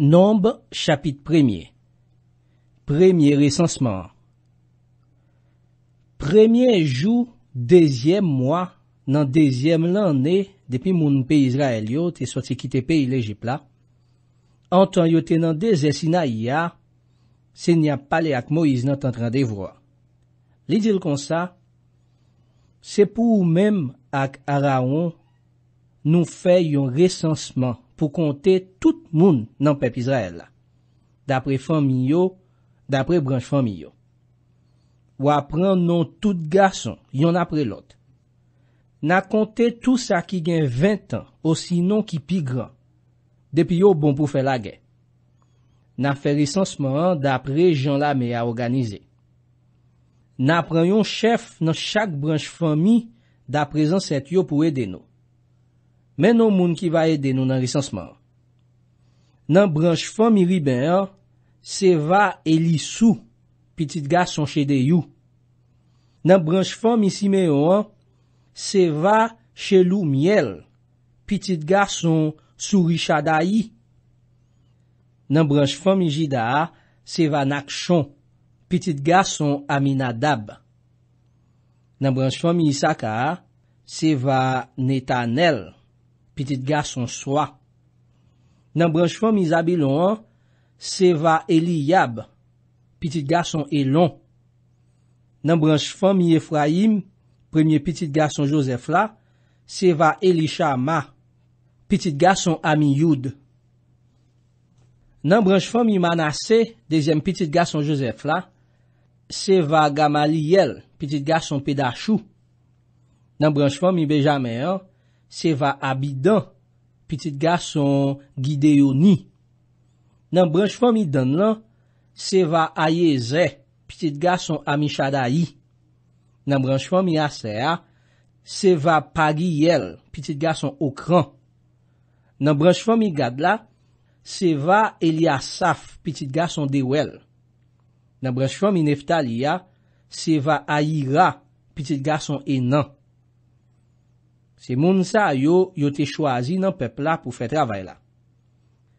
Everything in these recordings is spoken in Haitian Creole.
NOMB CHAPIT PREMIER PREMIER RECENSMAN Premye jou, dezyem mwa, nan dezyem lan ne, depi moun pe Israel yote, e sote ki te pe il ejipla, an ton yote nan de zesina ya, se nyan pale ak Moiz nan tan tran de vwa. Li dil kon sa, se pou ou mem ak Araon, nou fe yon recensman. pou kontè tout moun nan pep Israel la, dapre fami yo, dapre branj fami yo. Ou apren non tout garson, yon apre lot. Na kontè tout sa ki gen 20 an, osi non ki pi gran, depi yo bon pou fe la gen. Na fe lisansman an dapre jan la me a organizé. Na apren yon chef nan chak branj fami, dapre zan set yo pou ede nou. Men nou moun ki va ede nou nan lisansman. Nan branj fami riben an, se va Elisou, pitit gason chede yu. Nan branj fami sime yo an, se va chelou miel, pitit gason surichadayi. Nan branj fami jida, se va Nakchon, pitit gason Aminadab. Nan branj fami isaka, se va Netanel. pitit gason soa. Nan branj fòm i zabilon an, se va Eli Yab, pitit gason Elon. Nan branj fòm i Efraim, premye pitit gason Josef la, se va Eli Chama, pitit gason Amiyoud. Nan branj fòm i Manase, dezem pitit gason Josef la, se va Gamaliel, pitit gason Pedachou. Nan branj fòm i Bejamè an, Se va Abidon, pitit gason Gideyouni. Nan branj fwa mi dan lan, se va Ayeze, pitit gason Amishadayi. Nan branj fwa mi Aseya, se va Pagiyel, pitit gason Okran. Nan branj fwa mi Gadla, se va Eliasaf, pitit gason Dewel. Nan branj fwa mi Neftalia, se va Aira, pitit gason Enan. Se moun sa yo, yo te chwazi nan pepla pou fe travay la.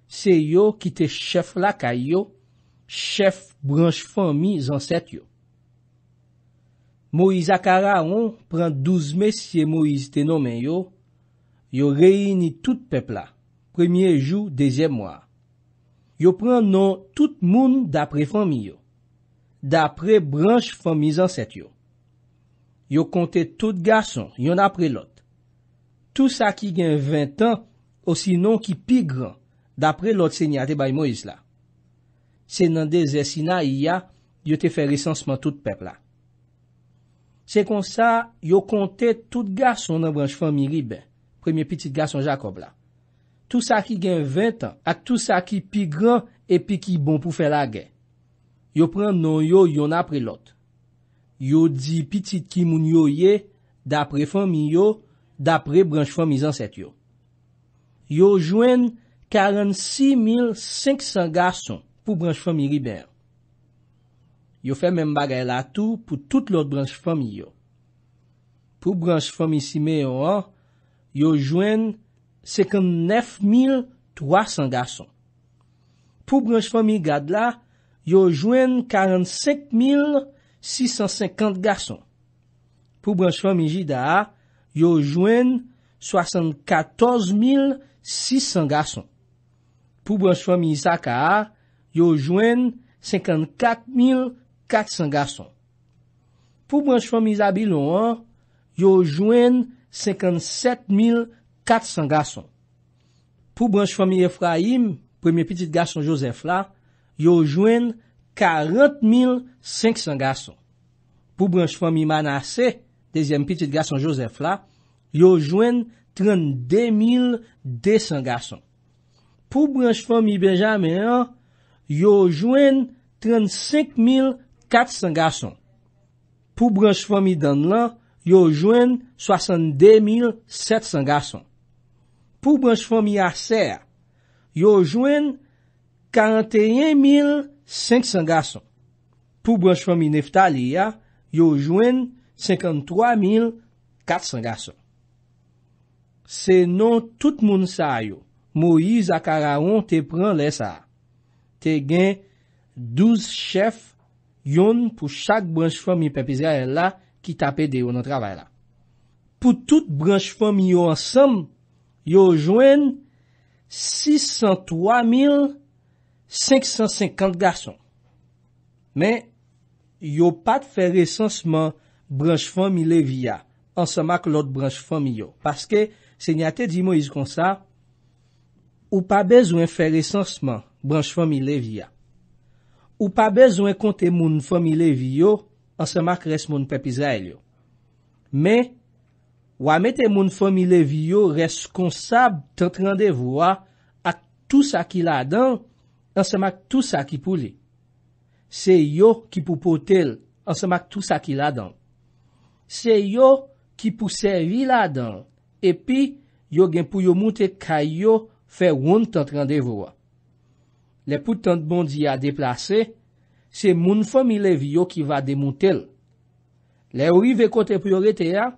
Se yo ki te chef la ka yo, chef branj fami zanset yo. Moïse Akara an, pren douz mesye Moïse te nomen yo. Yo reyni tout pepla, premye jou, dezem mwa. Yo pren nan tout moun dapre fami yo, dapre branj fami zanset yo. Yo kontè tout gason, yon apre lot. tou sa ki gen 20 an, ou si non ki pi gran, dapre lot se nyate bay Moïse la. Se nan de zesina iya, yo te fe resansman tout pep la. Se kon sa, yo konte tout gason nan branj fami ribe, premye pitit gason Jacob la. Tou sa ki gen 20 an, ak tou sa ki pi gran, epi ki bon pou fe la gen. Yo pren non yo yon apre lot. Yo di pitit ki moun yo ye, dapre fami yo, Dapre branchefom izan set yo. Yo jwen 46500 gason pou branchefom i Ribert. Yo fè men bagay la tou pou tout l'ot branchefom yo. Pou branchefom i Simeyo, yo jwen 59300 gason. Pou branchefom i Gadla, yo jwen 45650 gason. Pou branchefom i Jidaha, yo jwen 74,600 gason. Pou branj fami Isaka, yo jwen 54,400 gason. Pou branj fami Zabilon, yo jwen 57,400 gason. Pou branj fami Efraim, pou mwen petit gason Josef la, yo jwen 40,500 gason. Pou branj fami Manaseh, Dezyem pitit gason Josef la, yo jwen 32.200 gason. Pou branj fomi Benjamina, yo jwen 35.400 gason. Pou branj fomi Danla, yo jwen 62.700 gason. Pou branj fomi Aser, yo jwen 41.500 gason. Pou branj fomi Neftalia, yo jwen... 53,400 garçon. Se non tout moun sa yo, Moïse Akaraon te pren lè sa. Te gen 12 chef yon pou chak branche fòm yon pepizè la ki tapè de yon nan travè la. Pou tout branche fòm yon ansam, yo jwen 603,550 garçon. Men, yo pat fè resansman branj fomile via, an se mak lout branj fomio. Paske, se nyate di mou iz kon sa, ou pa bezwen fè resansman branj fomile via. Ou pa bezwen kontè moun fomile vio, an se mak res moun pepizayl yo. Me, wame te moun fomile vio res konsab tèt randevwa ak tout sa ki la adan, an se mak tout sa ki pou li. Se yo ki pou potel, an se mak tout sa ki la adan. Se yo ki pou seri la dan, epi yo gen pou yo moute kaya yo fe woun tant randevwa. Le pou tant bondi ya deplase, se moun fomilevi yo ki va demoute l. Le ouive kote priorite ya,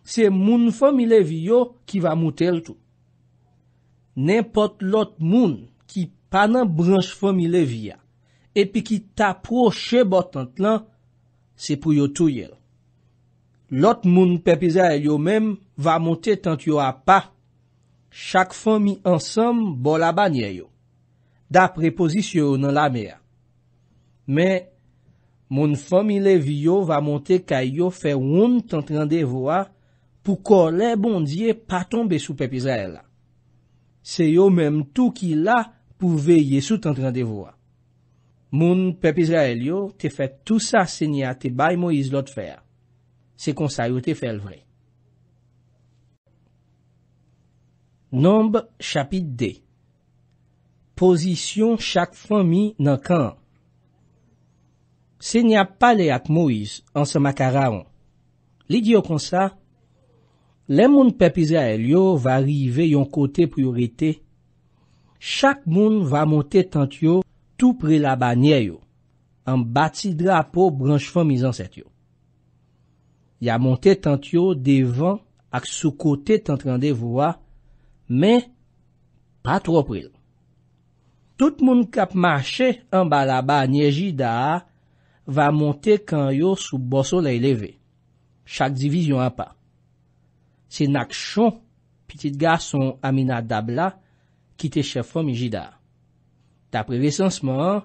se moun fomilevi yo ki va moute l tou. Nen pot lot moun ki panan branj fomilevi ya, epi ki taproche botant lan, se pou yo tou yel. Lot moun Pepi Zayel yo menm va monte tant yo a pa, chak fomi ansam bol abanye yo, da prepozisyon nan la mer. Me, moun fomi levi yo va monte kaya yo fe woun tant randevo a, pou ko le bondye pa tombe sou Pepi Zayel la. Se yo menm tou ki la pou veye sou tant randevo a. Moun Pepi Zayel yo te fe tout sa senya te bay Moiz lot fe a. Se kon sa yote fel vre. Nombe, chapit de. Pozisyon chak fami nan kan. Se nya pale ak Moïse ansa makara an. Li diyo konsa, le moun pepiza el yo va rive yon kote priorite. Chak moun va monte tant yo tou pre la ba nye yo. An bati drapo branj fami zan set yo. Ya monte tant yo devan ak sou kote tantran de vwa, men, pa tro pril. Tout moun kap mache an balaba nye jida, va monte kan yo sou bosol leyleve. Chak divizyon an pa. Se nak chon, pitit garson Amina Dabla, ki te chefon mi jida. Ta prevesansman,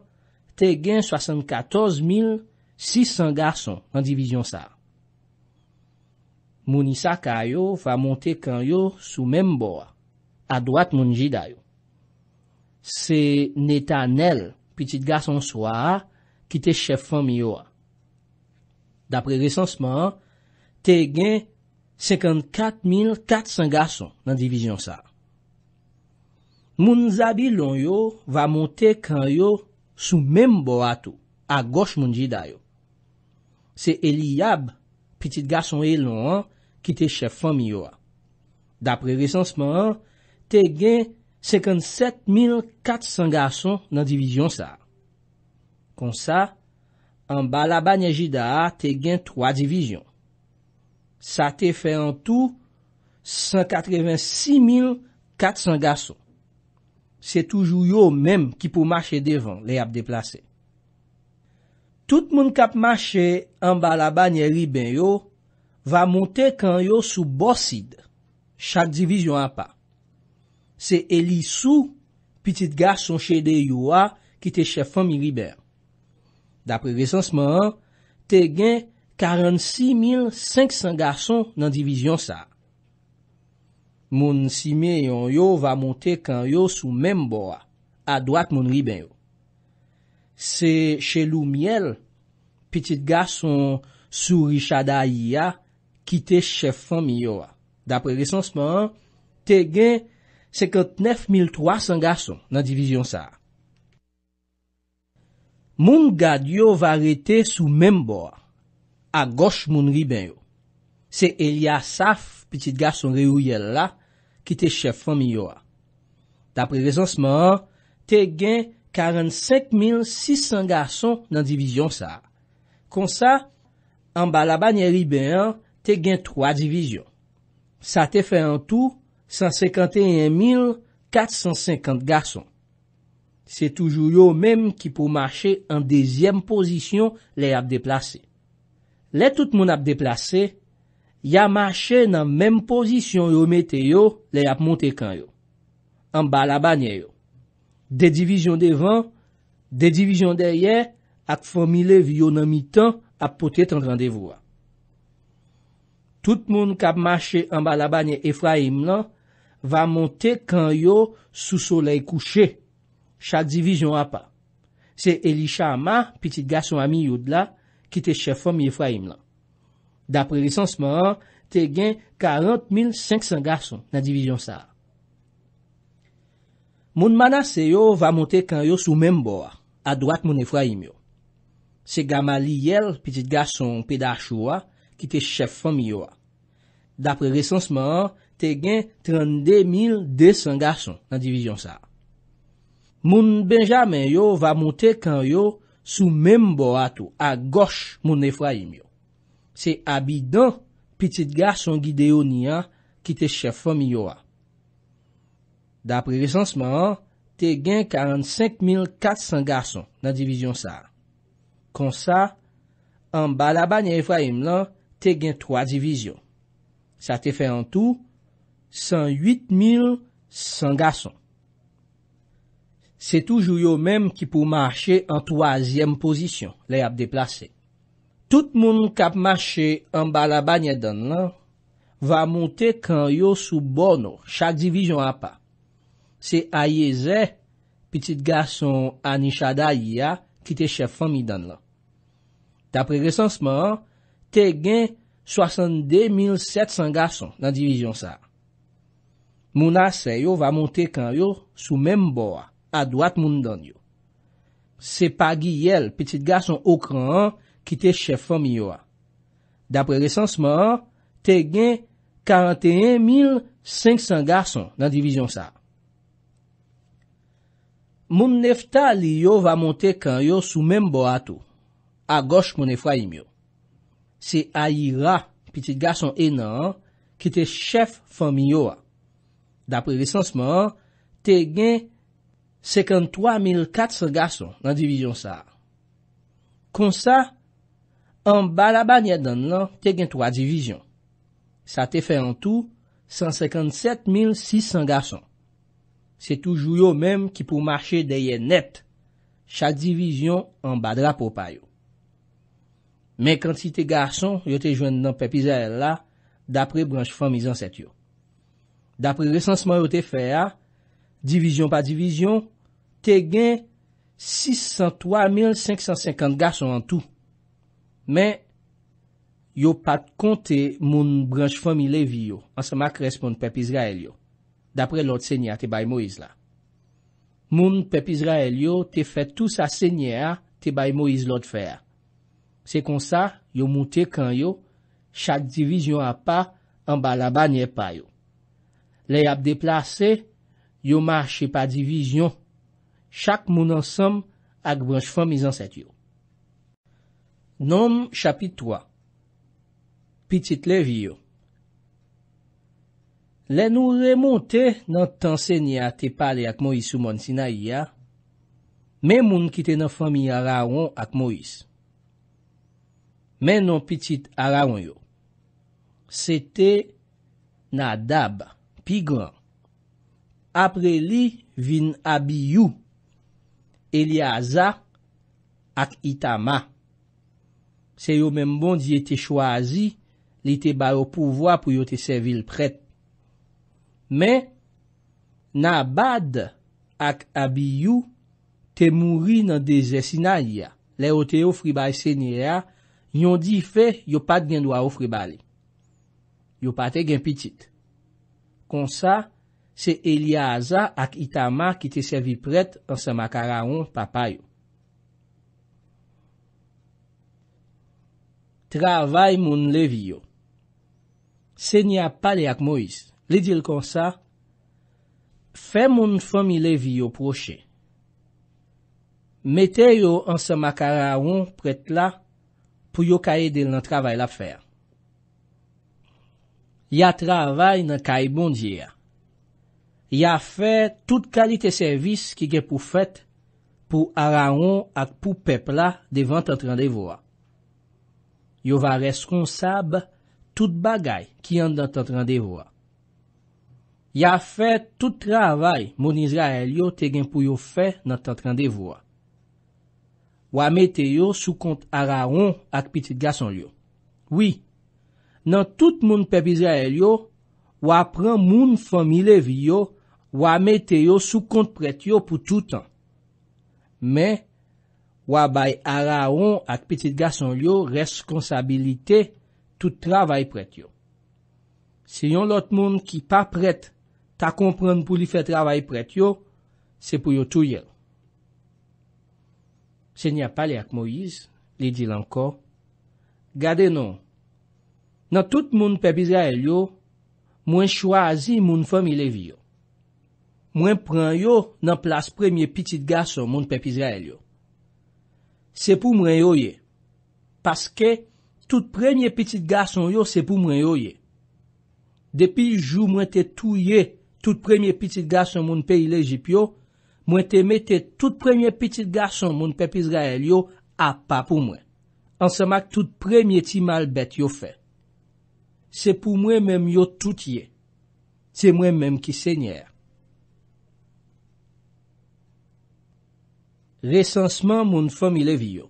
te gen 74600 garson an divizyon sa. mouni sa ka yo va monte kan yo sou menm bo a, a dwat moun ji dayo. Se neta nel, pitit gason so a, ki te chefan mi yo a. Dapre resansman, te gen 54.400 gason nan divizyon sa. Moun zabi lon yo va monte kan yo sou menm bo a tou, a gos moun ji dayo. Se eli yab, pitit gason e lon an, ki te chef fami yo a. Dapre resansman an, te gen 57400 gason nan divizyon sa. Kon sa, an bala banye jida a, te gen 3 divizyon. Sa te fe an tou, 186400 gason. Se toujou yo menm ki pou mache devan, le ap deplase. Tout moun kap mache, an bala banye riben yo, va monte kan yo sou bo sid, chak divizyon an pa. Se Eli Sou, pitit gason che de yo a, ki te chefan mi ribe. Da prevesansman an, te gen 46.500 gason nan divizyon sa. Moun si me yon yo va monte kan yo sou menm bo a, a doak moun ribe yo. Se Che Lou Miel, pitit gason sou Richard Ayia, ki te chef an miyo a. Dapre resansman, te gen 59300 gason nan divizyon sa. Moun gad yo va rete sou menm bo a. A gos moun ri ben yo. Se el ya saf, pitit gason re ou yel la, ki te chef an miyo a. Dapre resansman, te gen 45600 gason nan divizyon sa. Kon sa, an bala banye ri ben yo, te gen 3 divizyon. Sa te fè an tou, 151 450 garson. Se toujou yo menm ki pou mache an dezyem pozisyon le yap deplase. Le tout moun ap deplase, ya mache nan menm pozisyon yo meteyo le yap monte kan yo. An bala banyay yo. De divizyon devan, de divizyon derye, ak fomile vyo nan mi tan ap potet an randevouwa. tout moun kap mache anba labanye Efraim lan, va monte kan yo sou solei kouche, chak divizyon apan. Se Elisha ama, pitit gason ami yod la, ki te chefom Efraim lan. Dapre lisansman an, te gen 40.500 gason nan divizyon sa. Moun manase yo va monte kan yo sou menm bo a, a drat moun Efraim yo. Se gama li yel, pitit gason peda chou a, ki te chef fom yo a. Dapre resansman an, te gen 32200 garson nan divizyon sa. Moun Benjamin yo va mouten kan yo sou menm bo ato, a gosch moun Efraim yo. Se Abidon, pitit garson gideyo ni a, ki te chef fom yo a. Dapre resansman an, te gen 45400 garson nan divizyon sa. Konsa, an balabanye Efraim lan, te gen 3 divizyon. Sa te fè an tou, 108.100 gason. Se toujou yo menm ki pou mâche an 3èm pozisyon, le ap deplase. Tout moun nou kap mâche an bala banyè dan lan, va monte kan yo sou bono, chak divizyon ap pa. Se a ye zè, pitit gason an isha da yi ya, ki te chèf an mi dan lan. Ta preresansman an, te gen soasan de mil set san gason nan divizyon sa. Moun a se yo va monte kan yo sou menm bo a, a doat moun dan yo. Se pa gi yel, petit gason okran an, ki te chefon mi yo a. Dapre resansman an, te gen karante en mil senksan gason nan divizyon sa. Moun nefta li yo va monte kan yo sou menm bo a tou, a goch moun efra im yo. Se a yi ra, piti gason enan an, ki te chef fon mi yo an. Dapre lisansman an, te gen 53.400 gason nan divizyon sa. Kon sa, an ba la ba ni adan lan, te gen 3 divizyon. Sa te fe an tou, 157.600 gason. Se toujou yo menm ki pou mache deye net, sa divizyon an ba dra po payo. Men kantite garson yo te jwen nan Pepi Israel la, dapre branj fami zanset yo. Dapre resansman yo te fè ya, divizyon pa divizyon, te gen 603.550 garson an tou. Men, yo pat konte moun branj fami levi yo, ansan mak res moun Pepi Israel yo, dapre lòd sènya te bay Moïse la. Moun Pepi Israel yo te fè tout sa sènya te bay Moïse lòd fè ya. Se kon sa, yo moute kan yo, chak divizyon a pa, an ba la ba nye pa yo. Le yap deplase, yo mache pa divizyon, chak moun ansam ak branj fami zanset yo. Nom chapit 3 Pitit lev yo Le nou remonte nan tanse niya te pale ak Moïse ou moun sinay ya, men moun kite nan fami a raon ak Moïse. Men nou pitit ara yon yo. Se te nadab pigran. Apre li vin abiyou. Eliaza ak Itama. Se yo men bondye te chwazi. Li te baro pouvoa pou yo te servil pret. Men nan bad ak abiyou te mouri nan de zesina ya. Le ote yo fribay senye ya. Yon di fe, yo pat gen do a oufri bali. Yo pat e gen pitit. Konsa, se Elia Aza ak Itama ki te servi pret ansa makaraon papa yo. Travay moun levi yo. Se nya pale ak Moïse. Li dil konsa, fe moun fomi levi yo proche. Mete yo ansa makaraon pret la. pou yo ka edel nan travay la fer. Ya travay nan ka e bondye. Ya fe tout kalite servis ki gen pou fet pou araon ak pou pepla devan ton randevoa. Yo va reskonsab tout bagay ki yon nan ton randevoa. Ya fe tout travay monizra el yo te gen pou yo fe nan ton randevoa. wame te yo sou kont araon ak pitit gason liyo. Oui, nan tout moun pepize a el yo, wapran moun fomile vi yo, wame te yo sou kont pret yo pou tout an. Me, wabay araon ak pitit gason liyo reskonsabilite tout travay pret yo. Se yon lot moun ki pa pret, ta kompran pou li fet travay pret yo, se pou yo tou yel. Se ni ap pale ak Moïse, li di lankor, Gade non, nan tout moun pepizra el yo, mwen chwazi moun fomile vi yo. Mwen pran yo nan plas premye pitit gason moun pepizra el yo. Se pou mwen yo ye, paske tout premye pitit gason yo se pou mwen yo ye. Depi jou mwen te touye tout premye pitit gason moun pepile jip yo, Mwen te mette tout premye pitit garson moun pepiz rael yo ap pa pou mwen. Ansemak tout premye ti mal bet yo fe. Se pou mwen menm yo tout ye. Se mwen menm ki senyer. Resanseman moun fomi leviyo.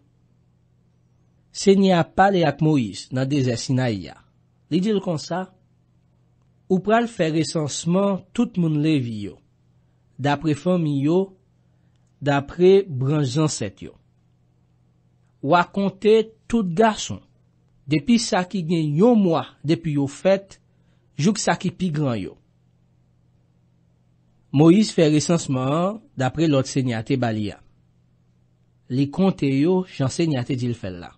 Senyer ap pale ak Moïse nan de zesina ya. Li dir kon sa? Ou pral fe resanseman tout moun leviyo. Dapre fami yo, dapre branjanset yo. Ou akonte tout gason, depi sa ki gen yon mwa depi yo fet, jouk sa ki pi gran yo. Moïse fe resansman dapre lot sènyate balia. Li konte yo jan sènyate dil fel la.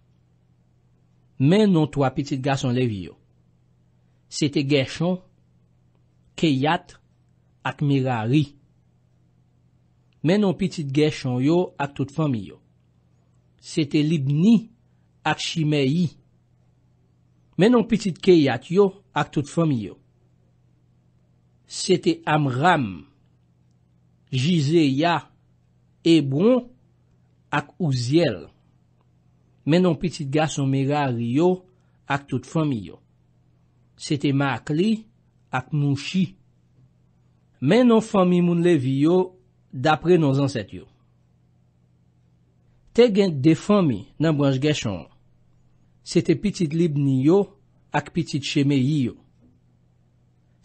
Men non to apitit gason lev yo. Sete gèchon, keyat ak mirari. Menon pitit Gershon yo ak tout fami yo. Sete Libni ak Chimeyi. Menon pitit Keyat yo ak tout fami yo. Sete Amram, Gizeya, Ebron, ak Uzyel. Menon pitit Gason Merari yo ak tout fami yo. Sete Makli ak Mouchi. Menon fami moun lev yo, Dapre nan zanset yo. Te gen de fomi nan branj geshon yo. Se te pitit libni yo ak pitit cheme yi yo.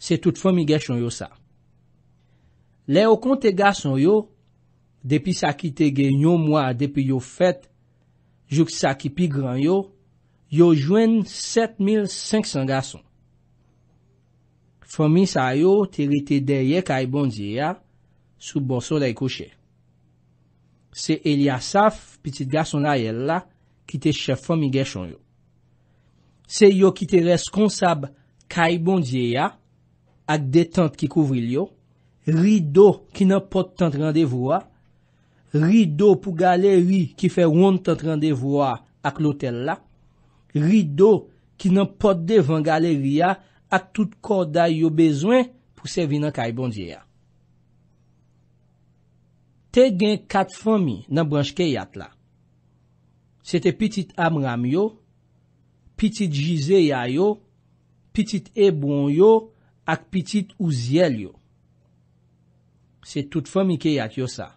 Se tout fomi geshon yo sa. Le yo kont te gason yo, depi sa ki te gen yon mwa depi yo fet, juk sa ki pi gran yo, yo jwen 7500 gason. Fomi sa yo terite de yek ay bondye ya, sou boso la e kouche. Se Elia Saf, pitit gason la yel la, ki te chef fomige chon yo. Se yo ki te reskonsab kay bondye ya, ak detant ki kouvri yo, rido ki nan pot tent randevwa, rido pou galeri ki fe woun tent randevwa ak lotel la, rido ki nan pot devan galeri ya, ak tout korda yo bezwen pou sevinan kay bondye ya. Te gen kat fomi nan branj ke yat la. Se te pitit amram yo, pitit jize ya yo, pitit ebron yo, ak pitit ouzyel yo. Se tout fomi ke yat yo sa.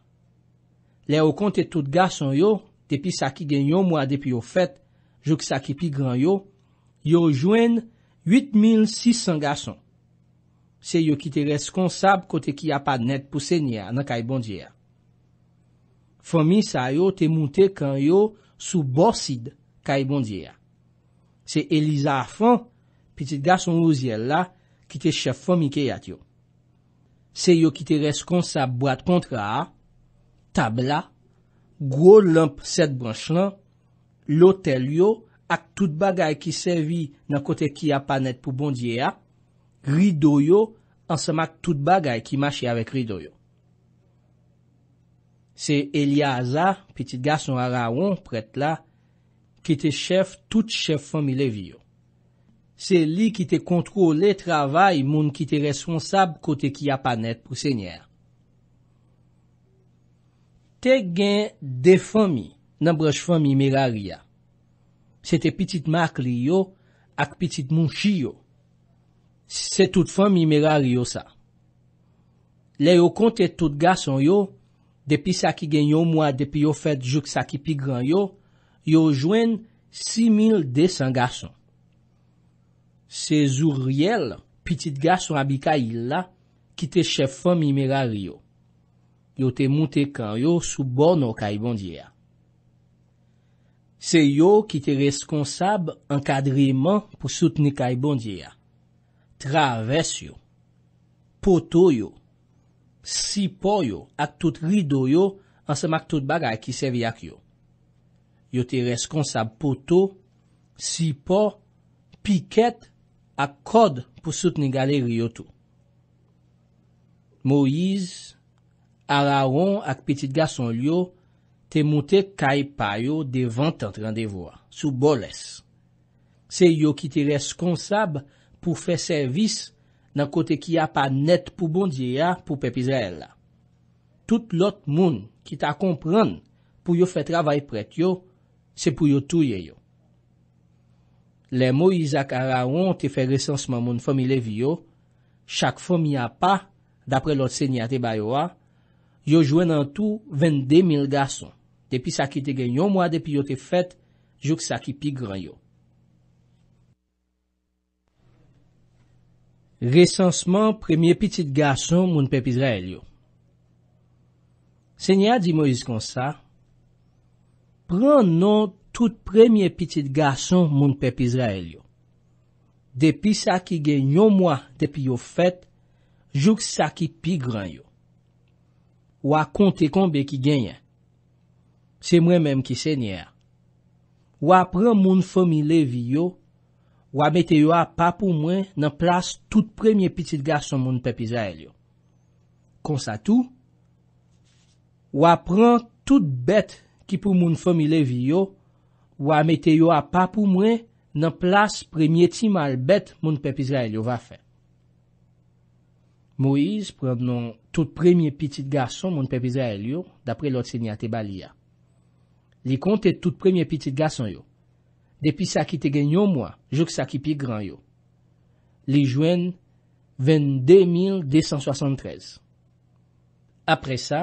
Le yo konte tout gason yo, depi sa ki gen yon mwa depi yo fet, jou ki sa ki pi gran yo, yo jwen 8600 gason. Se yo ki te reskonsab kote ki ya pa net pou senya nan kay bondiya. Fomin sa yo te moun te kan yo sou borsid kaj bondye ya. Se Eliza a fan, pitit gason ouzyel la, ki te chef fomin ke yat yo. Se yo ki te reskon sa brad kontra, tabla, gro lemp set branch lan, lotel yo ak tout bagay ki servi nan kote ki apanet pou bondye ya, rido yo ansamak tout bagay ki mashye avek rido yo. Se Elia Aza, piti gason Araon, pret la, ki te chef, tout chef fomi levi yo. Se li ki te kontrole travay moun ki te responsab kote ki apanet pou senyer. Te gen de fomi, nabrej fomi merari ya. Se te piti mak li yo ak piti moun chi yo. Se tout fomi merari yo sa. Le yo kontet tout gason yo, Depi sa ki gen yo mwa, depi yo fet jok sa ki pi gran yo, yo jwen 6200 gason. Se Zouriel, pitit gason abika illa, ki te chefon mimera ryo. Yo te moun te kan yo sou bono kay bondye ya. Se yo ki te reskonsab an kadri man pou soutni kay bondye ya. Traves yo, poto yo. Sipo yo ak tout rido yo ansemak tout bagay ki sevi ak yo. Yo te reskonsab poto, sipo, piket ak kod pou souten gale riyo tou. Moiz, Araon ak Petit Gason yo te moute Kaypa yo devan tent randevwa, sou boles. Se yo ki te reskonsab pou fe servis, nan kote ki ya pa net pou bondye ya pou pep Izrael la. Tout lot moun ki ta kompran pou yo fe travay pret yo, se pou yo touye yo. Le mo Yizak Araon te fe resansman moun fomile vi yo, chak fom ya pa, dapre lot senyate bayo a, yo jwen nan tou 22 mil gason, de pi sa ki te gen yon mwa de pi yo te fet, jok sa ki pi gran yo. Resansman premye pitit gason moun pep Izrael yo. Senya di mo yis kon sa, pran non tout premye pitit gason moun pep Izrael yo. Depi sa ki gen yon mwa depi yo fet, jok sa ki pi gran yo. Wa konti konbe ki genye. Se mwen menm ki senya. Wa pran moun fomi levi yo, Ou a mette yo a pa pou mwen nan plas tout premye pitit gason moun pepiza el yo. Konsa tou, ou a pren tout bet ki pou moun fomile vi yo, ou a mette yo a pa pou mwen nan plas premye timal bet moun pepiza el yo va fe. Moiz pren non tout premye pitit gason moun pepiza el yo, dapre lot se nye ate bali ya. Li kont et tout premye pitit gason yo. Depi sa ki te gen yon mwa, jok sa ki pi gran yo. Li jwen 22273. Apre sa,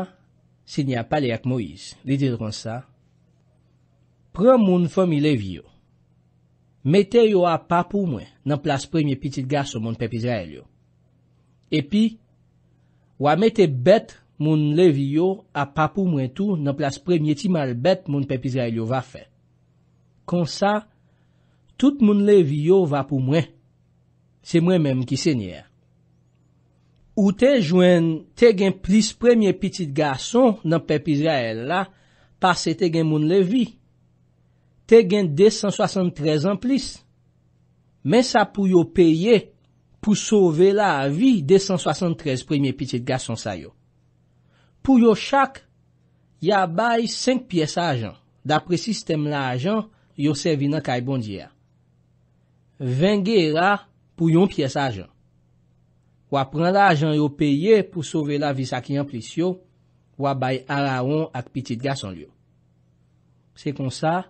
si ni ap pale ak Moïse, li diron sa, pran moun fomi lev yo. Mete yo apapou mwen nan plas premye pitit gaso moun pep Izrael yo. E pi, wame te bet moun lev yo apapou mwen tou nan plas premye ti mal bet moun pep Izrael yo va fè. kon sa, tout moun levi yo va pou mwen. Se mwen menm ki se nyer. Ou te jwen, te gen plis premye pitit gason, nan pepiz ya el la, pase te gen moun levi. Te gen 273 an plis. Men sa pou yo peye, pou sove la vi, 273 premye pitit gason sayo. Pou yo chak, ya bay 5 pies a ajan. Da pre sistem la ajan, yo sevi nan kaybondi ya. 20 gey ra pou yon pyes ajan. Wap pran la ajan yo peye pou sove la vi sakyan plis yo, wap bay araon ak pitit gason li yo. Se kon sa,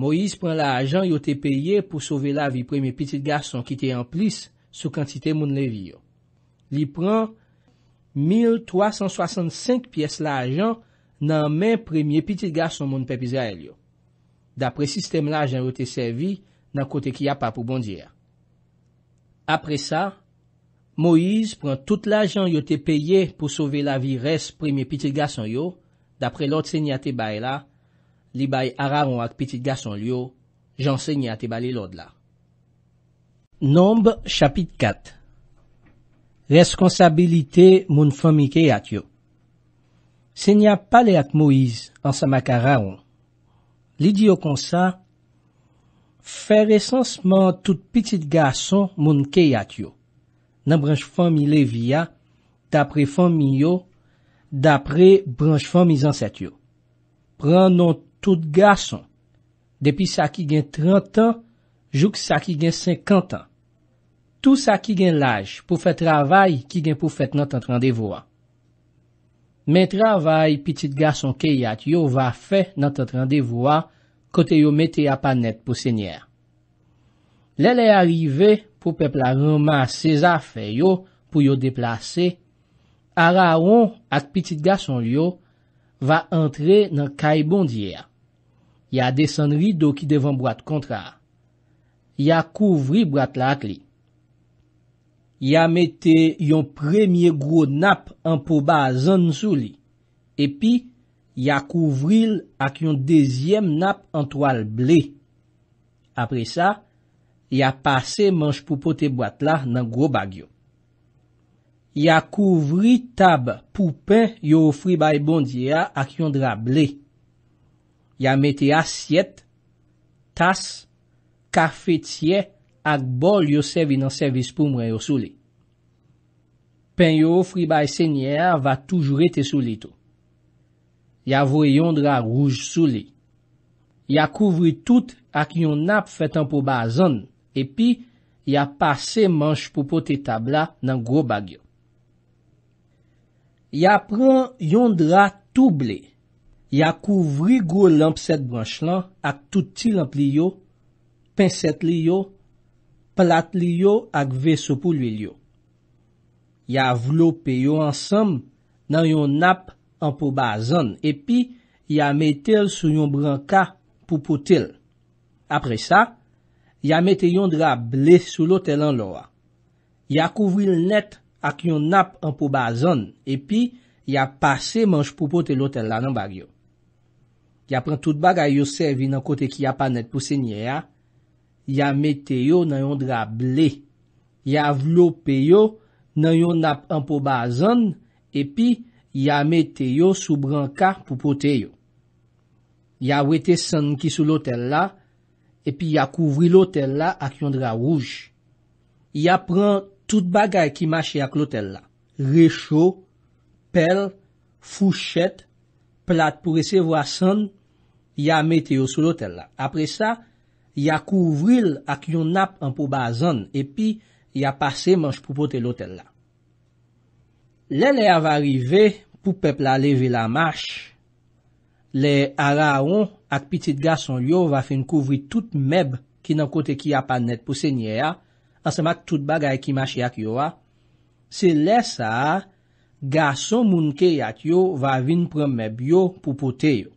Moïse pran la ajan yo te peye pou sove la vi premye pitit gason ki te yon plis sou kantite moun levi yo. Li pran 1365 pyes la ajan nan men premye pitit gason moun pepiza el yo. Dapre sistem la jen yo te servi, nan kote ki ya pa pou bondi ya. Apre sa, Moïse pren tout la jen yo te peye pou sove la vi res preme pitit gason yo. Dapre lot se nye ate bay la, li bay araon ak pitit gason yo, jan se nye ate bali lot la. Nombe, chapit 4. Reskonsabilite moun fomike at yo. Se nye ap pale at Moïse ansa makaraon. Li diyo konsa, fè resansman tout pitit gason moun kèy at yo. Nan branj fòmile viya, dapre fòmilyo, dapre branj fòmizans et yo. Pran non tout gason, depi sa ki gen 30 an, jouk sa ki gen 50 an. Tou sa ki gen laj pou fè travay ki gen pou fèt nan tan randevo an. Men travay pitit gason keyat yo va fe nan tat randevwa kote yo mete a panet pou senyer. Lele arive pou pepla roma seza fe yo pou yo deplase, araon ak pitit gason yo va entre nan kay bondyea. Ya desen ridou ki devan brad kontra. Ya kouvri brad la ak li. Ya mette yon premye gro nap an po ba zan sou li. Epi, ya kouvril ak yon dezyem nap an toal ble. Apre sa, ya pase manj pou pot e boat la nan gro bagyo. Ya kouvri tab pou pen yo fribay bondye a ak yon dra ble. Ya mette asyet, tas, kafetye, ak bol yo sevi nan servis pou mwen yo sou li. Pen yo fribay senyer va toujou rete sou li tou. Ya vwe yondra rouj sou li. Ya kouvri tout ak yon nap fetan pou ba zon, epi ya pase manj pou pote tabla nan gro bag yo. Ya pran yondra tou blé. Ya kouvri gro lamp set branch lan, ak touti lamp li yo, penset li yo, lat li yo ak ve sopou li yo. Ya vlo pe yo ansam nan yon nap an pou bazan, epi ya metel sou yon branka pou potel. Apre sa, ya metel yon dra ble sou lotel an loa. Ya kouvri l net ak yon nap an pou bazan, epi ya pase manj pou potel lotel la nan bag yo. Ya pren tout baga yo sevi nan kote ki ya panet pou se nye ya, Ya mete yo nan yon dra ble. Ya vlo pe yo nan yon nap anpo bazan. Epi, ya mete yo sou branka pou pote yo. Ya wete san ki sou lotel la. Epi, ya kouvri lotel la ak yon dra rouj. Ya pran tout bagay ki machi ak lotel la. Rechou, pel, fouchet, plat pou resevo a san. Ya mete yo sou lotel la. Apre sa... Ya kouvril ak yon nap an pou bazan, epi ya pase manj pou pote lotel la. Le le ava rive pou pepla leve la mash, le araon ak pitit gason yo va fin kouvri tout meb ki nan kote ki ya panet pou senye ya, ansa mat tout bagay ki mash yak yo a. Se le sa, gason mounke yat yo va vin pran meb yo pou pote yo.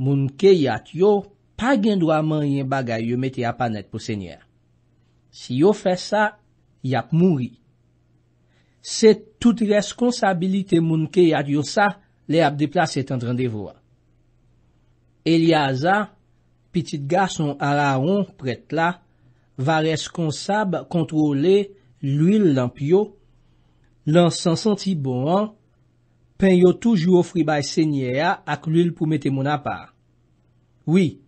Mounke yat yo pou... pa gen dwa man yon bagay yo mette apanet pou sènyè. Si yo fè sa, yap mouri. Se tout reskonsabilite moun ke yad yon sa, le ap deplase etan randevwa. Eliaza, pitit gason ala ron prèt la, va reskonsab kontrole l'il lamp yo, lan san santi bon an, pen yo toujou ofri bay sènyè ya ak l'il pou mette moun apar. Oui,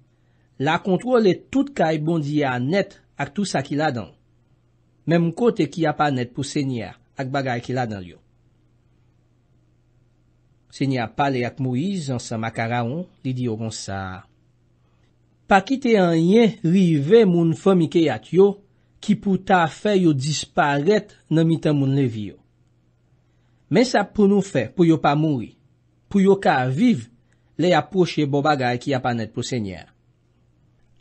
la kontrole tout ka e bondi a net ak tout sa ki la dan. Mem kote ki a pa net pou sènyer ak bagay ki la dan yo. Sènyer pale ak mouiz ansan makaraon, li diyo gonsa. Pa kite an yen rive moun fèmike yat yo, ki pou ta fè yo disparet nan mitan moun levi yo. Men sa pou nou fè pou yo pa moui, pou yo ka aviv, le apwoshe bo bagay ki a pa net pou sènyer.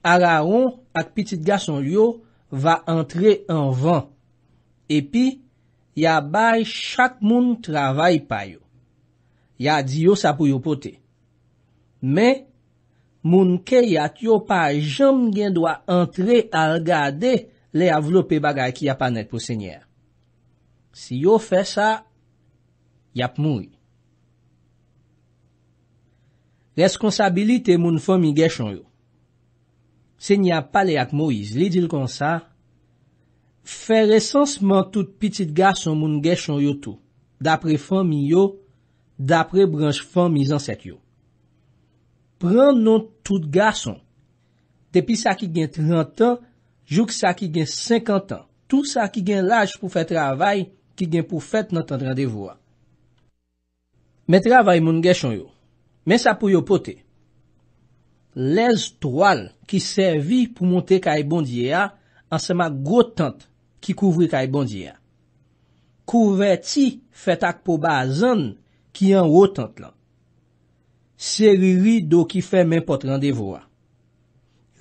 Araon ak pitit gason yo va antre an van. Epi, ya bay chak moun travay pa yo. Ya di yo sa pou yo pote. Men, moun ke yat yo pa jam gen dwa antre al gade le avlope bagay ki ya panet pou senyer. Si yo fe sa, yap mou. Responsabilite moun fomi geshon yo. Se ni ap pale ak Moïse, li dil kon sa, fè resansman tout pitit gason moun gesyon yo tou, dapre fòm yo, dapre branj fòm izanset yo. Pran non tout gason, depi sa ki gen 30 an, jouk sa ki gen 50 an, tout sa ki gen laj pou fè travay, ki gen pou fèt nan tendran de vwa. Men travay moun gesyon yo, men sa pou yo pote, Lez toal ki servi pou monte kay bondye a an sema gwo tant ki kouvri kay bondye a. Kouvre ti fet ak po bazan ki an wotant lan. Seri rido ki fè men pot randevo a.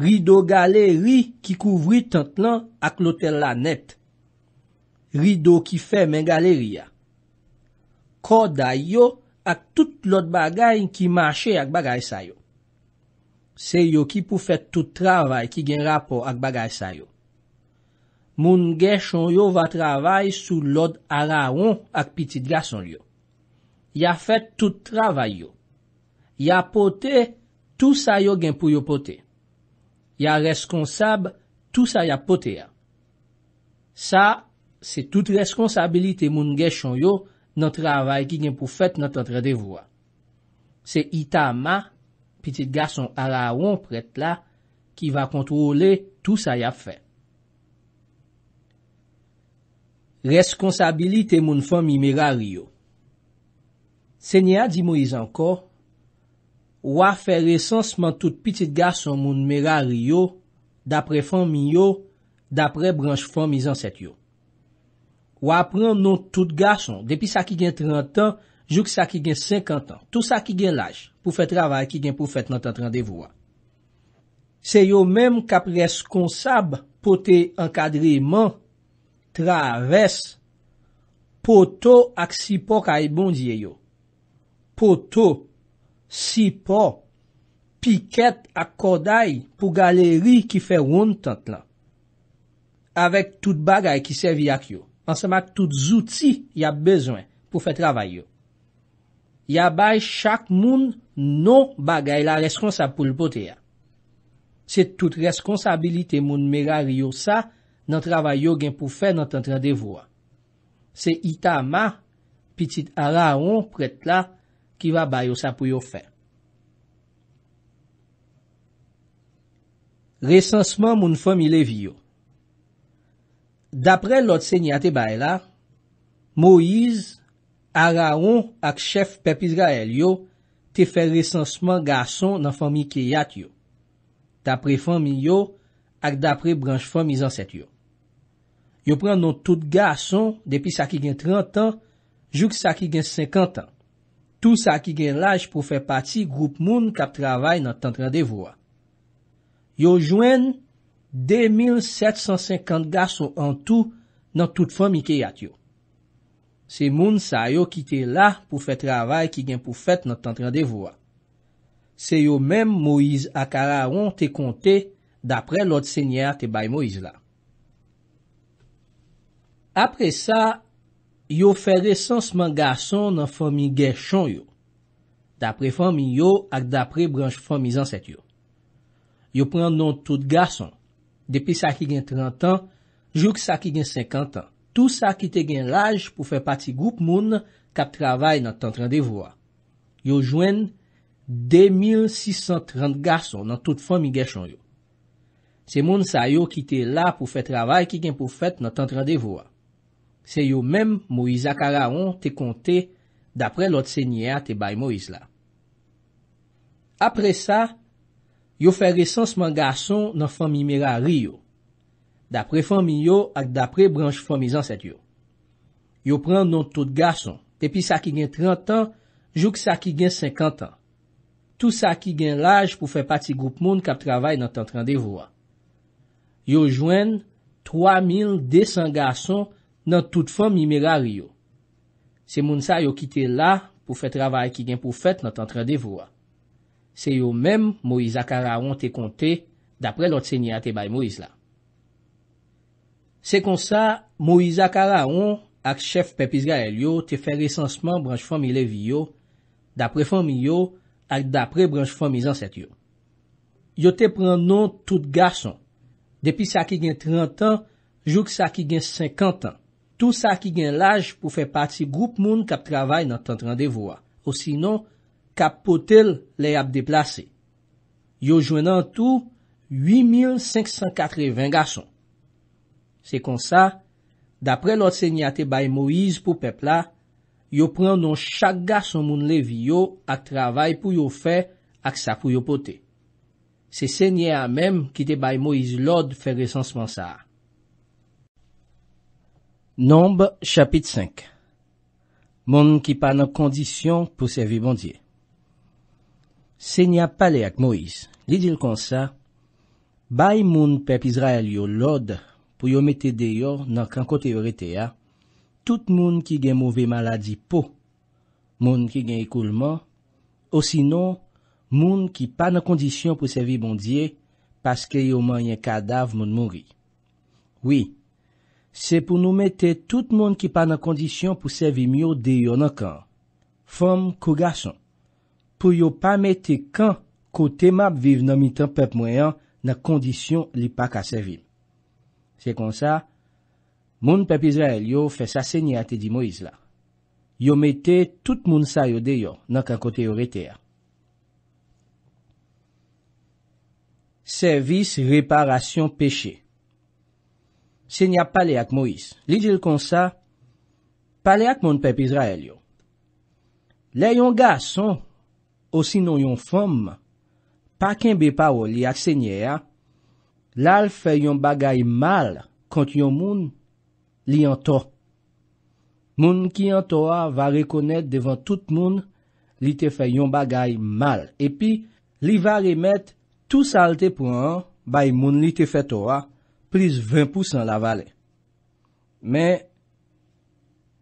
Rido galeri ki kouvri tant lan ak lotel la net. Rido ki fè men galeri a. Koda yo ak tout lot bagay ki mache ak bagay sa yo. Se yo ki pou fet tout travay ki gen rapor ak bagay sa yo. Moun gen chon yo va travay sou lod ala an ak pitit gason yo. Ya fet tout travay yo. Ya pote, tout sa yo gen pou yo pote. Ya reskonsab, tout sa ya pote ya. Sa, se tout reskonsabilite moun gen chon yo nan travay ki gen pou fet nan tante devwa. Se ita ma... pitit gason ala anpret la ki va kontrole tout sa yap fe. Reskonsabilite moun fomi mera riyo. Se nye a di mou izanko, wap fe resansman tout pitit gason moun mera riyo dapre fomi yo, dapre branj fomi zan set yo. Wap pran non tout gason, depi sa ki gen 30 an, jouk sa ki gen 50 an, tout sa ki gen laj. pou fè travay ki gen pou fèt nan tantran de vwa. Se yo mèm kapres kon sab, pote ankadri man, traves, pote ak sipo ka e bondye yo. Pote, sipo, piket ak koday, pou galeri ki fè woun tantlan. Avèk tout bagay ki sèvi ak yo. Ansemak tout zouti, ya bezwen pou fè travay yo. Ya bay chak moun, non bagay la reskonsap pou l'potè ya. Se tout reskonsabilite moun merari yo sa nan travay yo gen pou fè nan tantran devouwa. Se ita ma, pitit Araon pret la, ki va bay yo sa pou yo fè. Reskonsman moun fòmile vyo. Dapre lot sènyate bay la, Moïse, Araon ak chef Pep Israel yo, te fè resansman gason nan fami ki yat yo, tapre fami yo ak dapre branj fami zanset yo. Yo pren non tout gason depi sa ki gen 30 an, juk sa ki gen 50 an. Tout sa ki gen laj pou fè pati group moun kap travay nan tantran devwa. Yo jwen 2750 gason an tou nan tout fami ki yat yo. Se moun sa yo ki te la pou fè travay ki gen pou fèt nan tantran de vwa. Se yo mèm Moïse akara ron te kontè dapre lot sènyè te bay Moïse la. Apre sa, yo fè resansman gason nan fòmi gen chon yo. Dapre fòmi yo ak dapre branj fòmi zansèt yo. Yo pren non tout gason, depi sa ki gen 30 an, jouk sa ki gen 50 an. Tou sa ki te gen laj pou fe pati goup moun kap travay nan tantran devwa. Yo jwen 2630 gason nan tout fami gesyon yo. Se moun sa yo ki te la pou fe travay ki gen pou fet nan tantran devwa. Se yo men Moïse Akaraon te konte dapre lot senyea te bay Moïse la. Apre sa, yo fe resansman gason nan fami mera Rio. Dapre fami yo ak dapre branj fami zanset yo. Yo pren non tout gason, tepi sa ki gen 30 an, jouk sa ki gen 50 an. Tout sa ki gen laj pou fe pati goup moun kap travay nan tantran devwa. Yo jwen 3200 gason nan tout fami mirari yo. Se moun sa yo kite la pou fe travay ki gen pou fet nan tantran devwa. Se yo menm mou izakara wante konte dapre lot senyate bay mou iz la. Se kon sa, Moïse Akaraon ak chef Pepiz Gael yo te fè resansman branj fòmile vi yo, dapre fòmile yo ak dapre branj fòmile anset yo. Yo te pren non tout garson. Depi sa ki gen 30 an, jouk sa ki gen 50 an. Tout sa ki gen laj pou fè pati goup moun kap travay nan tent randevwa. Ou sinon, kap potel le ap deplase. Yo jwen nan tout 8.580 garson. Se konsa, dapre lòd sènya te bay Moïse pou pepla, yo pren non chagas an moun leviyo ak travay pou yo fè ak sa pou yo pote. Se sènya an mèm ki te bay Moïse lòd fè resansman sa. Nombe, chapit 5 Moun ki pa nan kondisyon pou sevi bondye. Sènya pale ak Moïse. Li dil konsa, bay moun pep Izrael yo lòd, pou yo mette deyo nan kan kote yorete ya, tout moun ki gen mouve maladi pou, moun ki gen ekou lman, o sino, moun ki pa nan kondisyon pou sevi bondye, paske yo man yon kadav moun mouri. Oui, se pou nou mette tout moun ki pa nan kondisyon pou sevi myo deyo nan kan, fom kou gason, pou yo pa mette kan kote map viv nan mitan pep mwenyan nan kondisyon li pa kasevim. Se kon sa, moun pep Izrael yo fe sa senyate di Moïse la. Yo mette tout moun sa yo deyo, nan ka kote yo rete a. Servis reparasyon peche. Senyap pale ak Moïse. Li dil kon sa, pale ak moun pep Izrael yo. Le yon gas son, osinon yon fom, pa kenbe pa ou li ak senyate a, lal fè yon bagay mal kont yon moun li an to. Moun ki an to a va rekonèd devan tout moun li te fè yon bagay mal. Epi, li va remèt tou salte pou an bay moun li te fè to a, plis 20% la vale. Men,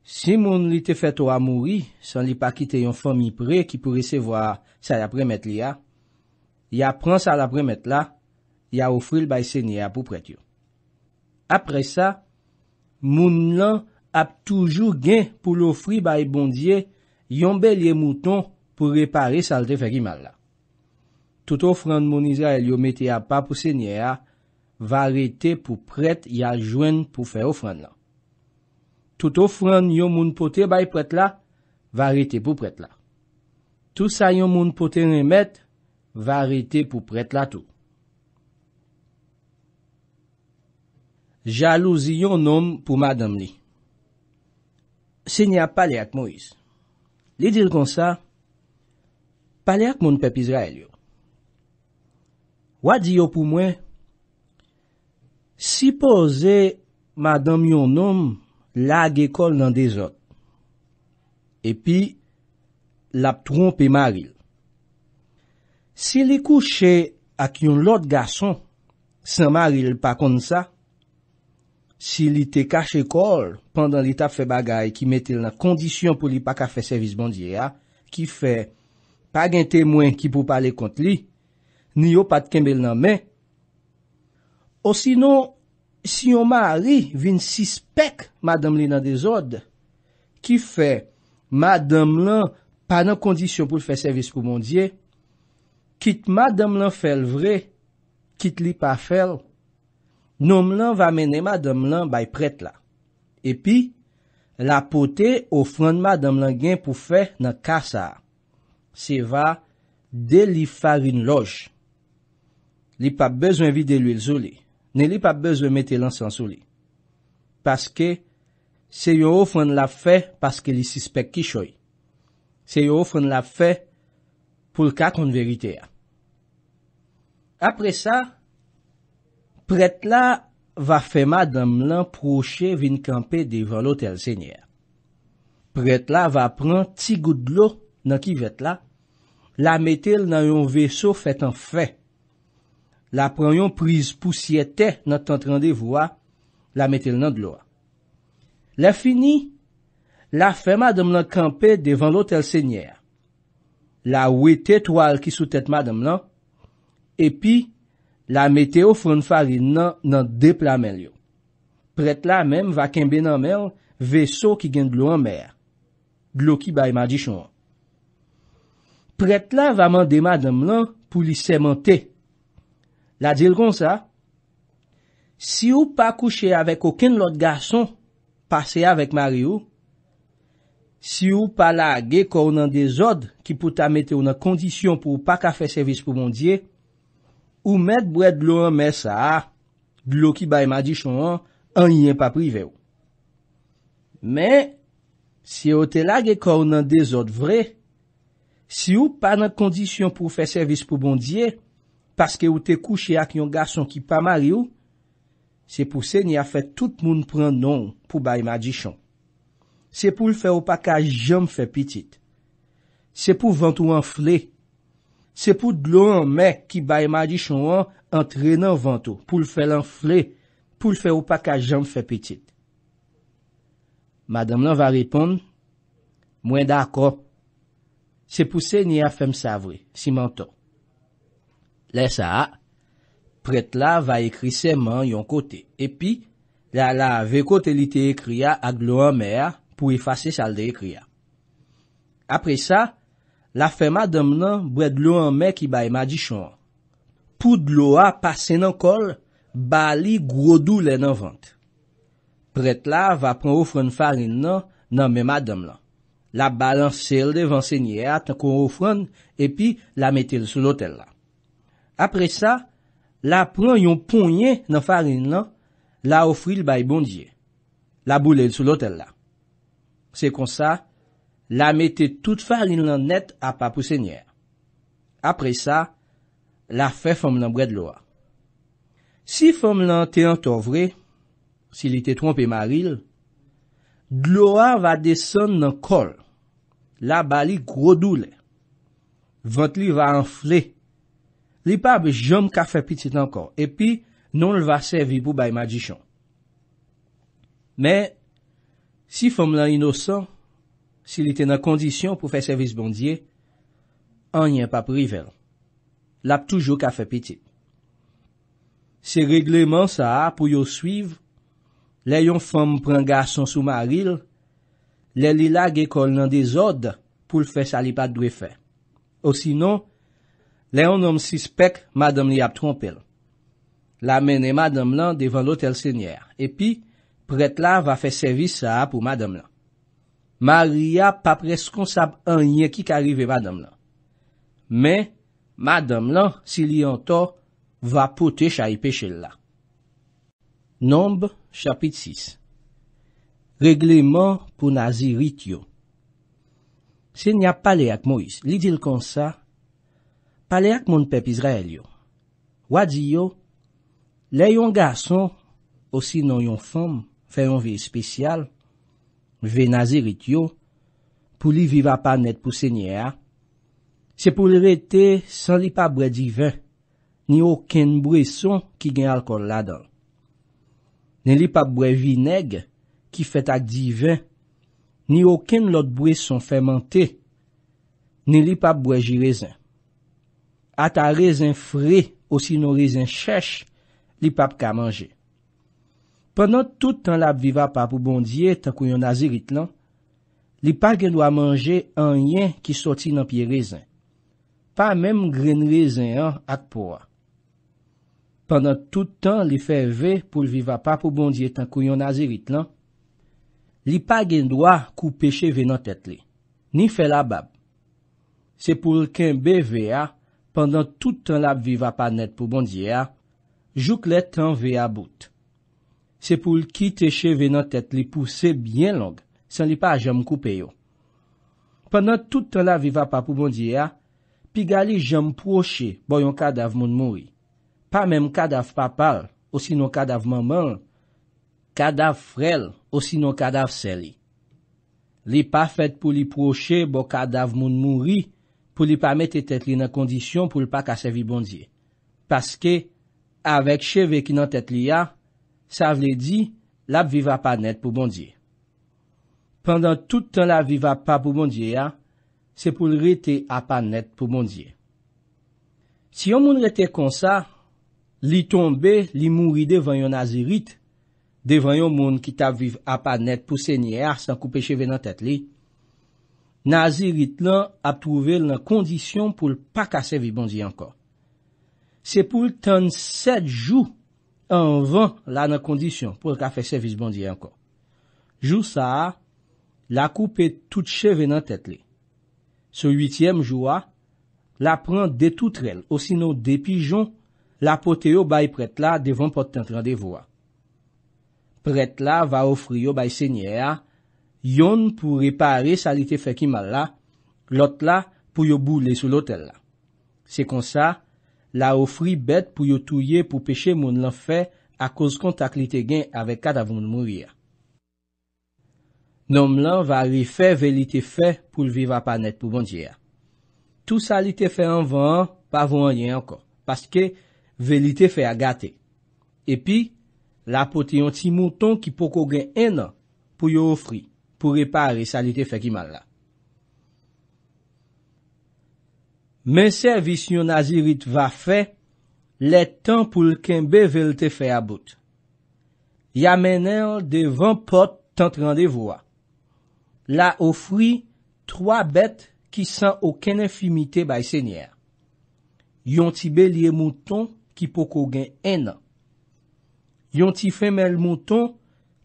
si moun li te fè to a mouri, san li pa kite yon fòmi pre ki pou resevwa sa yapremèt li a, ya prans a yapremèt la, ya ofril bay sènyè a pou prèt yon. Apre sa, moun lan ap toujou gen pou l'ofri bay bondye yon belye mouton pou repare salte fekimal la. Tout ofran moun Izrael yon mette ya pa pou sènyè a, va rete pou prèt ya jwen pou fe ofran lan. Tout ofran yon moun pote bay prèt la, va rete pou prèt la. Tout sa yon moun pote remet, va rete pou prèt la touk. Jalouzi yon nom pou madame li. Se ni ap pale ak Moïse. Li dil kon sa, pale ak moun pep Izrael yo. Wadi yo pou mwen, si pose madame yon nom e la ge kol nan de zot, epi la ptrompe maril. Se li kouche ak yon lot gason, san maril pa kon sa, si li te kache kol pandan li ta fe bagay ki metel nan kondisyon pou li pa ka fe servis bondye ya, ki fe, pa gen temwen ki pou pale kont li, ni yo pat kemel nan men, o sino, si yo mari vin sispek madame li nan de zode, ki fe, madame lan pa nan kondisyon pou fe servis pou bondye, kit madame lan fel vre, kit li pa fel, Nou m lan va menema dan m lan bay pret la. Epi, la pote ofran ma dan m lan gen pou fe nan kasa. Se va, de li farin loj. Li pa bezwenvi de li l zoli. Ne li pa bezwen metelan san zoli. Paske, se yo ofran la fe, paske li sispek ki choy. Se yo ofran la fe, pou l kakon verite ya. Apre sa, se yo ofran la fe, Pret la va fe madam lan proche vin kampe devan lotel senyer. Pret la va pran ti gout d'lo nan ki vet la. La metel nan yon vesou fet an fe. La pran yon priz pousyete nan tantrande vwa. La metel nan d'lo. La fini, la fe madam lan kampe devan lotel senyer. La we tetwal ki sou tet madam lan. Epi, La meteo foun fari nan depla men liyo. Pret la menm va kembe nan menm veso ki gen glou an mer. Glou ki bay ma di chouan. Pret la va mande man nan mlan pou li semente. La dil kon sa, si ou pa kouche avek okin lot gason pase avek mari ou, si ou pa lage koun nan de zod ki pou ta meteo nan kondisyon pou pa kafe servis pou mondye, ou mèd bwèd glou an mè sa a, glou ki bay ma di chon an, an yè pa prive ou. Mè, si ou te lage kor nan dezot vre, si ou pa nan kondisyon pou fè servis pou bondye, paske ou te kouche ak yon garson ki pa mari ou, se pou se ni a fè tout moun pran non pou bay ma di chon. Se pou l fè ou pa kaj jom fè pitit. Se pou vant ou an flè, Se pou glou an mè ki bay ma di chou an, an tre nan vantou pou l fè lan flè, pou l fè ou pa ka jamb fè petit. Madame lan va repond, mwen da akon, se pou se ni a fèm savre, si mantou. Lè sa, pret la va ekri seman yon kote, epi, la la ve kote li te ekria ag glou an mè, pou ifase salde ekria. Apre sa, La fe madam nan, bret lo an me ki bay ma di chan. Pou d'lo a pase nan kol, bali grodou le nan vant. Pret la, va pran ofran farin nan, nan me madam lan. La balan sel de vansenye atan kon ofran, epi la metel sou lotel la. Apre sa, la pran yon ponye nan farin lan, la ofril bay bondye. La boulel sou lotel la. Se kon sa... la mette tout fa lin lan net apapou sènyèr. Apre sa, la fè fèm lan bret lo a. Si fèm lan te an tovre, si li te trompe maril, lo a va deson nan kol. La bali grodou le. Vant li va anfle. Li pa be jom ka fè pitit nan kol. E pi, non l va sevi pou bay majichon. Me, si fèm lan inosan, Si li te nan kondisyon pou fè servis bondye, an nyen pa privel. Lap toujou ka fè piti. Se regleman sa ap pou yo suiv, le yon fèm prangas son sou maril, le li la ge kol nan dezod pou l fè salipat dwe fè. O sinon, le yon nom sispek madam li ap trompel. La men e madam lan devan lotel senyer. E pi, pret la va fè servis sa ap pou madam lan. Maria pa preskonsab anye ki karive madame lan. Men, madame lan, si li an to, va pote chaype chel la. Nombe, chapit 6. Regleman pou nazi rit yo. Se nya pale ak Moïse, li dil konsa, pale ak moun pep Israel yo. Wadi yo, le yon gason, osi nan yon fom, feyon viye spesyal, Ve nazi rityo, pou li viva pa net pou senye a, se pou li rete san li pa bwe divin, ni oken bwe son ki gen alkol la don. Ne li pa bwe vineg ki fet ak divin, ni oken lot bwe son fèmente, ne li pa bwe jirezin. Ata rezin fre, osino rezin chèche, li pa bwe ka manje. Pendan tout tan lap viva pa pou bondye tan kouyon nazirit lan, non? li pa gen do a manje an yen ki soti nan piye rezen, pa menm gren rezen an ak po a. Pendan tout tan li fe ve pou l viva pa pou bondye tan kouyon nazirit lan, li pa gen do a kou peche ve nan tet li, ni fe la bab. Se pou l ken be ve a, pendan tout tan lap viva pa net pou bondye a, jouk let an ve a bout. se pou l ki te cheve nan tet li pousse byen log, san li pa jom koupe yo. Pendan tout tan la viva pa pou bondye ya, pi gali jom proche bo yon kadav moun mouri. Pa menm kadav papal, osinon kadav mamal, kadav frel, osinon kadav seli. Li pa fet pou li proche bo kadav moun mouri, pou li pa mette tet li nan kondisyon pou l pa kasevi bondye. Paske, avek cheve ki nan tet li ya, Sa vle di, la b viva pa net pou bondye. Pendan tout tan la viva pa pou bondye ya, se pou l rete a pa net pou bondye. Si yon moun rete kon sa, li tombe, li mouri devan yon nazirit, devan yon moun ki tab viva pa net pou sènyer, san koupe cheve nan tèt li, nazirit lan ap trove l nan kondisyon pou l pa kase vi bondye ankon. Se pou l tan sed jou, An van la nan kondisyon pou ka fe servis bandye ankon. Jou sa, la koupe tout cheve nan tet li. Se witièm jou a, la pran detoutrel, osino depijon, la pote yo bay pret la devan poten krandevo a. Pret la va ofri yo bay sènyè a, yon pou repare salite fek imal la, lot la pou yo boule sou lotel la. Se kon sa, La ofri bet pou yo touye pou peche moun lan fe akos kontak li te gen avèk kada moun moun ria. Nom lan va rifè velite fe pou l'viva panet pou bandjia. Tou salite fe anvan, pa vwan yen ankon, paske velite fe agate. Epi, la pote yon ti mouton ki poko gen en nan pou yo ofri pou repare salite fe ki man la. Men servisyon nazirit va fe, le tan pou lkenbe velte fe a bout. Ya menen de van pot tant randevoa. La ofri, troa bet ki san oken enfimite bay senyer. Yon ti belye mouton ki poko gen enan. Yon ti femel mouton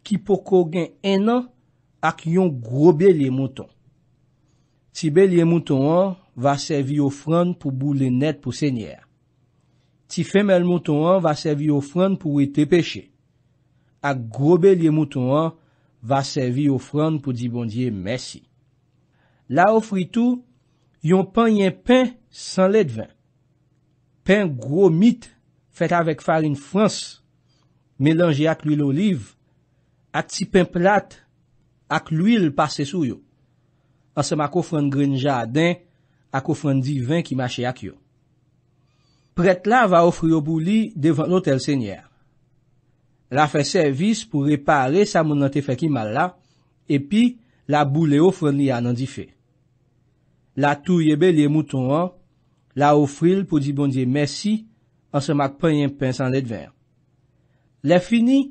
ki poko gen enan ak yon grobelye mouton. Ti belye mouton an, va servi yo fran pou bou le net pou senyer. Ti femel mouton an, va servi yo fran pou we te peche. Ak grobe liye mouton an, va servi yo fran pou di bondye mesi. La ou fritou, yon pan yon pan san let ven. Pan gro mit, fet avèk farin frans, melange ak li l'oliv, ak ti pan plat, ak li l'il pase sou yo. An sema kou fran gren jaden, ak ofran divin ki mache akyo. Pret la va ofri yo bou li, devan otel senyer. La fe servis pou repare sa mounante fe kimal la, epi la bou le ofran li anan di fe. La tou yebe li e mouton an, la ofril pou di bon diye mersi, an se mak penyen pensan let ven. Le fini,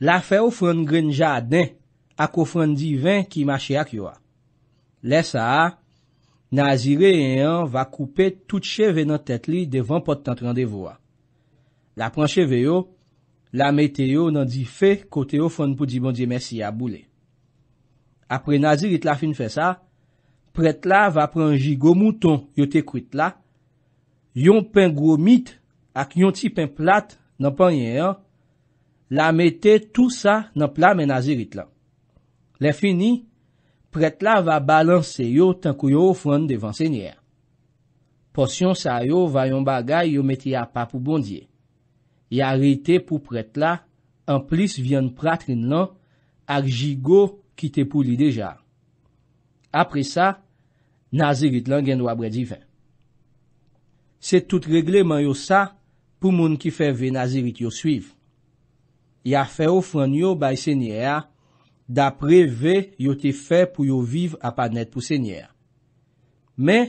la fe ofran gren jaden, ak ofran divin ki mache akyo. Le sa a, Nazire en an va koupe tout cheve nan tet li devan potant randevo a. La pran cheve yo, la mette yo nan di fe kote yo fon pou di bon di mesi ya boule. Apre nazire it la fin fe sa, pret la va pran jigo mouton yo te kwit la, yon pen gwo mit ak yon ti pen plat nan pan en an, la mette tou sa nan plat men nazire it la. Le fini, Pret la va balanse yo tankou yo ofwande devan sènyè. Ponsyon sa yo vayon bagay yo metye apapou bondye. Ya reyte pou pret la, an plis vyan pratrin lan, ak jigo kite pou li deja. Apre sa, Nazirit lan gen wabre divè. Se tout regleman yo sa, pou moun ki fè ve Nazirit yo suiv. Ya fè ofwande yo bay sènyè a, da preve yo te fe pou yo viv apanet pou sènyer. Men,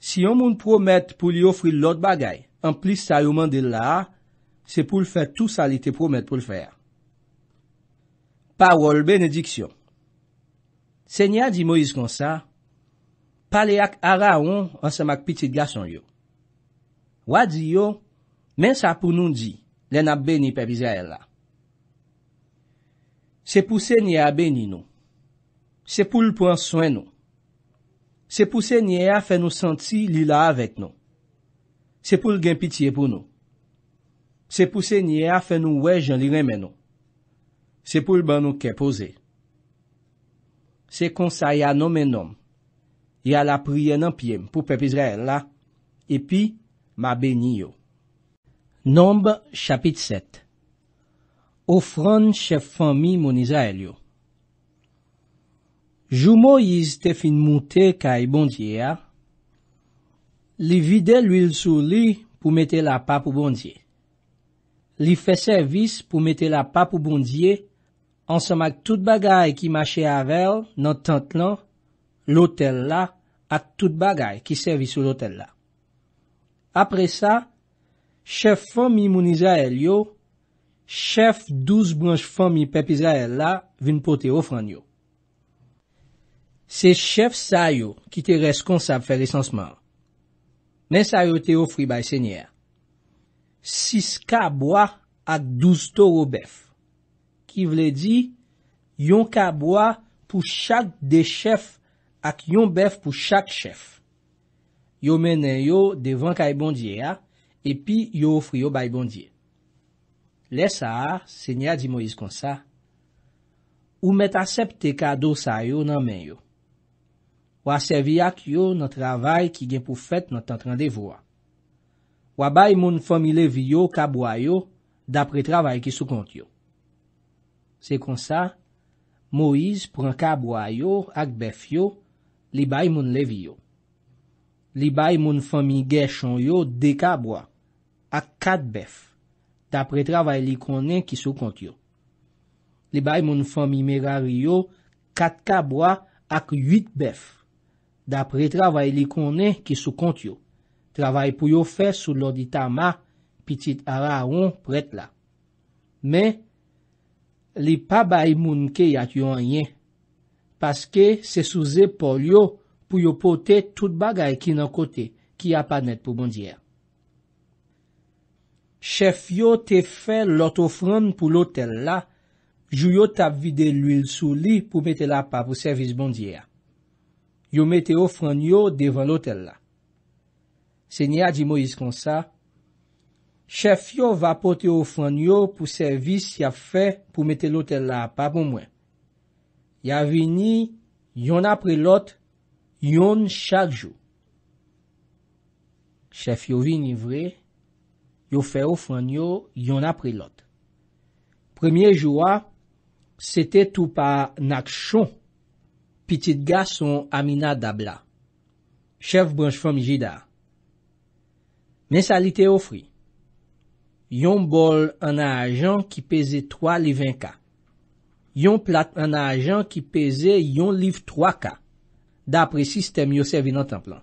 si yon moun promet pou li ofri lot bagay, an plis sa yon mande la, se pou l fè tout sa li te promet pou l fè. Pawol benediksyon. Sènyer di Moïse konsa, pale ak ara on an semak pitit gason yo. Wadi yo, men sa pou nou di, lè napbe ni pepizè ella. Se pou se nye a beni nou, se pou l pou an soen nou, se pou se nye a fe nou santi li la avet nou, se pou l gen pitiye pou nou, se pou se nye a fe nou wej an li remen nou, se pou l ban nou ke pose. Se konsa ya nomen nom, ya la prien an piem pou pepizre la, epi ma beni yo. NOMB CHAPIT SETT Ofran chef fami mouniza el yo. Joumou yiz te fin moun te ka e bondye a, li vide l'uil sou li pou mette la pa pou bondye. Li fe servis pou mette la pa pou bondye ansamak tout bagay ki mache avel nan tant lan l'otel la at tout bagay ki servi sou l'otel la. Apre sa, chef fami mouniza el yo Chef douz branj fan mi pepizay la vin pou te ofran yo. Se chef sa yo ki te reskonsap fe resansman. Men sa yo te ofri bay senyer. Sis ka boa ak douz toro bef. Ki vle di yon ka boa pou chak de chef ak yon bef pou chak chef. Yo menen yo devan kay bondye ya. Epi yo ofri yo bay bondye. Lesa, se nya di Moïse konsa, ou met asepte ka dosa yo nan men yo. Ou asevi ak yo nan travay ki gen pou fet nan tantran de voa. Ou abay moun fomi levi yo kabwa yo, dapre travay ki sou kont yo. Se konsa, Moïse pran kabwa yo ak bef yo, li bay moun levi yo. Li bay moun fomi gesho yo de kabwa, ak kat bef. Dapre travay li konen ki sou kont yo. Li bay moun fòm imerari yo, kat ka bwa ak yut bef. Dapre travay li konen ki sou kont yo. Travay pou yo fè sou lodi tama, pitit ara an prèt la. Men, li pa bay moun ke yat yo anyen. Paske se sou zè pou yo pou yo pote tout bagay ki nan kote ki apanet pou bondyè. Chef yo te fe lot ofran pou lotel la, jou yo tab vide l'uil sou li pou mete la pa pou servis bondye a. Yo mete ofran yo devan lotel la. Se ni a di Moïse kon sa, Chef yo va pote ofran yo pou servis ya fe pou mete lotel la pa pou mwen. Ya vini yon apre lot, yon chak jo. Chef yo vini vre, yo fè ou fwen yo yon apri lot. Premye jouwa, se te tou pa nak chon, pitit ga son Amina Dabla, chef branch fwen miji da. Mensalite ou fri, yon bol an ajan ki peze 3 liv 20 ka, yon plat an ajan ki peze yon liv 3 ka, dapri sistem yo se vinan tan plan.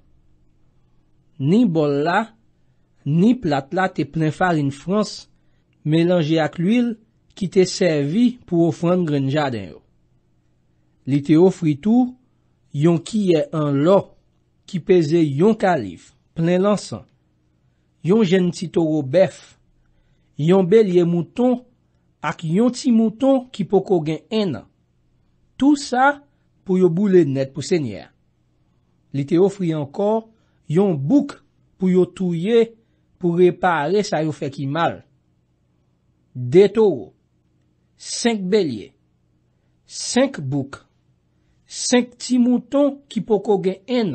Nin bol la, ni plat la te plen fal in Frans, melanje ak l'uil ki te servi pou ofran grenja den yo. Li te ofri tou, yon kiye an lo, ki peze yon kalif, plen lansan, yon jen ti toro bef, yon belye mouton, ak yon ti mouton ki poko gen ena. Tout sa pou yo boule net pou senyer. Li te ofri ankor, yon bouk pou yo touye, pou repare sa yo fè ki mal. De to, 5 belye, 5 bouk, 5 ti mouton ki poko gen en,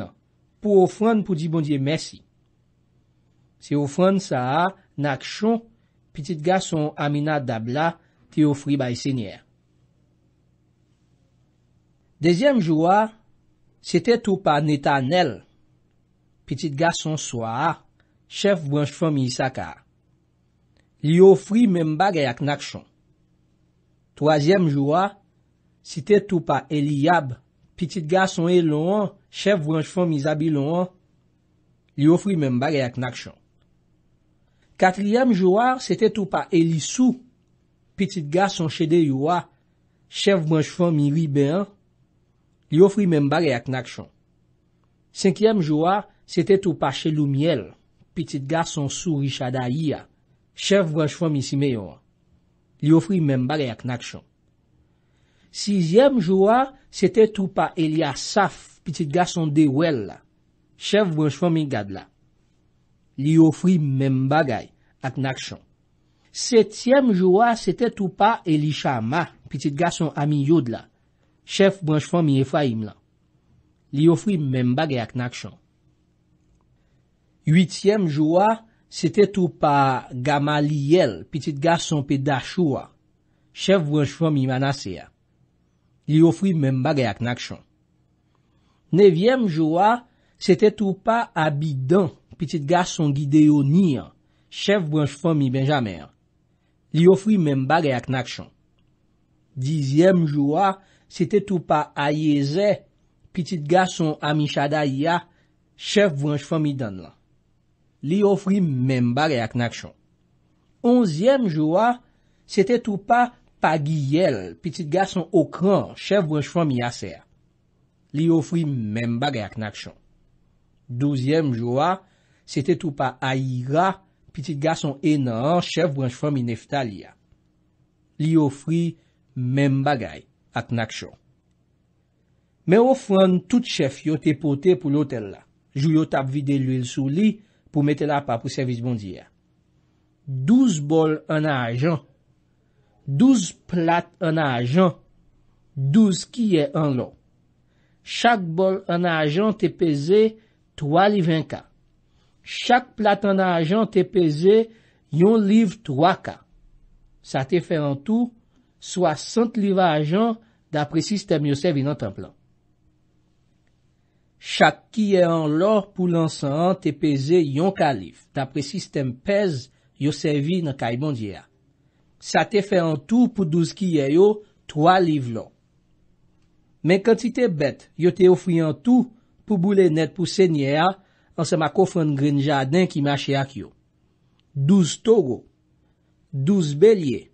pou ofran pou di bon diye mersi. Se ofran sa a, nak chon, pitit gas son Amina Dabla, te ofri bay senyer. Dezyem jouwa, se te tou pa netanel, pitit gas son so a, Chef branjfan mi Isaka. Li ofri men bagay ak nak chon. Troasyem jouwa, Sete tou pa Eli Yab, Pitit gason e lon an, Chef branjfan mi Zabi lon an, Li ofri men bagay ak nak chon. Katryem jouwa, Sete tou pa Eli Sou, Pitit gason chede yowa, Chef branjfan mi Riban, Li ofri men bagay ak nak chon. Senkyem jouwa, Sete tou pa Che Lou Miel, Pitit gason sou Richard a yi a. Chef branj fòm yi si me yon a. Li ofri men bagay ak nak chon. Sizyem jowa, sete toupa Elias saf. Pitit gason de wel la. Chef branj fòm yi gad la. Li ofri men bagay ak nak chon. Setyem jowa, sete toupa Elisha ma. Pitit gason Amin Yod la. Chef branj fòm yi Efraim la. Li ofri men bagay ak nak chon. Ywityem jwa, sete tou pa Gamaliel, pitit gason peda chouwa, chef branj fomi manase ya. Li ofri menm bagay ak nak chon. Nevyem jwa, sete tou pa Abidon, pitit gason guideyo ni ya, chef branj fomi benjamè ya. Li ofri menm bagay ak nak chon. Dizyem jwa, sete tou pa Ayese, pitit gason amishada ya, chef branj fomi dan la. Li ofri men bagay ak nak chon. Onzyem jouwa, sete tou pa Pagiyel, pitit gason Okran, chef branj fwa mi yase a. Li ofri men bagay ak nak chon. Douzyem jouwa, sete tou pa Aira, pitit gason Enaan, chef branj fwa mi neftal ya. Li ofri men bagay ak nak chon. Me ofran tout chef yo te pote pou lotel la. Jou yo tap vide lwil sou li, pou mette la pa pou servis bondi ya. 12 bol an a ajan, 12 plat an a ajan, 12 kiye an lo. Chak bol an a ajan te peze 3 liv en ka. Chak plat an a ajan te peze yon liv 3 ka. Sa te fer an tou, 60 liv an a ajan, dapre sistem yo se vi nan tan plan. Chak kiye an lor pou lansan an te peze yon ka liv. Ta pre sistem pez yo servi nan kaybondye a. Sa te fe an tou pou douz kiye yo, twa liv lor. Men kantite bet, yo te ofri an tou pou boule net pou senye a nan sema kofran green jardin ki mache a kyo. Douz togo, douz belye,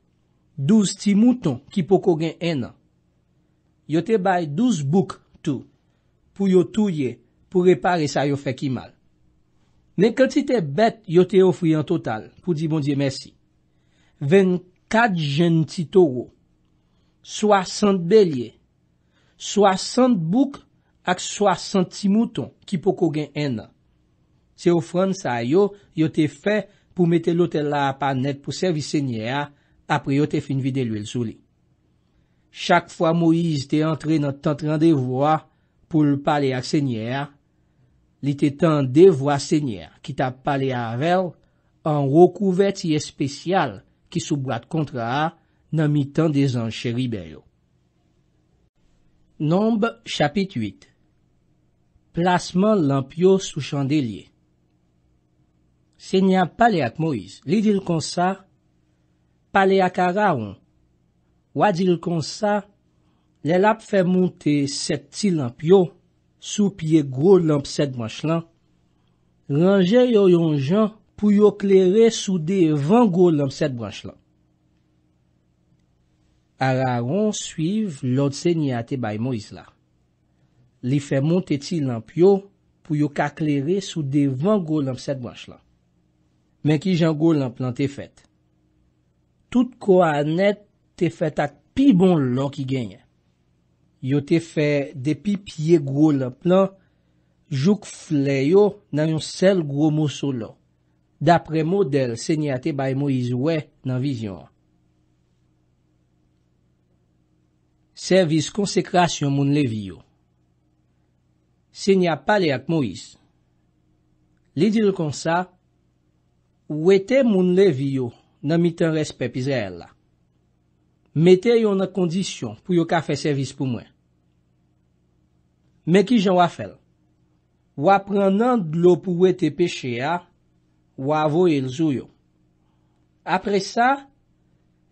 douz timouton ki poko gen enan. Yo te bay douz bouk pou yo touye, pou repare sa yo feki mal. Ne kaltite bet yo te ofri an total, pou di bon diye mersi. 24 jen ti toro, 60 belye, 60 bouk ak 60 ti mouton ki pou kogen ena. Se ofran sa yo, yo te fe pou mete lote la apanet pou servise nye a, apri yo te fin vide lwil souli. Chak fwa Moise te antre nan tant randevwa, Poul paleak sènyèr, li tè tan devwa sènyèr ki ta paleak avel an rokouvet y espèsyal ki sou blat kontra nan mi tan de zan chè ribeyo. Nombe chapit 8 Plasman lampyo sou chandelye Sènyè paleak Moïse, li dil konsa paleak a raon, wadil konsa Lè lap fè moun te set ti lamp yo, sou piye gwo lamp set bransch lan, ranje yo yon jan pou yo klerè sou de van gwo lamp set bransch lan. Ara ron suiv lòdse nye ate bay Moïse la. Li fè moun te ti lamp yo pou yo ka klerè sou de van gwo lamp set bransch lan. Men ki jan gwo lamp lan te fet. Tout kwa anet te fet ak pi bon lò ki genye. Yo te fe depi piye gwo lan plan, jouk fle yo nan yon sel gwo mousou lan. Dapre model, se nye ate bay Moise we nan vizyon. Servis konsekrasyon moun leviyo. Se nye apale ak Moise. Li dir kon sa, ou ete moun leviyo nan mitan respep Izraela. metè yon ak kondisyon pou yo ka fè servis pou mwen. Mè ki jen wafèl, wapren nan glopou ete peche a, wavou el sou yo. Apre sa,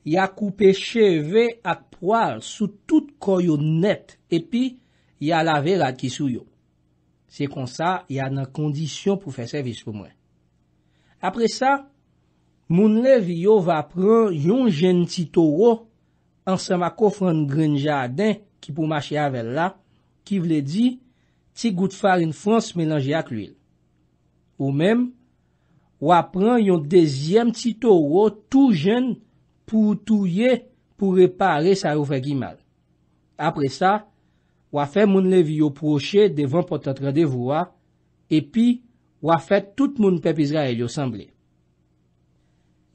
ya koupe cheve ak poal sou tout koyo net, epi, ya lave lakisou yo. Se kon sa, ya nan kondisyon pou fè servis pou mwen. Apre sa, moun lev yo wapren yon jen titou yo, ansanma kofran grin jaden ki pou mache avel la, ki vle di ti gout farin frans melange ak lwil. Ou mem, wapran yon dezyem ti towo tou jen pou touye pou repare sa roufè gimal. Apre sa, wapre moun leviyo proche devan potat radevwa, epi wapre tout moun pepizra el yo sanble.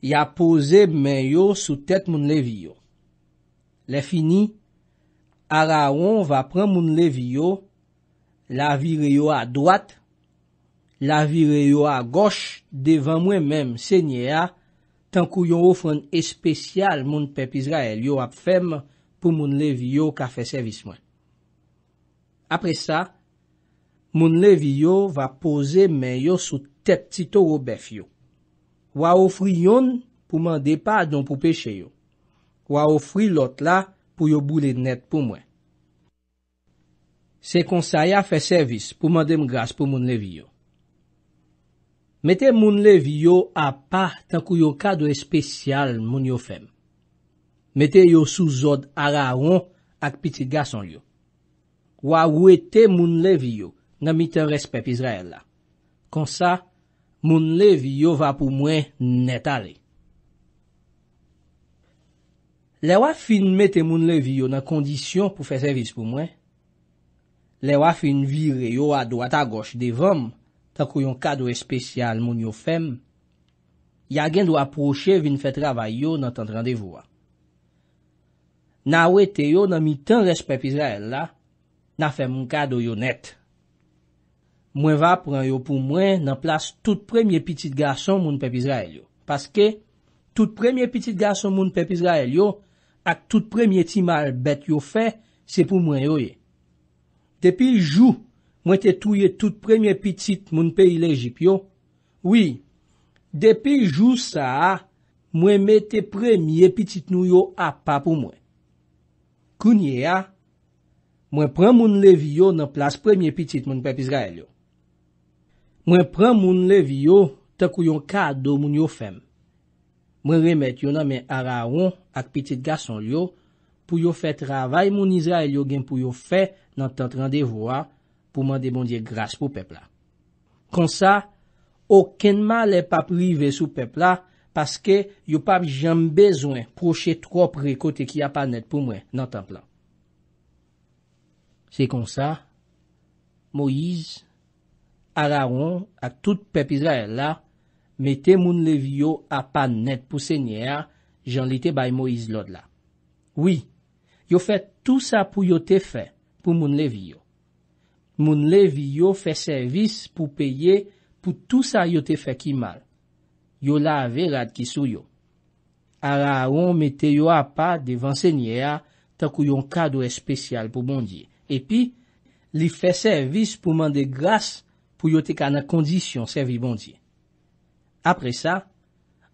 Ya pose men yo sou tet moun leviyo. Le fini, Araon va pran moun leviyo, la vireyo a doat, la vireyo a goch devan mwen menm senye a, tankou yon ofran espesyal moun pepiz rael yo ap fem pou moun leviyo ka fe servis mwen. Apre sa, moun leviyo va pose men yo sou tet tito ou bef yo. Wa ofri yon pou man depa don pou peche yo. Wa ofri lot la pou yo boule net pou mwen. Se konsa ya fe servis pou mandem gras pou moun leviyo. Mete moun leviyo a pa tankou yo kadwe spesyal moun yo fem. Mete yo souzod ara an ak pitit gasan yo. Wa wete moun leviyo nan miten respep Izrael la. Konsa moun leviyo va pou mwen net aley. Lewa finme te moun levi yo nan kondisyon pou fe servis pou mwen. Lewa finvire yo a doa ta goshe devanm tan kou yon kado espesyal moun yo fem. Yagen do aproche vin fe travay yo nan tan randevouwa. Na oue te yo nan mi tan respep Israel la, na fem moun kado yo net. Mwen va pran yo pou mwen nan plas tout premye pitit gason moun pep Israel yo. Paske tout premye pitit gason moun pep Israel yo, ak tout premye timal bet yo fe, se pou mwen yo ye. Depi jou, mwen te touye tout premye pitit moun pe il-Ejip yo. Oui, depi jou sa, mwen me te premye pitit nou yo apapou mwen. Kounye a, mwen pren moun leviyo nan plas premye pitit moun pe pizrael yo. Mwen pren moun leviyo takou yon kado moun yo feme. Mwen remet yon anmen Araon ak pitit gason yo pou yo fè travay moun Izrael yo gen pou yo fè nantant randevwa pou mwen bon demondye grase pou pepla. Konsa, okenman le pa prive sou pepla paske yo pa jen bezwen proche tro prekote ki apanet pou mwen nantanpla. Se konsa, Moiz, Araon ak tout pep Izrael la, Metè moun leviyo apan net pou sènyè a, jan li te bay Moïse lod la. Oui, yo fè tout sa pou yo te fè pou moun leviyo. Moun leviyo fè servis pou peye pou tout sa yo te fè ki mal. Yo la ave rad ki sou yo. Ara an, metè yo apan devan sènyè a, tankou yon kado e spesyal pou bondye. E pi, li fè servis pou mande gras pou yo te kana kondisyon sèvi bondye. Apre sa,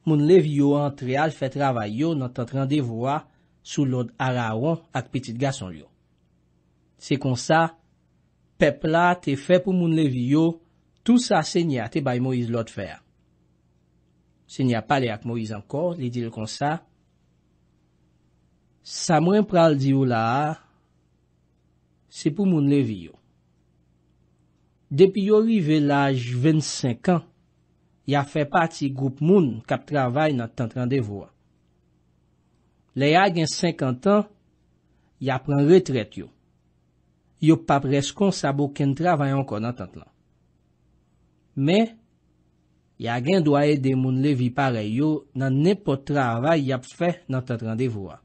moun lev yo antre al fè travay yo nan tat randevwa sou lod arawan ak petit gason yo. Se kon sa, pepla te fè pou moun lev yo, tout sa se nye a te bay Moïse lod fè a. Se nye a pale ak Moïse ankor, li dire kon sa, sa mwen pral di yo la a, se pou moun lev yo. Depi yo rive l'aj 25 an, ya fè pati goup moun kap travay nan tant randevwa. Le ya gen 50 an, ya pren retret yo. Yo pa preskonsab ouken travay ankon nan tant lan. Me, ya gen doa e de moun levi pare yo, nan nepo travay yap fè nan tant randevwa.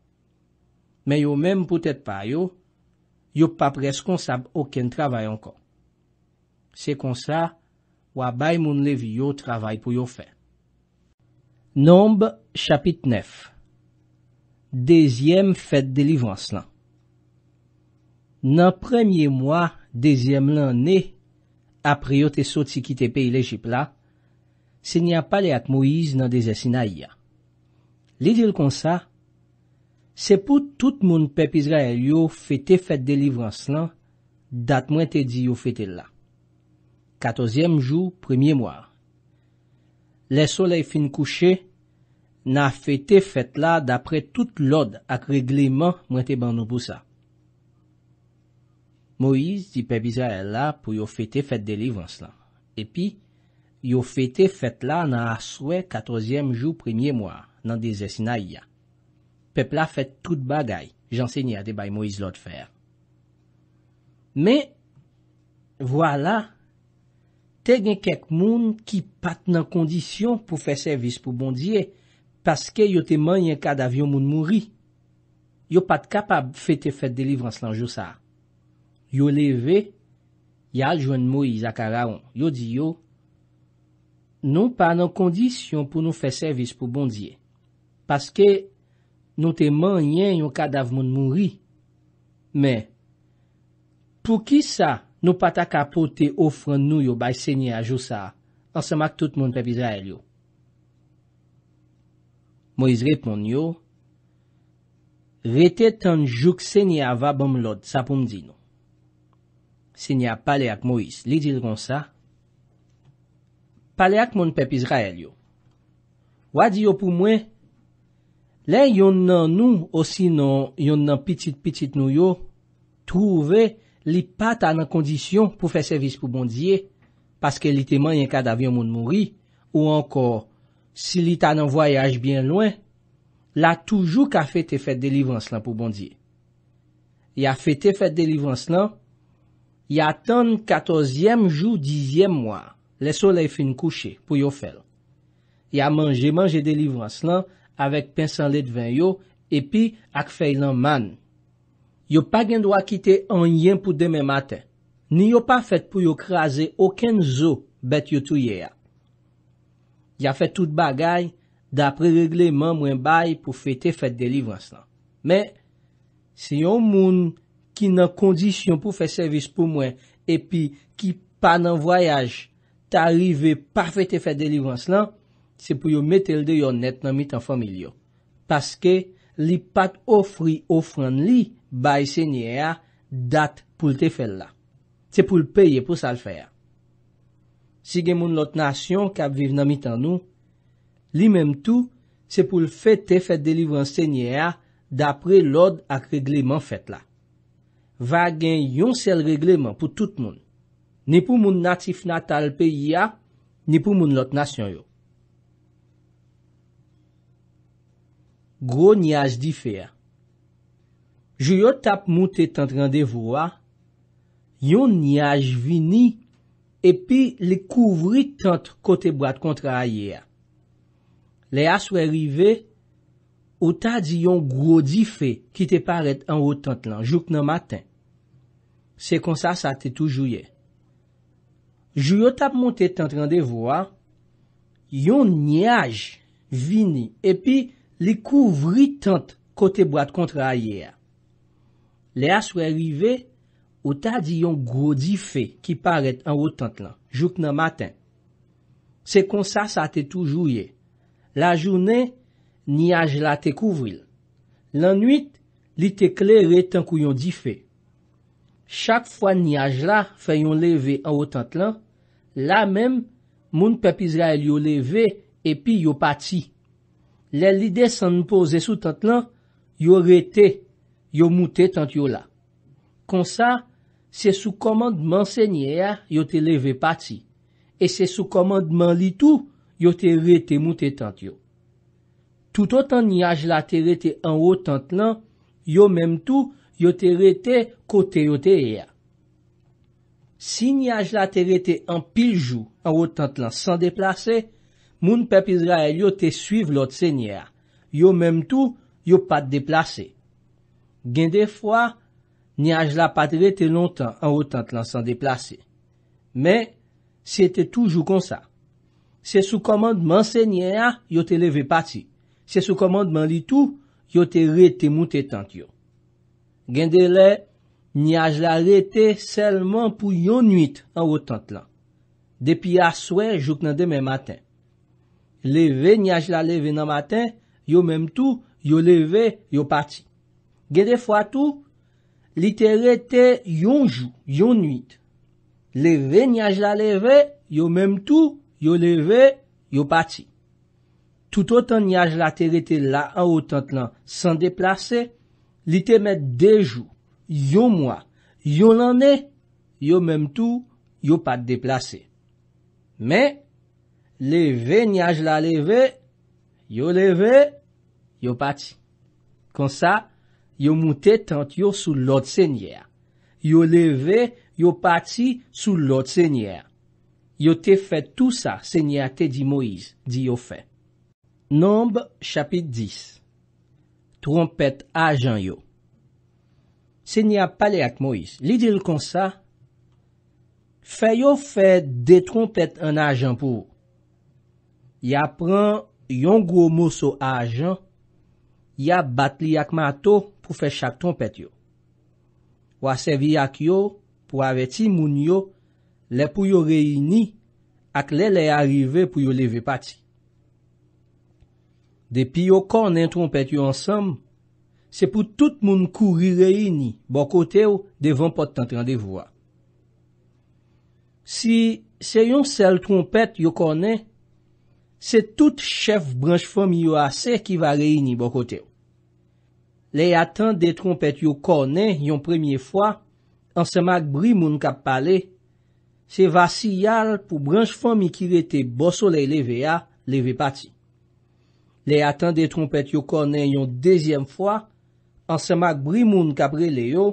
Me yo menm poutet pa yo, yo pa preskonsab ouken travay ankon. Se kon sa, wabay moun lev yo travay pou yo fè. Nombe, chapit 9 Dezyem fèt delivrans lan Nan premye mwa, dezyem lan ne, apri yo te sot si ki te pe il ejipla, se nyan pale at Moïse nan de zesina ya. Li dil kon sa, se pou tout moun pepizra el yo fètte fèt delivrans lan, dat mwen te di yo fètte la. Katozyem jou, premye mwa. Le soley fin kouche, na fete fet la dapre tout lod ak regleman mwen te ban nou pou sa. Moise di pep isa el la pou yo fete fet delivans la. Epi, yo fete fet la na aswe katozyem jou premye mwa nan de zesina iya. Pep la fet tout bagay. Janse nye ate bay Moise lod fer. Me, wala, te gen kek moun ki pat nan kondisyon pou fè servis pou bondye, paske yo te manyen kadav yon moun mouri. Yo pat kapab fète fète delivrans lan jousa. Yo leve, yal jwen mou yi zakaraon. Yo di yo, nou pa nan kondisyon pou nou fè servis pou bondye, paske nou te manyen yon kadav moun mouri. Men, pou ki sa, Nou pata ka pote ofran nou yo bay senya jou sa, ansamak tout moun pep Izrael yo. Moiz repon yo, rete tan jok senya va bom lod, sa poum di nou. Senya pale ak Moiz, li dil ron sa, pale ak moun pep Izrael yo. Wadi yo pou mwen, le yon nan nou osi nan yon nan pitit-pitit nou yo, trouve, li pa ta nan kondisyon pou fè servis pou bondye, paske li te man yon ka davyon moun mouri, ou ankor, si li ta nan voyaj bien lwen, la toujou ka fète fète de livran slan pou bondye. Ya fète fète de livran slan, ya atan katozyem jou dizyem mwan, le sole fène kouche pou yo fèl. Ya manje manje de livran slan, avèk pensan lèd vèn yo, epi ak fèy lan mann. Yo pa gen dwa kite an yen pou demen maten. Ni yo pa fet pou yo krasen oken zo bet yo tou ye a. Ya fet tout bagay dapre regleman mwen bay pou fete fet delivrans lan. Me, se yon moun ki nan kondisyon pou fe servis pou mwen epi ki pa nan voyaj ta rive pa fete fet delivrans lan, se pou yo metel de yon net nan mitan famil yo. Paske li pat ofri ofran li, bay sènyè ya dat pou l te fèl la. Se pou l peye pou sal fè ya. Si gen moun lot nasyon kap viv nan mitan nou, li mem tou, se pou l fè te fèt delivran sènyè ya dapre lod ak regleman fèt la. Va gen yon sel regleman pou tout moun. Ni pou moun natif natal peyi ya, ni pou moun lot nasyon yo. Gro niyaj di fè ya. Jou yo tap moun te tant randevwa, yon nyaj vini epi li kouvri tant kote brad kontra a ye a. Le a sou erive ou ta di yon grodi fe ki te paret an o tant lan jouk nan maten. Se kon sa sa te toujou ye. Jou yo tap moun te tant randevwa, yon nyaj vini epi li kouvri tant kote brad kontra a ye a. Le aswe rive, ou ta di yon grodi fe ki paret an wotant lan, juk nan matin. Se konsa sa te toujouye. La jounen, niyaj la te kouvril. Lan nwit, li te kler re tankou yon di fe. Chak fwa niyaj la fay yon leve an wotant lan, la men, moun pepiz la yon leve epi yon pati. Le li de san pouze sou tant lan, yon rete yon. yo moutetant yo la. Konsa, se sou komandman senye ya, yo te leve pati, e se sou komandman li tou, yo te rete moutetant yo. Toutotan niyaj la te rete an wotant lan, yo mem tou, yo te rete kote yo te e ya. Si niyaj la te rete an piljou an wotant lan san deplase, moun pep Israel yo te suiv lot senye ya, yo mem tou, yo pat deplase. Gen de fwa, ni a jla patre te lontan an wotant lan san deplase. Men, se te toujou kon sa. Se sou komand manse nye a, yo te leve pati. Se sou komand man li tou, yo te re te mou te tant yo. Gen de le, ni a jla re te selman pou yon nwit an wotant lan. Depi a swen, jok nan demen maten. Leve ni a jla leve nan maten, yo menm tou, yo leve, yo pati. Gede fwa tou, li te rete yon jou, yon nwit. Leve, njage la leve, yo mem tou, yo leve, yo pati. Toutotan njage la te rete la an otant lan, san deplase, li te met de jou, yon mwa, yon lan ne, yo mem tou, yo pat deplase. Me, leve, njage la leve, yo leve, yo pati. Kon sa... yo moutè tant yo sou lot sènyèr. Yo leve, yo pati sou lot sènyèr. Yo te fè tout sa sènyèr te di Moïse, di yo fè. Nombe, chapit 10. Trompète ajan yo. Sènyèr pale ak Moïse. Li dil kon sa? Fè yo fè de trompète an ajan pou. Ya pran yon gwo mousso ajan. Ya bat li ak mato. pou fè chak trompet yo. Wase vi ak yo pou aveti moun yo le pou yo reyni ak le le arrive pou yo leve pati. Depi yo konen trompet yo ansam, se pou tout moun kouri reyni bokote yo devan pot entran de vwa. Si se yon sel trompet yo konen, se tout chef branjfam yo ase ki va reyni bokote yo. le y atan de trompet yo konen yon premye fwa, an semak bri moun kap pale, se vasi yal pou branj fami ki rete bo sole le ve a, le ve pati. Le y atan de trompet yo konen yon dezyem fwa, an semak bri moun kap rele yo,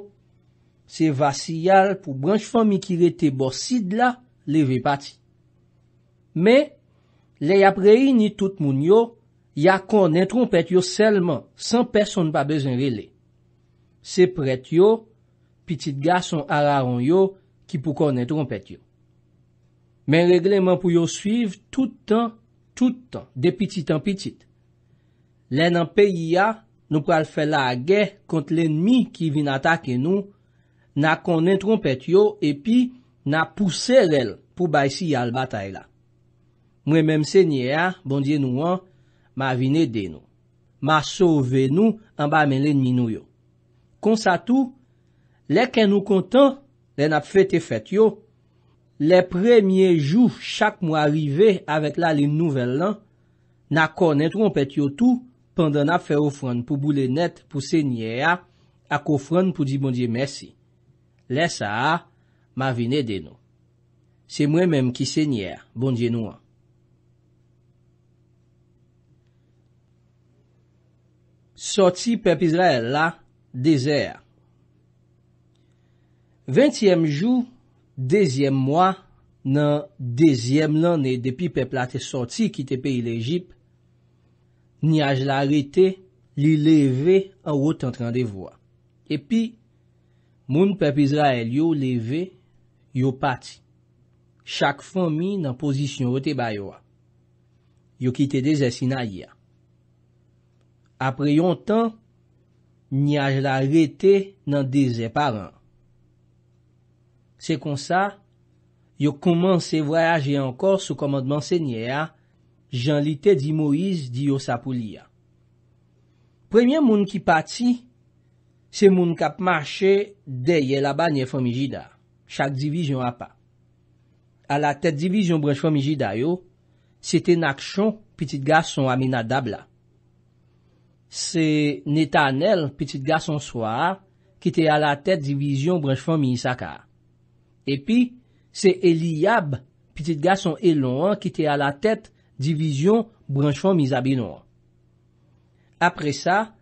se vasi yal pou branj fami ki rete bo sid la, le ve pati. Me, le y apre yi ni tout moun yo, Ya kon entrompet yo selman, san person npa bezen rele. Se pret yo, pitit gason araron yo, ki pou kon entrompet yo. Men regleman pou yo suiv, toutan, toutan, de pitit an pitit. Len an peyi ya, nou pral fel la a gè, kont l'enmi ki vin atake nou, na kon entrompet yo, epi, na pousse rel, pou bay si yal batay la. Mwen menm se nye ya, bon diye nou an, ma vine deno. Ma sove nou, amba men len minou yo. Konsa tou, le ken nou kontan, le nap fete fete yo, le premye jou chak mwa rive, avek la len nouvel lan, na konen trompet yo tou, pandan ap fe ofran pou boule net, pou senye ya, ak ofran pou di bon diye mersi. Le sa, ma vine deno. Se mwen menm ki senye ya, bon diye nou an. Soti pep Izrael la, dezer. Ventyem jou, dezyem mwa, nan dezyem lan e depi pep la te soti kite pe il Ejip, ni aje la rete li leve an wot entran de vwa. Epi, moun pep Izrael yo leve, yo pati. Chak fomi nan pozisyon wote bay wwa. Yo kite de zesina yi ya. Apre yon tan, ni a jela rete nan deze paran. Se kon sa, yo komanse voyaje ankor sou komandman sè nye a, jan lite di Moïse di yo sa pou li a. Premye moun ki pati, se moun kap mache deye la ba nye fòmijida, chak divizyon a pa. A la tèt divizyon brech fòmijida yo, se te nak chon, pitit ga son amina dab la. Se Netanel, pitit gason Soar, ki te ala tet divizyon branjfan mi Isaka. Epi, se Eliab, pitit gason Elon, ki te ala tet divizyon branjfan mi Zabinor. Apre sa,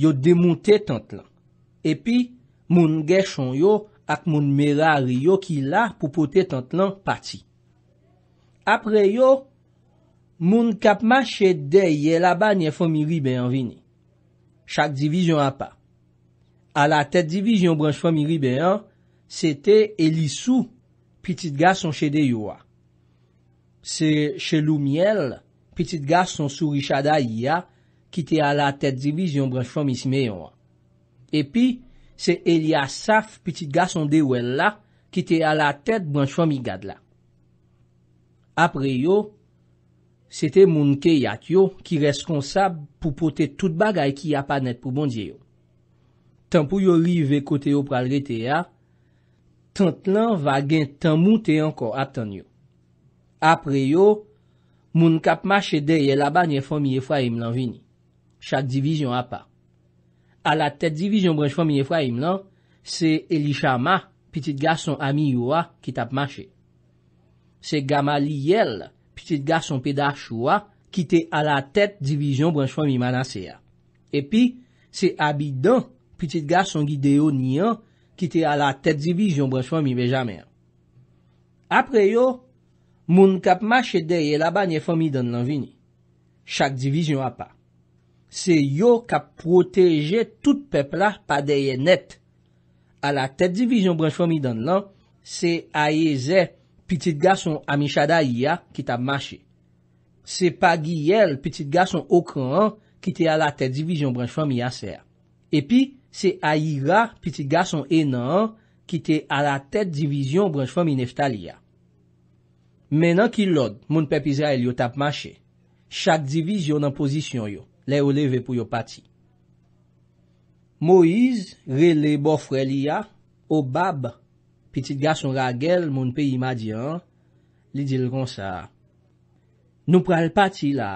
yo demonte tant lan. Epi, moun geson yo ak moun merari yo ki la pou pote tant lan pati. Apre yo, moun kapma chede ye laban ye fomiri beyan vini. chak divizyon a pa. A la tèt divizyon branj fòm i ribeyan, se te Eli Sou, pitit gas son chede yo a. Se Che Lou Miel, pitit gas son sou Richard Aya, ki te a la tèt divizyon branj fòm isme yo a. E pi, se Eli Asaf, pitit gas son dewella, ki te a la tèt branj fòm i gad la. Apre yo, Sete moun ke yat yo ki reskonsab pou pote tout bagay ki yapanet pou bondye yo. Tanpou yo li ve kote yo pral rete ya, tant lan va gen tan moun te anko ap tan yo. Apre yo, moun kap mache de ye laban ye fomye fwa im lan vini. Chak divizyon ap pa. A la tet divizyon branj fomye fwa im lan, se Eli Chama, pitit gason ami yo a, ki tap mache. Se Gamali Yel la, pitit gar son peda chouwa, ki te ala tet divizyon branj fwa mi manase ya. Epi, se abidon, pitit gar son gideyo niyan, ki te ala tet divizyon branj fwa mi vejame ya. Apre yo, moun kap mache deye laba nye fwa mi dan lan vini. Chak divizyon apak. Se yo kap proteje tout pepla pa deye net. Ala tet divizyon branj fwa mi dan lan, se aye zè pitit gason Amishada iya ki tap mache. Se Pagiyel, pitit gason Okran, ki te ala tet divizyon branchfam iya ser. Epi, se Ayira, pitit gason Enaan, ki te ala tet divizyon branchfam in Eftalia. Menan ki lod, moun pepizya el yo tap mache. Chak divizyon an pozisyon yo, le yo leve pou yo pati. Moiz, rele bofrel iya, obab, Petit gason ragel moun peyi ma di an, li dil kon sa, Nou pral pati la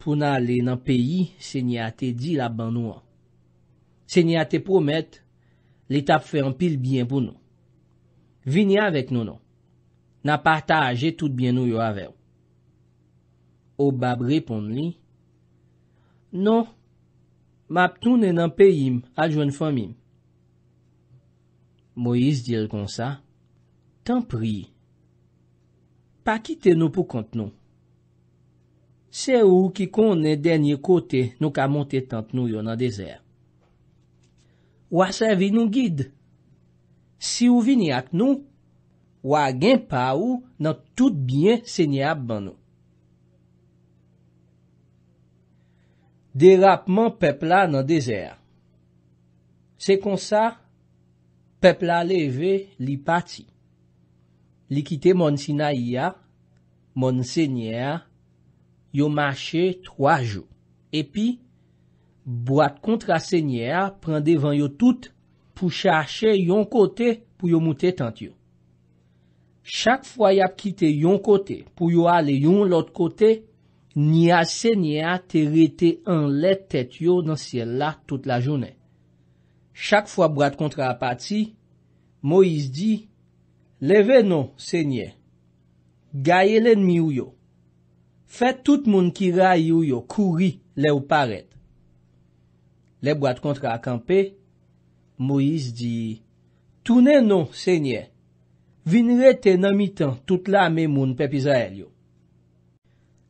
pou na le nan peyi se ni ate di la ban nou an. Se ni ate promet, li tap fe an pil bien pou nou. Vini an vek nou nou, na partaje tout bien nou yo avew. Ou bab repond li, Non, map tou ne nan peyi al jwen fami m. Moïse dir kon sa, tan pri. Pa kite nou pou kont nou. Se ou ki kon en denye kote nou ka monte tant nou yo nan dezer. Ou a sevi nou gid. Si ou vini ak nou, ou a gen pa ou nan tout bien seni ap ban nou. Derapman pepla nan dezer. Se kon sa, pepla leve li pati. Li kite mon sinay ya, mon senye ya, yo mache troa jo. Epi, boat kontra senye ya, pren devan yo tout, pou chache yon kote, pou yo mute tant yo. Chak fwa ya kite yon kote, pou yo ale yon lot kote, ni ya senye ya, te rete an let tete yo nan siel la tout la jounen. Chak fwa brad kontra apati, Moïse di, Leve non, sènyè, gaye len mi ou yo. Fè tout moun ki ray ou yo kouri le ou paret. Le brad kontra akampe, Moïse di, Tounen non, sènyè, vin rete nan mi tan tout la me moun pep Israel yo.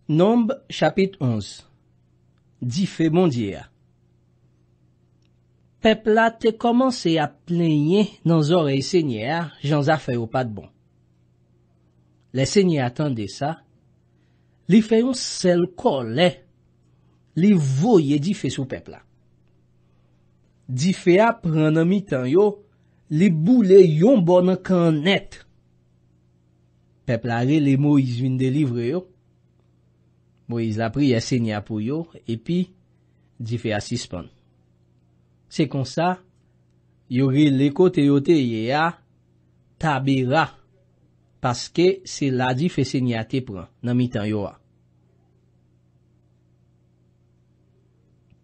Nombe chapit onz Di fe mondyea pepla te komanse a plenye nan zorey sènyè a jan zafè ou pat bon. Le sènyè atande sa, li fè yon sel kolè, li voye di fè sou pepla. Di fè a pran an mitan yo, li boule yon bon an kan net. Pepla re le Moïse vin delivre yo, Moïse la priye sènyè apou yo, e pi di fè a sispon. Se kon sa, yori lekote yote ye a tabira. Paske se la di fese nye a te pran nan mi tan yo a.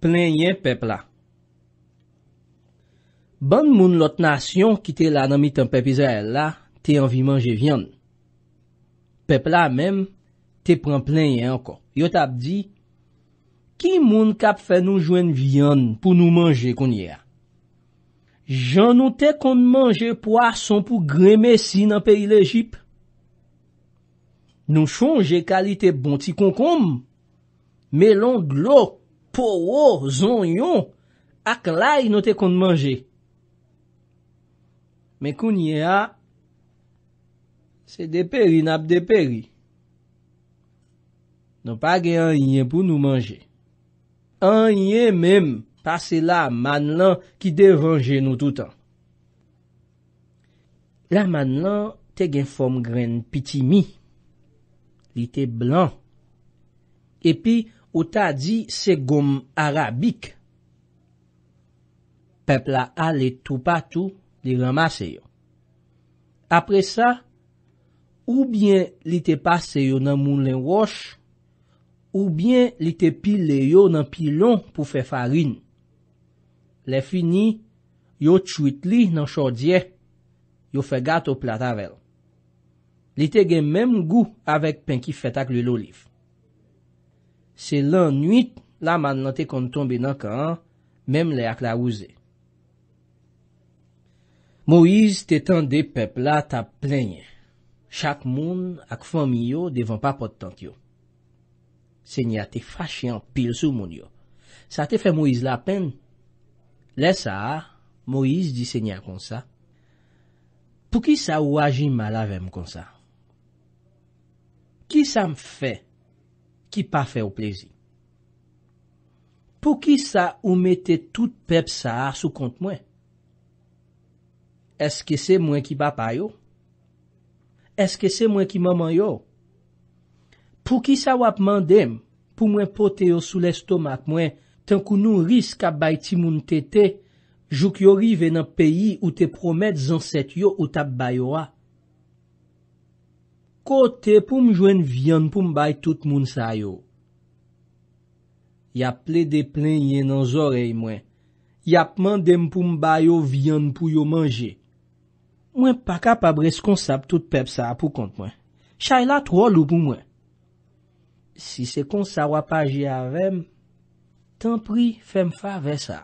Plenye pepla. Ban moun lot nasyon ki te la nan mi tan pepiza el la, te anvi manje vyan. Pepla menm, te pran plenye anko. Yo tab di... Ki moun kap fè nou jwen vyan pou nou manje kounye a? Jan nou te kon manje poason pou gremesi nan peyi lejip? Nou chonje kalite bon ti kon kom, me lon glo, po wo, zon yon, ak la yon nou te kon manje. Me kounye a, se deperi nan ap deperi. Nou pa gen yon pou nou manje. Anye menm pase la man lan ki devanje nou toutan. La man lan te gen fom gren piti mi. Li te blan. Epi ou ta di se gom arabik. Pep la ale tou patou li ramase yo. Apre sa, ou bien li te pase yo nan moun len wosh, Ou byen li te pile yo nan pilon pou fe farin. Le fini, yo chuit li nan chordye, yo fe gato plat avel. Li te gen menm gou avek pen ki fetak li loliv. Se lan nwit, la man nan te kontombe nan kaan, menm le ak la ouze. Moiz te tan de pep la ta plenye. Chak moun ak famiyo devan pa potant yo. Senya te fache an pil sou moun yo. Sa te fe Moïse la pen. Le sa, Moïse di senya kon sa. Pou ki sa ou aji malavem kon sa? Ki sa m fe ki pa fe ou plezi? Pou ki sa ou mete tout pep sa sou kont mwen? Eske se mwen ki papa yo? Eske se mwen ki maman yo? Pou ki sa wap mandem pou mwen pote yo sou l'estomak mwen tenkou nou risk ap bay ti moun tete jouk yo rive nan peyi ou te promet zanset yo ou tap bay yo a. Kote pou mjwen vyan pou mbay tout moun sa yo. Yaple de plen ye nan zorey mwen. Yapman dem pou mbay yo vyan pou yo manje. Mwen pakap ap reskonsap tout pep sa apou kont mwen. Chay la trol ou pou mwen. Si se kon sa wap aje avèm, tan pri fèm fa vè sa.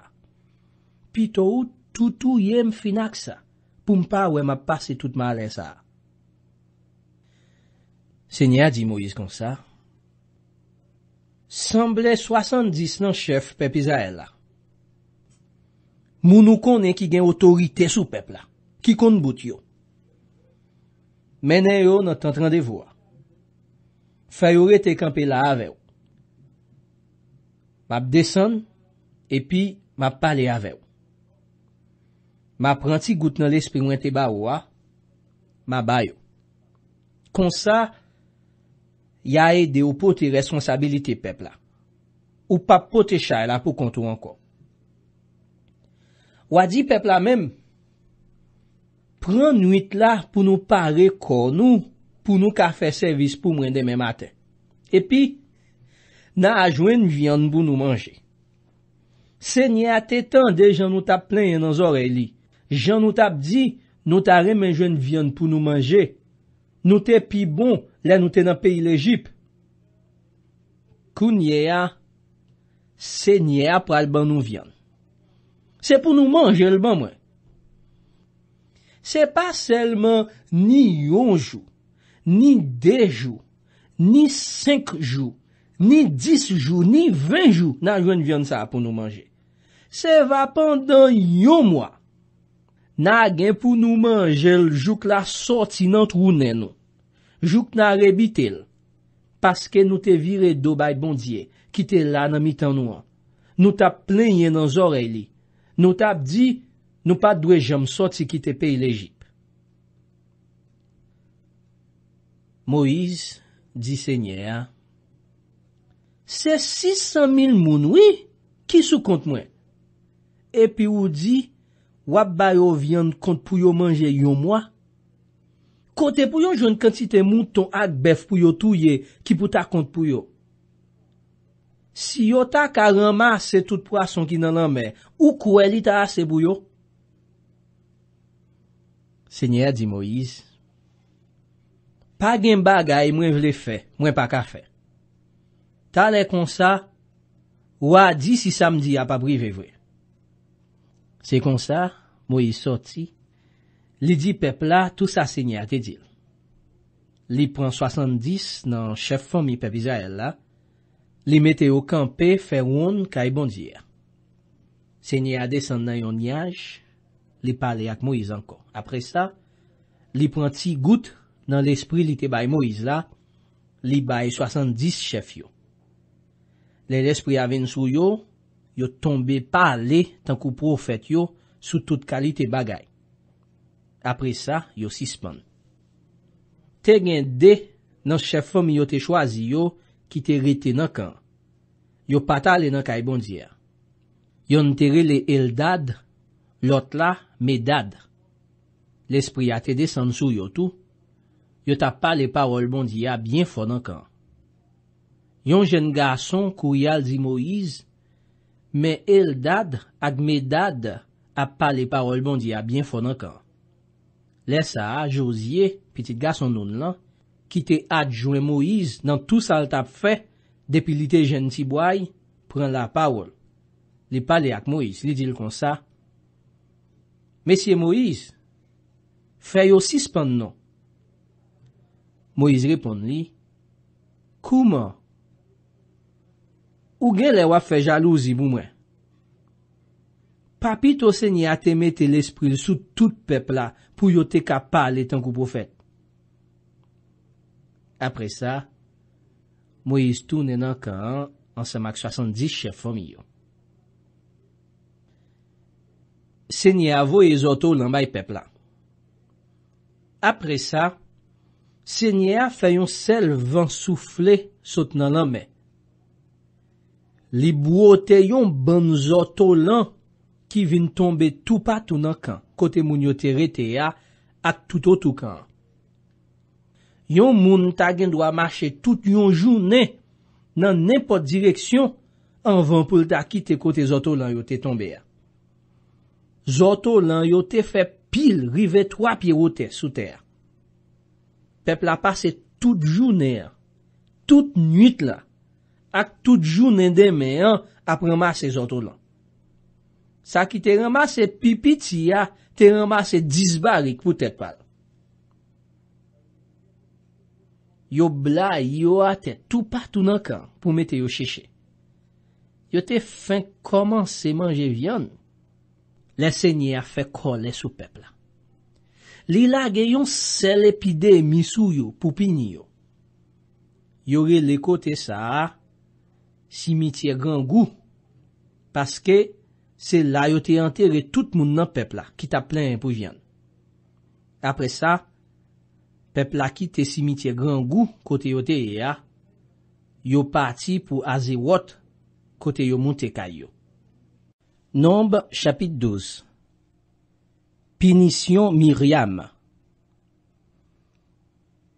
Pi tou toutou yèm finak sa, pou mpa wèm ap pase tout ma alè sa. Se nye a di Moïse kon sa, semble 70 nan chef pepizaè la. Mounou konen ki gen otorite sou pep la, ki kon bout yo. Mènen yo nan tan tran de vwa. fè yore te kampe la ave ou. Map desen, epi, map pale ave ou. Map pranti gout nan l'espri mwen te ba ou a, map bay ou. Kon sa, ya e de ou poti responsabilite pep la. Ou pa poti chay la pou kontou anko. Ou a di pep la men, pren nwit la pou nou pare kon nou, pou nou kafe servis pou mwen deme maten. Epi, nan a jwen vyan pou nou manje. Se nye a te tan de jan nou tap plen yon anzore li. Jan nou tap di, nou ta remen jwen vyan pou nou manje. Nou te pi bon, la nou te nan peyi lejip. Kou nye a, se nye a pral ban nou vyan. Se pou nou manje el ban mwen. Se pa selman ni yonjou, Ni dejou, ni senkjou, ni disjou, ni venjou nan jwen vyan sa pou nou manje. Se va pandan yon mwa, nan gen pou nou manjel jouk la soti nan trounen nou. Jouk nan rebitel, paske nou te vire do bay bondye, ki te la nan mitan nou an. Nou tap plenye nan zore li. Nou tap di nou pa dwe jam soti ki te peyleji. Moïse di sènyè a, Se 600.000 moun wè, Ki sou kont mwen? Epi ou di, Wap bayo vyen kont pou yo manje yon mwa? Kote pou yo jwen kantite moun ton ad bef pou yo touye, Ki pou ta kont pou yo? Si yo ta karama se tout pwason ki nanan mè, Ou kou elita ase pou yo? Sènyè a di Moïse, pa gen bagay mwen vle fe, mwen pa ka fe. Ta le konsa, wwa di si samdi ap apri ve vwe. Se konsa, mwen yi sorti, li di pepla, tout sa se nye atedil. Li pran 70 nan chef fomi pepiza el la, li meteo kampe, fe woun, ka yi bondye. Se nye adesan nan yon nyaj, li pale ak mwen yi zanko. Apre sa, li pran ti gout, Nan l'esprit li te bay Moïse la, li bay 70 chef yo. Le l'esprit avèn sou yo, yo tombe pa ale tankou profet yo sou tout kalite bagay. Apre sa, yo sispon. Te gen de nan chef fom yo te chwazi yo ki te rete nan kan. Yo pata ale nan kay bondier. Yon te re le el dad, lot la me dad. L'esprit ate de san sou yo tou. yo tap pale parol bon diya bien fon ankan. Yon jen gason kou yal di Moïse, me el dad ak me dad ap pale parol bon diya bien fon ankan. Lè sa, Josie, pitit gason nou nan, kite adjouen Moïse nan tout sal tap fe depilite jen si boy, pren la parol. Li pale ak Moïse, li dil kon sa. Mesye Moïse, fe yo sispan nan, Moïse reponde li, Kouman? Ou gen le wafè jalouzi bou mwen? Papi to se nye a te mette l'esprit l'sou tout pepla pou yo te kapal etan kou profet. Apre sa, Moïse tounen an ka an, an se mak 70 chef fomiyon. Se nye avou e zoto nan bay pepla. Apre sa, Senye a fè yon sel van soufle sot nan lan men. Li bou ote yon ban zoto lan ki vin tombe tou pat ou nan kan kote moun yo te rete ya at tout ou tout kan. Yon moun ta gen dwa mache tout yon jounen nan nepo direksyon anvan pou lta ki te kote zoto lan yo te tombe ya. Zoto lan yo te fe pil rive 3 pi ou te sou terre. Pepl apase tout jounen, tout nwit la, ak tout jounen demen ap remase zotou lan. Sa ki te remase pipiti ya, te remase disbarik pou te pal. Yo bla yo ate tout partou nan kan pou mete yo chiche. Yo te fin komanse manje vyan, le se nye a fe kole sou pepl la. Li la geyon se le pide misu yo, pupini yo. Yore le kote sa, simitye gran gu, paske se la yo te yantere tout moun nan pepla ki ta plen pou vyan. Apre sa, pepla ki te simitye gran gu kote yo te ye a, yo parti pou aze wot kote yo moun te kayo. Nombe, chapit doz. Pinisyon Myriam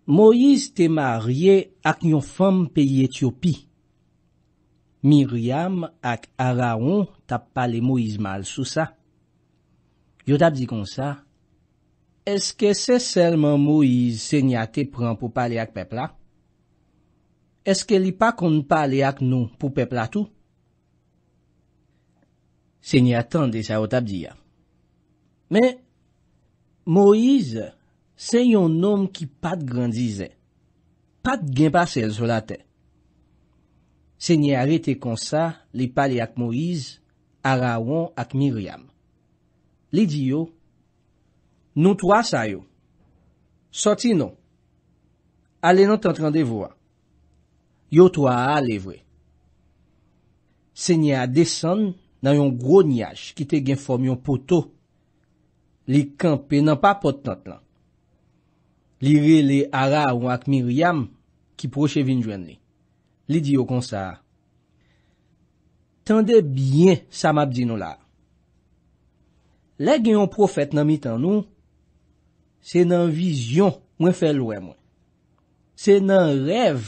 Moïse te marye ak yon fom peyi Etiopi. Myriam ak Araon tap pale Moïse mal sou sa. Yotap di kon sa, eske se selman Moïse senyate pran pou pale ak pepla? Eske li pa kon pale ak nou pou pepla tou? Senyatan deja otap di ya. Me, Moïse, se yon nom ki pat grandize, pat gen pasel sou la te. Se nye arete konsa, li pale ak Moïse, Araouan ak Miriam. Li di yo, nou to a sa yo. Soti nou, ale nou tan tran de vwa. Yo to a ale vwe. Se nye a desen nan yon gro nyaj ki te gen form yon poto. li kempe nan pa potant lan. Li re le ara ou ak Miriam ki proche vinjwen li. Li di yo konsa. Tande bien sa map di nou la. Le gen yon profet nan mi tan nou, se nan vizyon mwen fe lwè mwen. Se nan rev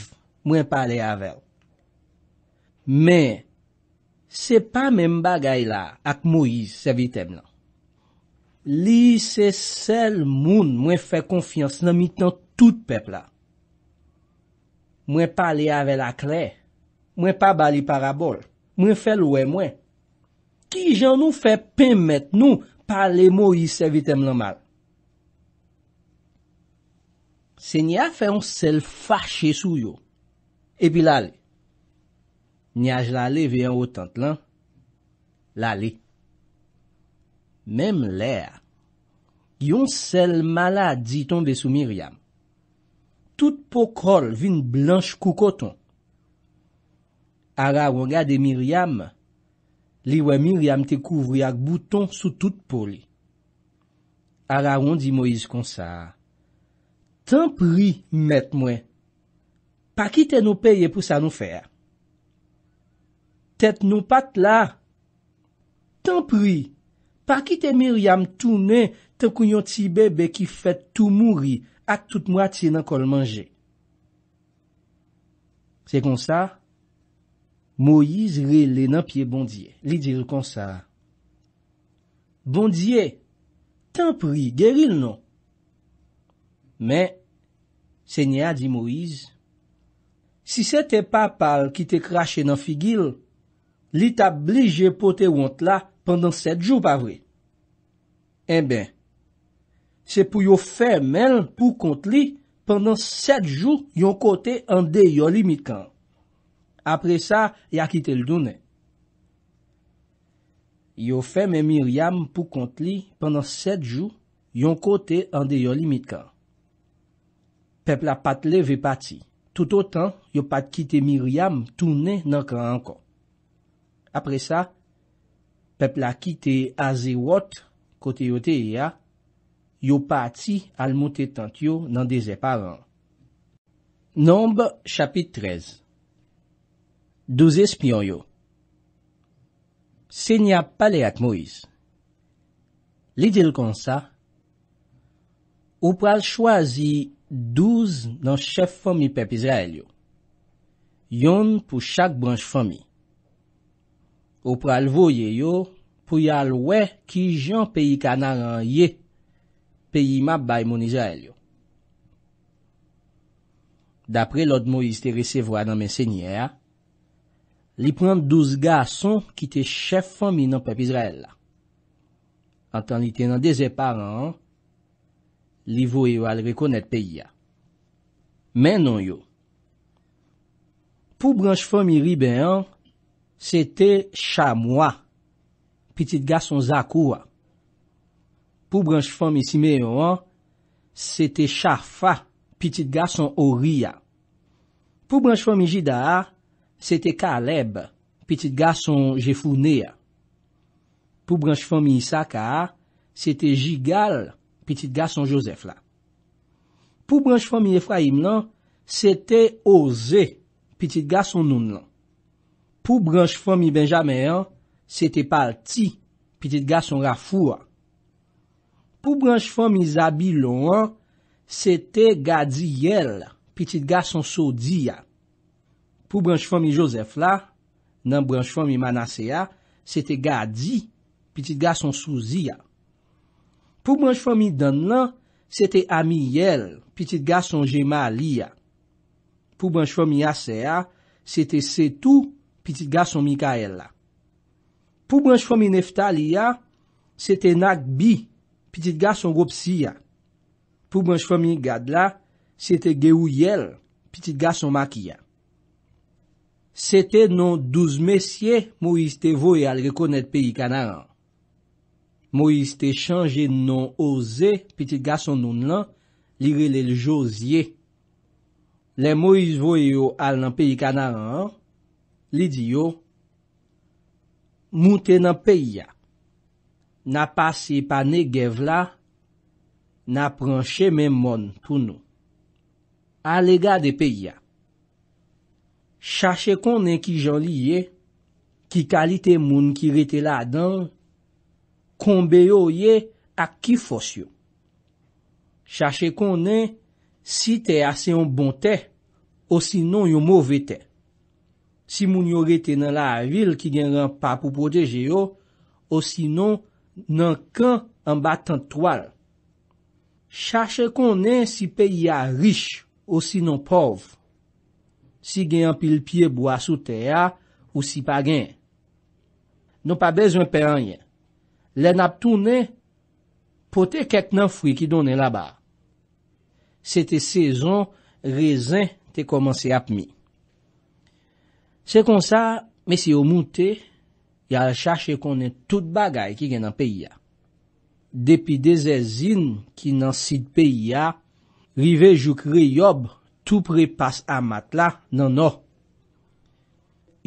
mwen pale avel. Men, se pa men bagay la ak Moïse se vitem lan. Li se sel moun mwen fe konfians nan mitan tout pepl la. Mwen pale ave la kle, mwen pa bali para bol, mwen fe loue mwen. Ki jan nou fe pemet nou pale mo yi se vitem nan mal? Se ni a fe yon sel fache sou yo, e pi la li. Ni a j la li ve yon otant lan, la li. Mem lè, yon sel mala di ton de sou Miriam. Tout pou krol vin blanche koukoton. Ara wongade Miriam, li wè Miriam te kouvri ak bouton sou tout pou li. Ara wong di Moïse konsa, «Tan pri, met mwen, pa ki te nou peye pou sa nou fè? Tet nou pat la, tan pri!» pa ki te mir yam tou ne ten kou yon ti bebe ki fet tou mouri ak tout mwati nan kol manje. Se kon sa, Moïse rile nan pie Bondier. Li dir kon sa, Bondier, ten pri, geril non. Me, se nye a di Moïse, si se te pa pal ki te krashe nan figil, li ta bli je pote want la, Pendan set jou, pa vwe. En ben, se pou yo fe men pou kont li, pendan set jou, yon kote ande yon limit kan. Apre sa, yo a kite l'doune. Yo fe men Miriam pou kont li, pendan set jou, yon kote ande yon limit kan. Pepl a pat leve pati. Tout o tan, yo pat kite Miriam, toune nan kan ankon. Apre sa, yo a kite Miriam, pep la ki te aze wot kote yo te e ya, yo pa ati al moutetant yo nan deze paran. Nombe, chapit trez. Douze espion yo. Senya pale ak Moïse. Li dil kon sa, ou pral chwazi douze nan chef fomi pep Izrael yo. Yon pou chak branj fomi. Ou pral voye yo pou yal we ki jan peyi kanaran ye peyi mab bay mon Israel yo. Dapre lot Moïse te resevo a nan men sènyè a, li pranm douz ga son ki te chef fòmi nan pep Israel la. Antan li tenan dezen par an, li voye yo al rekounet peyi ya. Men non yo. Pou branj fòmi ri ben an, Sete Shamwa, pitit gason Zakoua. Pou branj fami Simeon, sete Shafa, pitit gason Oriya. Pou branj fami Jidaha, sete Kaleb, pitit gason Jefounia. Pou branj fami Isaka, sete Jigal, pitit gason Josefla. Pou branj fami Efraim lan, sete Oze, pitit gason Noun lan. Pou branj fòm mi Benjamè an, se te pal ti, pitit ga son rafou an. Pou branj fòm mi Zabilo an, se te ga di yel, pitit ga son so di ya. Pou branj fòm mi Josef la, nan branj fòm mi Manase ya, se te ga di, pitit ga son sou zi ya. Pou branj fòm mi Dan lan, se te ami yel, pitit ga son jema li ya. Pou branj fòm mi Yase ya, se te setou, pitit gason Mikaela. Pou branj fòmi neftal ya, sete nak bi, pitit gason Gopsi ya. Pou branj fòmi gad la, sete ge ou yel, pitit gason Maki ya. Sete non douz mesye, mou iste voye al rekonet peyi kanar an. Mou iste chanje non oze, pitit gason non lan, li relel jòzie. Le mou iste voye yo al nan peyi kanar an an, Li di yo, moun te nan peyi ya, na pase pa ne gev la, na pranche men mon tou nou. A lega de peyi ya, chache konen ki jan li ye, ki kalite moun ki rete la adan, konbe yo ye ak ki fos yo. Chache konen si te ase yon bon te, o si non yon mou ve te. Si moun yo rete nan la vil ki gen ran pa pou proteje yo, o si non nan kan an bat an toal. Chache konen si pe ya riche o si non pov. Si gen an pil pie bo a sou te ya, ou si pa gen. Non pa bezwen pe an yen. Len ap tounen, pote ket nan fwi ki donen la ba. Se te sezon, rezen te komanse ap mi. Se kon sa, mesi yo moun te, ya al chache konen tout bagay ki gen nan peyi ya. Depi de zezin ki nan sid peyi ya, rive jukre yob, tout prepas amat la nan no.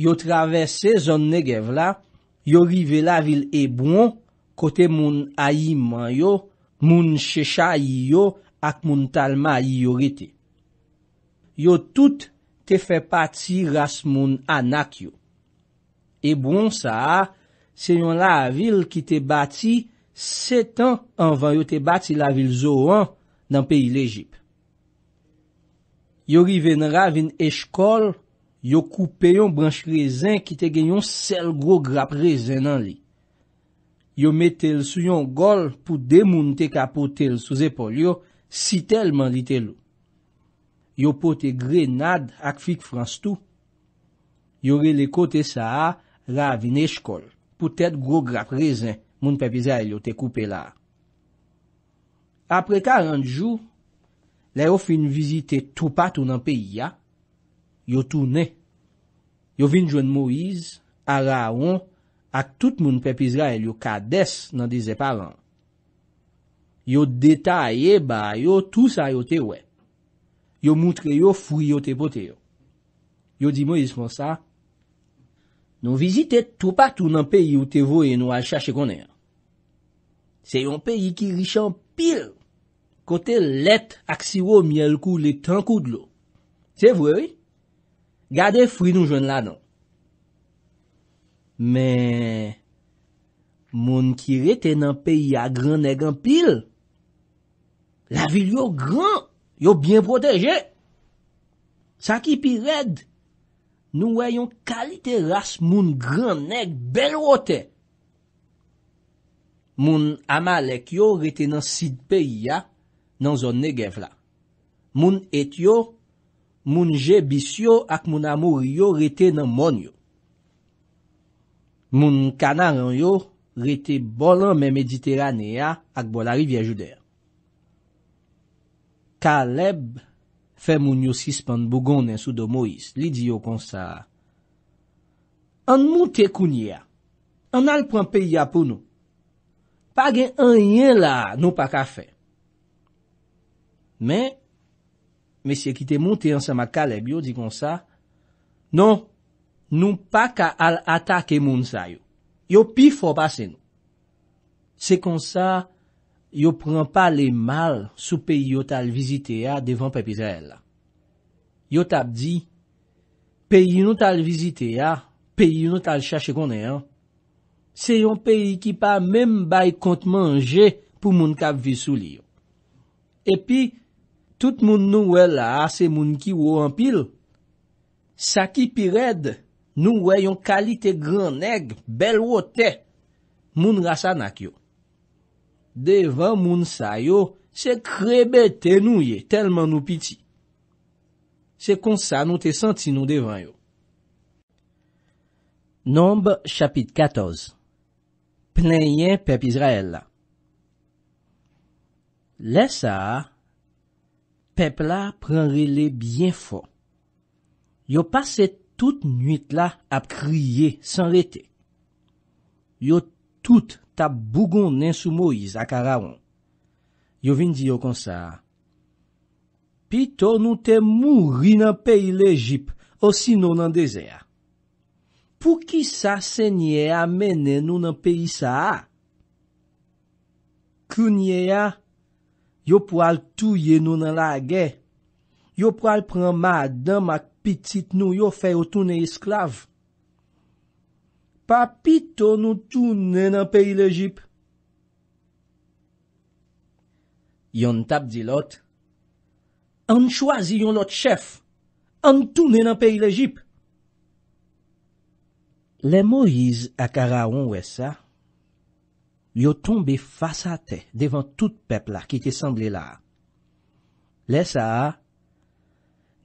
Yo travese zon negev la, yo rive la vil ebon, kote moun ayiman yo, moun shecha yo, ak moun talma yo rete. Yo tout moun, te fe pati ras moun anak yo. E bon sa, se yon la vil ki te bati setan anvan yo te bati la vil zo an nan peyi l'Ejip. Yo riven ra vin eshkol, yo koupe yon branch rezen ki te gen yon sel gro grap rezen nan li. Yo metel sou yon gol pou demoun te kapote l sou zepol yo, si tel man li te lou. Yo pote grenad ak fik frans tou. Yo rele kote sa a la avine shkol. Poutet gro gra prezen moun pepizay yo te koupe la. Apre 40 jou, la yo fin vizite toupa tou nan peyi ya. Yo tou ne. Yo vin jwen Moiz, Araon, ak tout moun pepizay yo kades nan dize paran. Yo detaye ba yo tou sa yo te wet. yo moutre yo fwi yo te pote yo. Yo di mou yis monsa, nou vizite tou patou nan peyi ou te voe nou al chache konen. Se yon peyi ki rishan pil, kote let aksiro miel kou le tankou dlo. Se vwe, gade fwi nou jwen lanon. Me, moun ki rete nan peyi a gran egan pil, la vil yo gran. yo byen proteje. Saki pi red, nou weyon kalite ras moun gran nek bel wote. Moun amalek yo rete nan sid peyi ya nan zon nek genf la. Moun et yo, moun je bis yo ak moun amour yo rete nan mon yo. Moun kanaran yo rete bolan men mediterane ya ak bolari viejou der. Kaleb fè moun yo sispan bougon en soudo Moïse. Li di yo konsa. An moun te kounye ya. An alpwen peye ya pou nou. Page an yen la nou pa ka fè. Men, mesye ki te moun te ansama Kaleb yo di konsa. Non, nou pa ka al atake moun sa yo. Yo pi fò basen nou. Se konsa. yo pran pa le mal sou peyi yo tal vizite ya devan Pepi Zahel la. Yo tap di, peyi nou tal vizite ya, peyi nou tal chache konen, se yon peyi ki pa menm bay kont manje pou moun kap vi sou li yo. E pi, tout moun nou wè la ase moun ki wò anpil, sa ki pired, nou wè yon kalite gran neg bel wote moun rasa nak yo. Devan moun sa yo, se krebe tenou ye, telman nou piti. Se kon sa nou te senti nou devan yo. Nombe, chapit 14. Pleyen pep Israel la. Le sa, pep la pren rele bien fon. Yo pase tout nuit la ap kriye san rete. Yo tout. Ta bougon nensu Moïse akaraon. Yo vindi yo konsa. Pito nou te mouri nan peyi l'Egypte, osi nou nan dezea. Pou ki sa se nye amene nou nan peyi sa a? Kou nye a? Yo pou al touye nou nan la age? Yo pou al pran ma adem ak pitit nou yo feyo toune esklave? Pa pito nou toune nan peyi l'Egypte. Yon tap di lot, an chwazi yon lot chef, an toune nan peyi l'Egypte. Le Moïse akara wè sa, yo tombe fasa te, devan tout pepl la ki te sandle la. Le sa,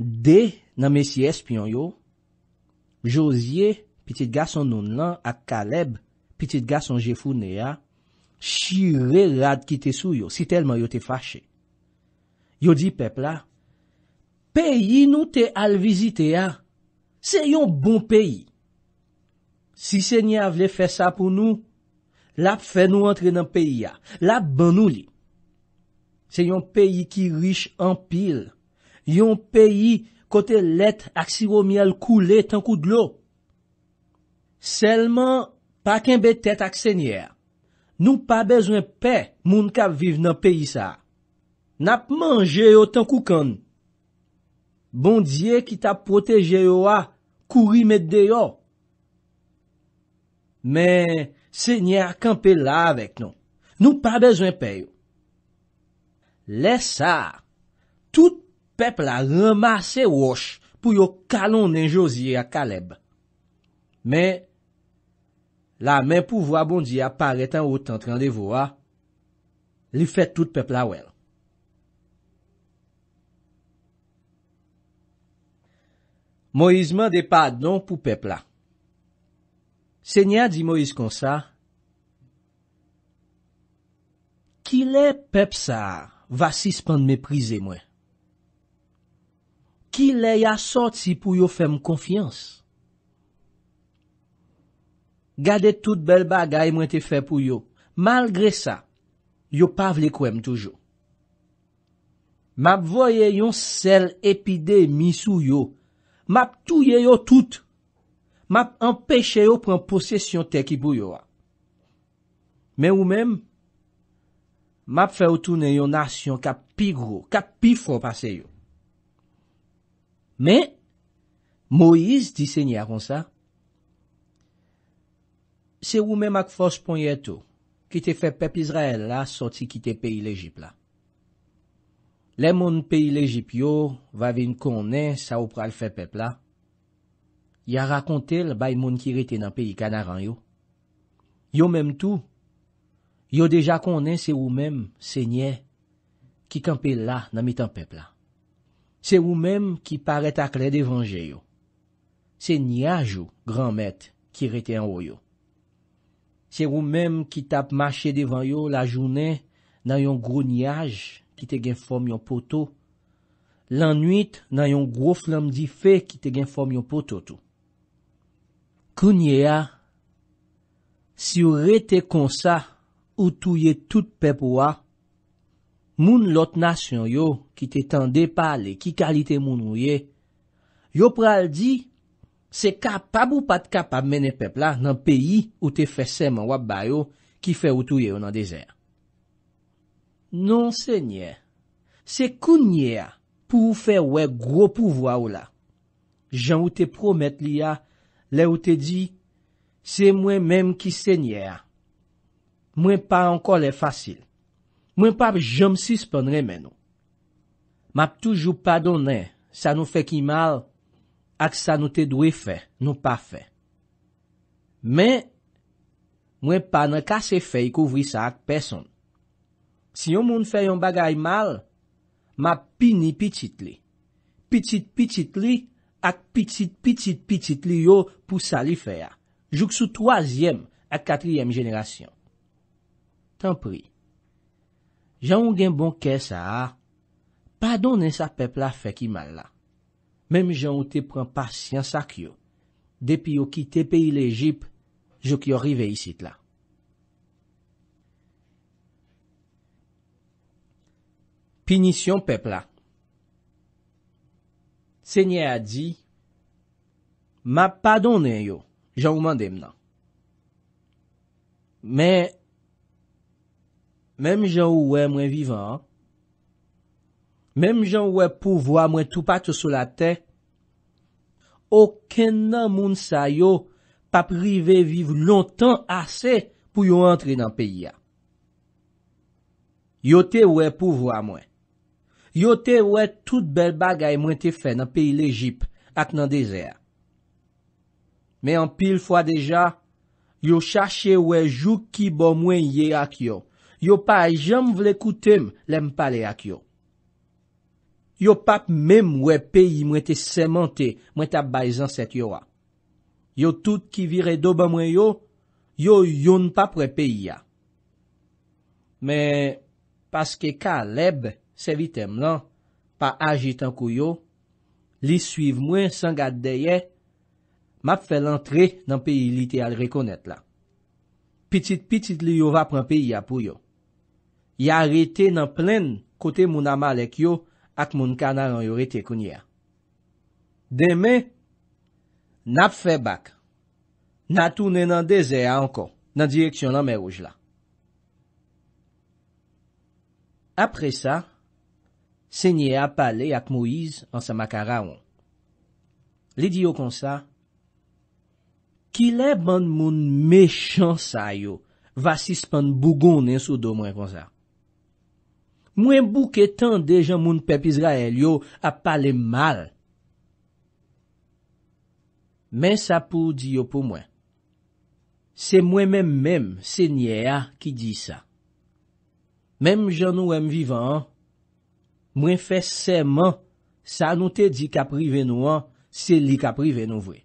de nan mesi espyon yo, Josie, pitit ga son non lan ak Kaleb, pitit ga son jefou ne ya, shire rad ki te sou yo, si telman yo te fache. Yo di pepla, peyi nou te alvizite ya, se yon bon peyi. Si se nya vle fe sa pou nou, la fe nou entre nan peyi ya, la banou li. Se yon peyi ki riche an pil, yon peyi kote let ak si wom yal koule tankou dlo, Selman, pa kenbe tet ak senyer, nou pa bezwen pe moun kap viv nan peyi sa. Nap manje yo tan koukan. Bondye ki ta proteje yo a, kouri met de yo. Men, senyer akampe la avek nou. Nou pa bezwen pe yo. Le sa, tout pepl a ramase wosh pou yo kalon ninjouzi ya kaleb. Men, La men pou vwa bondi aparet an ot entran de vwa, li fet tout pepla wèl. Moizman de pad non pou pepla. Senya di Moiz kon sa, ki le pep sa va sispan de meprize mwen. Ki le ya soti pou yo fem konfians. Gade tout bel bagay mwen te fè pou yo. Malgre sa, yo pavle kouem toujou. Map voye yon sel epide misou yo. Map touye yo tout. Map empèche yo pren posesyon tek i bou yo a. Men ou men, map fè ou toune yon asyon kap pi gro, kap pi fò pase yo. Men, Moïse disenye a kon sa, Se ou men ak fos pon yeto, ki te fe pep Izrael la, soti ki te peyi lejip la. Le moun peyi lejip yo, vavin konen sa ou pral fe pep la, ya rakonte l bay moun ki rete nan peyi kanaran yo. Yo menm tou, yo deja konen se ou men, se nye, ki kanpe la nan mitan pep la. Se ou men ki pare takle devanje yo, se nye ajou gran met ki rete an woyo. Se wou menm ki tap mache devan yo la jounen nan yon gro niyaj ki te gen form yon poto, lan nwit nan yon gro flamdi fe ki te gen form yon poto tou. Kounye a, si wou re te konsa ou touye tout pep wwa, moun lot nasyon yo ki te tan depa le ki kalite moun wye, yo pral di, Se kapab ou pat kapab menen pepla nan peyi ou te fese man wap bayo ki fe wotouye ou nan dezer. Non se nye. Se koun nye pou ou fe wè gro pouvoa ou la. Jan ou te promet li ya, le ou te di, se mwen menm ki se nye a. Mwen pa ankol e fasil. Mwen pa jom si spenre men nou. Map toujou pa donen, sa nou fe ki mal mwen. ak sa nou te dwe fe, nou pa fe. Men, mwen pa nan kase fe yi kouvri sa ak peson. Si yon moun fe yon bagay mal, ma pini pitit li. Pitit pitit li, ak pitit pitit pitit li yo pou sa li fe ya. Jouk sou 3e ak 4e jenerasyon. Tan pri. Jan wongen bon ke sa a, pa donen sa pepla fe ki mal la. Mem jan ou te pren pasyansak yo, depi yo ki te peyi l'Egypt, jok yo rive yisit la. Pinisyon pepla. Senye a di, ma padonen yo, jan ou mandem nan. Men, men jan ou wè mwen vivant, Mem jan wè pou vwa mwen tou patou sou la te, okè nan moun sa yo pa prive viv lontan asè pou yo antre nan peyi ya. Yo te wè pou vwa mwen. Yo te wè tout bel bagay mwen te fè nan peyi l'Egypte ak nan dezer. Me an pil fwa deja, yo chache wè jou ki bo mwen ye ak yo. Yo pa jem vle koutem lem pale ak yo. Yo pap mèm wè peyi mwen te semente, mwen te bayzan set yo a. Yo tout ki vire do ban mwen yo, yo yon pap wè peyi a. Mè, paske ka leb se vitem lan, pa aji tankou yo, li suiv mwen san gad deye, map fel antre nan peyi li te al rekonet la. Pitit-pitit li yo va pran peyi a pou yo. Ya rete nan plen kote moun ama lek yo, ak moun kanal an yorite kounye a. Deme, nap fe bak, natounen an deze a ankon, nan direksyon an mè ouj la. Apre sa, se nye a pale ak Moïse an sa makara an. Li di yo kon sa, ki le ban moun mechansay yo, va sispan bougounen sou do mwen kon sa. Mwen bouke tan de jan moun pep Izrael yo ap pale mal. Men sa pou di yo pou mwen. Se mwen men menm se nye a ki di sa. Menm jan nou em vivan, mwen fe seman, sa nou te di kaprive nou an, se li kaprive nou vwe.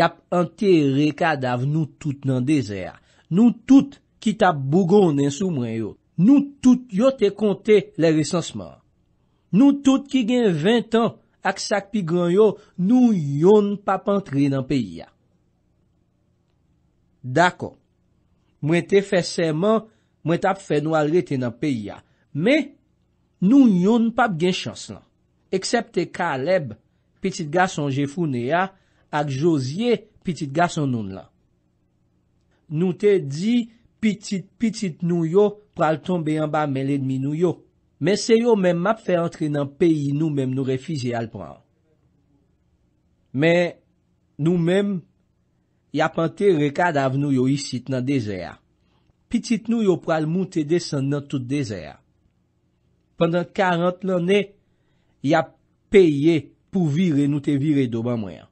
Yap an te reka dav nou tout nan dezer. Nou tout ki ta bougon en sou mwen yo. Nou tout yo te konte le resansman. Nou tout ki gen 20 an ak sak pi gran yo, nou yon pap antre nan peyi ya. Dakon, mwen te feseyman, mwen tap feno alre te nan peyi ya. Me, nou yon pap gen chans lan. Eksepte Kaleb, pitit gason jefou ne ya, ak Josie, pitit gason non lan. Nou te di, pitit, pitit nou yo, pral tombe yon ba men lèdmi nou yo. Men se yo men map fe antre nan peyi nou men nou refize al pran. Men nou men, ya pante rekada av nou yo isit nan desea. Pitit nou yo pral mou te desen nan tout desea. Pendan karant lennè, ya peye pou vire nou te vire do ban mwen.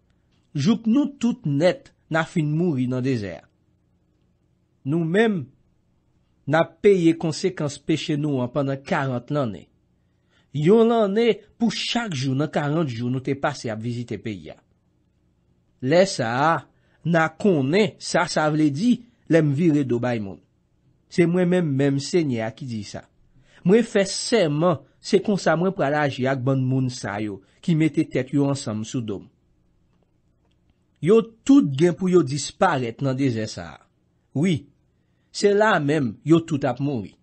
Jouk nou tout net na fin mouri nan desea. Nou men, na peye konsekans peche nou an pandan karant nan ne. Yon nan ne, pou chak joun nan karant joun nou te pase ap vizite pe ya. Le sa a, na konen, sa sa vle di, lem vire do bay moun. Se mwen men mwen mwen se nye a ki di sa. Mwen fe seman se konsa mwen pralaji ak ban moun sa yo ki mette tek yo ansam sou dom. Yo tout gen pou yo disparet nan dezen sa a. Ouye, Se la menm yo tout ap mounri.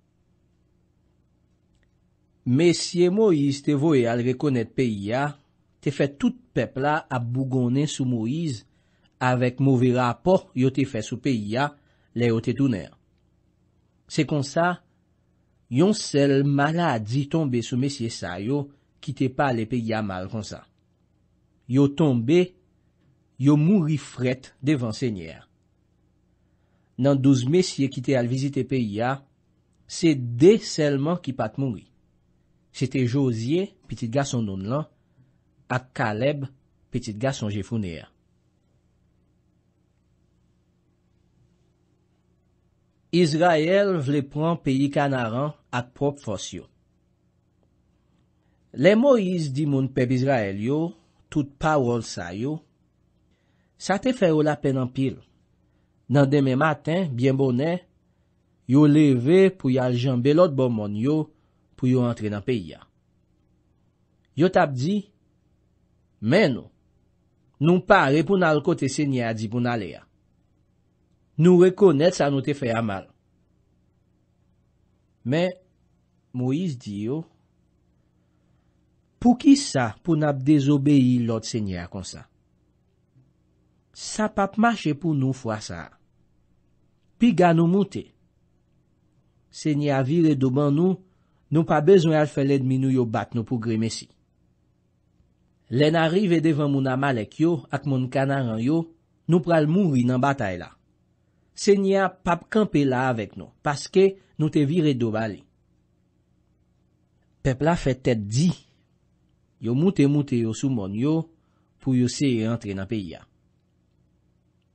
Mesye Moïse te voe al rekonet peyi ya, te fe tout pepla ap bougonnen sou Moïse avek mouvi rapor yo te fe sou peyi ya le yo te touner. Se kon sa, yon sel maladi tombe sou mesye sa yo ki te pa le peyi ya mal kon sa. Yo tombe, yo mounri fret devan senyer. nan douz mesye ki te al vizite pe iya, se de selman ki pat mouni. Sete Josie, piti gason non lan, ak Kaleb, piti gason jifouni ya. Izrael vle pran pe i kanaran ak prop fos yo. Le Moïse di moun pep Izrael yo, tout pa wol sa yo, sa te fè ou la penan pil, nan deme maten, byen bonè, yo leve pou yal jambè lot bomon yo pou yo entre nan peyi ya. Yo tap di, men nou, nou pare pou nan l kote senye ya di pou nan le ya. Nou rekonèt sa nou te fè ya mal. Men, Moïse di yo, pou ki sa pou nan ap dezobeyi lot senye ya kon sa? Sa pap mache pou nou fwa sa a. Pi ga nou mouti. Se ni a vire do ban nou, nou pa bezon al feled minou yo bat nou pou gremesi. Len arive devan moun amalek yo, ak moun kanaran yo, nou pral mouwi nan batay la. Se ni a pap kampe la avek nou, paske nou te vire do bali. Pepla fe tet di. Yo mouti mouti yo soumon yo, pou yo se entri nan peya.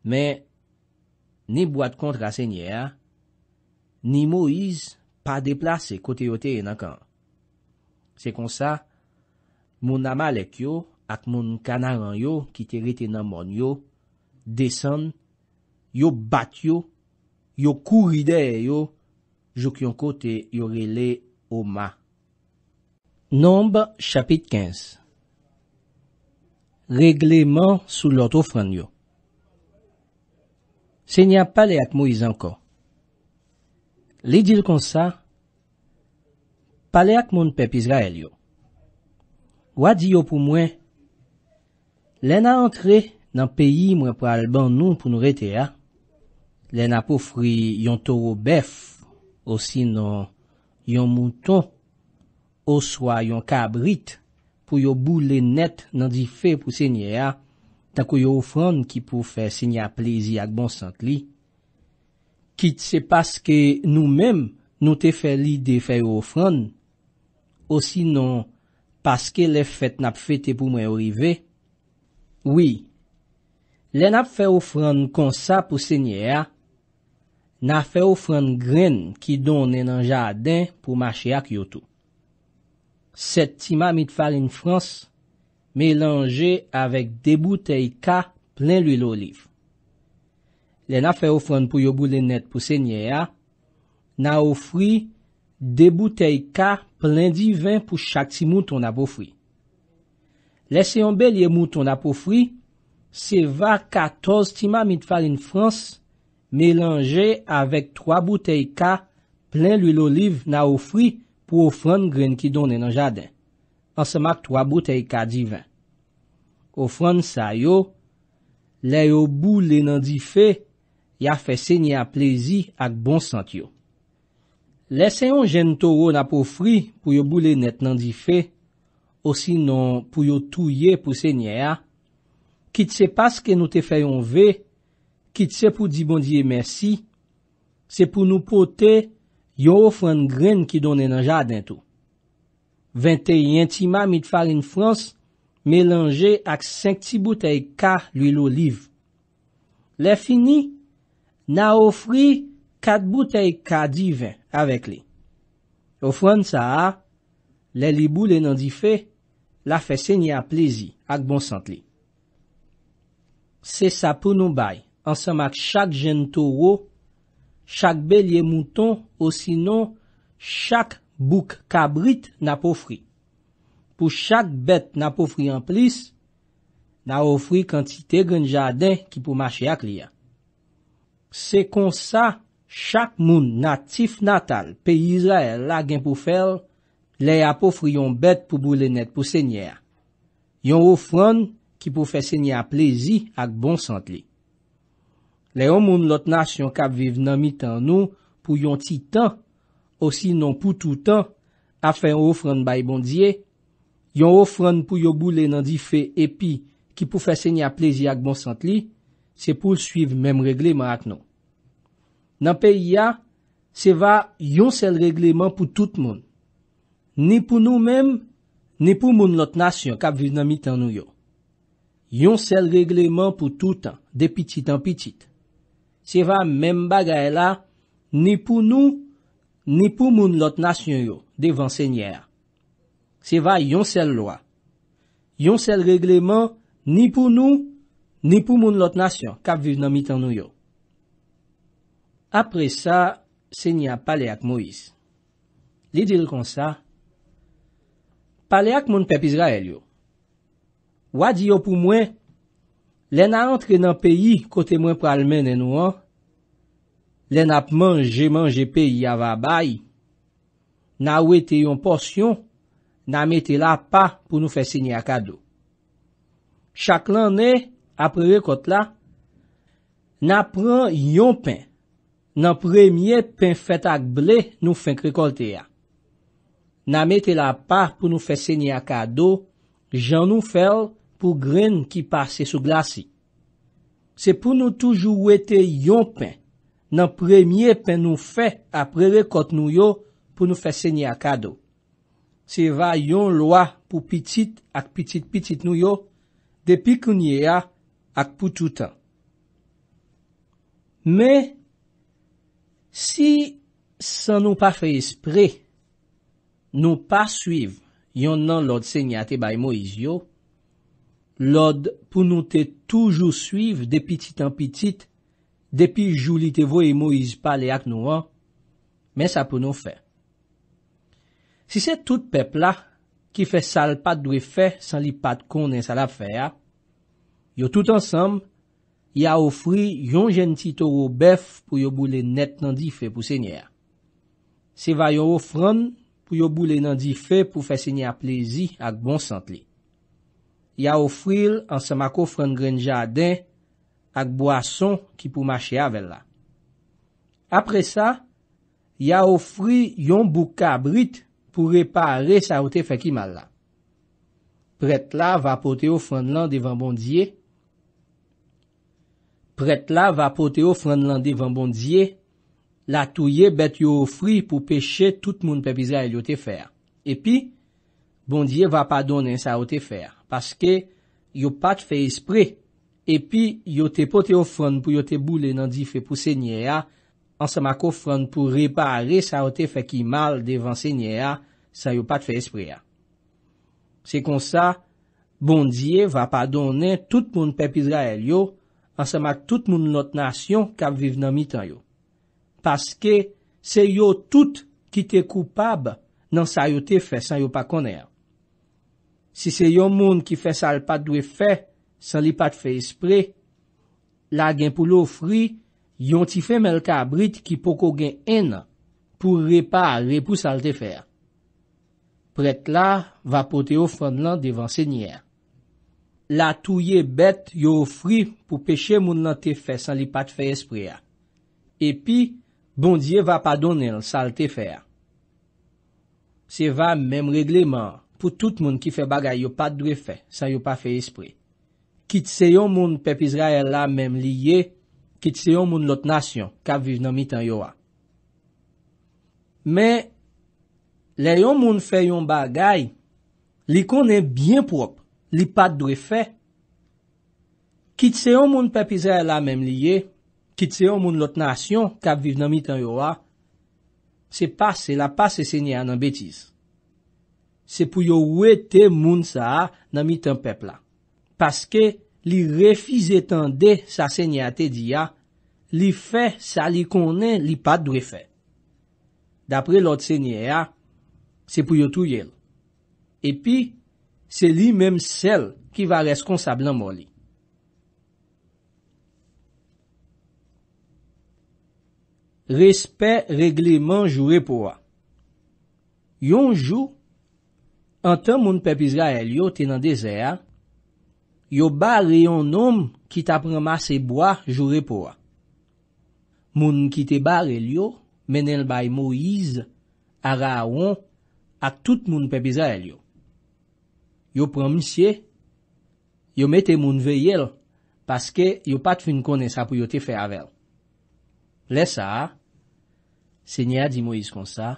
Me, ni boad kontrasenye a, ni Moïse pa deplase kote yo te enakan. Se kon sa, moun amalek yo ak moun kanaran yo ki te rete nan moun yo, desen, yo bat yo, yo kou ride yo, jok yon kote yo rele o ma. Nombe chapit 15 Regleman sou lot ofran yo Se nye ap pale ak mou izanko. Li dil kon sa, pale ak moun pep Izrael yo. Wadi yo pou mwen, lena antre nan peyi mwen pral ban nou pou nou rete ya. Lena pou fri yon toro bef, o sino yon mouton, o swa yon kabrit pou yo bou le net nan di fe pou se nye ya. tan kou yo ofran ki pou fè sènya plèzi ak bon sant li. Kit se paske nou mèm nou te fè li de fè yo ofran, osinon paske le fèt nap fète pou mwen orive. Oui, le nap fè ofran konsa pou sènya, na fè ofran gren ki donen nan jaden pou mwache ak yotou. Sè ti mamit fal in Frans, melange avèk de boutei ka plen luy l'oliv. Le na fè ofran pou yo boulen net pou sè nye a, na ofri de boutei ka plen di vin pou chak si mouton na poufri. Lè se yon bel ye mouton na poufri, se va 14 tima mit fal in Frans, melange avèk 3 boutei ka plen luy l'oliv na ofri pou ofran gren ki donen nan jaden. ansamak 3 boutei ka divan. Ofran sa yo, le yo boule nan di fe, ya fe senye a plezi ak bon sant yo. Lesen yon jen to ou la pou fri pou yo boule net nan di fe, osinon pou yo touye pou senye a, kit se paske nou te fayon ve, kit se pou di bon diye mersi, se pou nou pote yo ofran gren ki donen nan jaden tou. 21 tima mit farin frans melange ak 5 ti butey ka luy l'oliv. Le fini, na ofri 4 butey ka di vin avek li. Ofran sa a, le li bou le nan di fe, la fe se ni a plezi ak bon sant li. Se sa pou nou bay, ansam ak chak jen toro, chak belye mouton, ou sinon chak Bouk kabrit na poufri. Pou chak bet na poufri an plis, na oufri kantite gen jaden ki pou mache ak li ya. Se kon sa, chak moun natif natal, peyiz la el la gen pou fel, le ya poufri yon bet pou boule net pou senye ya. Yon oufran ki pou fe senye a plezi ak bon sant li. Le yon moun lot nas yon kap vive nan mi tan nou, pou yon ti tan, osi nan pou toutan a fe yon ofran bay bondye, yon ofran pou yo boule nan di fe epi ki pou fe sènya plezi ak bon santli, se pou l'suiv menm regleman ak nou. Nan peyi ya, se va yon sel regleman pou tout moun. Ni pou nou menm, ni pou moun lot nasyon kap viznamit an nou yo. Yon sel regleman pou toutan, de pitit an pitit. Se va menm bagay la, ni pou nou, ni pou moun lot nasyon yo devan sènyè la. Se va yon sel loa. Yon sel regleman ni pou nou, ni pou moun lot nasyon kap viv nan mitan nou yo. Apre sa, sènyè pale ak Moïse. Li dir kon sa, pale ak moun pep Israel yo. Wadi yo pou mwen, lè nan antre nan peyi kote mwen pralmen en ou an, le nap manje manje pe y ava bay, nan wete yon porsyon, nan mette la pa pou nou fese ni akado. Chak lan ne ap rekot la, nan pran yon pen, nan premye pen fet ak ble nou feng rekolte ya. Nan mette la pa pou nou fese ni akado, jan nou fel pou gren ki pase sou glasi. Se pou nou toujou wete yon pen, nan premye pen nou fe apre rekot nou yo pou nou fe se nye akado. Se va yon lwa pou pitit ak pitit pitit nou yo, depi kounye a ak pou toutan. Me, si san nou pa fe espri, nou pa suiv yon nan lode se nye ate bay Moizyo, lode pou nou te toujou suiv de pitit an pitit depi joulitevo e mou izpale ak nou an, men sa pou nou fe. Si se tout pep la, ki fe sal pat dwe fe san li pat konen sa la fe a, yo tout ansam, ya ofri yon jen titouro bef pou yo boule net nan di fe pou senye a. Se va yo ofran pou yo boule nan di fe pou fe senye a plezi ak bon sant li. Ya ofril ansam ako fran gren jaden, ak boason ki pou mache avel la. Apre sa, ya ofri yon bouka brit pou repare sa ote feki mal la. Pret la va pote yo fran lan devan bondye, pret la va pote yo fran lan devan bondye, la touye bet yo ofri pou peche tout moun pepizay yo te fer. E pi, bondye va pa donen sa ote fer paske yo pat fe espri epi yo te pote ofron pou yo te boule nan di fe pou sènyè ya, ansama kofron pou repare sa yo te fe ki mal devan sènyè ya, sa yo pat fe espri ya. Se kon sa, bondye va padone tout moun pepizra el yo, ansama tout moun notnasyon kap vive nan mitan yo. Paske se yo tout ki te koupab nan sa yo te fe san yo pat konè ya. Se se yo moun ki fe sal pat dwe fe, San li pat fe espri, la gen pou lo fri, yon ti fe mel ka abrit ki poko gen ena pou repa repou sal te fer. Pret la, va pote ofon lan devan senyer. La touye bet yo fri pou peche moun lan te fe san li pat fe espri ya. Epi, bondye va pa donen sal te fer. Se va menm regleman pou tout moun ki fe bagay yo pat dre fe san yo pat fe espri. kit se yon moun pepiz raye la mem liye, kit se yon moun lot nasyon, kap viv nan mi tan yo a. Men, le yon moun fe yon bagay, li konen bien prop, li pat dwe fe. Kit se yon moun pepiz raye la mem liye, kit se yon moun lot nasyon, kap viv nan mi tan yo a, se pase, la pase se nye an an betis. Se pou yo we te moun sa a, nan mi tan pep la. Paske li refize tende sa sènyate diya, li fè sa li konen li pat dwe fè. Dapre lot sènyaya, se pou yotou yel. Epi, se li mem sel ki va reskonsab nan moli. Respe regleman jure po a. Yonjou, an tan moun pepizga el yo tenan de zè a, yo ba reyon nom ki ta prema seboa jurepoa. Moun ki te ba relyo, menel bay Moiz, Araon, ak tout moun pepiza relyo. Yo promisye, yo mette moun veyel, paske yo pat fin kone sa pou yo te fe avel. Le sa, se nye a di Moiz kon sa,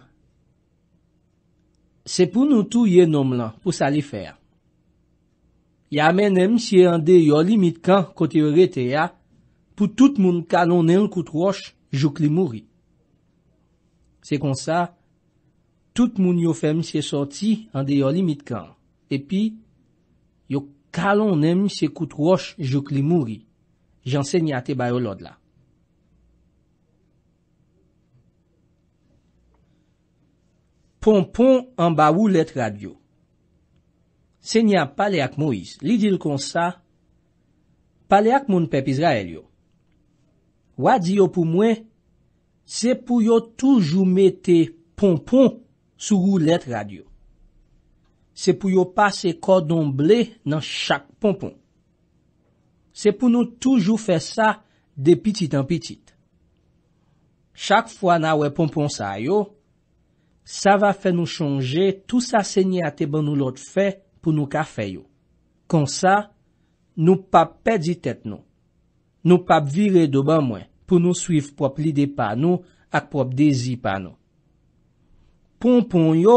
se pou nou tou ye nom la pou sa li fe a. Ya men emsi an de yo li mit kan kote yo rete ya, pou tout moun kalon en kout wosh jok li mouri. Se kon sa, tout moun yo femsi e soti an de yo li mit kan. E pi, yo kalon emsi kout wosh jok li mouri. Janse ni ate bayo lod la. Pon pon an ba wou let radio. Se nye a pale ak Moïse, li dil kon sa, pale ak moun pep Izrael yo. Wadi yo pou mwen, se pou yo toujou mette pompon sou rou let radyo. Se pou yo pase kodon ble nan chak pompon. Se pou nou toujou fe sa de pitit an pitit. Chak fwa na we pompon sa yo, sa va fe nou chonje, tou sa se nye ate ban nou lot fe, pou nou ka fè yo. Kon sa, nou pap pedi tèt nou. Nou pap vire do ban mwen, pou nou suiv pwap lidè pa nou, ak pwap dezè pa nou. Pon pon yo,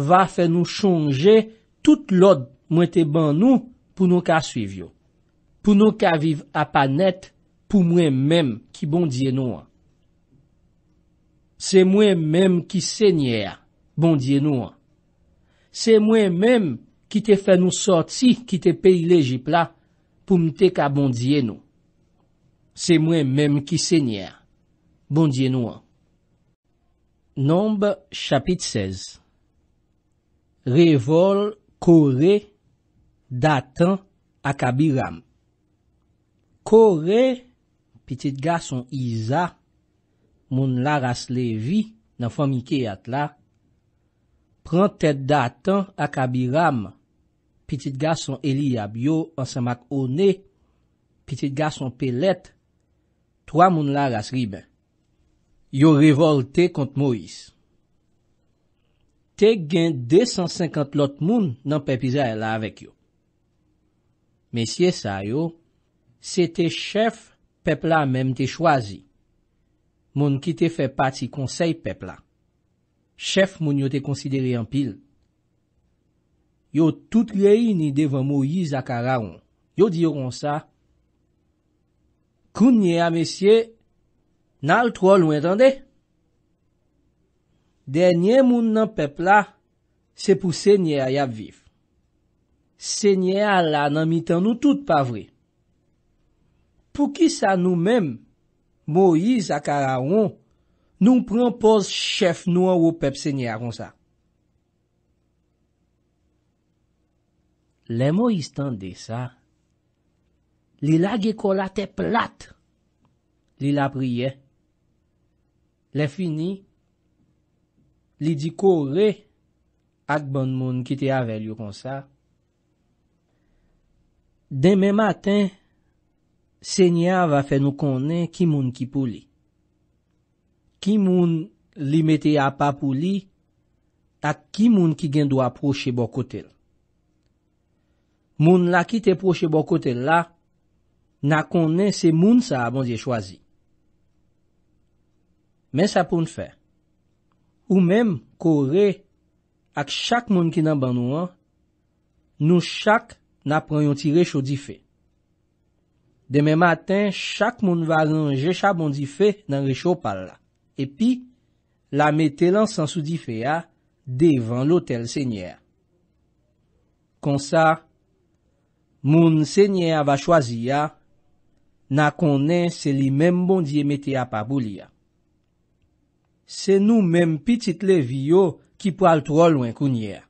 va fè nou chonje tout lod mwen te ban nou, pou nou ka suiv yo. Pou nou ka viv apanèt, pou mwen mèm ki bon diye nou an. Se mwen mèm ki sènyè, bon diye nou an. Se mwen mèm pwap Ki te fè nou sorti, ki te peyi l'Egypt la, pou mte ka bondye nou. Se mwen mèm ki sènyè. Bondye nou an. Nombe, chapit 16. Revol, kore, datan, akabiram. Kore, pitit gason Iza, moun la ras Levi, nan fòm ike yat la, pran tet datan akabiram. pitit gason Eliab yo ansamak o ne, pitit gason Pelet, twa moun la ras riben. Yo revolte kont Moïse. Te gen 250 lot moun nan pepiza e la avek yo. Men siye sa yo, se te chef pepla menm te chwazi, moun ki te fe pati konsey pepla. Chef moun yo te konsidere yon pil, yo tout leyi ni devan Moïse akaraon. Yo diyon kon sa, kounye a mesye, nal trol ou entende? Dernye moun nan pep la, se pou sènyè a yap viv. Sènyè a la nan mitan nou tout pa vre. Pou ki sa nou men, Moïse akaraon, nou pran pos chef nou an ou pep sènyè a kon sa. Le mou istan de sa, li la ge kolate plat, li la priye, le fini, li di kore, at bon moun ki te avelyo kon sa. Deme matin, senya va fe nou konen ki moun ki pou li. Ki moun li mete a pa pou li, at ki moun ki gen do aproche bo kote l. moun la ki te proche bo kote la, na konen se moun sa abondye chwazi. Men sa pou nfe. Ou men kore, ak chak moun ki nan banou an, nou chak na preyon ti rechou di fe. Deme matin, chak moun va lanje chak abondye fe nan rechou pal la. E pi, la mette lan san sou di fe ya, devan lotel senyer. Kon sa, Moun se nye ava chwazi ya, na konen se li men bondye mete apapou li ya. Se nou men pitit le vyo ki pral tro lwen kounye ya.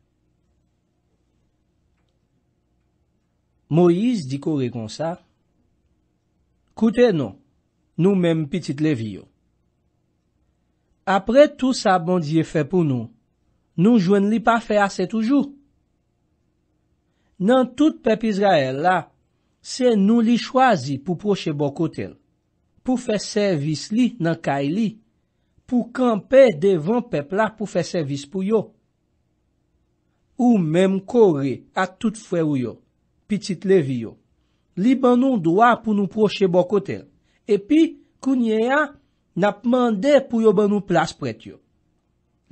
Moise di kore kon sa, koute nou, nou men pitit le vyo. Apre tou sa bondye fe pou nou, nou jwen li pa fe ase toujou. Nan tout pep Izrael la, se nou li chwazi pou proche bokotel. Pou fe servis li nan kay li. Pou kampe devon pep la pou fe servis pou yo. Ou mem kore atout fre ou yo, pitit levi yo. Li ban nou dwa pou nou proche bokotel. E pi, kounye ya, na pman de pou yo ban nou plas pret yo.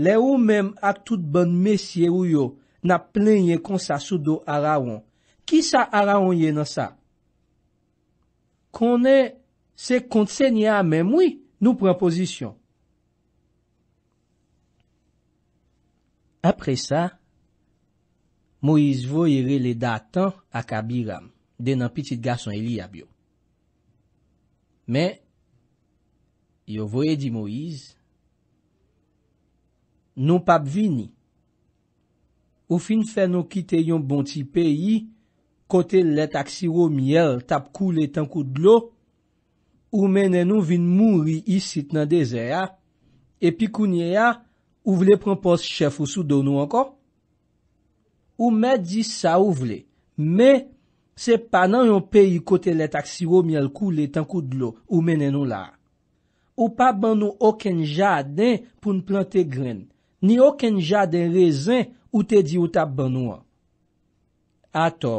Le ou mem atout ban mesye ou yo, na plen ye konsa sou do araon. Ki sa araon ye nan sa? Konen se kontsen ya menmoui nou premposisyon. Apre sa, Moise voye re le datan akabiram den nan pitit garson Eliabio. Men, yo voye di Moise, nou pap vini ou fin fè nou kite yon bon ti peyi, kote let ak siwo miel tap koule tankou dlo, ou menen nou vin moun ri isit nan dese ya, epi kounye ya, ou vle prempos chef ou sou donou anko? Ou men di sa ou vle, men, se pa nan yon peyi kote let ak siwo miel koule tankou dlo, ou menen nou la. Ou pa ban nou okèn jaden pou n'plante gren, ni okèn jaden rezen, ou te di ou tap banou an. Ato,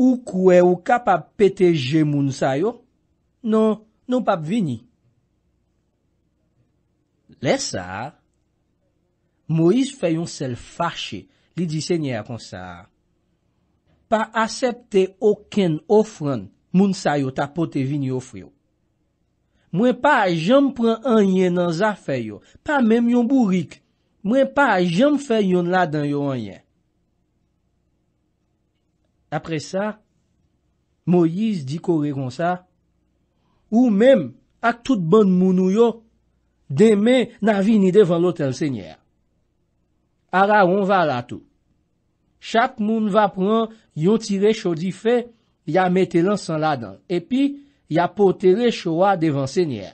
ou kwe ou kapap peteje moun sa yo, non, non pap vini. Le sa, Moïse fè yon sel fache, li di se nye akon sa, pa asepte oken ofran, moun sa yo tapote vini ofre yo. Mwen pa jom pran anye nan zafè yo, pa mèm yon bourik, Mwen pa jom fè yon ladan yon yè. Apre sa, Moïse di kore kon sa, ou men ak tout bon mounou yo, demè nan vin ni devan lotel sènyè. Ara, on va la tou. Chak moun va pran yon tire chodi fè, ya mette lan san ladan. Epi, ya potele chowa devan sènyè.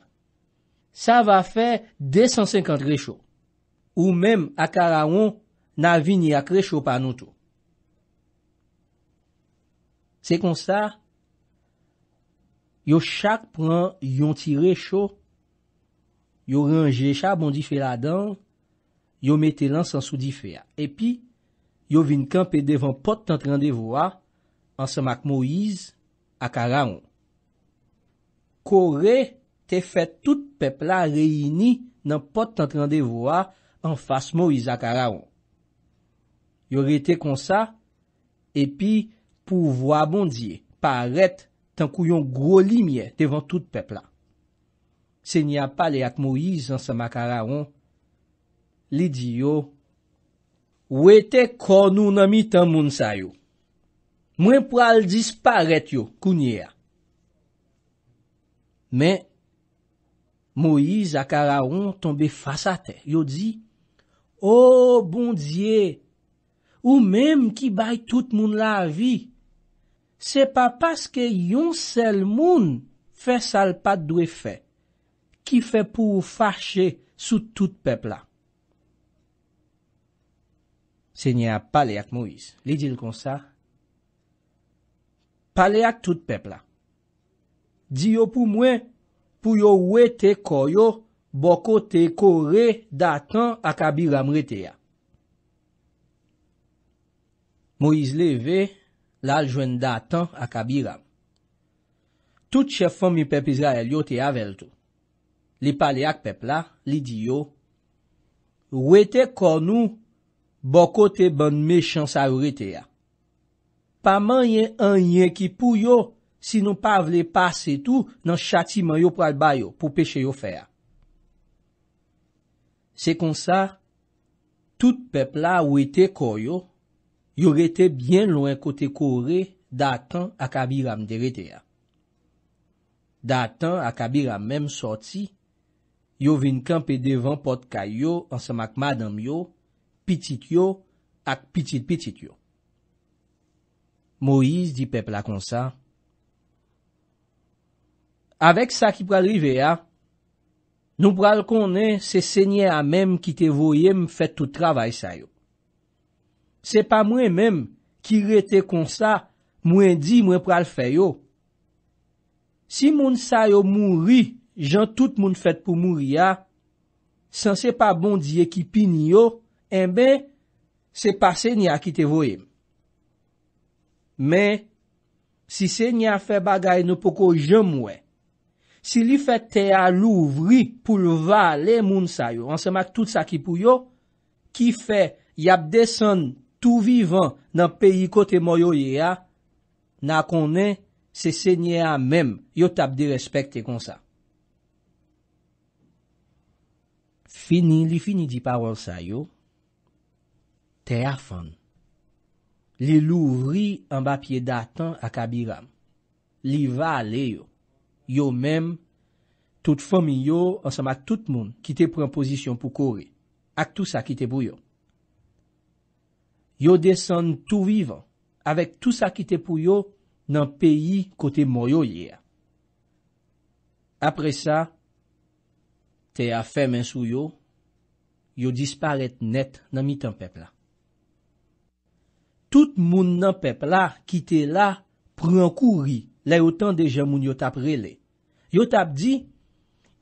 Sa va fè 250 rechou. Ou men akaraon nan vini ak rechop anoutou. Se kon sa, yo chak pran yon ti rechop, yo ranje chak bon di fe la dan, yo mette lan san sou di fe a. Epi, yo vin kampe devan pot tan krandevo a, ansan mak Moise, akaraon. Kore te fet tout pepla reyini nan pot tan krandevo a, Fas Moïse Akaraon Yo rete konsa Epi pou vo abondye Parete tan kou yon Gro limye devan tout pepla Se ni ap pale ak Moïse An sa Makaraon Li di yo Ou ete konou nami Tan moun sa yo Mwen pou al disparet yo Kounye ya Men Moïse Akaraon Tombe fasa te yo di Oh, bon ou bon diye, ou mem ki bay tout moun la vi, se pa paske yon sel moun fè sal pat dwe fè, ki fè pou fache sou tout pepla. Senya pale ak Moise, li dil kon sa. Pale ak tout pepla. Diyo pou mwen, pou yo wete koyo, Boko te kore datan akabiram rete ya. Moizle ve, lal jwen datan akabiram. Tout che fom mi pepizra el yo te avel tou. Li pale ak pepla, li di yo. Wete konou, boko te ban mechansa yo rete ya. Paman ye anye ki pou yo, si nou pa vle pase tou nan chati man yo pral bayo pou peche yo fe ya. Se kon sa, tout pepla ou ete koyo, yo rete bien loin kote kore datan akabiram derete ya. Datan akabiram menm sorti, yo vin kampe devan potka yo ansamak madam yo, pitit yo ak pitit pitit yo. Moise di pepla kon sa, avek sa ki pralrive ya, Nou pral konen se se nye a mem ki te voyem fet tou travay sayo. Se pa mwen mem ki rete konsa mwen di mwen pral feyo. Si moun sayo moun ri jan tout moun fet pou moun ri ya, san se pa bon diye ki pin yo, enbe se pa se nye a ki te voyem. Men, si se nye a fe bagay nou poko jem mwen, Si li fe te a louvri pou lva le moun sa yo, ansemak tout sa ki pou yo, ki fe yap desen tou vivan nan peyi kote moyo ye ya, na konen se se nye ya mem, yo tap de respekte kon sa. Fini, li fini di parol sa yo, te a fan. Li louvri anba pye datan akabiram. Li va le yo. Yo menm, tout fomi yo ansama tout moun ki te pren pozisyon pou kori, ak tout sa ki te bou yo. Yo desen tout vivan, avèk tout sa ki te pou yo nan peyi kote mou yo ye. Apre sa, te a fè men sou yo, yo disparet net nan mi tan pepla. Tout moun nan pepla ki te la pren kouri, le yo tan deje moun yo tapre le. Yo tap di,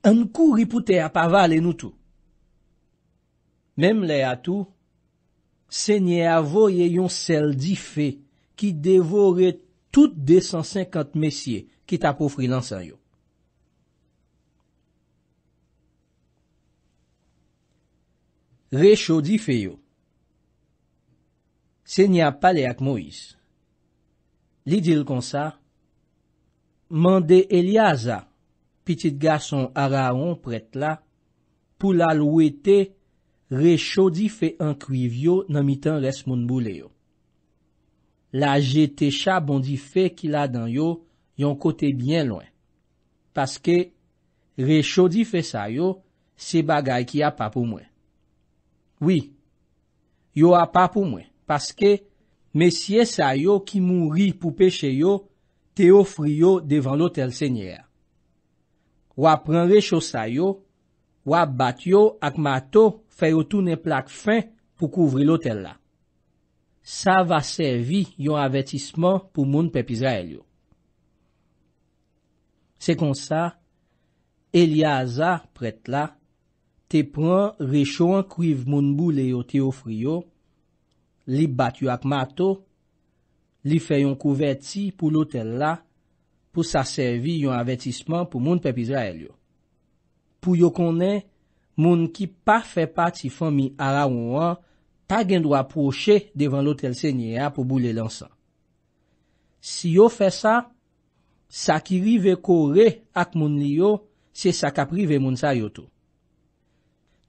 an kou ripoute ap avale nou tou. Mem le atou, se nye avoye yon sel di fe ki devore tout de 150 mesye ki tap ofri lansan yo. Recho di fe yo. Se nye ap pale ak Moïse. Li dil kon sa, mande Elias a. pitit gason araon pret la, pou la loue te, re chodi fe ankuiv yo nan mitan res moun boule yo. La je te cha bondi fe ki la dan yo, yon kote bien lwen. Paske, re chodi fe sa yo, se bagay ki apapou mwen. Oui, yo apapou mwen, paske, mesye sa yo ki moun ri pou peche yo, te ofri yo devan lotel senye ya. wap pran rechosa yo, wap bat yo ak mato feyo toune plak fin pou kouvri lotel la. Sa va servi yon avetisman pou moun pepizael yo. Se kon sa, Eliaza pret la, te pran rechon kriv moun bou le yo te ofri yo, li bat yo ak mato, li feyon kouverti pou lotel la, pou sa servi yon avetisman pou moun pep Izrael yo. Pou yo konen, moun ki pa fe pati fami ara ou an, ta gen dwa proche devan lotel senye a pou boule lansan. Si yo fe sa, sa ki rive kore ak moun li yo, se sa ka prive moun sa yo tou.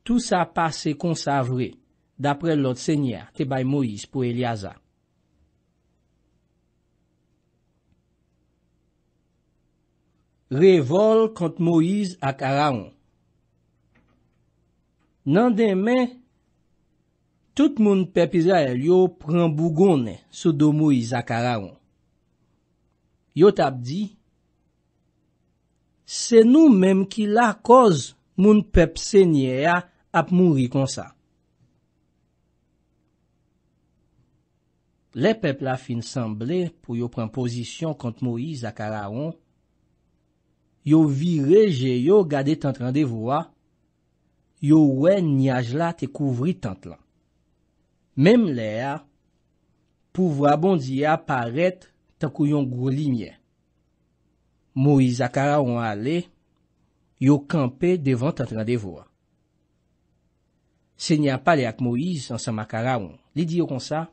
Tou sa pa se konsavre, dapre lote senye a te bay Moïse pou Elias a. Revol kont Moïse ak Araon. Nan den men, tout moun pep Izael yo pran bougone sou do Moïse ak Araon. Yo tap di, se nou menm ki la koz moun pep Seignea ap moun ri konsa. Le pep la fin sanble pou yo pran posisyon kont Moïse ak Araon, yo vireje yo gade tantrandevoa, yo wè nyaj la te kouvri tantlan. Mem lè a, pou vwa bondye aparet tankou yon gwo linye. Moïse akara ou an ale, yo kampe devan tantrandevoa. Se nyan pale ak Moïse ansama akara ou, li di yo kon sa,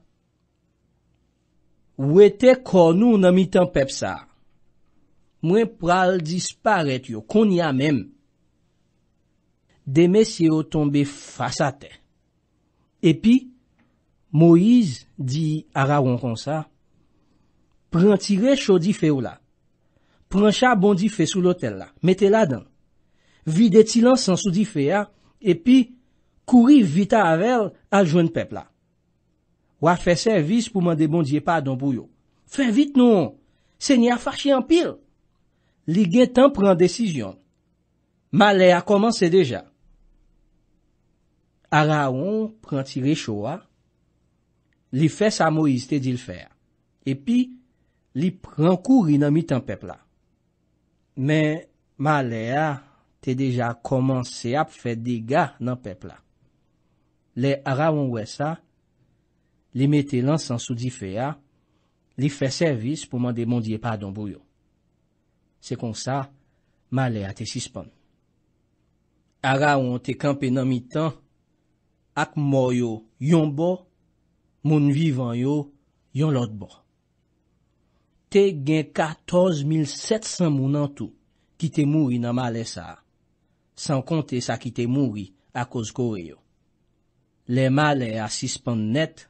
wè te konou nan mi tan pep sa, Mwen pral disparet yo, kon ya mem. De mesye yo tombe fasa te. Epi, Moïse di ara won kon sa. Pren tire chodi fe ou la. Pren cha bondi fe sou lotel la. Mete la dan. Vide ti lan san soudi fe ya. Epi, kouri vita avel al jwen pepla. Wa fe servis pou man de bondi e pa don pou yo. Fe vit nou. Se ni a fashi an pil. Li gen tan pran desisyon. Ma le a komanse deja. Araon pran ti rechowa. Li fe sa moiz te dil fer. Epi, li pran kouri nan mi tan pepla. Men, ma le a te deja komanse ap fe diga nan pepla. Le araon we sa, li mete lan san sou di fe ya, li fe servis pou man demondye padon bou yo. Se kon sa, male a te sispon. Ara ou an te kampe nan mi tan, ak mor yo yon bo, moun vivan yo, yon lot bo. Te gen 14700 moun an tou ki te mouri nan male sa, san konte sa ki te mouri ak oz kore yo. Le male a sispon net,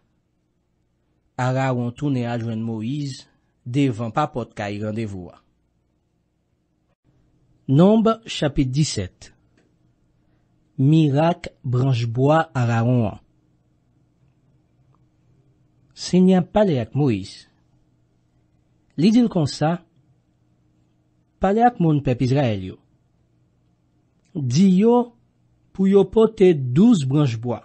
ara ou an toune adjwen Moise devan papot ka yi randevoua. Nomba chapit diset. Mirak branjboa araron an. Se nyan pale ak Moïse. Li dil kon sa, pale ak moun pep Izrael yo. Di yo pou yo pote douz branjboa.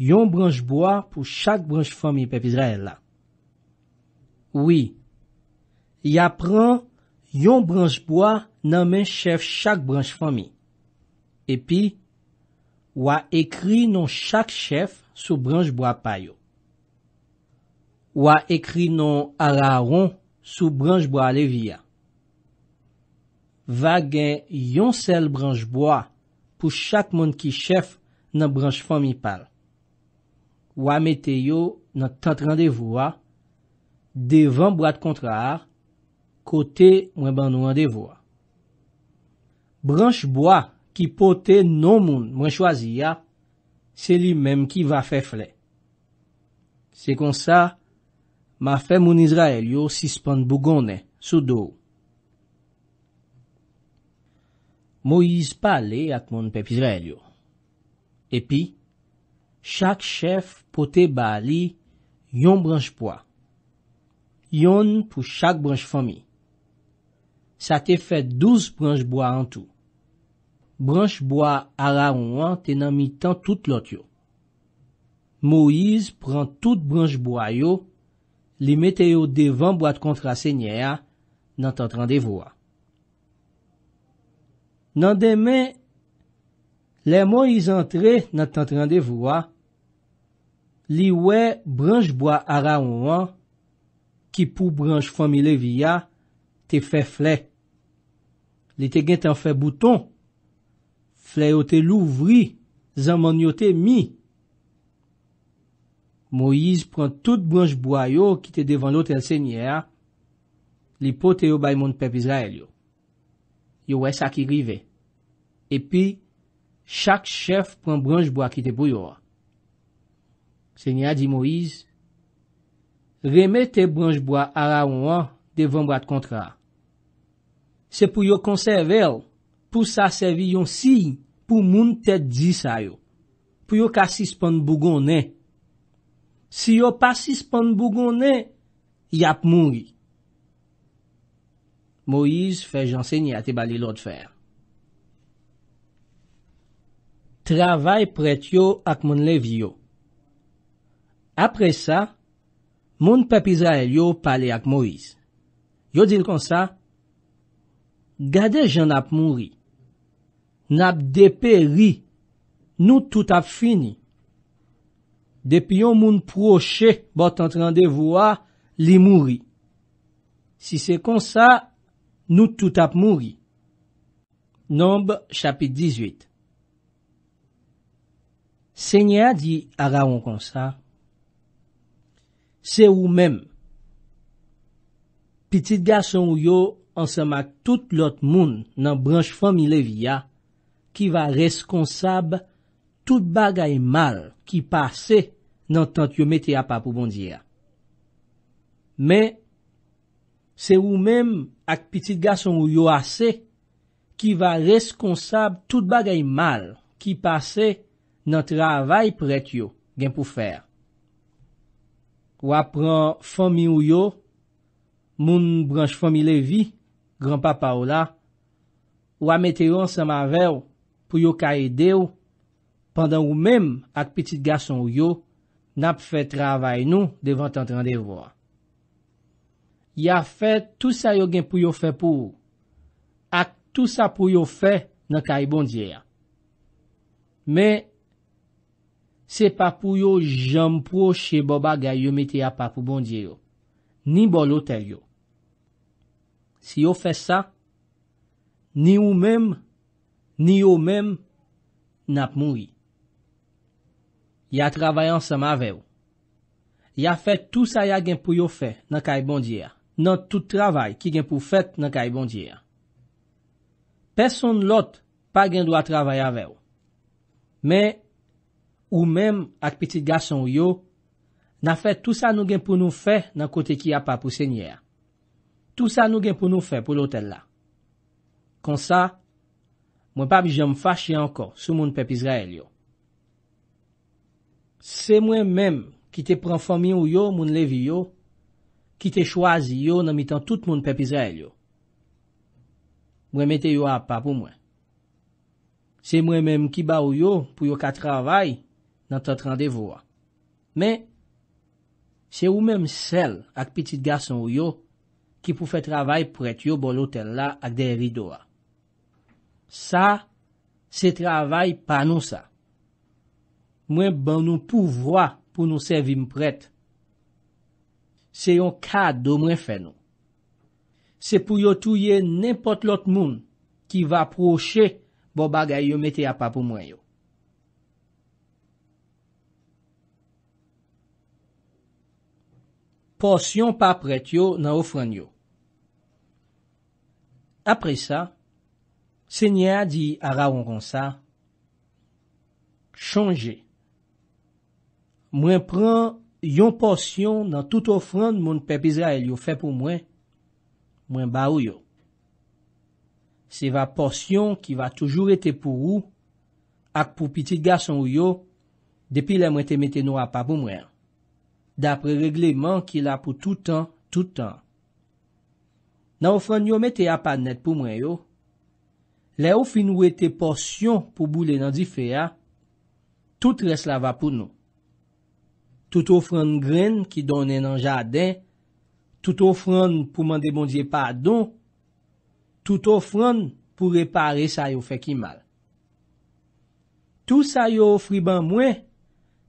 Yon branjboa pou chak branjfamye pep Izrael la. Ouwi, ya pran Yon branjboa nan men chèf chak branjfami. Epi, wak ekri nan chak chèf sou branjboa payo. Wak ekri nan ara ron sou branjboa levya. Vagen yon sel branjboa pou chak moun ki chèf nan branjfami pal. Wak meteyo nan tat randevwa, devan brad kontrar, kote mwen ban nou an devwa. Branche bwa ki pote non moun mwen chwazi ya, se li menm ki va fe fle. Se kon sa, ma fe moun Izrael yo sispan bougone, sou do. Moiz pa le ak moun pep Izrael yo. Epi, chak chef pote ba li yon branche bwa. Yon pou chak branche fami. sa te fet douz branjboa an tou. Branjboa ara ouan te nan mi tan tout lot yo. Moiz pran tout branjboa yo, li mete yo devan boat kontra se nye a, nan tan tran de voa. Nan demen, le Moiz antre nan tan tran de voa, li we branjboa ara ouan, ki pou branj fomile via, te fe flek. Li te gen te anfe bouton. Fle yo te louvri. Zanman yo te mi. Moiz pran tout branjboa yo ki te devan loten senya. Li pote yo bay moun pep Israel yo. Yo wè sa ki rive. E pi, chak chef pran branjboa ki te bou yo. Senya di Moiz. Reme te branjboa ara ou an devan brad kontra. Se pou yo konserve el, pou sa sevi yon si, pou moun tet di sa yo. Pou yo ka sispan bougon ne. Si yo pa sispan bougon ne, yap moun. Moïse fè janseni ati bali lot fè. Travay pret yo ak moun lev yo. Apre sa, moun pepiza el yo pale ak Moïse. Yo dil kon sa, Gade jan ap mouri. Nap depe ri. Nou tout ap fini. Depi yon moun proche bot entran de voua, li mouri. Si se konsa, nou tout ap mouri. Nombe, chapit 18. Senya di aga wong konsa. Se ou menm. Pitit gason ou yo... ansama tout lot moun nan branj fomile viya, ki va reskonsab tout bagay mal ki pase nan tant yo mete apapou bondiya. Me, se ou mem ak pitit gason ou yo ase, ki va reskonsab tout bagay mal ki pase nan travay pret yo gen pou fer. Wapran fomi ou yo, moun branj fomile viya, granpapa ou la, ou a mette yo anseman vew pou yo ka ede ou, pandan ou menm ak petit gason ou yo, nap fe travay nou devan tentran de vo. Ya fe tout sa yo gen pou yo fe pou ou, ak tout sa pou yo fe nan ka e bondye ya. Men, se pa pou yo jampou che boba ga yo mette ya pa pou bondye yo, ni bolotel yo. Si yo fè sa, ni yo mèm, ni yo mèm, nap moui. Ya travay ansama avèw. Ya fè tout sa ya gen pou yo fè nan kaybondyea. Nan tout travay ki gen pou fèt nan kaybondyea. Pèson lot pa gen dwa travay avèw. Mè, ou mèm ak piti gason yo, na fè tout sa nou gen pou nou fè nan kote ki apapou sènyèa. Tout sa nou gen pou nou fe pou l'hotel la. Kon sa, mwen pa bi jom fashi anko sou moun pep Izrael yo. Se mwen menm ki te pran fomi ou yo moun levi yo, ki te chwazi yo nan mitan tout moun pep Izrael yo. Mwen mette yo ap pa pou mwen. Se mwen menm ki ba ou yo pou yo ka travay nan tot randevou a. Men, se ou menm sel ak pitit gason ou yo, ki pou fè travay prèt yo bo l'otel la a deri do a. Sa, se travay pa nou sa. Mwen ban nou pou vwa pou nou servim prèt. Se yon ka do mwen fè nou. Se pou yo touye nèmpot lot moun ki va proche bo bagay yo meteya pa pou mwen yo. Porsyon pa prèt yo nan ofran yo. Apre sa, se nye a di ara ron ron sa, chanje. Mwen pran yon porsyon nan tout ofran moun pepizra el yo fe pou mwen, mwen ba ou yo. Se va porsyon ki va toujou ete pou ou, ak pou piti gason ou yo, depi la mwen temete nou apap pou mwen. Dapre regleman ki la pou toutan, toutan. nan ofran yon mete apad net pou mwen yo, le ou fin ou ete porsyon pou boule nan di fe ya, tout res la va pou nou. Tout ofran gren ki donen nan jaden, tout ofran pou mande bondye padon, tout ofran pou repare sa yo feki mal. Tout sa yo ofri ban mwen,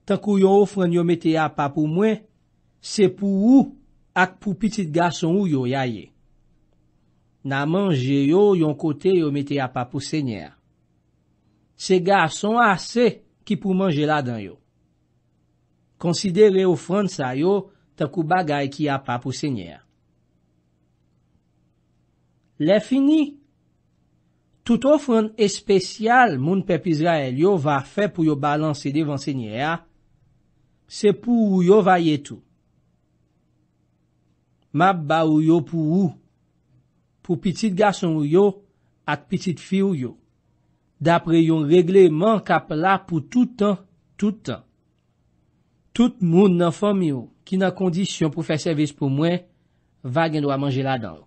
tankou yon ofran yon mete apad pou mwen, se pou ou ak pou pitit gason ou yo yaye. na manje yo yon kote yo mete apapou sènyè. Se ga son asè ki pou manje la dan yo. Konsidere ofran sa yo, takou bagay ki apapou sènyè. Le fini, tout ofran espesyal moun pepizra el yo va fe pou yo balanse devan sènyè, se pou yo va yetou. Mab ba ou yo pou ou, pou pitit gason ou yo at pitit fi ou yo. Dapre yon regleman kap la pou toutan, toutan. Tout moun nan fom yo ki nan kondisyon pou fè servis pou mwen, va gen do a manje la dan.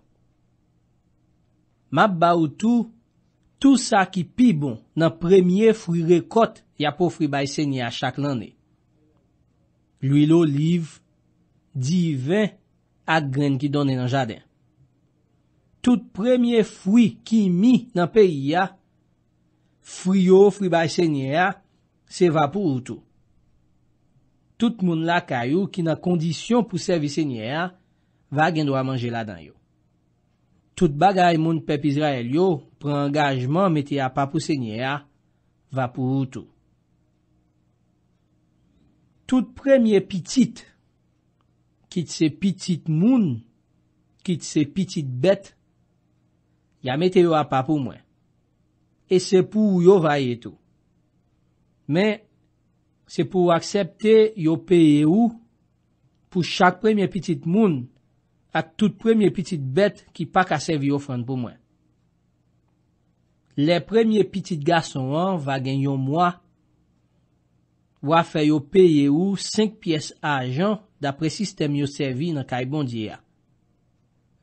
Map ba ou tou, tou sa ki pi bon nan premye fri rekot ya pou fri bay sèny a chak lan ne. Lui lo liv, di ven, at gren ki donen nan jaden. tout premye fwi ki mi nan peyi ya, fwi yo, fwi bay senye ya, se va pou ou tou. Tout moun la kayou ki nan kondisyon pou sevi senye ya, va gen do a manje la dan yo. Tout bagay moun pepizra el yo, prangajman meti ya pa pou senye ya, va pou ou tou. Tout premye pitit, kit se pitit moun, kit se pitit bete, Ya mette yo apap pou mwen. E se pou yo vaye eto. Men, se pou aksepte yo peye ou pou chak premye pitit moun ak tout premye pitit bet ki pak a sevi yo fwant pou mwen. Le premye pitit gason an vagen yon mwa wafen yo peye ou 5 pies a ajan dapre sistem yo sevi nan kaybondye ya.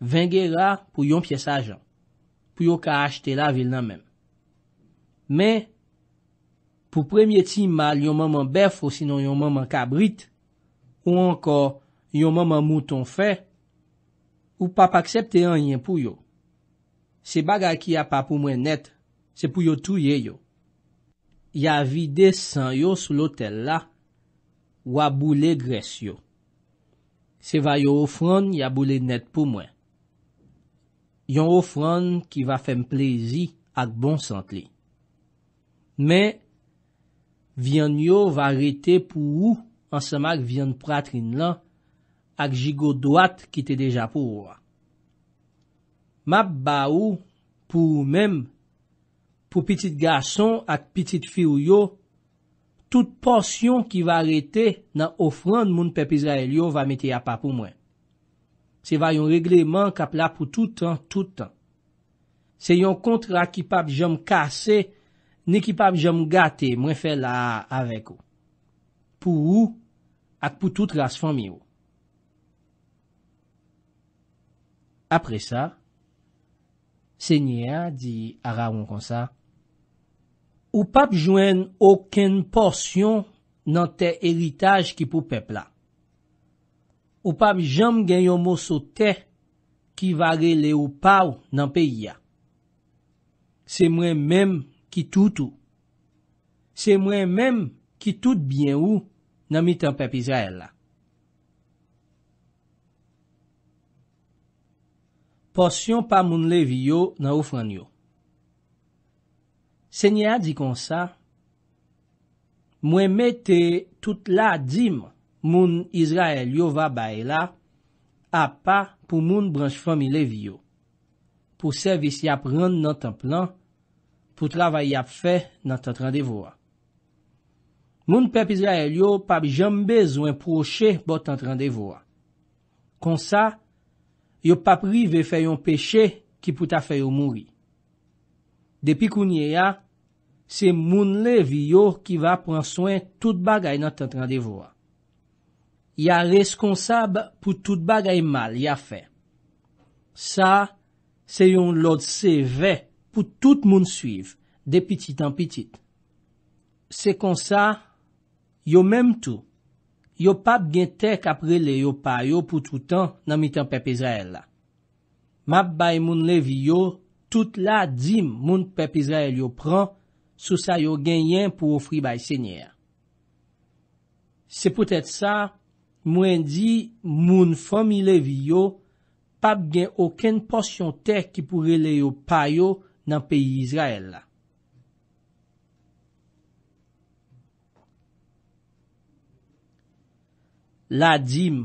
Venge la pou yon pies a ajan. pou yo ka achte la vil nan men. Men, pou premye ti mal yon maman bef ou sinon yon maman kabrit, ou anko yon maman mouton fe, ou pa pa aksepte an yen pou yo. Se bagay ki ya pa pou mwen net, se pou yo touye yo. Ya vide san yo sou lotel la, wabou le gres yo. Se va yo ofron, ya bou le net pou mwen. yon ofran ki va fèm plezi ak bon sant li. Men, vyan yo va rete pou ou, an sema ak vyan pratrin lan, ak jigo doat ki te deja pou ou. Map ba ou, pou ou men, pou pitit gason ak pitit fi ou yo, tout porsyon ki va rete nan ofran moun pepiz la el yo va meteya pa pou mwen. Se va yon regleman kap la pou tout an, tout an. Se yon kontra ki pap jom kase, ne ki pap jom gate, mwen fe la avèk ou. Pou ou, ak pou tout la sfami ou. Apre sa, se nye a, di ara wong kon sa, ou pap jwen oken porsyon nan te eritage ki pou pep la. Ou pa mi jom gen yon mou sote ki vare le ou pa ou nan peyi ya. Se mwen menm ki tout ou. Se mwen menm ki tout bien ou nan mi tanpep Izrael la. Ponsyon pa moun leviyo nan ou fran yo. Senye a di kon sa, mwen me te tout la di man. Moun Izrael yo va bay la, ap pa pou moun branj fami lev yo, pou servisi ap rande nan tan plan, pou travay ap fe nan tan randevoa. Moun pep Izrael yo pap jem bezwen proche bot tan randevoa. Konsa, yo pap rive feyon peche ki puta feyon mouri. Depi kounye ya, se moun lev yo ki va pran soen tout bagay nan tan randevoa. ya reskonsab pou tout bagay mal ya fe. Sa, se yon lod se ve pou tout moun suiv, de pitit an pitit. Se konsa, yo mem tou, yo pap gen tek apre le yo pa yo pou tout an nan mitan pep Ezrael la. Map bay moun levi yo, tout la dim moun pep Ezrael yo pran, sou sa yo gen yen pou ofri bay senyer. Se pwet et sa, Mwen di moun fomi levi yo, pap gen oken porsyon ter ki pou rele yo payo nan peyi Yisrael la. La dim,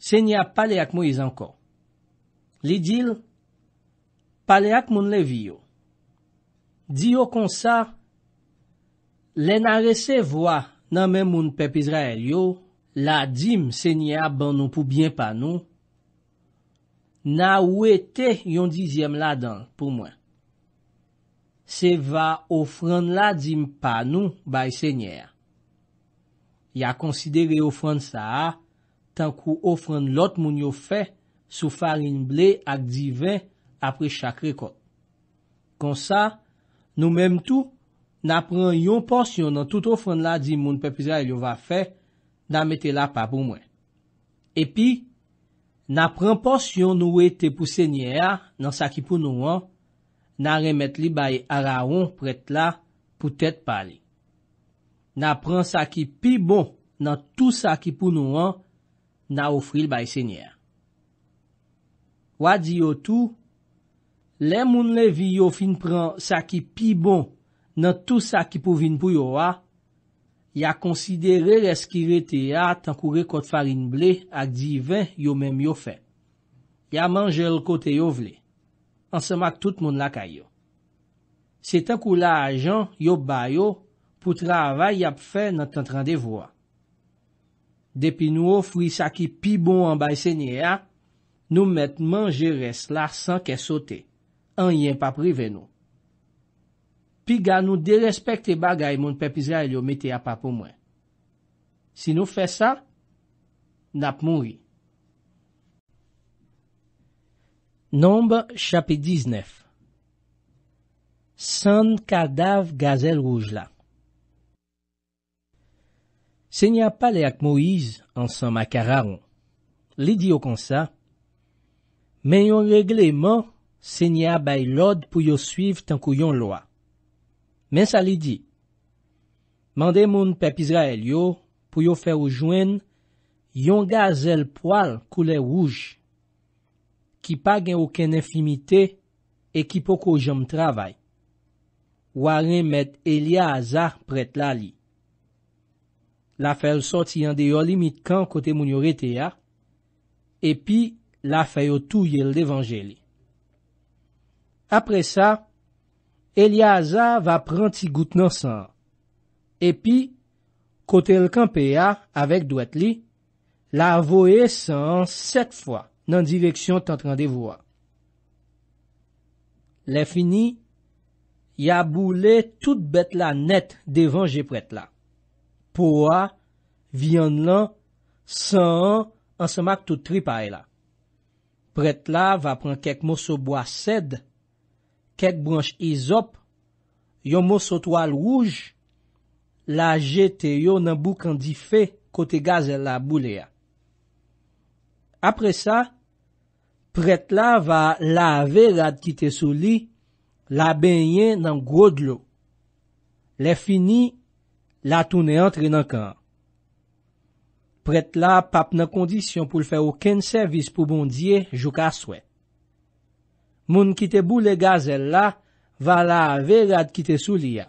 se nye ap pale ak mou yiz ankon. Li dil, pale ak moun levi yo. Di yo kon sa, le nan rese vwa, nan men moun pep Izrael yo, la dim se nyea ban nou pou byen pa nou, na ou ete yon dizyem la dan pou mwen. Se va ofran la dim pa nou bay se nyea. Ya konsidere ofran sa, tankou ofran lot moun yo fe, sou farin ble ak diven apre chak rekot. Kon sa, nou menm tou, na pran yon porsyon nan tout ofran la di moun pepiza yo va fe, na mette la pa pou mwen. Epi, na pran porsyon nou ete pou sènyè ya nan saki pou nou an, na remet li baye ara on prete la pou tèt pali. Na pran saki pi bon nan tout saki pou nou an, na ofril baye sènyè ya. Wa di yo tou, le moun le vi yo fin pran saki pi bon, Nan tout sa ki pou vin pou yo a, ya konsidere reskirete ya tankou rekot farin ble ak divin yo menm yo fe. Ya manje l kote yo vle. Ansemak tout moun lakay yo. Se tankou la ajan, yo bayo pou travay yap fe nan tentran devwa. Depi nou o fri sa ki pi bon anbay sene ya, nou met manje res la san ke sote. Anyen pa prive nou. pi ga nou derespekte bagay moun pepizay li yo meteya pa pou mwen. Si nou fè sa, nap moun ri. Nombe chapi 19 San Kadav Gazel Roujla Senya pale ak Moiz ansan makara an. Li di yo konsa, men yon regleman senya bay lod pou yo suiv tankou yon loa. Men sa li di, mande moun pep Izrael yo, pou yo fe ou jwen, yon gaz el poal koule wouj, ki pa gen ouken enfimite, e ki poko jom travay. Waren met Elia Hazar pret lali. La fe ou soti yon de yo limit kan kote moun yo rete ya, epi la fe ou tou yel devanje li. Apre sa, Eliaza va pran ti gout nan san. Epi, kote l kanpe ya, avek dwet li, la voye san an set fwa nan direksyon tan tran de vwa. Le fini, ya boule tout bet la net devanje pret la. Po a, vyan lan, san an an semak tout tri pay la. Pret la va pran kek moso bwa sed, Kek branche izop, yon monsotwal wouj, la jete yo nan boukandife kote gazel la bouléa. Apre sa, pret la va lave la tkite sou li, la benye nan gwo dlo. Le fini, la toune antre nan kan. Pret la pap nan kondisyon pou lfe ouken servis pou bondye jou ka swet. Moun ki te bou le gazel la, va la ave rad ki te sou li ya.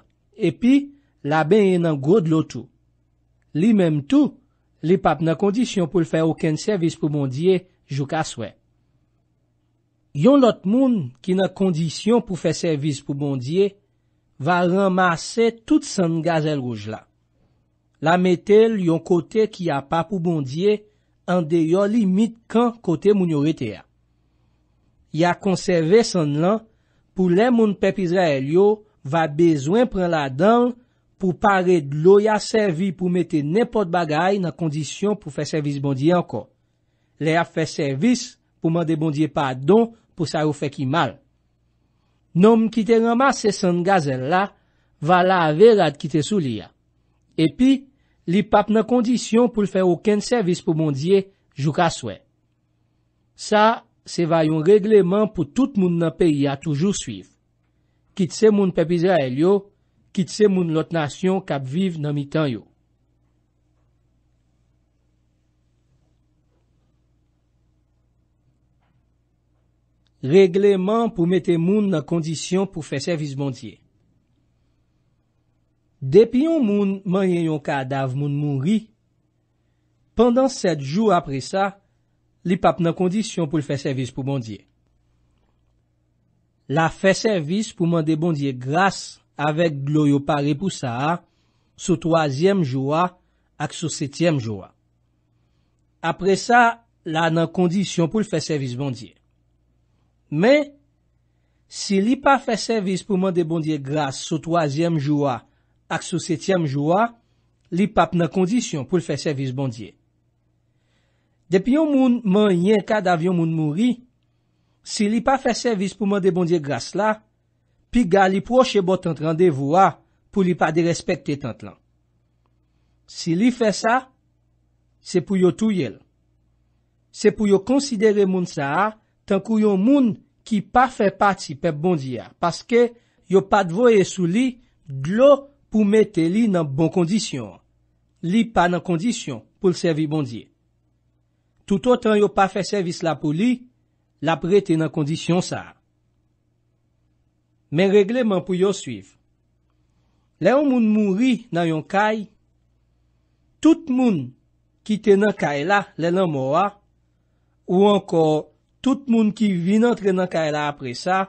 Epi, la ben yon an grod lo tou. Li menm tou, li pap nan kondisyon pou l fè okèn servis pou bondye jou ka swè. Yon lot moun ki nan kondisyon pou fè servis pou bondye, va ramase tout san gazel rouge la. La metel yon kote ki a pa pou bondye, an deyo limit kan kote moun yorite ya. Ya konserve san lan pou le moun pepizre el yo va bezwen pren la dan pou pare dlo ya servi pou mete nepot bagay nan kondisyon pou fe servis bondye anko. Le ya fe servis pou mande bondye pa don pou sa ou fe ki mal. Non mkite rama se san gazel la, va la ave rad kite sou li ya. Epi, li pap nan kondisyon pou fe ouken servis pou bondye jou ka swet. Sa, se va yon regleman pou tout moun nan peyi a toujou suiv. Kitse moun pepize a el yo, kitse moun lot nasyon kap viv nan mi tan yo. Regleman pou mete moun nan kondisyon pou fe servis bondye. Depi yon moun man yen yon kadaf moun moun ri, pandan set jou apre sa, li pap nan kondisyon pou l fè servis pou bondye. La fè servis pou mande bondye grase avek glo yo pare pou sa sou 3èm joua ak sou 7èm joua. Apre sa, la nan kondisyon pou l fè servis bondye. Men, si li pa fè servis pou mande bondye grase sou 3èm joua ak sou 7èm joua, li pap nan kondisyon pou l fè servis bondye. Depi yon moun man yen ka davyon moun moun ri, si li pa fe servis pou moun de bondye gras la, pi ga li proche bot ente randevou a pou li pa de respekte ente lan. Si li fe sa, se pou yo tou yel. Se pou yo konsidere moun sa a, tankou yon moun ki pa fe pati pe bondye a, paske yo pa dvoye sou li glou pou mete li nan bon kondisyon. Li pa nan kondisyon pou lsevi bondye. tout otan yo pa fè servis la pou li, la pre tenan kondisyon sa. Men regleman pou yo suiv. Le yon moun mouri nan yon kay, tout moun ki tenan kay la le nan moua, ou anko tout moun ki vin entre nan kay la apre sa,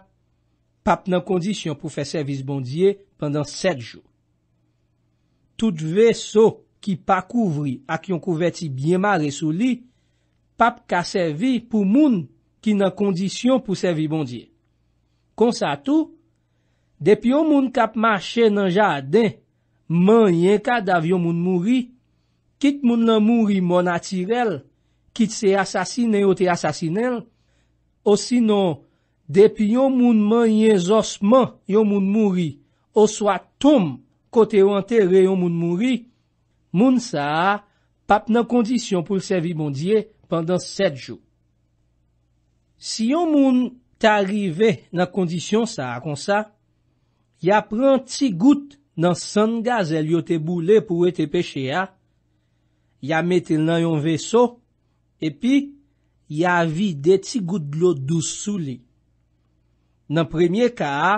pap nan kondisyon pou fè servis bondye pandan set jou. Tout vèso ki pa kouvri ak yon kouveti bie mare sou li, pap ka servi pou moun ki nan kondisyon pou servi bondye. Konsa tou, depi yon moun kap mache nan jaden, man yon kadav yon moun mouri, kit moun nan mouri moun atirel, kit se asasine ou te asasinel, osinon, depi yon moun man yon zosman yon moun mouri, oswa tom kote yon entere yon moun mouri, moun sa, pap nan kondisyon pou servi bondye, pandan 7 jou. Si yon moun ta rive nan kondisyon sa akonsa, ya pran ti gout nan san gazel yo te boule pou e te peche ya, ya metil nan yon veso, epi ya avi de ti gout lo dous sou li. Nan premye ka a,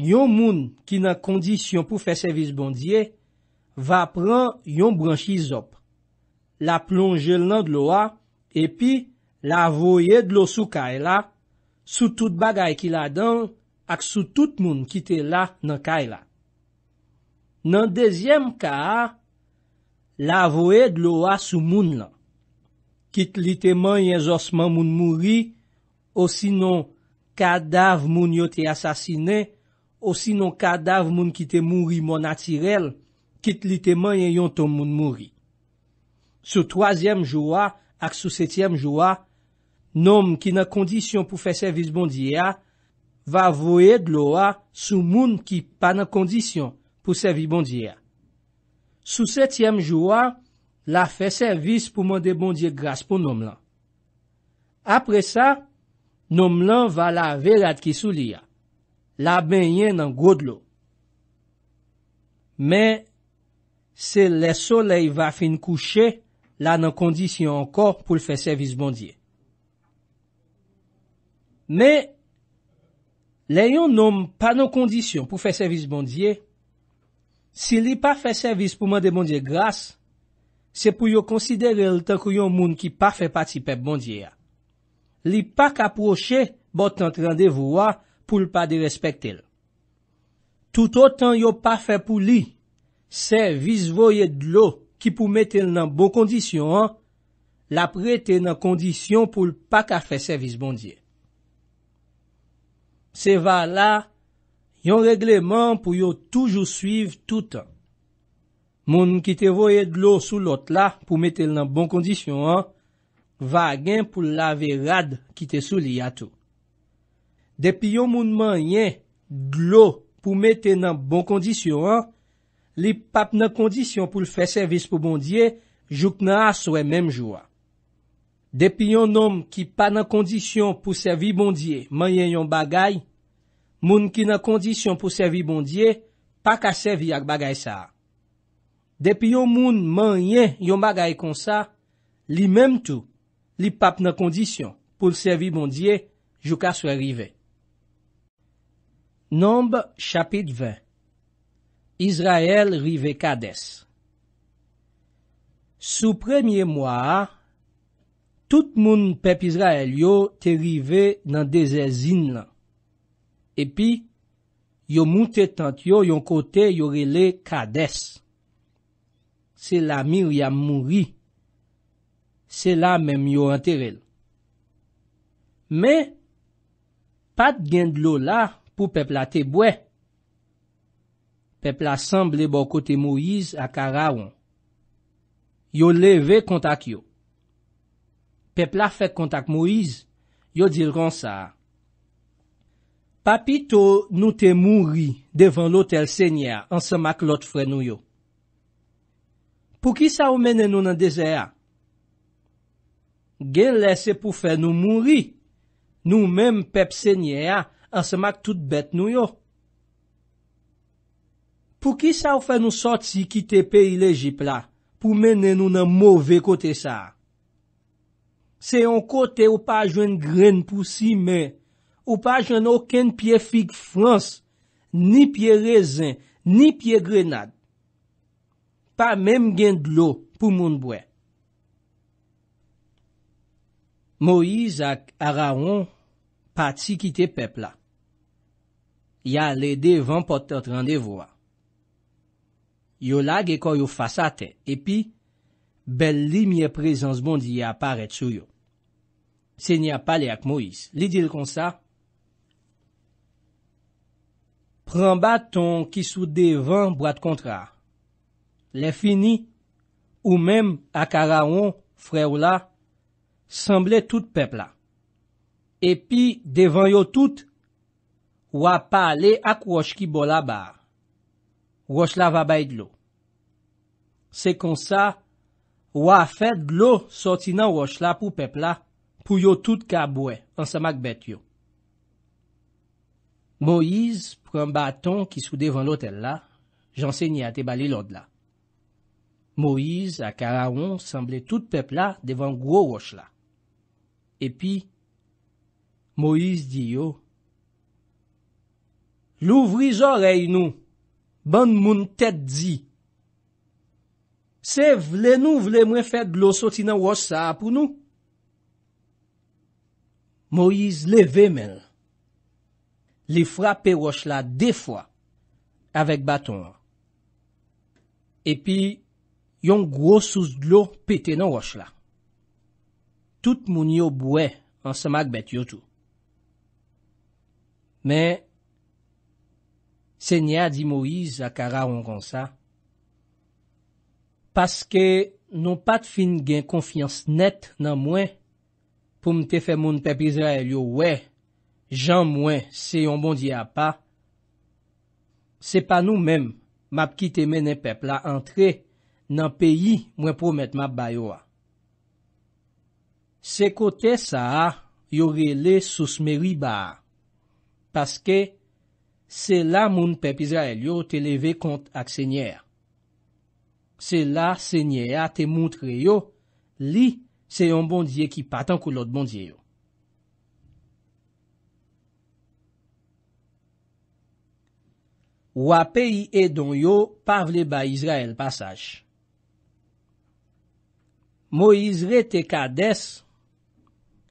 yon moun ki nan kondisyon pou fe servis bondye, va pran yon branchi zop. la plonjel nan dlo a, epi la avoye dlo sou kaj e la, sou tout bagay ki la dan, ak sou tout moun ki te la nan kaj e la. Nan dezyem ka, la avoye dlo a sou moun la. Kit lite man yon zosman moun mouri, osinon kadav moun yote yasasine, osinon kadav moun ki te mouri moun atirel, kit lite man yon ton moun mouri. Sou 3èm joua ak sou 7èm joua, nom ki nan kondisyon pou fe servis bondye, va voye gloua sou moun ki pa nan kondisyon pou servis bondye. Sou 7èm joua, la fe servis pou mwande bondye grase pou nom lan. Apre sa, nom lan va la verad ki sou liya. La benye nan godlo. Me, se le soley va fin kouche, la nan kondisyon ankor pou l fè servis bondye. Me, le yon nan kondisyon pou fè servis bondye, si li pa fè servis pou mande bondye grase, se pou yo konsidere l tenkou yon moun ki pa fè pati pep bondye ya. Li pa kaproche bot entran de voua pou l pa de respekte l. Tout o tan yo pa fè pou li, servis voye dlo, ki pou mette nan bon kondisyon an, la prete nan kondisyon pou l'pakafe servis bondye. Se va la, yon regleman pou yo toujou suiv toutan. Moun ki te voye glou sou lot la pou mette nan bon kondisyon an, va gen pou la ve rad ki te sou li atou. Depi yon moun manye glou pou mette nan bon kondisyon an, li pap nan kondisyon pou l fè servis pou bondye, jouk nan aswe menm jwa. Depi yon nom ki pa nan kondisyon pou servis bondye, man yen yon bagay, moun ki nan kondisyon pou servis bondye, pa ka servis ak bagay sa. Depi yon moun man yen yon bagay kon sa, li menm tou, li pap nan kondisyon pou servis bondye, jouk aswe rive. Nombe chapit 20 Izrael rive kades. Sou premye mwa, tout moun pep Izrael yo te rive nan de zezin lan. Epi, yo moun te tant yo, yon kote yo rele kades. Se la mir ya mouri. Se la menm yo antere. Me, pat gen dlo la pou pep la te bwe. pep la sanble bo kote Moïse a Karaon. Yo leve kontak yo. Pep la fek kontak Moïse, yo dil ronsa a. Papi to nou te mouri devan lotel sènyè a ansèmak lot fwè nou yo. Pou ki sa ou mènen nou nan dese a? Gen lè se pou fè nou mouri, nou mèm pep sènyè a ansèmak tout bèt nou yo. pou ki sa ou fe nou soti ki te pe il ejipla pou menen nou nan mouve kote sa? Se yon kote ou pa jwen gren pou si men, ou pa jwen oken pie fig frans, ni pie rezen, ni pie grenad, pa menm gen dlo pou moun bwe. Moiz ak Araon pa ti ki te pepla. Ya le devan potat randevwa. Yo lag ekon yo fasate, epi bel li miye prezans bondi aparet sou yo. Se ni apale ak Moïse. Li dil kon sa? Pran baton ki sou devan brad kontra. Le fini ou mem ak araon fre ou la, semble tout pepla. Epi devan yo tout, wapale ak wosh ki bol abar. Rosh la va bay dlo. Se kon sa, wafet dlo sorti nan rosh la pou pepla, pou yo tout ka abwe, ansama kbet yo. Moiz pran baton ki sou devan lotel la, janse nye ate bali lod la. Moiz akara on, semble tout pepla devan gwo rosh la. E pi, Moiz di yo, Lou vri zorey nou, Ban moun tet di. Se vle nou vle mwen fè glosoti nan wos sa apou nou? Moiz leve men. Li frape wos la de fwa. Avèk baton. E pi yon grosos glos pete nan wos la. Tout moun yo bwe an semak bet yo tou. Mè. Se nye a di Moïse akara an ronsa. Paske nou pat fin gen konfians net nan mwen, pou mte fe moun pep Izrael yo we, jan mwen se yon bondi a pa, se pa nou men map ki te menen pep la antre nan peyi mwen pou met map bayo a. Se kote sa a, yo rele sous meri ba, paske, Se la moun pep Izrael yo te leve kont ak sènyer. Se la sènyer a te moutre yo, li se yon bondye ki patan kou lot bondye yo. Wapè yi edon yo pavle ba Izrael pasaj. Moizre te kades,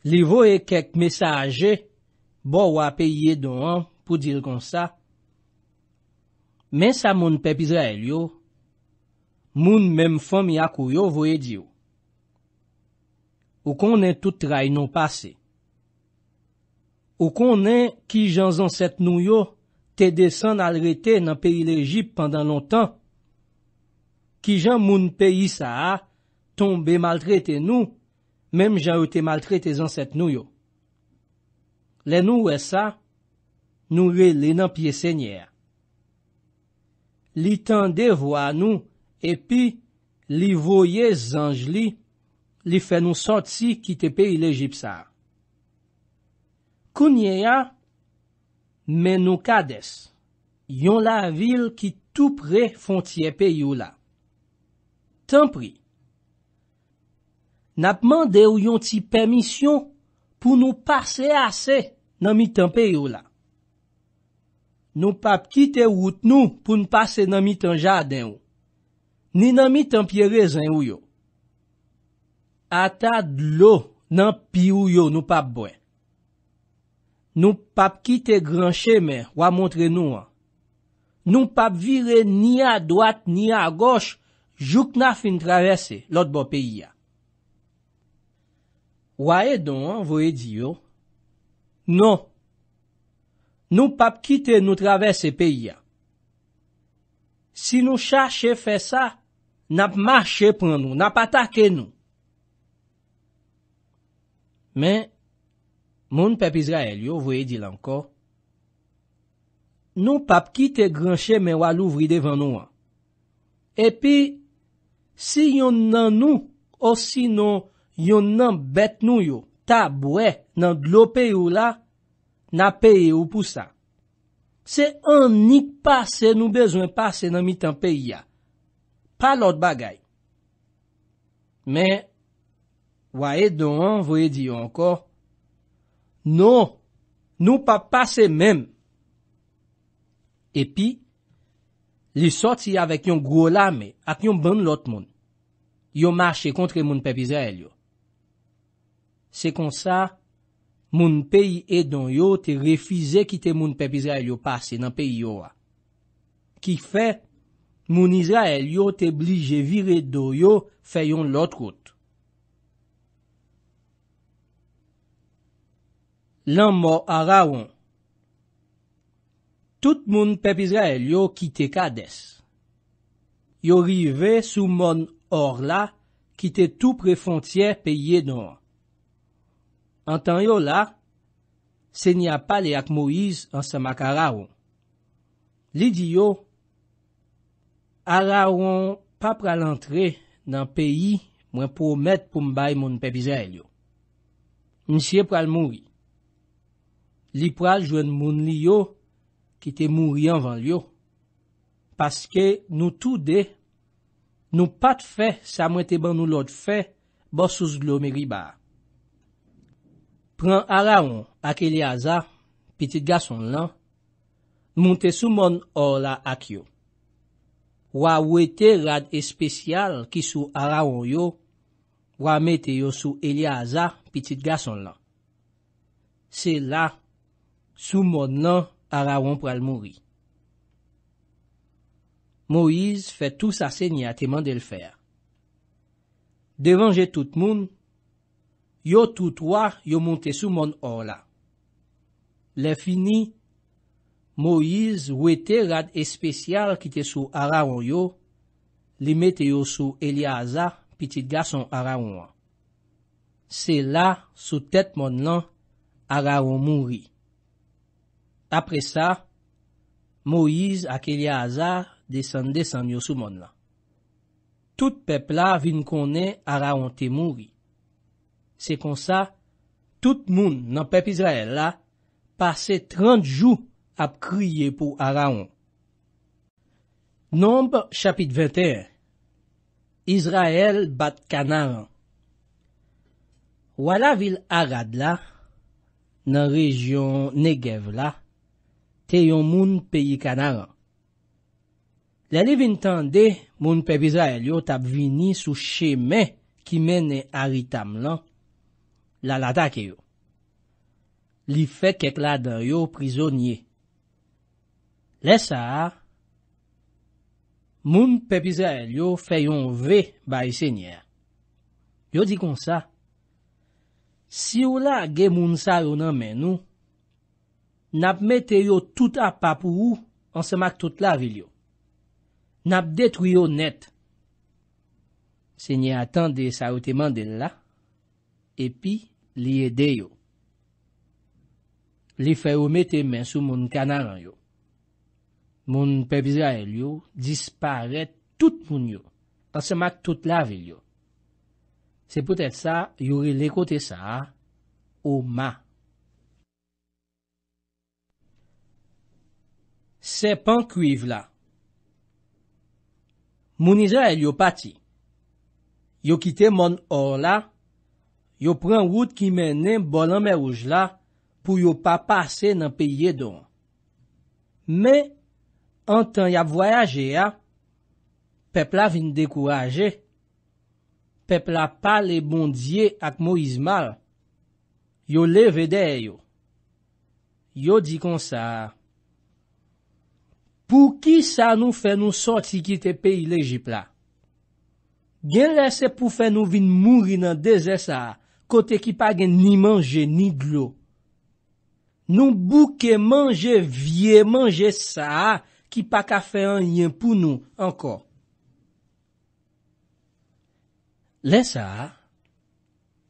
li vo e kek mesaje, bo wapè yi edon an, pou dir kon sa. Men sa moun pep Izrael yo, moun men fòm yakou yo voye diyo. Ou konen tout ray nou pase. Ou konen ki jan zanset nou yo, te desen alrete nan peyi l'Egypte pandan lontan. Ki jan moun peyi sa a, ton be maltrete nou, menm jan ou te maltrete zanset nou yo. Le nou we sa, Nouye lè nan piye sènyè. Li tan de vwa nou, epi, li voye zanj li, li fè nou sò ti kite pe il e jipsar. Kounye ya, men nou kades, yon la vil ki tou pre fon ti epi you la. Tan pri. Nap mande ou yon ti permisyon pou nou pase ase nan mi tan pe you la. Nou pap kite wout nou pou n'pase nan mi tan jaden ou. Ni nan mi tan piye rezen ou yo. Ata dlo nan pi ou yo nou pap bwen. Nou pap kite gran cheme wa montre nou an. Nou pap vire ni a doat ni a goch juk na fin travese lot bo peyi ya. Wa e don an vo e di yo. Non. Nou pap kite nou traves se peyi ya. Si nou chache fe sa, nap mache pren nou, nap atake nou. Men, moun pepe Israel yo, voye di la anko. Nou pap kite granche men wale ouvri devan nou an. Epi, si yon nan nou, o si yon nan bet nou yo, tabwe nan glope yo la, na peye ou pou sa. Se an ni pase nou bezwen pase nan mi tan peye ya. Pa lot bagay. Me, waye don, waye di yo anko, non, nou pa pase men. E pi, li soti avèk yon gwo lame, ak yon ban lot moun. Yo mache kontre moun pe pisa el yo. Se kon sa, se kon sa, moun peyi edon yo te refize kite moun pep Izrael yo pase nan peyi yo a. Kifè, moun Izrael yo te blije vire do yo fè yon lotrout. Lanmò arawon. Tout moun pep Izrael yo kite kades. Yo rive sou moun or la kite tou pre fontye peyi edon a. Antan yo la, se ni ap pale ak Moïse ansan mak a raron. Li di yo, a raron pa pral antre nan peyi mwen pou met pou mbay moun pepizay yo. Nisye pral mouni. Li pral jwen moun li yo ki te mouni anvan yo. Paske nou tou de nou pat fe sa mwen te ban nou lot fe bo sou zglou meri bar. Pren Araon ak Eliaza, pitit gason lan, moun te soumon or la ak yo. Wa wete rad espesyal ki sou Araon yo, wa mete yo sou Eliaza pitit gason lan. Se la, soumon lan Araon pral mouri. Moiz fè tou sa se nye ateman del fèr. Deranje tout moun, Yo tout wak yo monte sou mon or la. Le fini, Moïse wete rad espesyal ki te sou Araon yo, li mete yo sou Elia Hazar, pitit gason Araon an. Se la sou tet mon lan, Araon mouri. Apre sa, Moïse ak Elia Hazar desan desan yo sou mon lan. Tout pep la vin konen Araon te mouri. Se kon sa, tout moun nan pep Izrael la, pase 30 jou ap kriye pou Araon. Nombe chapit 21 Izrael bat kanaran Wala vil Arad la, nan rejyon Negev la, te yon moun peyi kanaran. La li vin tan de moun pep Izrael yo tap vini sou cheme ki mene Aritam lan. la latake yo. Li fe kek la dan yo prizonye. Le sa, moun pepizare yo fe yon ve bayi se nye. Yo di kon sa, si yo la ge moun sa yon nan men nou, nap mete yo tout apapou ou, an semak tout la vil yo. Nap detwyo net. Se nye atan de sa oteman de la, epi, Liye de yo. Li fe omete men sou moun kanaran yo. Moun pebiza el yo, Dispare tout moun yo. An se mak tout lave yo. Se pote sa, Yori lekote sa, Ou ma. Se pan kuiv la. Moun iza el yo pati. Yo kite moun or la, Yo pren wout ki menen bolan me wouj la pou yo pa pase nan peye don. Men, an tan ya voyaje ya, pepla vin dekouraje, pepla pa le bondye ak mou izmal, yo leve de eyo. Yo di kon sa, pou ki sa nou fen nou soti kite peyi lejipla? Gen rese pou fen nou vin mounri nan deze sa a, Kote ki pa gen ni manje ni glou. Nou bouke manje vie manje sa, ki pa ka fe an yon pou nou anko. Le sa,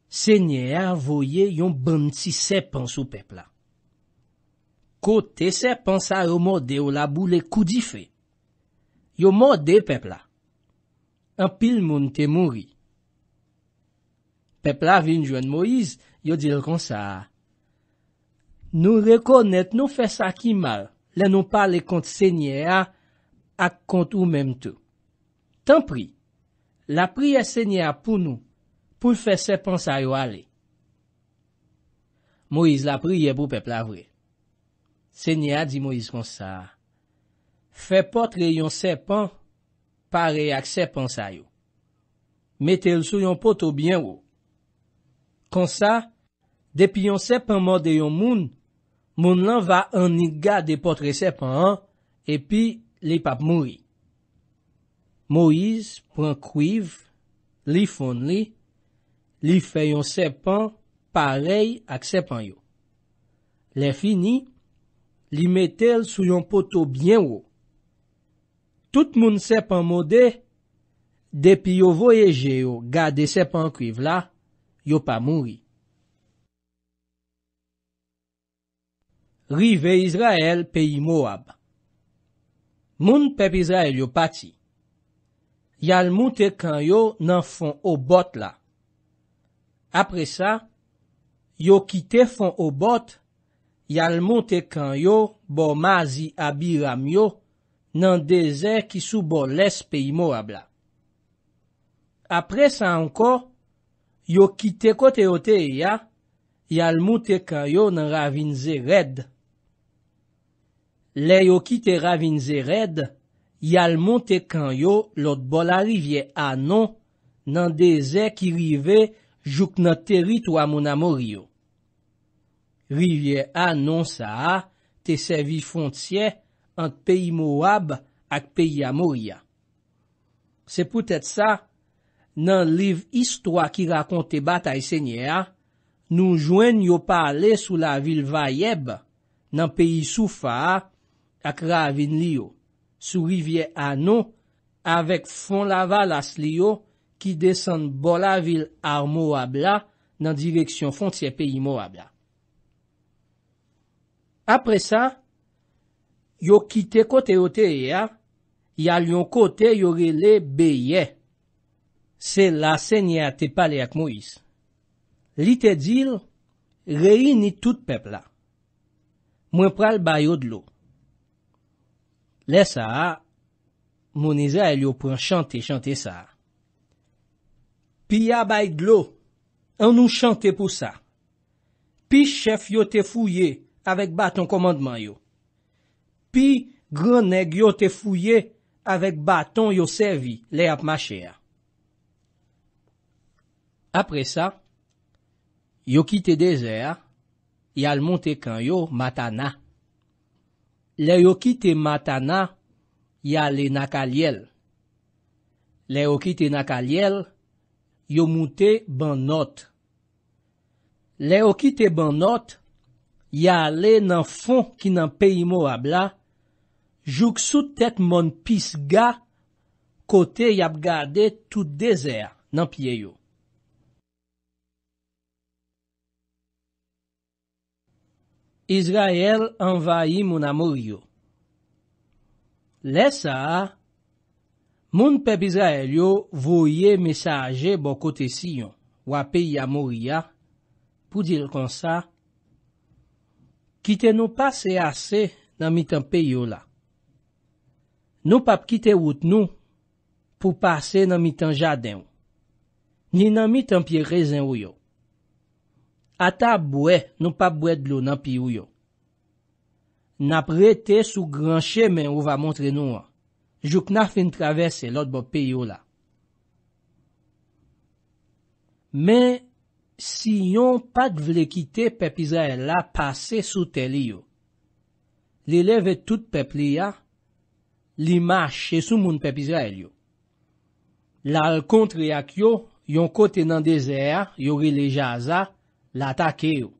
se nye avoye yon bant si sep ansou pepla. Kote sep ansa yo morde yo la boule kou di fe. Yo morde pepla. An pil moun te mouri. Pèpla vinjwen Moïse, yo dil kon sa. Nou rekonnet nou fè sa ki mal, le nou pale kont sènyè a ak kont ou menm te. Tan pri, la priye sènyè a pou nou pou fè sepansay yo ale. Moïse, la priye pou pèpla vre. Sènyè a di Moïse kon sa. Fè potre yon sepans pare ak sepansay yo. Mete l sou yon poto byen ou. Fonsa, depi yon sep an mode yon moun, moun lan va an ni gade potre sep an an, epi li pap mouri. Moiz pran kuiv, li fon li, li fe yon sep an parey ak sep an yo. Le fini, li metel sou yon poto bien wo. Tout moun sep an mode, depi yo voyeje yo gade sep an kuiv la, yo pa moui. Rive Izrael pe imouab Moun pep Izrael yo pati. Yal mou te kan yo nan fon o bot la. Apre sa, yo kite fon o bot, yal mou te kan yo bo mazi abiram yo nan dezer ki sou bo les pe imouab la. Apre sa anko, Yo ki teko te ote e ya, yal mou te kanyo nan ravin ze red. Le yo ki te ravin ze red, yal mou te kanyo lot bola rivye anon nan de ze ki rive juk nan teritwa moun amoryo. Rivye anon sa a, te sevi fontye ant peyi mou ab ak peyi amorya. Se poutet sa... nan liv istwa ki rakonte bat ay sènyè a, nou jwen yo pale sou la vil vayeb nan peyi soufa a, ak ra avin li yo, sou rivye anon, avek fon lava las li yo, ki desen bol la vil ar mou abla nan direksyon fon tse peyi mou abla. Apre sa, yo kite kote ote e a, ya lyon kote yo rele beye, Se la senye a te pale ak Moïse. Li te dil, reyni tout pepla. Mwen pral bayo d'lo. Le sa, moun e zay li yo pran chante, chante sa. Pi ya bay d'lo, an nou chante pou sa. Pi chef yo te fouye, avek baton komandman yo. Pi graneg yo te fouye, avek baton yo servi, le ap ma chea. Apre sa, yo kite dezer, yal monte kan yo matana. Le yo kite matana, yal le nakaliel. Le yo kite nakaliel, yo monte ban not. Le yo kite ban not, yal le nan fon ki nan peyi mo abla, jouksou tek mon pisga kote yap gade tout dezer nan pieyo. Izrael anvayi moun amoryo. Lesa, moun pep Izrael yo voye mesaje bo kote si yon, wapey ya morya, pou dir kon sa, kite nou pase ase nan mitan peyo la. Nou pap kite wout nou pou pase nan mitan jaden. Ni nan mitan piye rezen woyo. Ata bwe, nou pa bwe dlo nan piyo yo. Nap rete sou granche men ou va montre nou an. Jouk na fin travese lot bo piyo la. Men, si yon pat vle kite pep Israel la pase sou teli yo. Li leve tout pep li ya. Li mache sou moun pep Israel yo. La al kontre yak yo, yon kote nan dezer, yori le jaza. l'atake yo.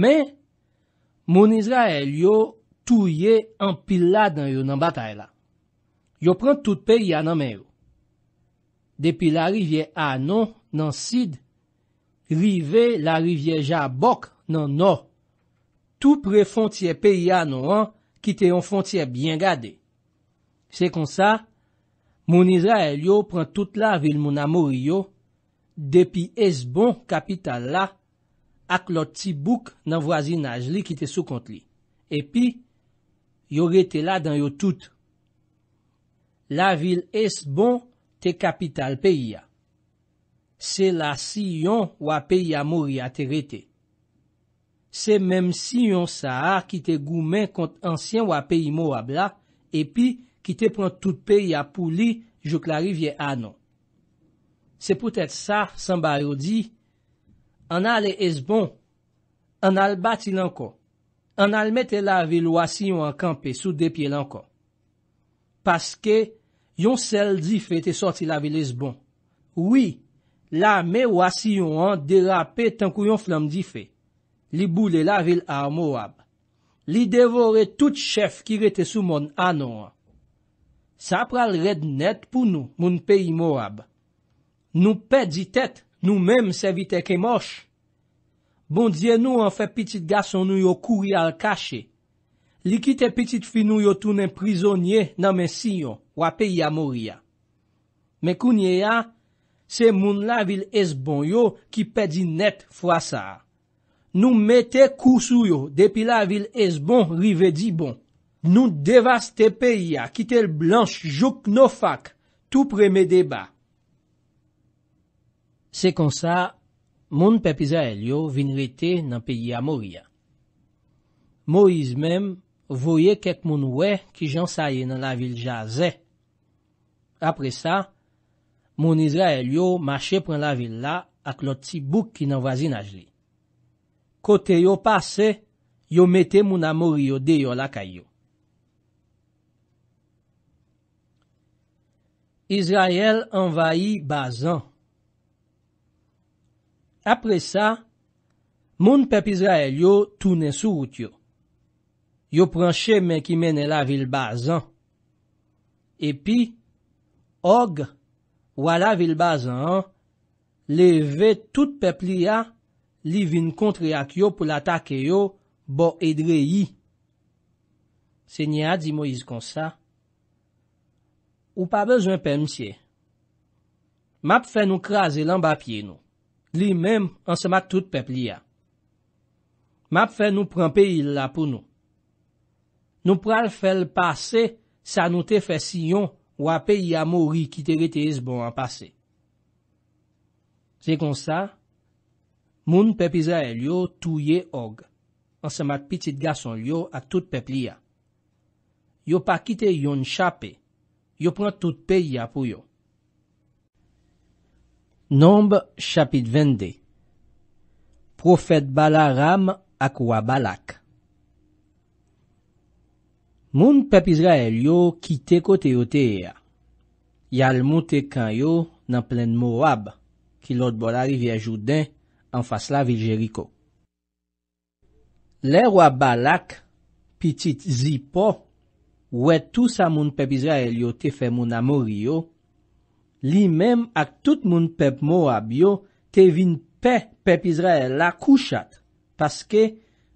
Men, moun Izrael yo touye an pil la dan yo nan batay la. Yo pren tout pe ya nan men yo. Depi la rivye Anon nan Sid, rive la rivye Jabok nan Nor, tout pre fontye pe ya nan an, kite yon fontye bien gade. Se kon sa, moun Izrael yo pren tout la vil moun Amoryo, Depi Esbon, kapital la, ak lot tibouk nan vwazinaj li ki te sou kont li. Epi, yo rete la dan yo tout. La vil Esbon, te kapital peyi ya. Se la si yon wap peyi ya mori ya te rete. Se menm si yon sa a ki te goumen kont ansyen wap peyi mo wab la, epi ki te pran tout peyi ya pou li jok la rivye anon. Se pou tèt sa, Sambayo di, an ale ezbon, an al bati lanko, an al mette la vil wasyon an kampe sou depye lanko. Paske, yon sel di fe te sorti la vil ezbon. Ouwi, la me wasyon an derape tankou yon flam di fe. Li boulè la vil ar morab. Li devore tout chef ki rete sou mon anon. Sa pral red net pou nou moun peyi morab. Nou pedi tet nou menm se vite ke mosh. Bon diye nou an fe pitit gason nou yo kouri al kache. Likite pitit fin nou yo tounen prizonye nan men sinyo wap e ya mori ya. Men kounye ya, se moun la vil esbon yo ki pedi net fwa sa. Nou mete kousou yo depi la vil esbon rivedi bon. Nou devaste pe ya kitel blansh jok nou fak tou preme deba. Se kon sa, moun pep Izrael yo vin rete nan peyi a Moria. Moiz menm voye kek moun we ki jan saye nan la vil jaze. Apre sa, moun Izrael yo mache pran la vil la ak lot si bouk ki nan wazinaj li. Kote yo pase, yo mete moun a Morio deyo la kayo. Izrael envayi Bazan Apre sa, moun pep Israel yo toune sou wout yo. Yo pranche men ki mene la vilbazan. Epi, og wala vilbazan, leve tout pepli ya li vin kontre ak yo pou latake yo bo edreyi. Se nye a di Moise konsa. Ou pa bezwen pe msiye. Map fe nou kraze lan ba piye nou. Li menm an se mat tout pepli ya. Map fe nou pran peyi la pou nou. Nou pral fel pase sa nou te fe si yon wap peyi ya mori ki te rete yis bon an pase. Se kon sa, moun pepiza e liyo touye og an se mat pitit gason liyo ak tout pepli ya. Yo pa kite yon chape, yo pran tout peyi ya pou yo. NOMB CHAPIT VENDE PROFET BALARAM AK WA BALAK Moun pepizra el yo kite kote yo te ea. Yal moun te kan yo nan plen mou wab ki lot bol arivi a jouden an fas la viljeriko. Le wab balak, pitit zipo, wè tous a moun pepizra el yo te fe moun amori yo Li mem ak tout moun pep mou wab yo te vin pe pep Izrael la kouchat, paske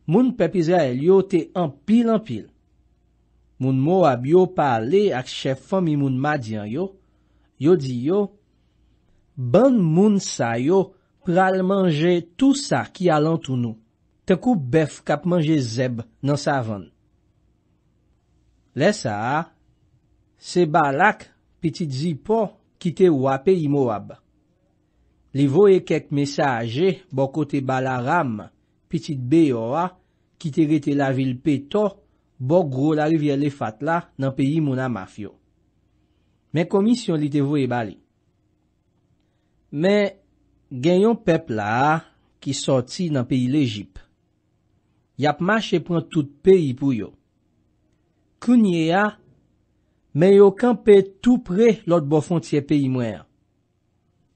moun pep Izrael yo te anpil anpil. Moun mou wab yo pale ak chefon mi moun madyan yo, yo di yo, ban moun sa yo pral manje tout sa ki alantounou, te kou bef kap manje zeb nan sa avan. Le sa, se balak piti di po, ki te wap pe imo wab. Li vo e kek mesaje bo kote bala ram pitit be yo a ki te rete la vil pe to bo gro la rivye le fat la nan pe imo na mafyo. Men komisyon li te vo e bali. Men gen yon pepl la ki soti nan pe il Ejip. Yap ma che pran tout pe i pou yo. Kounye a men yo kanpe tou pre lot bo fontye peyi mwen.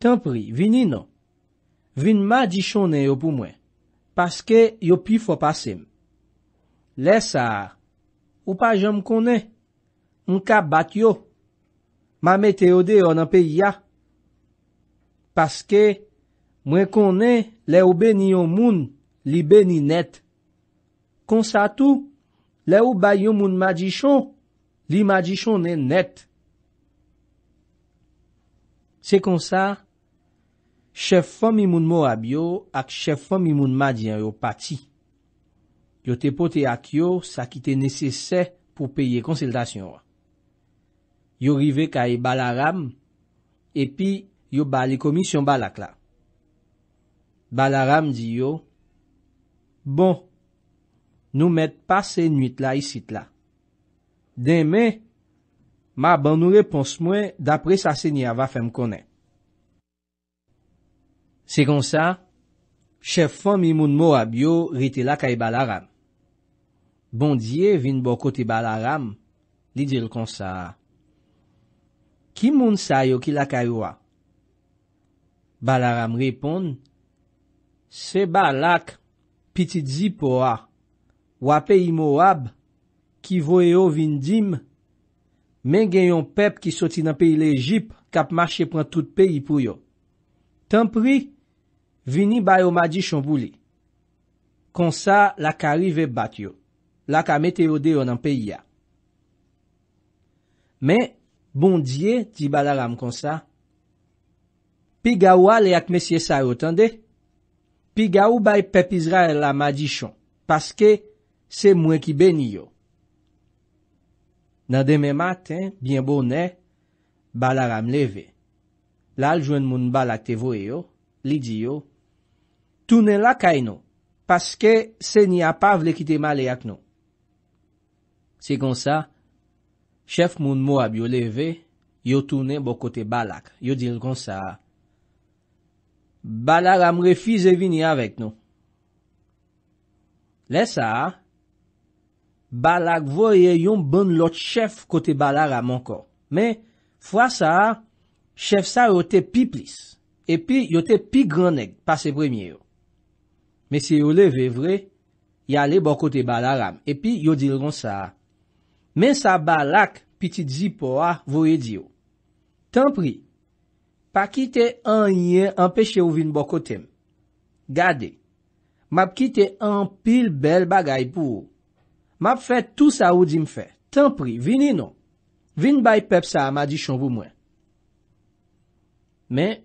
Tanpri, vini non. Vin ma di chone yo pou mwen, paske yo pi fwa pasem. Le sa, ou pa jom konen, un ka bat yo, ma mete ode yo nan peyi ya. Paske, mwen konen, le oube ni yo moun, libe ni net. Konsa tou, le ouba yo moun ma di chone, Li madjishon nen net. Se kon sa, chef fom imoun mo ab yo ak chef fom imoun madjian yo pati. Yo te pote ak yo sakite nesesè pou peye konseltasyon wa. Yo rive ka e balaram, epi yo ba li e komisyon balak la. Balaram di yo, bon, nou met pa se nwit la isit la. Deme, ma ban nou repons mwen dapre sa senya va fem konen. Se kon sa, chef fom imoun mou abyo rite lakay balaram. Bondye vin bokoti balaram, lidil kon sa, Kim moun sa yo ki lakay wwa? Balaram repon, Se balak piti dzi po wwa, wapen imou wwab, Ki vo yo vin dim, men gen yon pep ki soti nan peyi l'Ejip kap mache pran tout peyi pou yo. Tan pri, vini bay o madji chanbou li. Kon sa, la ka rive bat yo. La ka meteode yo nan peyi ya. Men, bon diye, di ba la ram kon sa. Pi gawa le ak mesye sa yo tande. Pi gawa bay pepizra el la madji chanbou. Paske, se mwen ki ben yo. Nan deme maten, byenbo ne, balaram leve. Lal jwen moun balak te vo yo, li di yo, Tounen lakay nou, paske se ni apav le kite male yak nou. Se konsa, chef moun mou ap yo leve, yo tounen bo kote balak. Yo dil konsa a, Balaram refize vini avèk nou. Le sa a, Balak voye yon bon lot chef kote balaram ankon. Men, fwa sa, chef sa yote pi plis. Epi, yote pi graneg pa se premye yo. Men se yo leve vre, yale bokote balaram. Epi, yo diron sa, men sa balak piti dzi po a voye diyo. Tanpri, pa kite an yon anpeche ouvin bokotem. Gade, map kite an pil bel bagay pou ou. Map fè tout sa ou di m fè. Tan pri, vini non. Vini bay pep sa amadi chan pou mwen. Men,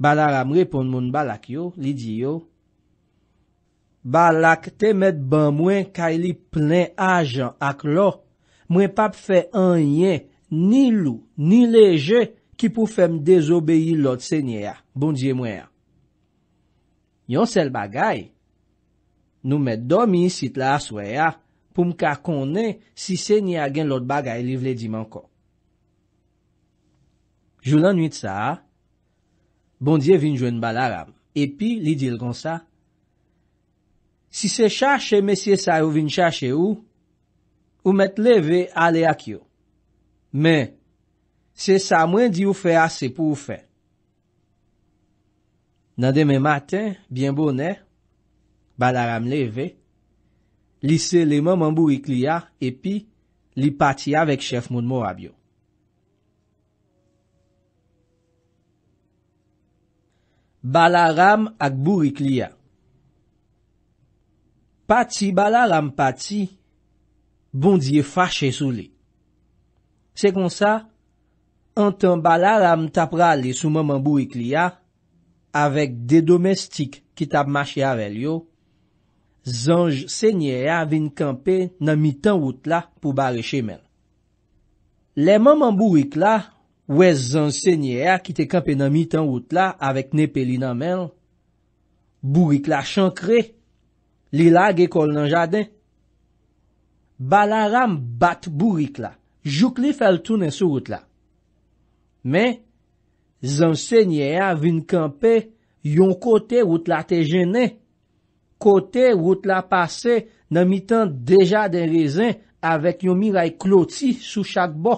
balara mre pon moun balak yo, li di yo. Balak te met ban mwen kaili plen ajan ak lo. Mwen pap fè an yen, ni lou, ni leje, ki pou fèm dezobeyi lot senye ya. Bon diye mwen ya. Yon sel bagay, Nou met domi sit la aswe ya, pou mka konen si se ni agen lot bagay livle di man kon. Jou lan nwit sa, bondye vin jwen balaram, epi li dil kon sa. Si se chache mesye sa ou vin chache ou, ou met leve ale a kyo. Men, se sa mwen di ou fe ase pou ou fe. Nan demen maten, bien bonen, Bala ram le ve, li se leman mambou ikli ya epi li pati avek chef moun mou abyo. Bala ram ak bou ikli ya. Pati bala ram pati, bon diye fache sou li. Se kon sa, an tan bala ram tapra li souman mambou ikli ya, avek de domestik ki tapmache avek yo, zanj sènyèya vin kampe nan mitan wout la pou bare chè men. Le maman bourik la, wè zanj sènyèya ki te kampe nan mitan wout la avèk ne peli nan men, bourik la chankre, li la ge kol nan jaden. Balaram bat bourik la, jouk li fel tounen sou wout la. Men, zanj sènyèya vin kampe yon kote wout la te jenen, kote wout la pase nan mitan deja den rezen avek yon miray kloti sou chak bo.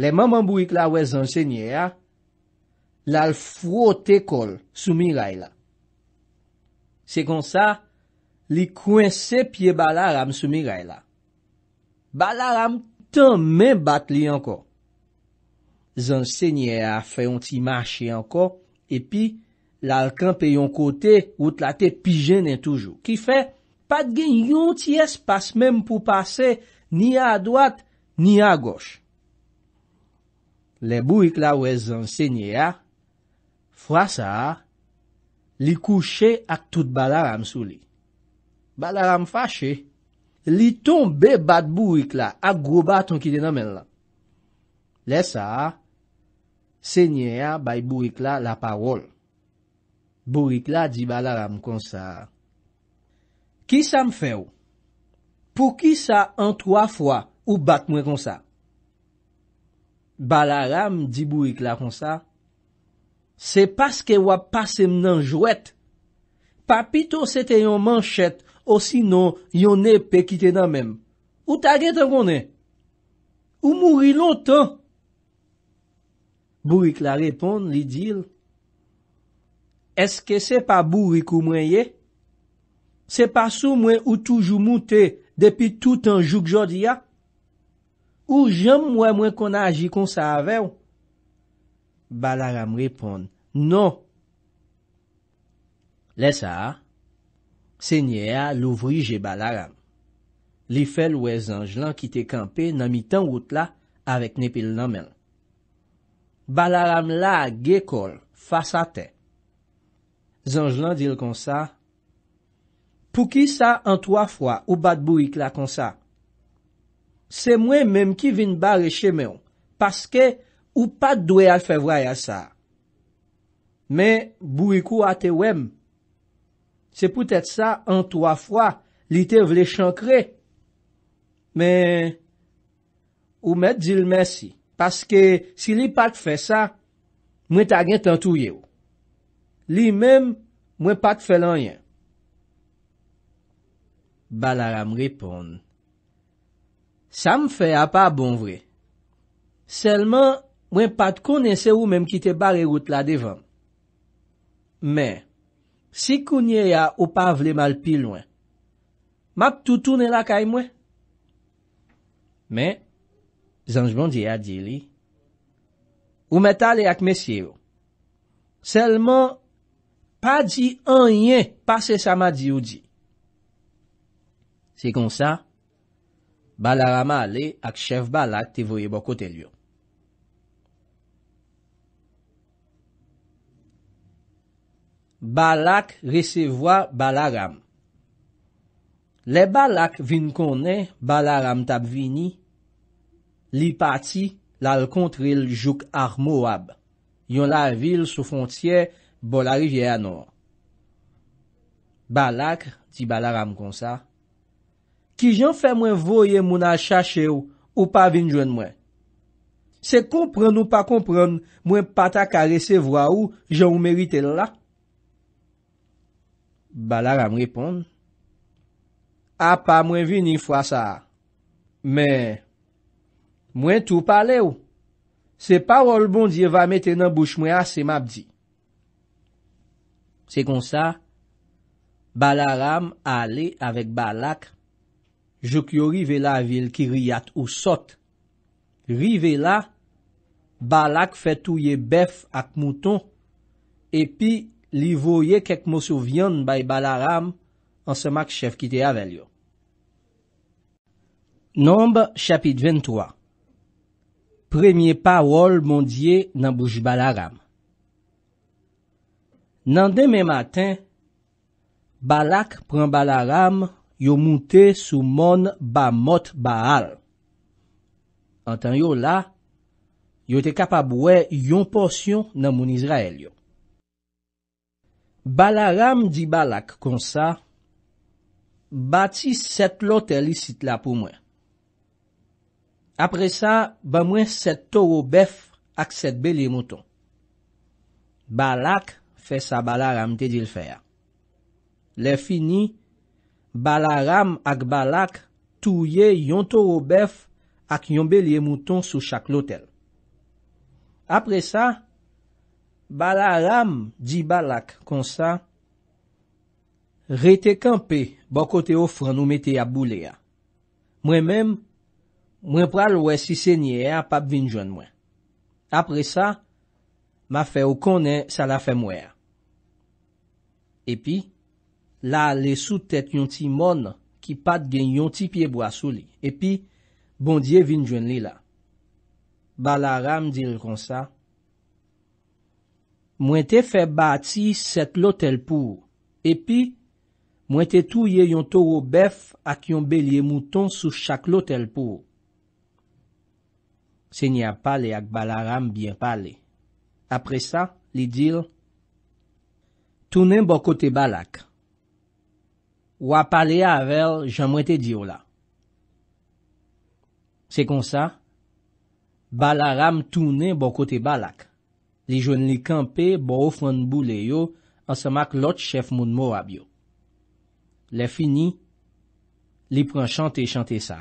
Le maman bouik la we zan sènyè ya, lal frote kol sou miray la. Se kon sa, li kwen se pie bala ram sou miray la. Bala ram tan men bat li anko. Zan sènyè ya fè yon ti mache anko epi lalkan pe yon kote ou tlate pije nen toujou. Ki fe, pat gen yon ti espas mem pou pase ni a doat ni a goch. Le bouik la ou e zan se nye a, fwa sa, li kouche ak tout balaram sou li. Balaram fache, li ton be bat bouik la ak gro bat an ki den amel la. Le sa, se nye a bay bouik la la parol. Bourik la di balaram kon sa. Ki sa m fe ou? Pou ki sa an troa fwa ou bak mwen kon sa? Balaram di Bourik la kon sa. Se paske wap pase mnen jwet. Pa pito se te yon manchet o sino yon ne pe kite nan men. Ou taget an kon ne? Ou mouri lontan? Bourik la repon li dil. Eske se pa bouri kou mwen ye? Se pa sou mwen ou toujou mwote depi tout an jouk jodi ya? Ou jem mwen mwen kon aji konsa avew? Balaram repon, non. Lesa, se nye a louvrije Balaram. Li fel wè zanj lan ki te kampe nan mi tan wot la avèk nepil nan men. Balaram la ge kol fasate. Zanj lan dil kon sa, pou ki sa an toa fwa ou bat bou yik la kon sa? Se mwen menm ki vin ba reche menm, paske ou pat dwe al fevray al sa. Men, bou yik ou ate wem, se pou tete sa an toa fwa li te vle chankre. Men, ou menm dil menm si, paske si li pat fwe sa, mwen tagyen tan touye ou. Li men, mwen pat fè lan yè. Balaram repon. Sa m fè a pa bon vre. Selman, mwen pat konen se ou men kite barerout la devan. Men, si kounye ya ou pa vle mal pi lwen, map toutounen la kay mwen. Men, zanjbon di a di li. Ou men talè ak mesye ou. Selman, pa di anyen pa se sa ma di ou di. Se konsa, balarama ale ak chef balak te voye bo kote lyon. Balak resevoa balaram. Le balak vin kone balaram tab vini, li pati lal kontril jouk armo ab. Yon la vil sou fontye Bola rivye anon. Balak, ti balaram kon sa, ki jan fè mwen voye moun a chache ou, ou pa vin jwen mwen? Se kompran ou pa kompran, mwen pata ka rese vwa ou, jan ou merite la? Balaram repon, a pa mwen vin yon fwa sa, men, mwen tou pale ou, se parol bon diye va mette nan bouch mwen a se map di. Se kon sa, balaram a ale avek balak, jok yo rive la vil ki riyat ou sot. Rive la, balak fetouye bef ak mouton, epi li voye kek mou souvyan bay balaram an semak chef kite avel yo. Nombe, chapit 23 Premye pawol mondye nan bouj balaram Nan deme maten, balak pren balaram yo moute sou mon ba mot ba al. Antan yo la, yo te kapab we yon porsyon nan moun Izrael yo. Balaram di balak kon sa, bati set lot elisit la pou mwen. Apre sa, ban mwen set toro bef ak set beli mouton. Balak Fè sa balaram te dil fè a. Le fini, balaram ak balak touye yon toro bef ak yon belye mouton sou chak lotel. Apre sa, balaram di balak konsa, re te kampe bokote o fran ou mete a boule a. Mwen men, mwen pral wè si sènyè a pap vin jwen mwen. Apre sa, ma fè ou konè sa la fè mwè a. Epi, la le sou tèt yon ti mon ki pat gen yon ti pie bo asou li. Epi, bondye vin jwen li la. Balaram dir kon sa, Mwen te fe ba ati set lotel pou. Epi, mwen te tou ye yon toro bef ak yon belye mouton sou chak lotel pou. Se nye ap pale ak Balaram biye pale. Apre sa, li dir, Tounen bo kote balak. Wap pale avel, jemwete diyo la. Se kon sa, balaram tounen bo kote balak. Li joun li kampe bo oufran bou le yo, ansamak lot chef moun mou wab yo. Le fini, li pran chante chante sa.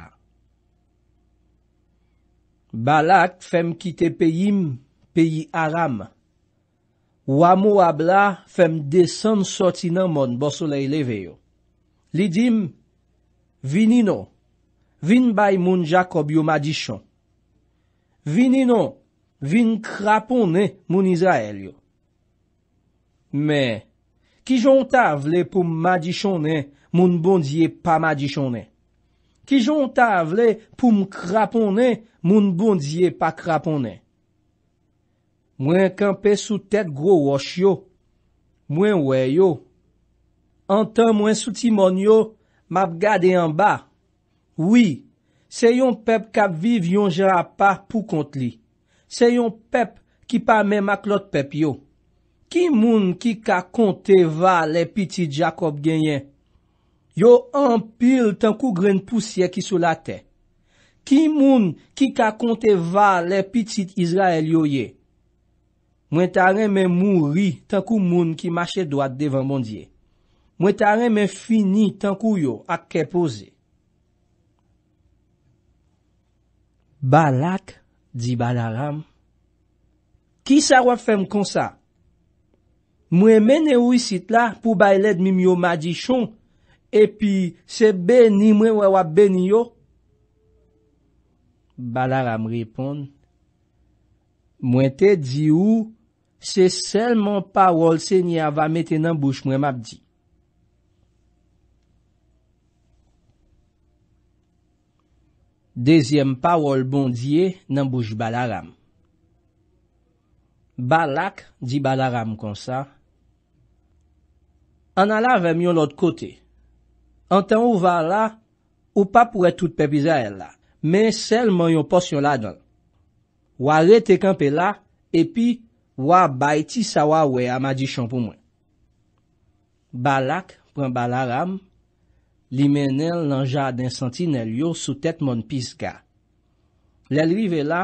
Balak fem kite peyim peyi aram. Wamo wab la fem desen sotina mon bo soleyleveyo. Li dim, Vinino, vin bay moun Jakob yo madishon. Vinino, vin krapone moun Izrael yo. Me, Ki jontavle poum madishone, moun bondye pa madishone. Ki jontavle poum krapone, moun bondye pa krapone. Mwen kampe sou tet gro wosh yo. Mwen we yo. Antan mwen suti mon yo, map gade yon ba. Oui, se yon pep kap viv yon jera pa pou kont li. Se yon pep ki pa men mak lot pep yo. Ki moun ki ka kont eva le pitit Jakob genyen? Yo anpil tankou gren pousye ki sou la te. Ki moun ki ka kont eva le pitit Israel yo ye? Mwen ta reme mouri tankou moun ki mache doat devan bondye. Mwen ta reme fini tankou yo ak kepoze. Balak, di balaram, ki sa wap fem konsa? Mwen mene ou isit la pou bay led mi myo madi chon, epi se beni mwen wap beni yo? Balaram ripon, mwen te di ou... Se selman pawol se nye ava meten nan bouch mwen map di. Dezyen pawol bon diye nan bouch balaram. Balak di balaram kon sa. An ala vemyon lot kote. Anten ou va la, ou pa pou etout pepiza el la. Men selman yon porsyon la don. Wale te kampe la, epi... Wwa bayti sawa we amadi chan pou mwen. Balak pren balaram, li menel lanja den santinel yo sou tet mon pizka. Lelrive la,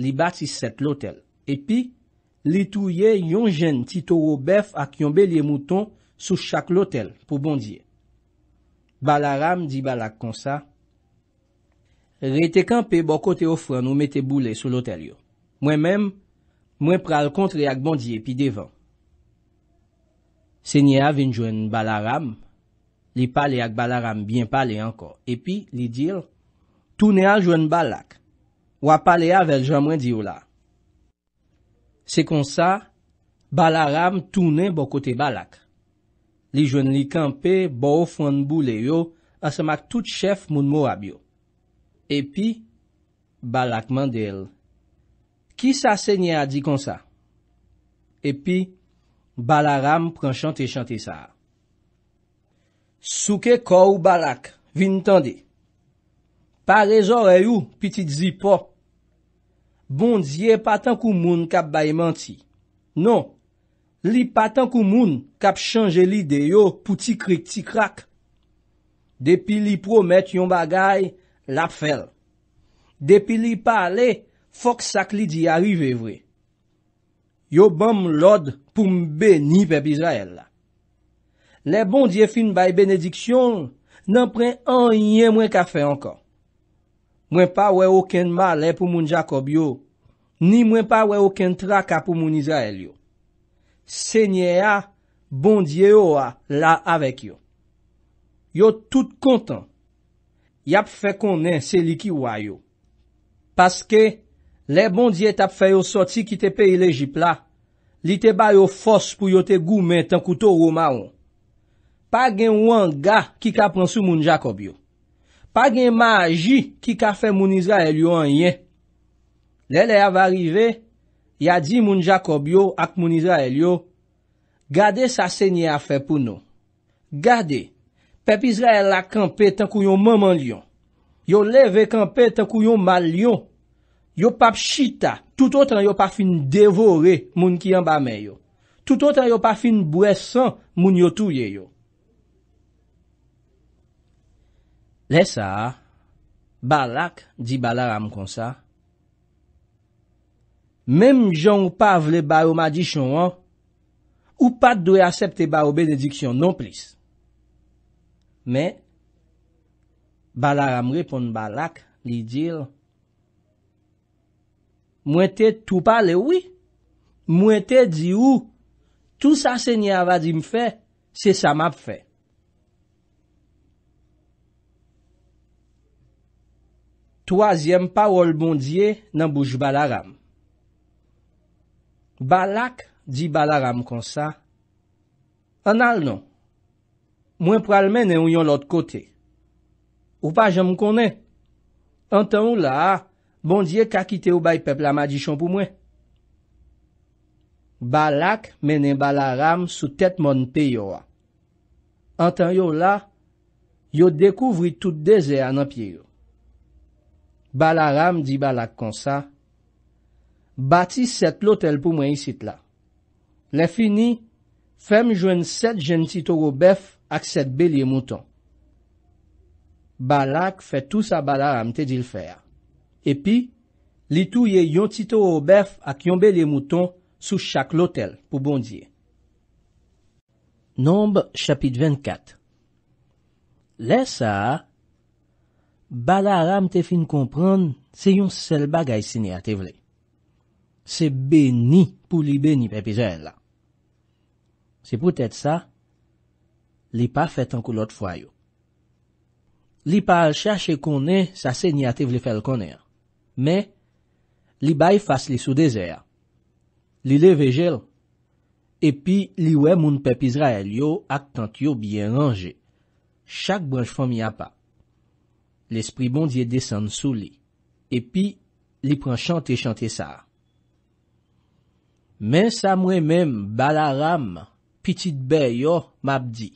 li batis set lotel. Epi, li touye yon jen titou ou bef ak yon belye mouton sou chak lotel pou bondye. Balaram di balak konsa, rete kanpe bokote ofran ou mete boule sou lotel yo. Mwen menm, Mwen pral kont le ak bandye pi devan. Senye aven jwen balaram, li pale ak balaram, bien pale anko. Epi, li dil, toune al jwen balak. Wap pale aven jwen mwen di ou la. Se kon sa, balaram toune bo kote balak. Li jwen li kampe, bo ou fwen bou le yo, asan mak tout chef moun mou abyo. Epi, balak mande el. Ki sa se nye a di kon sa? Epi, balaram pran chante chante sa. Souke kou balak, vin tande. Pa rezo reyo, pitit zi po. Bon, zi e patan kou moun kap baye manti. Non, li patan kou moun kap chanje li deyo puti krik ti krak. Depi li promet yon bagay, la fel. Depi li pale, Fok sak li di yari ve vwe. Yo bam lod pou mbe ni pep Israel la. Le bondye fin bay benediksyon, nan pren an yen mwen ka fe ankan. Mwen pa we oken ma le pou moun Jakob yo, ni mwen pa we oken tra ka pou moun Israel yo. Se nye ya, bondye yo a la avek yo. Yo tout kontan. Yap fe konen seli ki wayo. Paske, Le bon di et ap fè yo soti ki te pe il ejipla, li te bay yo fos pou yo te goumen tankou toro maon. Pa gen wanga ki ka pransou moun Jakob yo. Pa gen maji ki ka fè moun Izrael yo anye. Lele ava rive, ya di moun Jakob yo ak moun Izrael yo, gade sa se nye a fè pou nou. Gade, pep Izrael la kampe tankou yon maman lion. Yo leve kampe tankou yon mal lion. Yo pap chita, tout otan yo pa fin devore moun ki yon ba men yo. Tout otan yo pa fin bwesan moun yo touye yo. Lè sa, balak di balaram kon sa. Mèm jan ou pa vle baro madi chon an, ou pa dwe asepte baro benediksyon non plis. Mè, balaram repon balak li dir, Mwen te tou pale, oui. Mwen te di ou. Tout sa se nye avadim fe, se sa map fe. Troasyem parol bondye nan bouj balaram. Balak di balaram kon sa. An al non. Mwen pralmen e ou yon lot kote. Ou pa jen m konen. Anten ou la a. Bon diye kakite ou bay pep la madjichon pou mwen. Balak menen balaram sou tet mon peyo a. Antan yo la, yo dekouvri tout deze an apye yo. Balaram di balak konsa. Bati set lotel pou mwen isit la. Le fini, fem jwen set jen titogo bef ak set belye mouton. Balak fe tout sa balaram te dil fè a. epi li touye yon tito ou berf ak yon beli mouton sou chak lotel pou bondye. Nombe, chapit 24 Lesa, bala ram te fin kompran se yon sel bagay se ni atevle. Se beni pou li beni pe pizan la. Se pwetet sa, li pa fet anko lot fwayo. Li pa al chache konen sa se ni atevle fel konen. Men, li bay fase li sou dezer, li le vejel, epi li we moun pep Izrael yo ak tant yo biye range, chak branj fami apa. L'espri bondye desen sou li, epi li pran chante chante sa. Men, sa mwen men balaram, pitit be yo map di.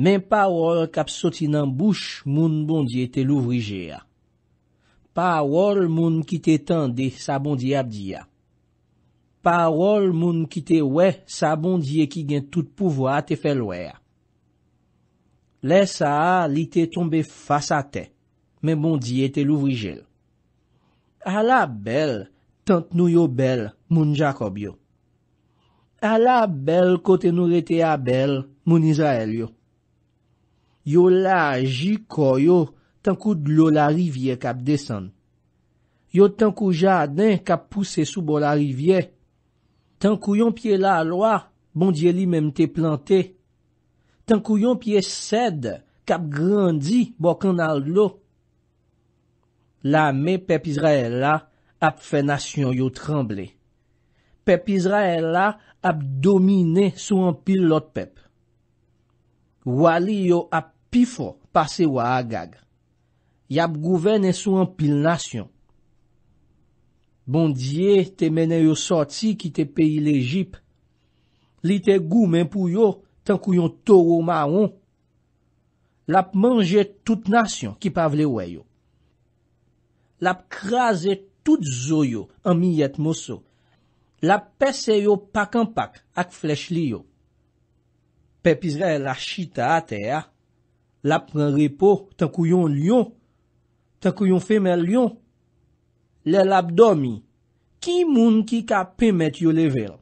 Men pa woy kap soti nan bouch moun bondye te louvri jea. Pa wol moun ki te tende sa bondye abdi ya. Pa wol moun ki te we sa bondye ki gen tout pouvoa te fel we ya. Le sa a li te tombe fasa te, men bondye te louvrijel. A la bel, tent nou yo bel moun Jakob yo. A la bel kote nou rete a bel moun Izrael yo. Yo la ji koyo, tankou dlo la rivye kap desan. Yo tankou jaden kap puse sou bo la rivye, tankou yon pie la alwa, bondye li mem te plante, tankou yon pie sed kap grandi bo kanal lo. La me pep Izraela ap fè nasyon yo tremble. Pep Izraela ap domine sou an pil lot pep. Wali yo ap pifo pase wa agagre. Yap gouvene sou an pil nasyon. Bondye te mene yo soti ki te peyi lejip. Li te gou menpou yo tankou yon toro maron. Lap manje tout nasyon ki pavle weyo. Lap kraze tout zoyo an miyet moso. Lap pesye yo pak an pak ak flech liyo. Pepizre la chita ate ya. Lap pran ripo tankou yon lyon. San kou yon femel yon, lèl abdomi, ki moun ki kap pemet yon level?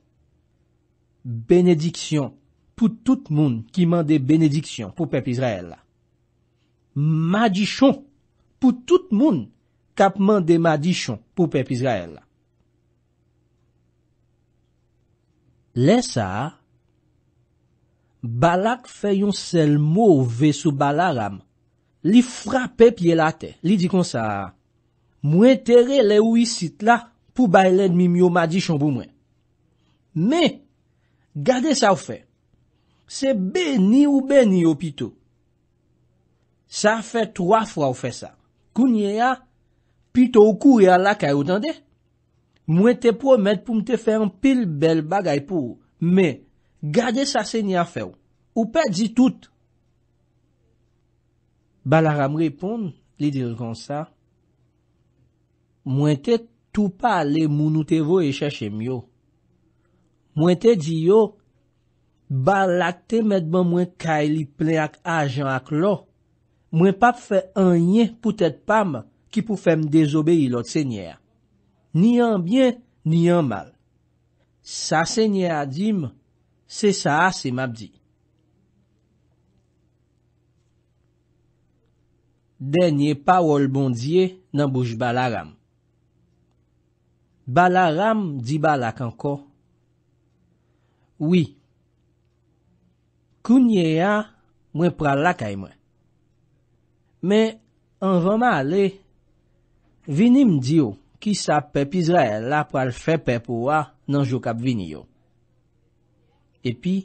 Benediksyon pou tout moun ki mande benediksyon pou pep Izrael. Madichon pou tout moun kap mande madichon pou pep Izrael. Lè sa, balak fè yon sel mou ve sou balaram. Li frape piye la te. Li di kon sa. Mwen tere le ou yisit la pou baye led mi myo madi chan pou mwen. Me, gade sa ou fe. Se be ni ou be ni yo pi to. Sa fe troa fwa ou fe sa. Kounye ya, pi to ou kou ya lakay ou tande. Mwen te promet pou mte fe an pil bel bagay pou ou. Me, gade sa se ni a fe ou. Ou pe di toute. Balara mw repoun, li dir kon sa, mwen te toupa le mounoutevo e chache myo. Mwen te di yo, bala te medman mwen kae li ple ak ajan ak lo, mwen pap fe anye pou tete pam ki pou fe mdezobeyi lote senyer. Niyan byen, niyan mal. Sa senyer a dim, se sa ase map di. Denye pawol bondye nan bouj balaram. Balaram di balak anko. Oui, kounye ya mwen pral lakay mwen. Men an vama ale, vini mdi yo ki sa pep Izrael la pral fe pep wwa nan jok ap vini yo. Epi,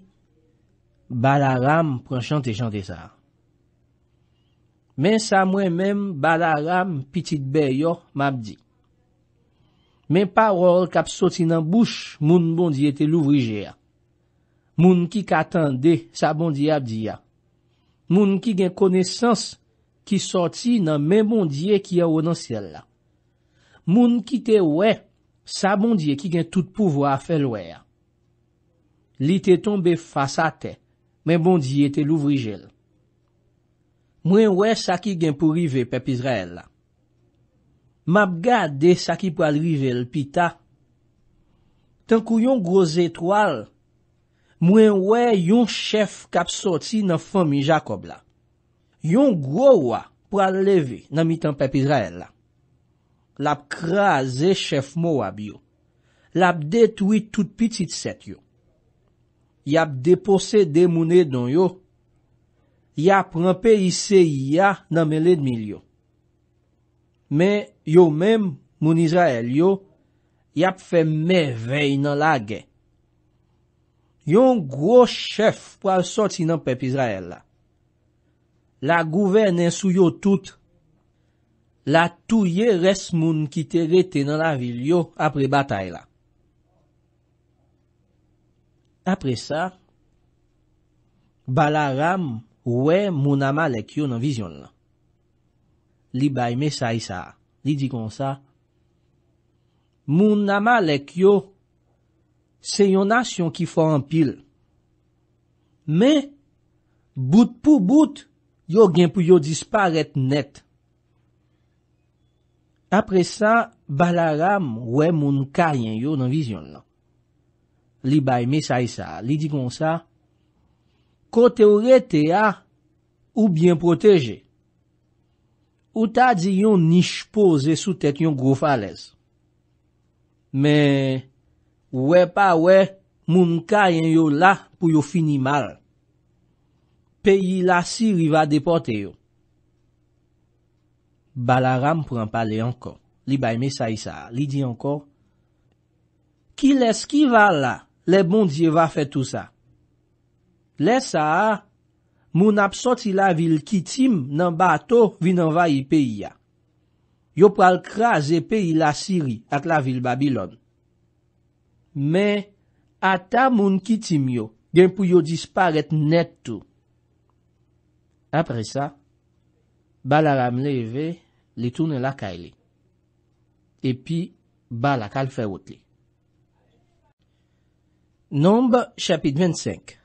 balaram pran chante chante sa a. Men sa mwen menm badaram pitit beyo mabdi. Men parol kap soti nan bouch moun bondye te louvrije a. Moun ki katande sa bondye abdi a. Moun ki gen konesans ki soti nan men bondye ki a ou nan siel la. Moun ki te we sa bondye ki gen tout pouvo a fel we a. Li te tombe fasate men bondye te louvrije a. mwen wè saki gen pou rive pep Izrael la. Map gade saki pou alrive lpita, tankou yon groz etwal, mwen wè yon chef kap soti nan fami Jakob la. Yon gro wwa pou al leve nan mitan pep Izrael la. Lap kra ze chef mou wab yo. Lap detwi tout pitit set yo. Yap depose demoune don yo, yap rampè isè ya nan melèd mil yo. Mè, yo mèm moun Izrael yo, yap fè mè vey nan la gen. Yo an gwo chèf pou al sòt si nan pep Izrael la. La gouvernè sou yo tout, la touye res moun ki te rete nan la vil yo apre batay la. Apre sa, balaram, wè moun ama lek yo nan vizyon lan. Li bayme sa isa, li di kon sa, moun ama lek yo, se yon asyon ki fò an pil, me, bout pou bout, yo gen pou yo disparet net. Apre sa, balara mwen moun karyen yo nan vizyon lan. Li bayme sa isa, li di kon sa, Kote ou rete a ou byen proteje. Ou ta di yon nish pose sou tet yon grof alez. Me, we pa we, moun ka yon yo la pou yo fini mal. Peyi la siri va depote yo. Balaram pran pale ankon. Li bayme sa yisa. Li di ankon. Ki les ki va la, le bondje va fe tout sa. Le sa, moun ap soti la vil kitim nan ba to vi nan vayi peyi ya. Yo pral kra ze peyi la siri ak la vil Babylon. Me ata moun kitim yo, gen pou yo disparet netto. Apre sa, ba la ramle ve, li toune lakay li. E pi, ba lakal fe wote li. Nombe, chapit 25.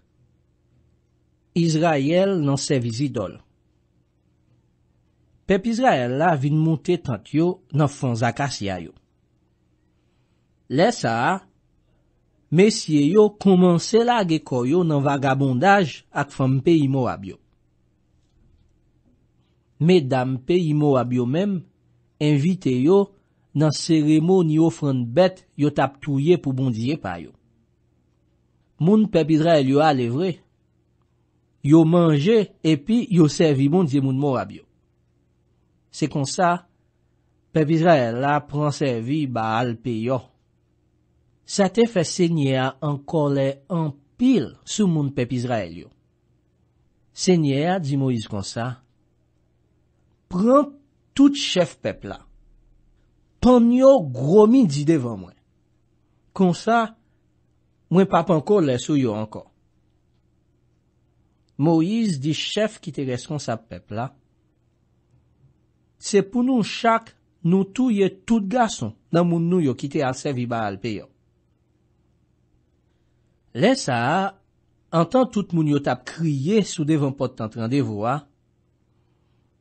Israel nan Sevi Zidol Pep Israel la vin moun te tant yo nan Fon Zakasyay yo. Lesa, mesye yo koumanse la ge kou yo nan Vagabondaj ak Fon Pei Moab yo. Medam Pei Moab yo menm, envite yo nan seremoni yo Fon Bet yo tap touye pou bondye pa yo. Moun Pep Israel yo alevre, yo manje epi yo servi moun di moun morabyo. Se konsa, pep Izrael la pran servi ba alpe yo. Sa te fe senyea anko le anpil sou moun pep Izrael yo. Senyea di mou iz konsa, pran tout chef pep la. Panm yo gromi di devan mwen. Konsa, mwen pap anko le sou yo anko. Moïse di chef ki te reskon sa pep la. Se pou nou chak nou touye tout gason nan moun nou yo ki te alse vi ba alpe yo. Le sa, an tan tout moun yo tap kriye sou devon pot antran de vo a,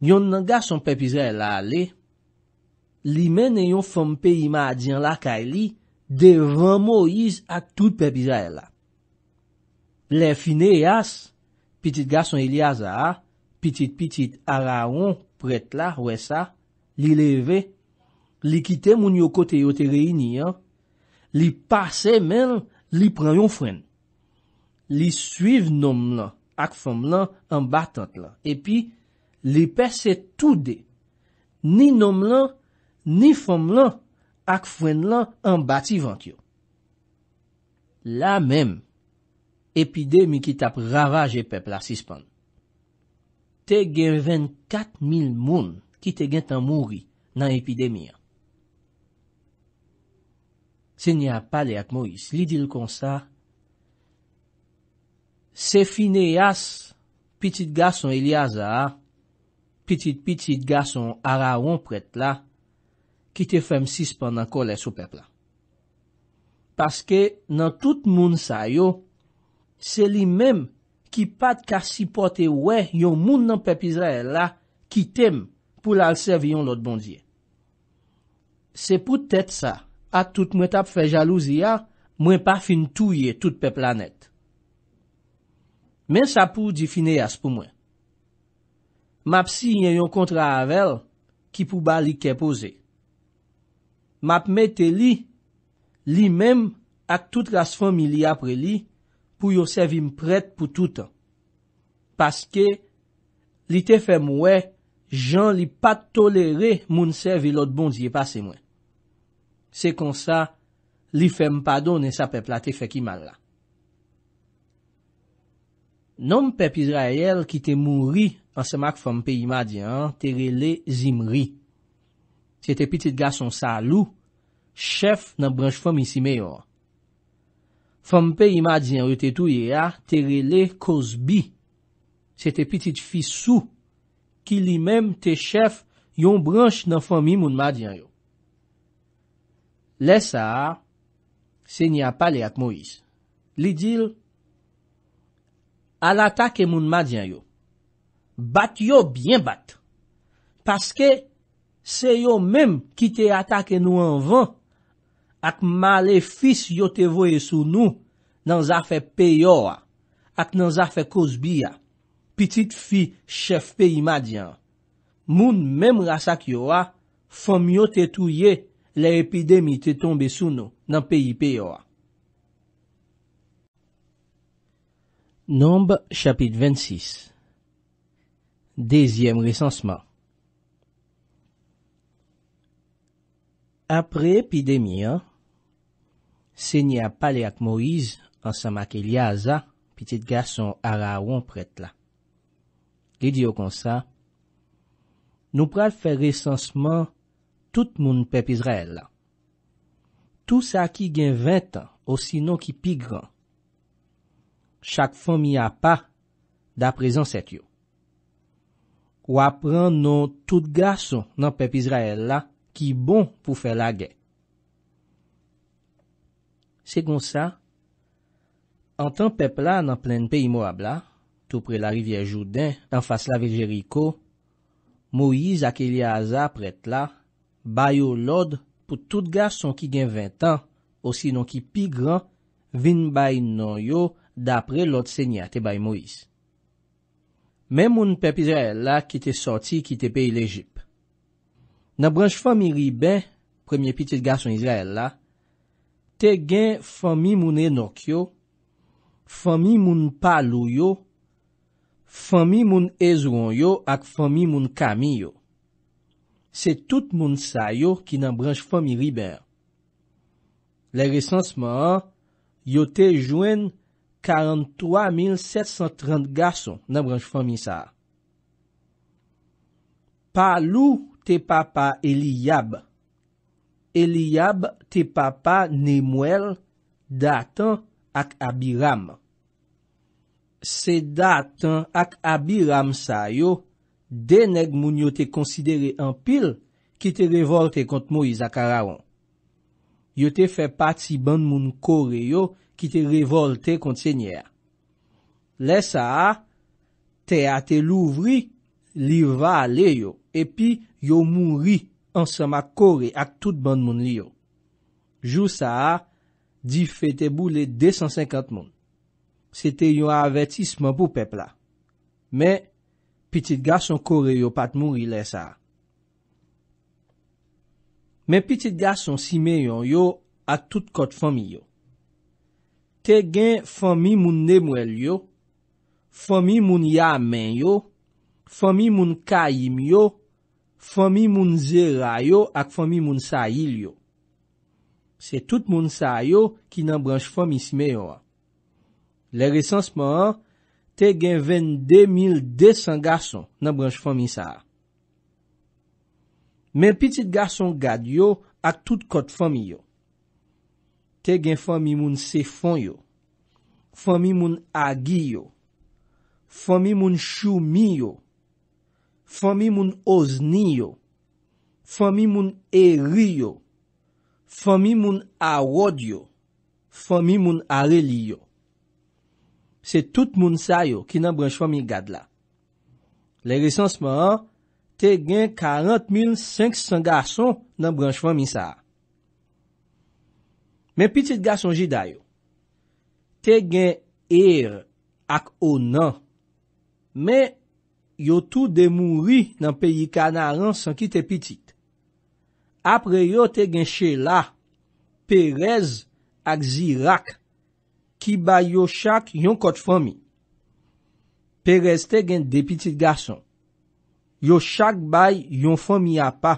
yon nan gason pep izraela a le, li men e yon fom pe ima a djan la ka e li devon Moïse ak tout pep izraela. Le fine yas, Pitit gason ili aza, pitit pitit araon pret la, we sa, li leve, li kite moun yo kote yo te reini, li pase men, li pran yon fwen. Li suiv nom lan ak fwen lan an batant lan, epi li perse tou de, ni nom lan, ni fwen lan ak fwen lan an bati vant yo. La menm. Epidemi ki tap ravaje pepla sispon. Te gen 24.000 moun ki te gen tan mouri nan epidemi ya. Se nye ap pale ak Moïse, li dil kon sa, se fine yas, pitit gason Elias a, pitit pitit gason Araon pret la, ki te fem sispon nan kolè sou pepla. Paske nan tout moun sa yo, Se li menm ki pat ka sipote we yon moun nan pep Israel la ki tem pou la lsev yon lot bondye. Se pou tèt sa ak tout mwen tap fè jalouzi ya, mwen pa fin touye tout pe planet. Men sa pou di fine yas pou mwen. Map si yon kontra avel ki pou ba li kepoze. Map mette li, li menm ak tout las fomili apre li, pou yo sevi mpred pou toutan. Paske, li te fe mwe, jan li pa tolere moun sevi lot bon diye pase mwe. Se kon sa, li fe mpadone sa pep la te fe ki mal la. Nom pep Izrael ki te mwri an semak fom pe ima diyan, te rele zimri. Se te pitit gason sa lou, chef nan branj fom isi meyo an. Fompe imadyen yo te touye a, te rele kozbi. Se te pitit fisou ki li menm te chef yon branche nan fomi moun madyen yo. Le sa, se nye apale ak Moïse. Li dil, al atake moun madyen yo. Bat yo byen bat. Paske se yo menm ki te atake nou anvan. ak male fis yo te voye sou nou nan zafè pe yo a, ak nan zafè koz bi a, pitit fi chef pe ima dyan. Moun menm rasa ki yo a, fon myo te touye le epidemi te tombe sou nou nan pe yi pe yo a. Nombe chapit 26 Dezyem resansman Apre epidemi a, Se nye ap pale ak Moïse ansan mak Eliaza, pitit gason ara ou anpret la. Gedi yo konsa, nou pral fè resansman tout moun pep Izrael la. Tout sa ki gen 20 ans, osi nou ki pi gran. Chak fò mi ap pa, da prezonset yo. Ou ap pran nou tout gason nan pep Izrael la ki bon pou fè la gen. Se kon sa, an tan pep la nan plen peyi Moab la, tou pre la rivye Joudin, nan fas la Viljeriko, Moiz ak Elia Hazar pret la, bay yo lod pou tout gason ki gen 20 an, osi non ki pi gran, vin bay non yo da pre lod senyate bay Moiz. Men moun pep Izrael la ki te soti ki te peyi l'Ejip. Nan branj fami ri ben, premye pitit gason Izrael la, Te gen fomi moun enok yo, fomi moun palou yo, fomi moun ezron yo ak fomi moun kami yo. Se tout moun sa yo ki nan branj fomi riber. Le resansman an, yo te jwen 43.730 gason nan branj fomi sa. Palou te papa Eliab. Eliyab te papa ne mwel datan ak abiram. Se datan ak abiram sa yo, deneg moun yo te konsidere an pil ki te revolte kont Moiz Akararon. Yo te fe pati ban moun kore yo ki te revolte kont senyea. Lesa a, te ate louvri, li va ale yo, epi yo moun ri. ansanma kore ak tout ban moun li yo. Jou sa a, di fete bou le 250 moun. Sete yon a avetisman pou pepla. Men, pitit gason kore yo pat moun ilè sa a. Men pitit gason si me yon yo, ak tout kot fomi yo. Te gen fomi moun nemwel yo, fomi moun ya men yo, fomi moun ka yim yo, Fomi moun zera yo ak fomi moun sa il yo. Se tout moun sa yo ki nan branj fomi si me yo a. Le resansman te gen 22200 garson nan branj fomi sa a. Men pitit garson gad yo ak tout kot fomi yo. Te gen fomi moun se fon yo. Fomi moun agi yo. Fomi moun chou mi yo. Fomi moun oznin yo. Fomi moun eri yo. Fomi moun awod yo. Fomi moun areli yo. Se tout moun sa yo ki nan branj fomi gad la. Le resansman an, te gen 40.500 gason nan branj fomi sa. Men pitit gason jida yo. Te gen er ak o nan. Men an. yo tou de mouri nan peyi kanaran san ki te pitit. Apre yo te gen chela, perez ak zirak, ki bay yo chak yon kot fomi. Perez te gen de pitit garson. Yo chak bay yon fomi apa.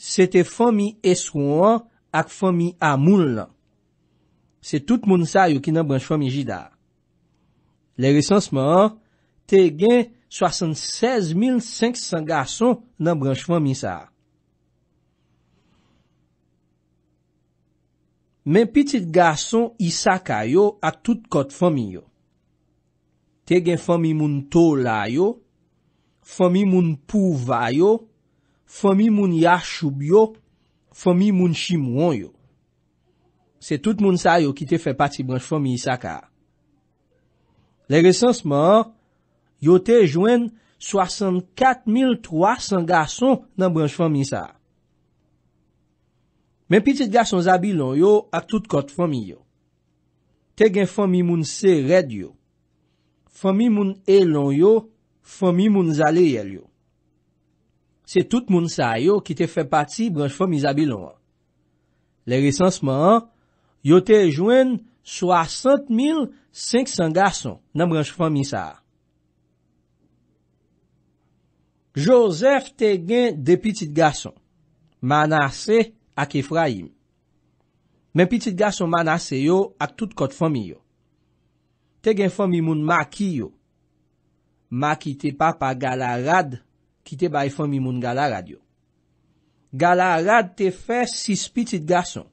Se te fomi eskouan ak fomi amoul nan. Se tout moun sa yo ki nan branj fomi jidar. Le resansman, te gen chela, 76.500 gason nan branj fomi sa. Men pitit gason isaka yo a tout kot fomi yo. Te gen fomi moun tola yo, fomi moun pouva yo, fomi moun yashoub yo, fomi moun chimou yo. Se tout moun sa yo ki te fe pati branj fomi isaka. Le resansman an, Yo te jwen 64,300 gason nan branj fami sa. Men pitit gason zabilon yo ak tout kot fami yo. Te gen fami moun se red yo. Fami moun elon yo, fami moun zale yel yo. Se tout moun sa yo ki te fe pati branj fami zabilon. Le resansman yo te jwen 60,500 gason nan branj fami sa. Josef te gen de pitit gason. Manase ak Efraim. Men pitit gason manase yo ak tout kot fomi yo. Te gen fomi moun maki yo. Maki te pa pa galarad ki te bay fomi moun galarad yo. Galarad te fe sis pitit gason.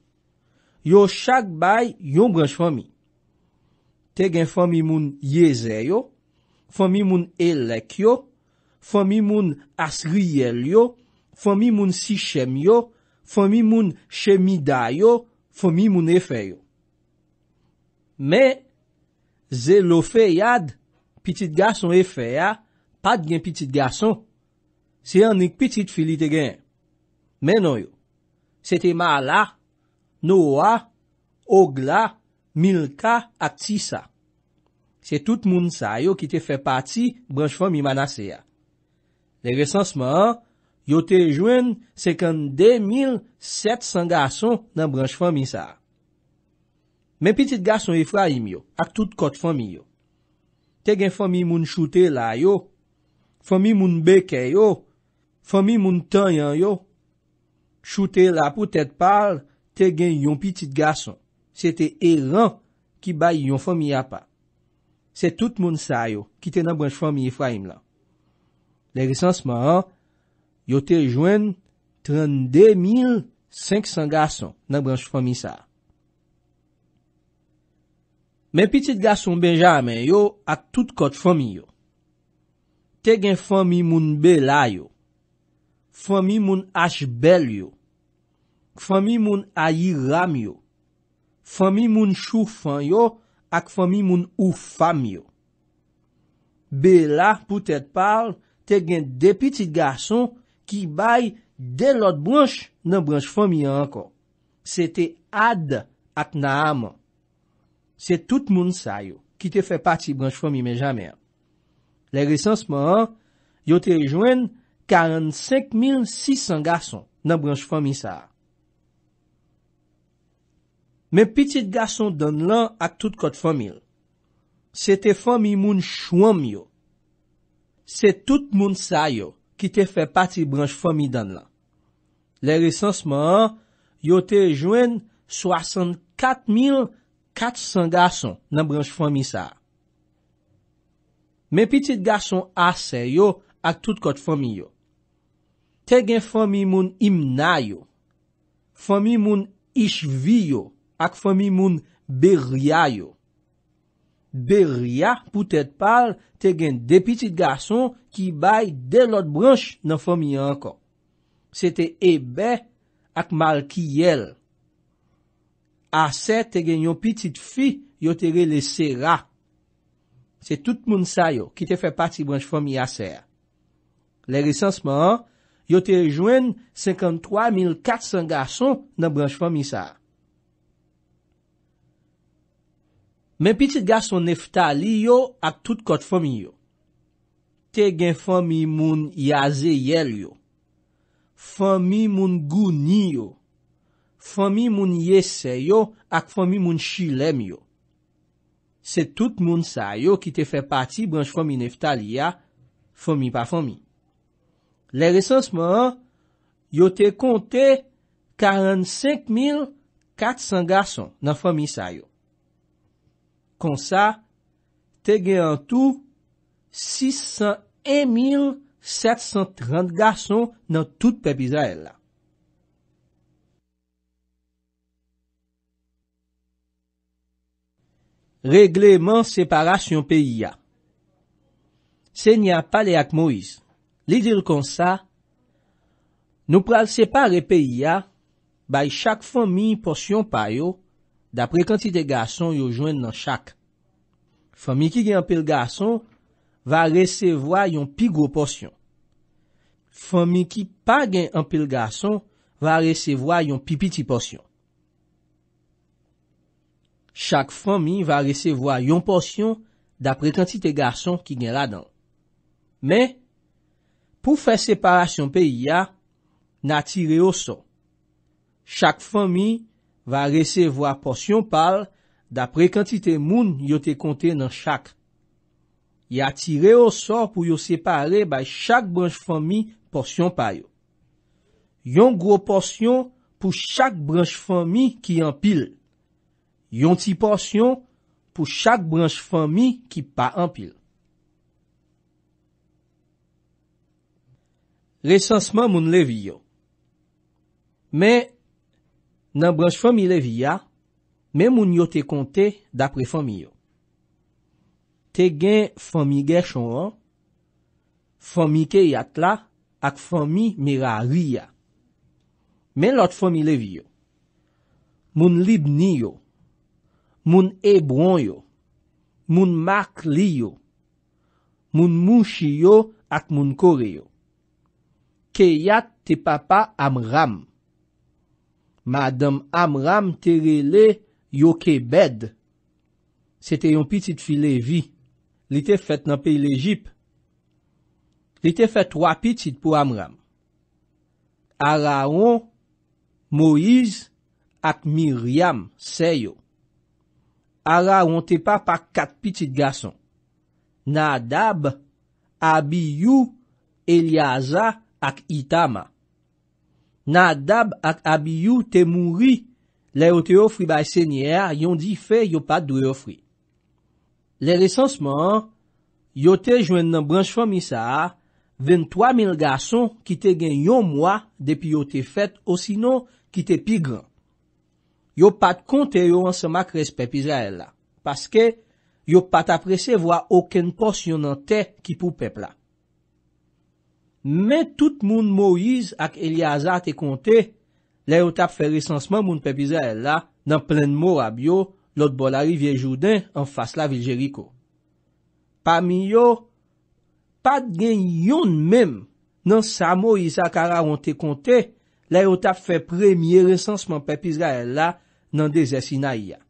Yo chak bay yon branj fomi. Te gen fomi moun yeze yo. Fomi moun elek yo. Fomi moun asriyel yo, fomi moun si shem yo, fomi moun shemida yo, fomi moun efe yo. Me, ze lofe yad, pitit gason efe ya, pad gen pitit gason. Se anik pitit filite gen. Menon yo, se te ma la, no wa, og la, mil ka, ati sa. Se tout moun sa yo ki te fe pati branj fomi manase ya. De resansman, yo te jwen 52.700 gason nan branj fami sa. Men pitit gason Efraim yo, ak tout kot fami yo. Te gen fami moun choute la yo, fami moun beke yo, fami moun tanyan yo. Choute la pou tet pal, te gen yon pitit gason. Se te eran ki bay yon fami apan. Se tout moun sa yo ki te nan branj fami Efraim lan. Le resansman an, yo te jwen 32.500 gason nan branj fomi sa. Men pitit gason benjame yo ak tout kote fomi yo. Tegen fomi moun bela yo. Fomi moun asbel yo. Fomi moun ayiram yo. Fomi moun choufan yo. Ak fomi moun oufam yo. Bela pou tèt pal... te gen de pitit garson ki bay de lot branche nan branche fomi anko. Se te ad at na amon. Se tout moun sayo ki te fe pati branche fomi men jame an. Le resansman an, yo te rejoen 45600 garson nan branche fomi sa. Men pitit garson don lan at tout kot fomi. Se te fomi moun chwam yo. Se tout moun sa yo ki te fe pati branj fomi dan lan. Le lisansman an, yo te jwen 64400 gason nan branj fomi sa. Men pitit gason a se yo ak tout kot fomi yo. Te gen fomi moun imna yo. Fomi moun ishvi yo ak fomi moun berya yo. Beria pou tèd pal te gen de pitit gason ki bay de lot branj nan fòmi anko. Se te ebe ak mal ki yel. Ase te gen yon pitit fi yo te rele se ra. Se tout moun sa yo ki te fè pati branj fòmi aser. Le resansman yo te rejoen 53.400 gason nan branj fòmi sa. Men pitit gason neftali yo ak tout kot fomi yo. Te gen fomi moun yazeyer yo. Fomi moun gouni yo. Fomi moun yese yo ak fomi moun chilem yo. Se tout moun sa yo ki te fe pati branj fomi neftali ya fomi pa fomi. Le resansman yo te konti 45400 gason nan fomi sa yo. Kon sa, te gen an tou 601.730 gason nan tout pep Izrael la. Regleman separasyon peyi ya Se nye a pale ak Moïse, li dir kon sa, nou pral separe peyi ya, bay chak fon mi yon porsyon payo, da prekantite gason yo jwen nan chak. Fonmi ki gen anpil gason, va resevo a yon pi gro porsyon. Fonmi ki pa gen anpil gason, va resevo a yon pi piti porsyon. Chak fonmi va resevo a yon porsyon, da prekantite gason ki gen la dan. Men, pou fe separasyon peyi ya, na tire yo son. Chak fonmi, va resevwa porsyon pal dapre kantite moun yote konte nan chak. Ya tire o sor pou yo separe bay chak branj fami porsyon pal yo. Yon gro porsyon pou chak branj fami ki anpil. Yon ti porsyon pou chak branj fami ki pa anpil. Resansman moun lev yo. Me, Nan brans fomi levi ya, men moun yo te konte dapre fomi yo. Te gen fomi gen chonran, fomi ke yat la ak fomi mera ri ya. Men lot fomi levi yo. Moun lib ni yo. Moun ebron yo. Moun mak li yo. Moun mou shi yo ak moun kore yo. Ke yat te papa am ram. Madame Amram terele yo kebed. Se te yon pitit fi levi. Li te fet nan peyi lejip. Li te fet wapitit pou Amram. Araon, Moiz, ak Miriam seyo. Araon te pa pa kat pitit gason. Nadab, Abiyou, Eliaza ak Itama. Nadab ak abiyou te mouri le yote ofri bay senyer yon di fe yopat dwe ofri. Le resansman, yote jwen nan branj famisa, 23.000 gason ki te gen yon mwa depi yote fet osino ki te pi gran. Yopat konte yon ansemak respep Israel la, paske yopat aprese vwa oken pos yon ante ki pou pepla. men tout moun Moïse ak Eliaza te konte, la yo tap fe resansman moun pepiza ella nan plen mou rab yo lot bolari vie joudan an fas la Viljeriko. Pamiyo, pat gen yon menm nan sa Moïse ak ara yon te konte, la yo tap fe premye resansman pepiza ella nan de zesina ya.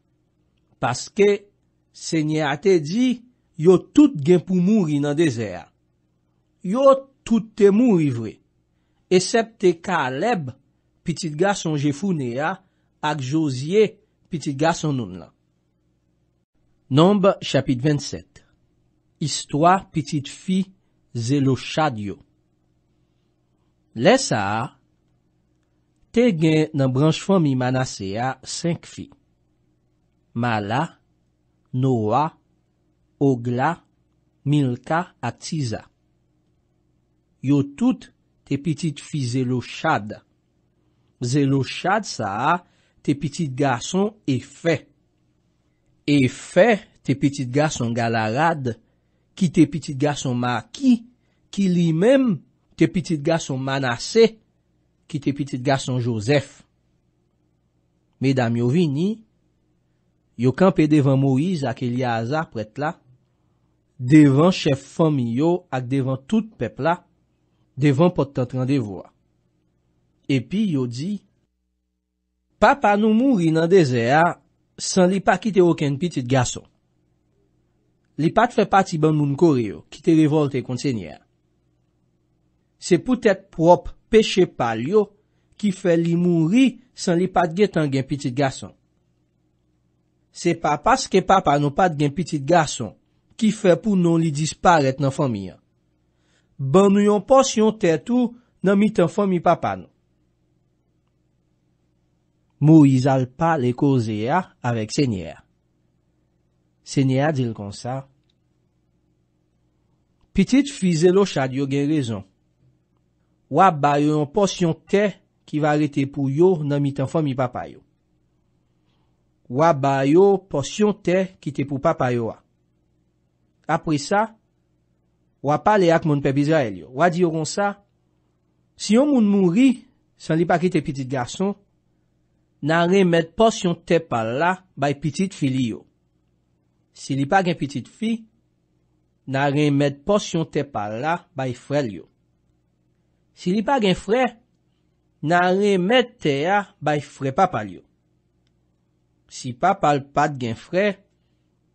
Paske, se nye ate di, yo tout gen pou moun ri nan de zera. Yo tout, Tout te mou ivre, esep te ka aleb pitit ga son jefou ne a ak jozie pitit ga son nun lan. Nombe, chapit 27. Istwa pitit fi zelo chad yo. Lesa a, te gen nan branj fom imanase a senk fi. Mala, Noah, Ogla, Milka at Tiza. yo tout te pitit fi zelo chad. Zelo chad sa a, te pitit gason efè. Efè, te pitit gason galarad, ki te pitit gason maki, ki li menm, te pitit gason manase, ki te pitit gason josef. Medam yo vini, yo kanpe devan Moïse ak Eliaza pret la, devan chef fom yo ak devan tout pepla, devan pot tante randevwa. Epi yo di, papa nou mouri nan desea, san li pa kite oken pitit gason. Li pat fè pati ban moun kore yo, kite revolte kontsenyer. Se pou tèt prop peche pal yo, ki fè li mouri san li pat getan gen pitit gason. Se pa paske papa nou pat gen pitit gason, ki fè pou nou li disparet nan famiyan. Ban nou yon porsyon tè tou nan mi tan fò mi papa nou. Mou izal pa le koze ya avèk sènyè ya. Sènyè ya dil kon sa. Pitit fizè lo chad yo gen rezon. Wabay yo yon porsyon tè ki va rete pou yo nan mi tan fò mi papay yo. Wabay yo porsyon tè ki te pou papay yo a. Apre sa... wap pale ak moun pebizra el yo. Wadi yon kon sa, si yon moun moun ri, san li pa ki te pitit garson, nan remet posyon te pal la bay pitit fili yo. Si li pa gen pitit fi, nan remet posyon te pal la bay frel yo. Si li pa gen fre, nan remet te ya bay fre papal yo. Si pa pal pat gen fre,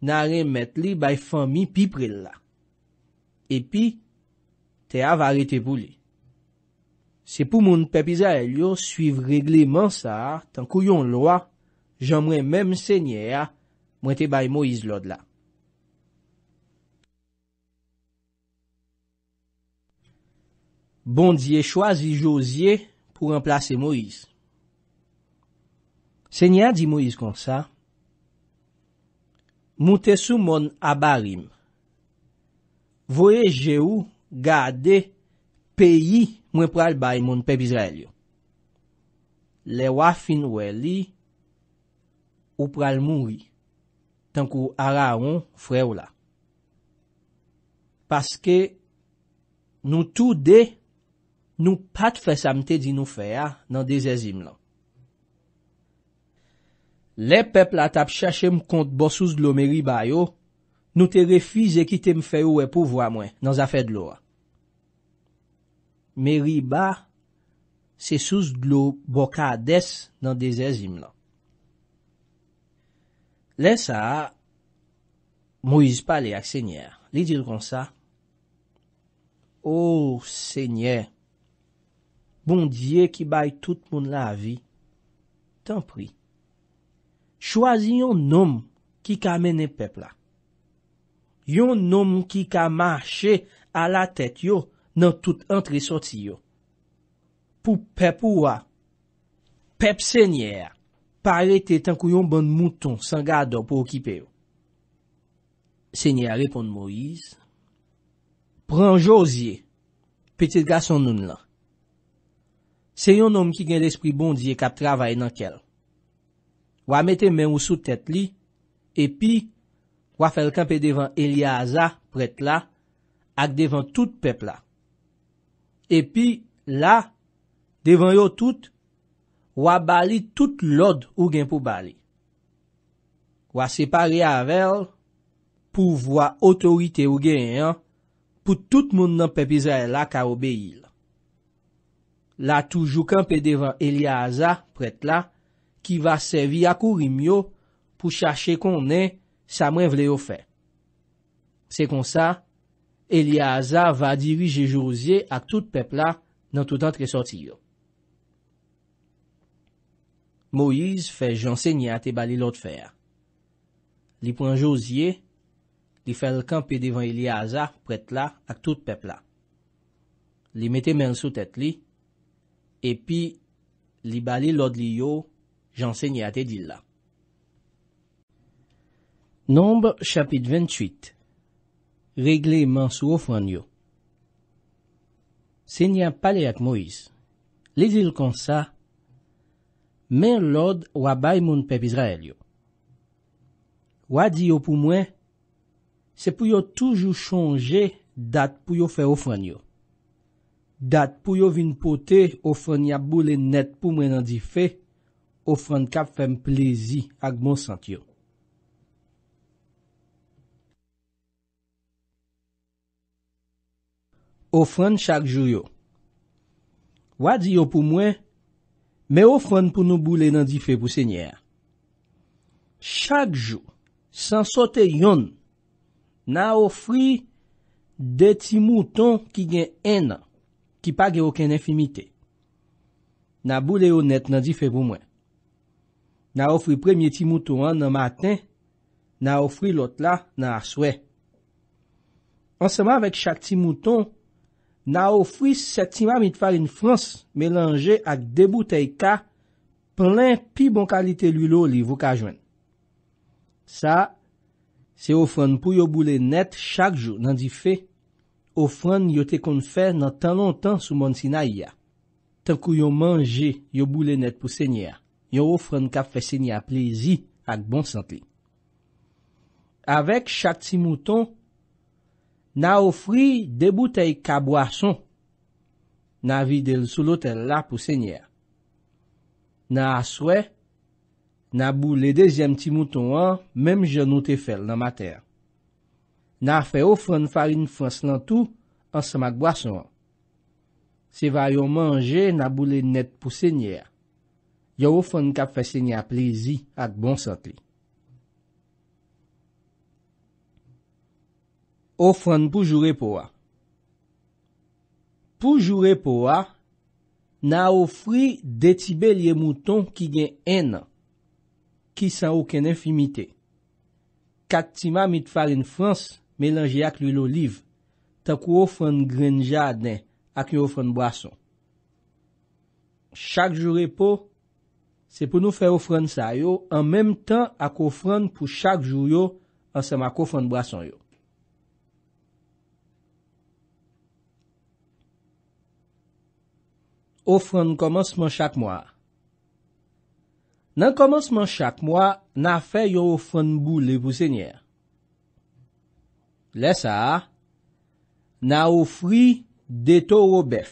nan remet li bay fami pipre l la. epi te avare te poule. Se pou moun pepiza el yo suiv regleman sa tan kou yon lwa, jan mwen menm se nye a mwen te bay Moïse lod la. Bondye chwazi Josie pou remplase Moïse. Se nye a di Moïse kon sa, moun te sou moun abarim, voyeje ou gade peyi mwen pral bay moun pep Izrael yo. Le wafin we li, ou pral moun ri, tankou ara ou fre ou la. Paske nou tou de, nou pat fes amte di nou fe ya nan dezazim lan. Le pep la tap chache m kont bosouz lomeri bay yo, Nou te refize ki te mfe ou e pou vwa mwen nan zafè d'lo a. Meri ba, se sous d'lo bokades nan dezèzim lan. Lè sa, mou iz palè ak sènyèr. Li dir kon sa, O sènyè, bon dje ki bay tout moun la vi, tan pri. Chwazi yon nom ki kamene peplak. Yon nom ki ka mache a la tet yo nan tout entri-soti yo. Pou pep ou wa? Pep senyer. Parete tankou yon bon mouton sanga do pou okipe yo. Senyer reponde Moise. Pran Josie. Petit ga son nun la. Se yon nom ki gen l'esprit bon diye kap travaye nan kel. Wa mette men ou sou tet li. Epi. wafel kanpe devan Elia Aza pret la ak devan tout pepla. Epi la, devan yo tout, wabali tout lod ou gen pou bali. Wase pari avel pou wwa otorite ou gen yon, pou tout moun nan pepiza e la ka obeil. La toujou kanpe devan Elia Aza pret la, ki va sevi ak ou rim yo pou chache konen Sa mwen vle yo fè. Se kon sa, Elia Aza va dirije Josie ak tout pepla nan tout antre sortiyo. Moise fè jansenye ate bali lot fè. Li pran Josie, li fè l'kanpe devan Elia Aza pret la ak tout pepla. Li mette men sou tèt li, epi li bali lot li yo jansenye ate dil la. Nombre chapit 28 Regleman sou ofran yo Se nyan pale ak Moïse, le zil kon sa, men lode wabay moun pep Izrael yo. Wadi yo pou mwen, se pou yo toujou chonje dat pou yo fe ofran yo. Dat pou yo vin pote ofran ya boule net pou mwen an di fe, ofran kap fem plezi ak monsant yo. Ofran chak jou yo. Wadi yo pou mwen, me ofran pou nou boule nan di fe pou senyer. Chak jou, san sote yon, na ofri de ti mouton ki gen ena, ki pa gen oken enfimite. Na boule yo net nan di fe pou mwen. Na ofri premye ti mouton an nan maten, na ofri lot la nan aswe. An seman vek chak ti mouton, na ofwis setima mit farin frans melange ak deboutey ka plen pi bon kalite lulo li vokajwen. Sa, se ofwane pou yo boule net chak joun nan di fe, ofwane yo te kon fè nan tan lontan sou moun sinay ya. Tepkou yo manje yo boule net pou senye ya, yo ofwane ka fè senye a plezi ak bon senti. Avek chak ti mouton, Na ofri de boutei ka boason, na vide l sou lotel la pou sènyè. Na aswe, na bou le dezyem ti mouton an, mèm jenote fel nan mater. Na fe ofran farin fwans lantou, an samak boason an. Se vayon manje, na bou le net pou sènyè. Yo ofran ka fè sènyè plezi at bon sentri. Ofran pou jure pou wa. Pou jure pou wa, na ofri detibe liye mouton ki gen ena, ki san ouken enfimite. Kak tima mit farin frans, melange ak li l'oliv, takou ofran grenja adnen, ak yon ofran brason. Chak jure pou, se pou nou fe ofran sa yo, an mem tan ak ofran pou chak juryo, an sema kofran brason yo. Ofran komanseman chak mwa. Nan komanseman chak mwa, na fe yon ofran bou le pou sènyè. Lè sa, na ofri deto ou bef.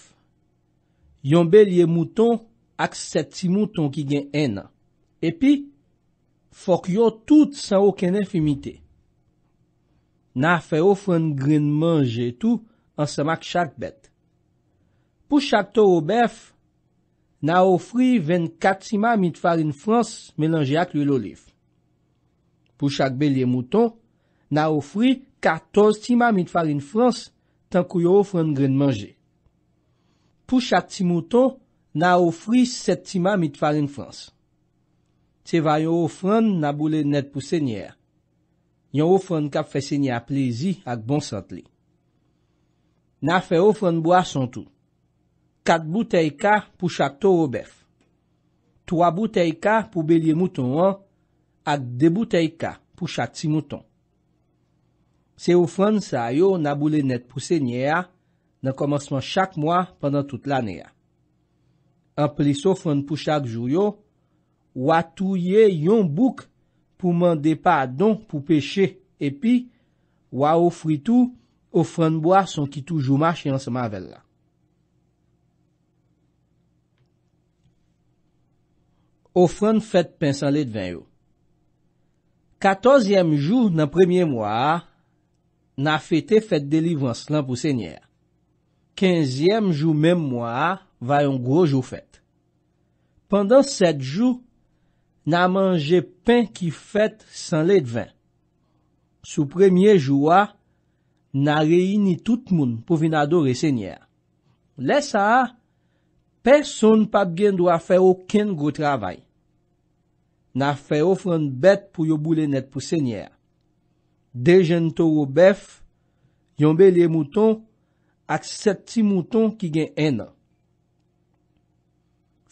Yon belye mouton ak seti mouton ki gen ena. Epi, fok yo tout san oken enfimite. Na fe ofran grin manje tou ansamak chak bet. Pou chak tou ou bef, na ofri 24 sima mit farin frans melanje ak lul olif. Pou chak belye mouton, na ofri 14 sima mit farin frans tankou yo ofran gren manje. Pou chak ti mouton, na ofri 7 sima mit farin frans. Te va yo ofran na boule net pou senyer. Yo ofran kap fe senyer ap lezi ak bon sant li. Na fe ofran bo a son tou. kat bouteika pou chak to robef, twa bouteika pou belye mouton an, ak de bouteika pou chak si mouton. Se ou fran sa yo, naboule net pou se nye a, nan komanseman chak mwa pendant tout l'an e a. An plis ou fran pou chak jou yo, wak touye yon bouk pou mande pa don pou peche, epi wak ou fritu ou fran mwa son ki toujou ma chen seman vel la. Ofran fèt pen san let ven yo. Katozyem jou nan premiye mwa, na fètè fèt delivrans lan pou sènyè. Kenzyem jou men mwa, vayon gro jou fèt. Pendan sèt jou, na manje pen ki fèt san let ven. Sou premiye jou wa, na reyni tout moun pou vin adore sènyè. Lè sa a, Person pa gen do a fe ouken gwo travay. Na fe ofran bet pou yo boule net pou senyer. Dejen toro bef, yonbe liye mouton, ak seti mouton ki gen enan.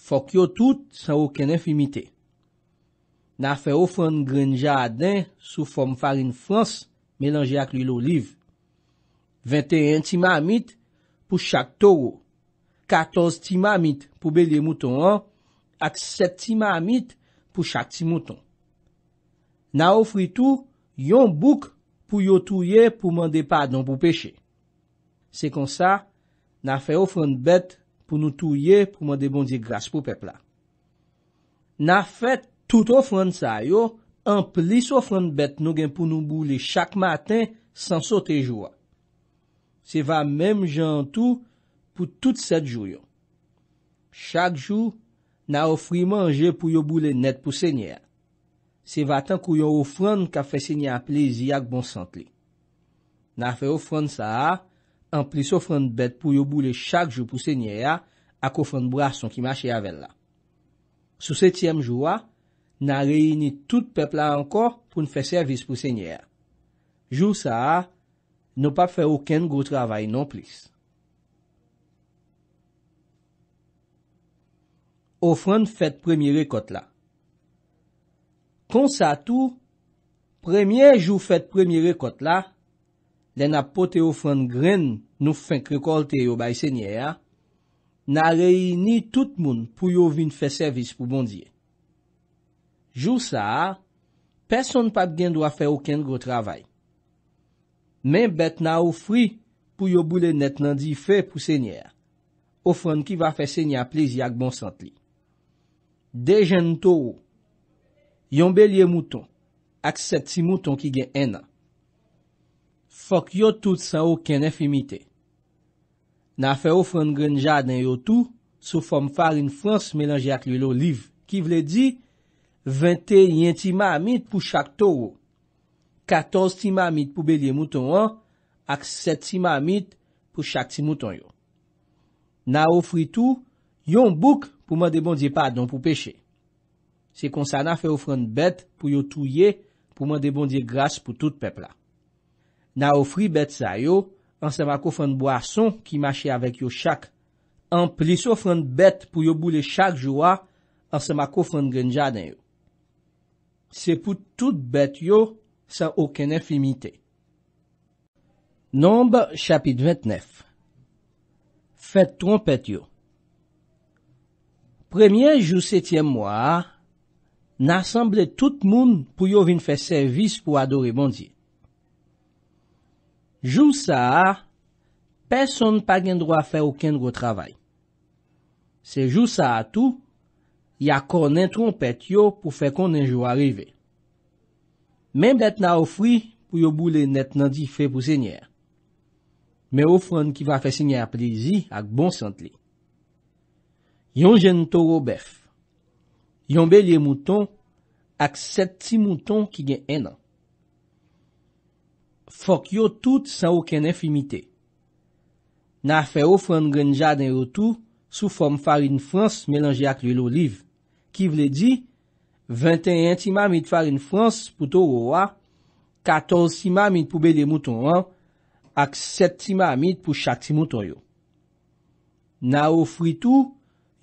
Fok yo tout san ouken enfimite. Na fe ofran gren jaden sou form farin frans menanje ak li l'oliv. Vente en ti mamit pou chak toro. katoz ti mamit pou belye mouton an, ak set ti mamit pou chak ti mouton. Na ofri tou yon bouk pou yo touye pou mende padon pou peche. Se kon sa, na fe ofran bet pou nou touye pou mende bondye gras pou pepla. Na fe tout ofran sa yo, an plis ofran bet nou gen pou nou boule chak maten san sotejwa. Se va mem jan tou, pou tout sèd jou yon. Chak jou, nan ofri manje pou yo boule net pou sènyè. Se va tan kou yon ofran ka fè sènyè a plezi ak bon sant li. Nan fè ofran sa a, an plis ofran bet pou yo boule chak jou pou sènyè a ak ofran brason ki mache yavel la. Sou sètyem jou a, nan reyini tout pepla ankor pou n fè servis pou sènyè a. Jou sa a, nan pa fè ouken gwo travay nan plis. Ofran fèt premye rekot la. Konsa tou, premye jou fèt premye rekot la, le bon na pote ofran gren nou fèn krekolte yo bay sènyè, na reyini tout moun pou yo vin fè servis pou bondye. Jou sa, person pa bgen do a fè okèn gwo travay. Men bet na ofri pou yo boule net nan di fè pou sènyè, ofran ki va fè sènyè plizi ak bon sant li. Dejen to ou, yon belye mouton ak set si mouton ki gen ena. Fok yo tout san ou ken efimite. Na fe ofran grenjad nan yo tout, sou fom farin frans menanje ak lilo liv. Ki vle di, vente yon ti ma amit pou chak to ou. Katons ti ma amit pou belye mouton an, ak set ti ma amit pou chak ti mouton yo. Na ofri tout, yon bouk. pou mwen debondye pad non pou peche. Se kon sa na fe ofran bet pou yo touye, pou mwen debondye gras pou tout pepla. Na ofri bet sa yo, an se makofran boason ki mache avek yo chak, an pliso ofran bet pou yo boule chak jwa, an se makofran genja den yo. Se pou tout bet yo, sa okene flimite. Nombe chapit 29 Fet trompet yo Premye jou setyem mwa, n'assemble tout moun pou bon yo vin fè servis pou adori bondi. Jou sa, person n'pa gen drwa fè ou ken drwa travay. Se jou sa a tou, ya konen trompet yo pou fè konen jou arive. Men bet nan ofri pou yo boule net nan di fè pou sènyer. Men ofron ki va fè sènyer plezi ak bon sent li. yon jen tou wou bef. Yon beli mouton ak set ti mouton ki gen enan. Fok yo tout san ouken enfimite. Na fe ofran grenja den yo tou sou form farin frans melange ak luloliv. Ki vle di, 21 ti mamit farin frans pou tou wou wa, 14 ti mamit pou beli mouton an, ak 7 ti mamit pou chak ti mouton yo. Na ofri tou,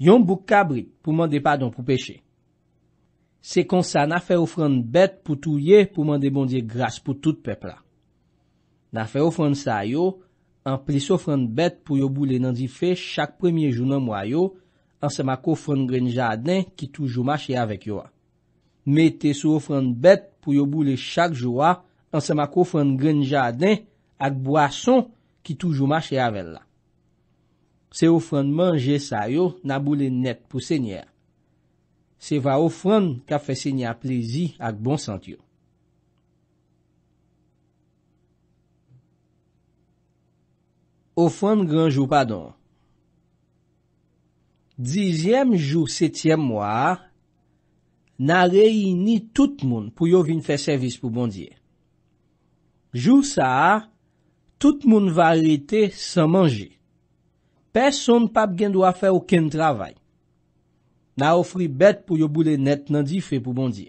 Yon bouk kabri pou mande padon pou peche. Se konsa na fe ofran bet pou touye pou mande bondye grase pou tout pepla. Na fe ofran sa yo, an plis ofran bet pou yo boule nan di fe chak premye jounan mwa yo, an se mak ofran gren jaden ki toujou mache avek yo a. Mete sou ofran bet pou yo boule chak jou a, an se mak ofran gren jaden ak boason ki toujou mache avek yo a. Se oufran manje sa yo, na boulen net pou sènyer. Se va oufran ka fè sènyer a plezi ak bon sènt yo. Oufran granjou padon. Dizèm jou sètyèm mwa, na reyini tout moun pou yo vin fè servis pou bondye. Jou sa, tout moun va reyite san manje. Peson pap gen do a fe ouken travay. Na ofri bet pou yo boule net nan di fe pou bondye.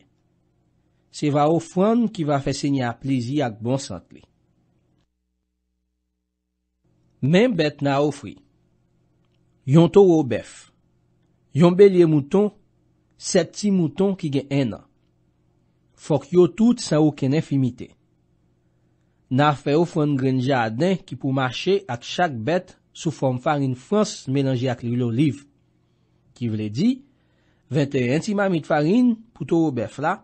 Se va ofran ki va fe senye a plezi ak bon santli. Men bet na ofri. Yon tou ou bef. Yon belye mouton, septi mouton ki gen ena. Fok yo tout sa ouken enfimite. Na fe ofran grenja aden ki pou mache at chak bet mouton. sou form farin frans menanje ak li li oliv. Ki vle di, 21 timamit farin pou tou ou bef la,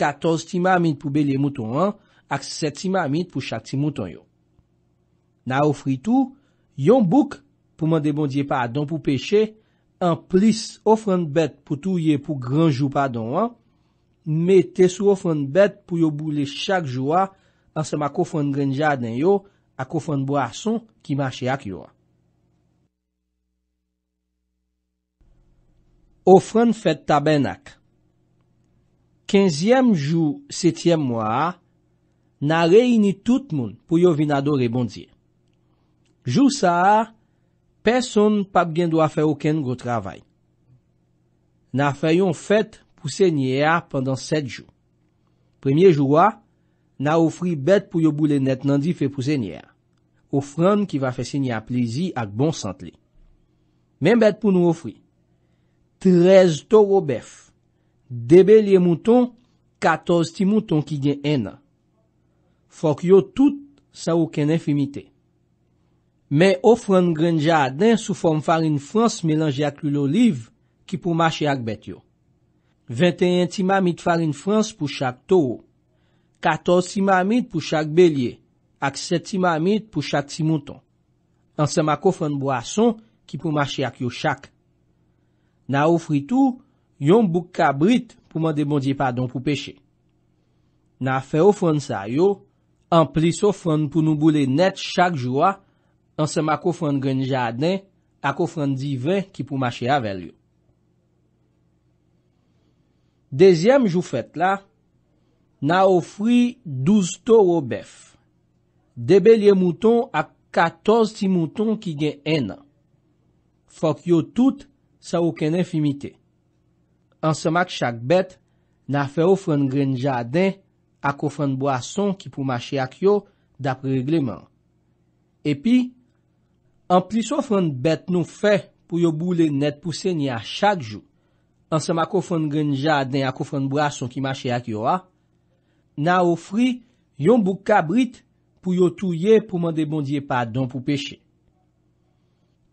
14 timamit pou beli mouton an, ak 7 timamit pou chak ti mouton yo. Na ou fritou, yon bouk pou man debondye pa adon pou peche, an plis ou fran bet pou tou ye pou granjou pa adon an, me te sou ou fran bet pou yo boule chak jou an, an seman kou fran grenja den yo, ak kou fran bo ason ki mache ak yo an. Ofran fèt taben ak. Kenzyem jou, setyem mwa, na reyni tout moun pou yo vinado rebondye. Jou sa, peson pa gen do a fè okèn gwo travay. Na fèyon fèt pou sènyè a pendant set jou. Premye jou wa, na ofri bet pou yo boule net nan di fè pou sènyè a. Ofran ki va fè sènyè a plezi ak bon sant li. Men bet pou nou ofri, Trez towo bef, de belye mouton, katorz ti mouton ki gen ena. Fok yo tout sa ouken enfimite. Me ofran grenja aden sou form farin frans melange ak l'oliv ki pou mache ak bet yo. Venteyen ti mamit farin frans pou chak towo. Katorz ti mamit pou chak belye, ak set ti mamit pou chak ti mouton. Ansema kofran boason ki pou mache ak yo chak. Na oufri tou, yon bouk kabrit pou man bon demondye padon pou peche. Na fe oufran sa yo, an plis oufran pou nou boule net chak jwa, an sema koufran gen jaden, ak koufran diven ki pou mache avèl yo. Dezyem jou fèt la, na oufri douz toro bef. Debe liye mouton ak katons ti mouton ki gen enan. Fok yo tout, sa ouken enfimite. Ansemak chak bet, na fe ofren grenja aden ak ofren boason ki pou mache ak yo dapre regleman. Epi, anplis ofren bet nou fe pou yo boule net puse nye a chak jou, ansemak ofren grenja aden ak ofren boason ki mache ak yo a, na ofri yon bouk kabrit pou yo touye pou mande bondye pa don pou peche.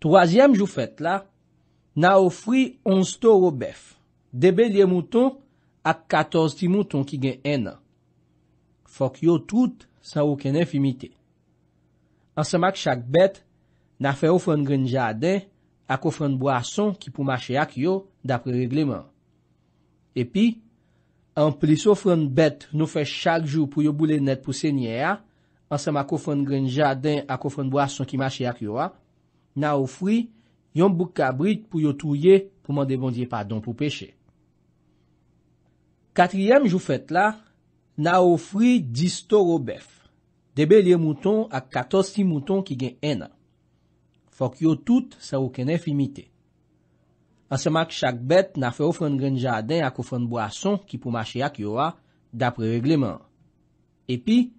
Troasyem jou fet la, na ofri 11 toro bef, debeliye mouton, ak 14 ti mouton ki gen ena. Fok yo tout, san woken enfimite. Ansema k chak bet, na fe ofran gren jaden, ak ofran boason ki pou mache ak yo, dapre regleman. Epi, an plis ofran bet nou fe chak jou pou yo boule net pou senye a, ansema k ofran gren jaden, ak ofran boason ki mache ak yo, na ofri, yon bouk kabrit pou yo touye pou man debondye padon pou peche. Katriyem jou fèt la, na ofri 10 toro bef. Debe liye mouton ak 14 si mouton ki gen ena. Fok yo tout sa woken enfimite. Anseman ki chak bet na fè ofran gen jaden ak ofran boason ki pou mache ak yo a, dapre regleman. Epi,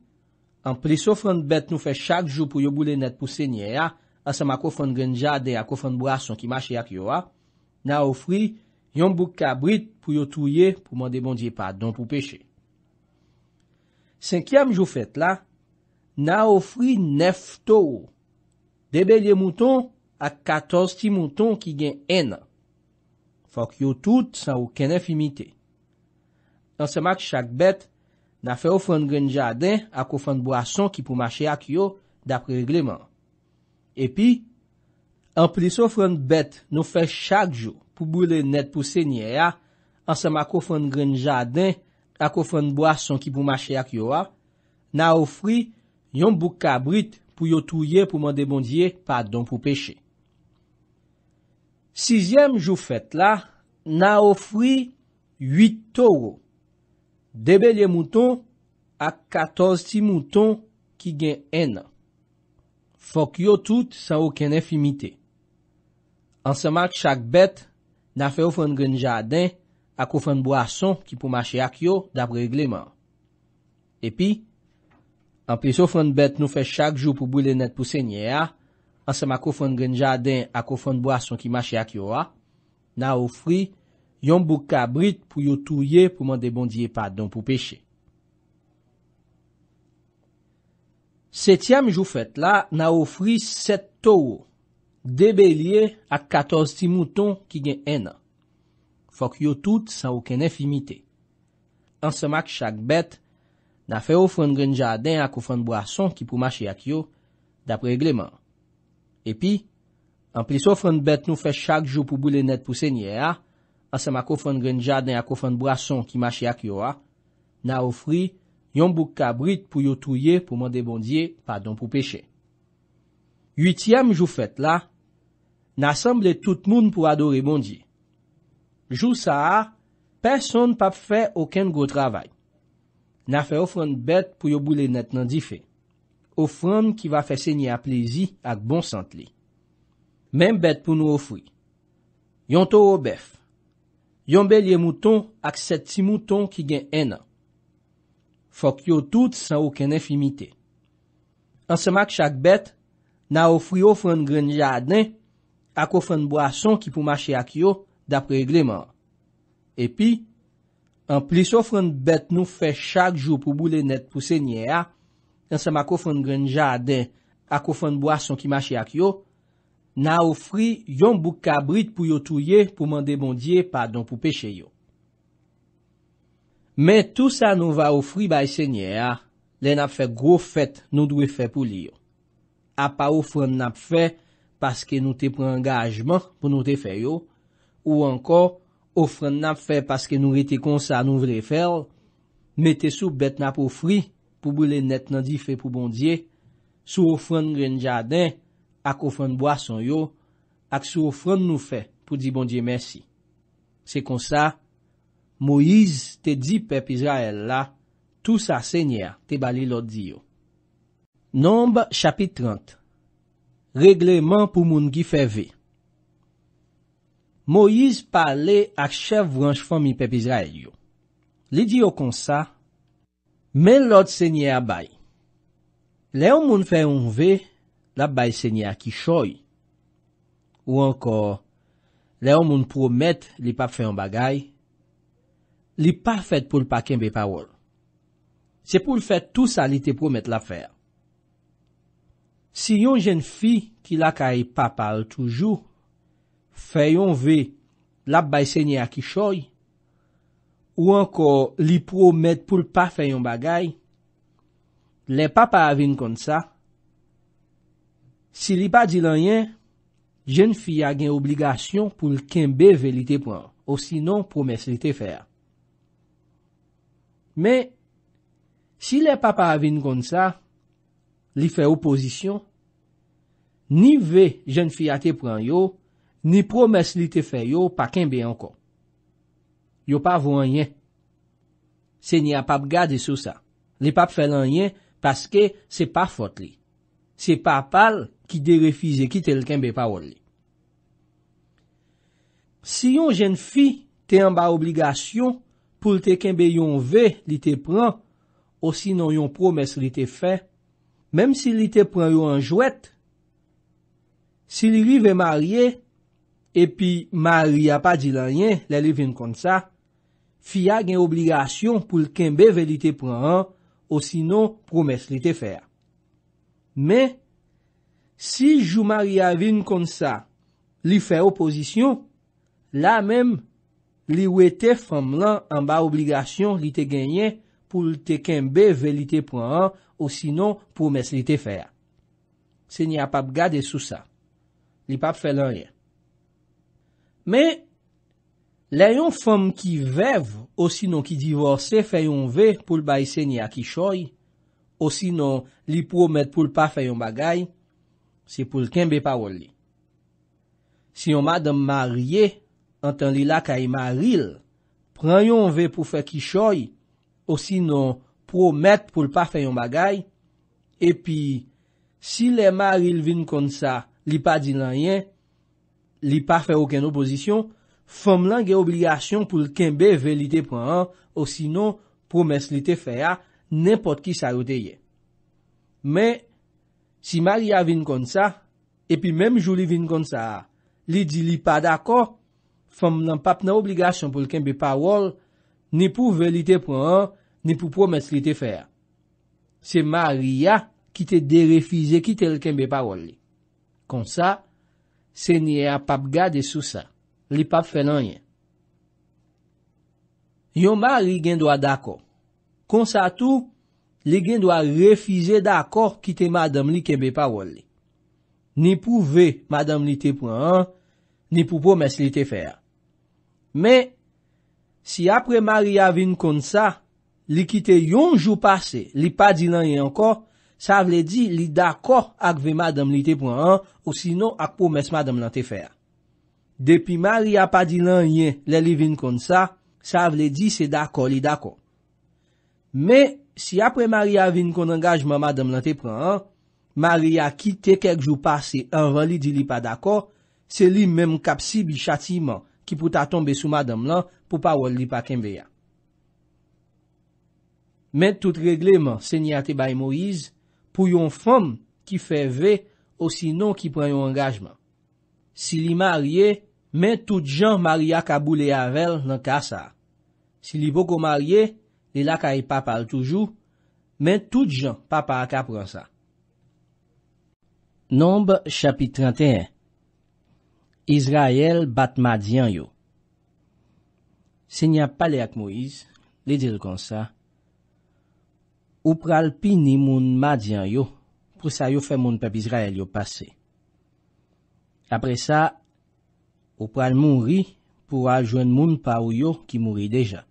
an plis ofran bet nou fè chak jou pou yo boule net pou senye ya, anseman kofan genja den akofan bwa son ki mache ak yo a, nan ofri yon bouk kabrit pou yo touye pou mande bondye padon pou peche. Senkyam jou fèt la, nan ofri nef tou, debelye mouton ak katorsti mouton ki gen ena. Fok yo tout sa ou ken efimite. Anseman k chakbet, nan fe ofan genja den akofan bwa son ki pou mache ak yo dapre regleman. Epi, bon an plis ofren bet nou fè chak jou pou bwile net pou senye ya, an sema kofren gren jaden, akofren bwa son ki pou mache ak yo a, na ofri yon bouk kabrit pou yo touye pou mande bondye padon pou peche. Sizyem jou fèt la, na ofri 8 toro, debelye mouton ak 14 ti mouton ki gen ena. Fok yo tout san ouken enfimite. An seman k chak bet, na fe ofran gen jaden ak oufan boason ki pou mache ak yo dap regleman. E pi, an pe se ofran bet nou fe chak jou pou boule net pou senye a, an seman k ofran gen jaden ak oufan boason ki mache ak yo a, na ofri yon bouka brit pou yo touye pou mande bondye pad don pou peche. Setyam jou fèt la, na ofri set towo, debe liye ak katorz ti mouton ki gen ena. Fok yo tout sa ouken enfimite. Ansemak chak bet, na fè ofren genja den ak ofren brason ki pou mache ak yo, dapre egleman. Epi, anplis ofren bet nou fè chak jou pou boulenet pou senye a, ansemak ofren genja den ak ofren brason ki mache ak yo a, na ofri 7. Yon bouk kabrit pou yo touye pou mande bondye, padon pou peche. Yutiyem jou fèt la, na semble tout moun pou adore bondye. Jou sa a, person pa fè okèn gwo travay. Na fè ofran bet pou yo boule net nan di fè. Ofran ki va fè sèny a plezi ak bon sant li. Men bet pou nou ofri. Yon tou ou bef. Yon belye mouton ak set ti mouton ki gen enan. Fok yo tout san ouken enfimite. An sema k chak bet, na ofri ofran grenja aden ak ofran boason ki pou mache ak yo dapre egleman. Epi, an plis ofran bet nou fe chak jou pou boule net pou se nye a, an sema k ofran grenja aden ak ofran boason ki mache ak yo, na ofri yon bouk kabrit pou yo touye pou mande bondye padon pou peche yo. Men tou sa nou va ofri bay sènyè a, le nap fè gro fèt nou dwe fè pou liyo. A pa ofran nap fè, paske nou te prangajman pou nou te fè yo, ou anko, ofran nap fè paske nou rete konsa nou vre fèl, mette sou bet nap ofri, pou bwile net nan di fè pou bondye, sou ofran gren jaden, ak ofran boason yo, ak sou ofran nou fè, pou di bondye mersi. Se konsa, se konsa, Moïse te di pep Izrael la, tout sa sènyè te bali lòd diyo. Nombe, chapit 30. Regleman pou moun gifè ve. Moïse pale ak chèv vranj fòmi pep Izrael yo. Li diyo konsa, men lòd sènyè a bay. Le yon moun fè yon ve, la bay sènyè a kishoy. Ou ankor, le yon moun promet li pap fè yon bagay, ou ankor, li pa fet pou l pa kembe pa wol. Se pou l fet tout sa li te promet la fer. Si yon jen fi ki l akaye pa pal toujou, feyon ve la baysenye a ki choy, ou anko li promet pou l pa feyon bagay, le pa pa avin kont sa. Si li pa di lanyen, jen fi yagen obligasyon pou l kembe ve li te pon, o si non promes li te fer. Men, si le papa avin kon sa, li fe oposisyon, ni ve jen fi ate pran yo, ni promes li te fe yo pa kenbe ankon. Yo pa vwen yen. Se ni apap gade sou sa. Li pap felan yen, paske se pa fot li. Se pa pal ki de refize ki tel kenbe pa wote li. Si yon jen fi te an ba obligasyon, pou lte kembe yon ve li te pran, o sino yon promes li te fe, mem si li te pran yon anjouet, si li li ve marye, epi marye pa di lanyen, la li ven kon sa, fi a gen obligasyon pou lkembe ve li te pran, o sino promes li te fer. Me, si jou marye a ven kon sa, li fe opozisyon, la mem, Li we te fem lan an ba obligasyon li te genyen pou li te kembe ve li te pran an ou sinon pou mes li te fè a. Se ni apap gade sou sa. Li apap fè lan yè. Me, le yon fem ki vev ou sinon ki divorse fè yon ve pou l baye se ni akishoy ou sinon li pou omet pou l pa fè yon bagay, se pou l kembe pa wol li. Si yon madan marye, an tan li la ka e maril, pran yon ve pou fe kishoy, o sino pou met pou l pa fe yon bagay, epi, si le maril vin kon sa, li pa di lanyen, li pa fe oken oposisyon, fom lan ge oblyasyon pou l kenbe ve li te pran, o sino pou mes li te fe a, nenpot ki sa yote ye. Men, si ma li a vin kon sa, epi menm jou li vin kon sa, li di li pa dako, Fom nan pap nan obligasyon pou l'kembe parol, ni pou ve li te pran, ni pou pou mes li te fè. Se ma ri ya, ki te derefize ki te l'kembe parol li. Kon sa, se ni e a pap gade sou sa. Li pap fè nan yen. Yon ma ri gen dwa dako. Kon sa tou, li gen dwa refize dako ki te madam li kembe parol li. Ni pou ve madam li te pran, ni pou pou mes li te fè. Me, si apre Maria vin kon sa, li kite yon jou pase, li pa di lan yon kon, sa vle di li dakor ak ve madam li te pran an, ou sino ak pou mes madam lan te fer. Depi Maria pa di lan yon, le li vin kon sa, sa vle di se dakor li dakor. Me, si apre Maria vin kon angajman madam lan te pran an, Maria kite kek jou pase anvan li di li pa dakor, se li mem kapsi bi chatiman. ki pou ta tombe sou madame lan pou pa wol li pa kembe ya. Men tout regleman, senyate bay Moïse, pou yon fom ki fe ve, osinon ki pren yon angajman. Si li marye, men tout jan marya ka boule avel nan ka sa. Si li boko marye, li la ka e papal toujou, men tout jan papal ka pren sa. NOMB CHAPIT 31 Izraël bat ma diyan yo. Senya pale ak Moïse, li diyo konsa, ou pral pini moun ma diyan yo, pou sa yo fè moun pep Izraël yo pase. Apre sa, ou pral moun ri, pou a jwen moun pa ou yo ki moun ri deja.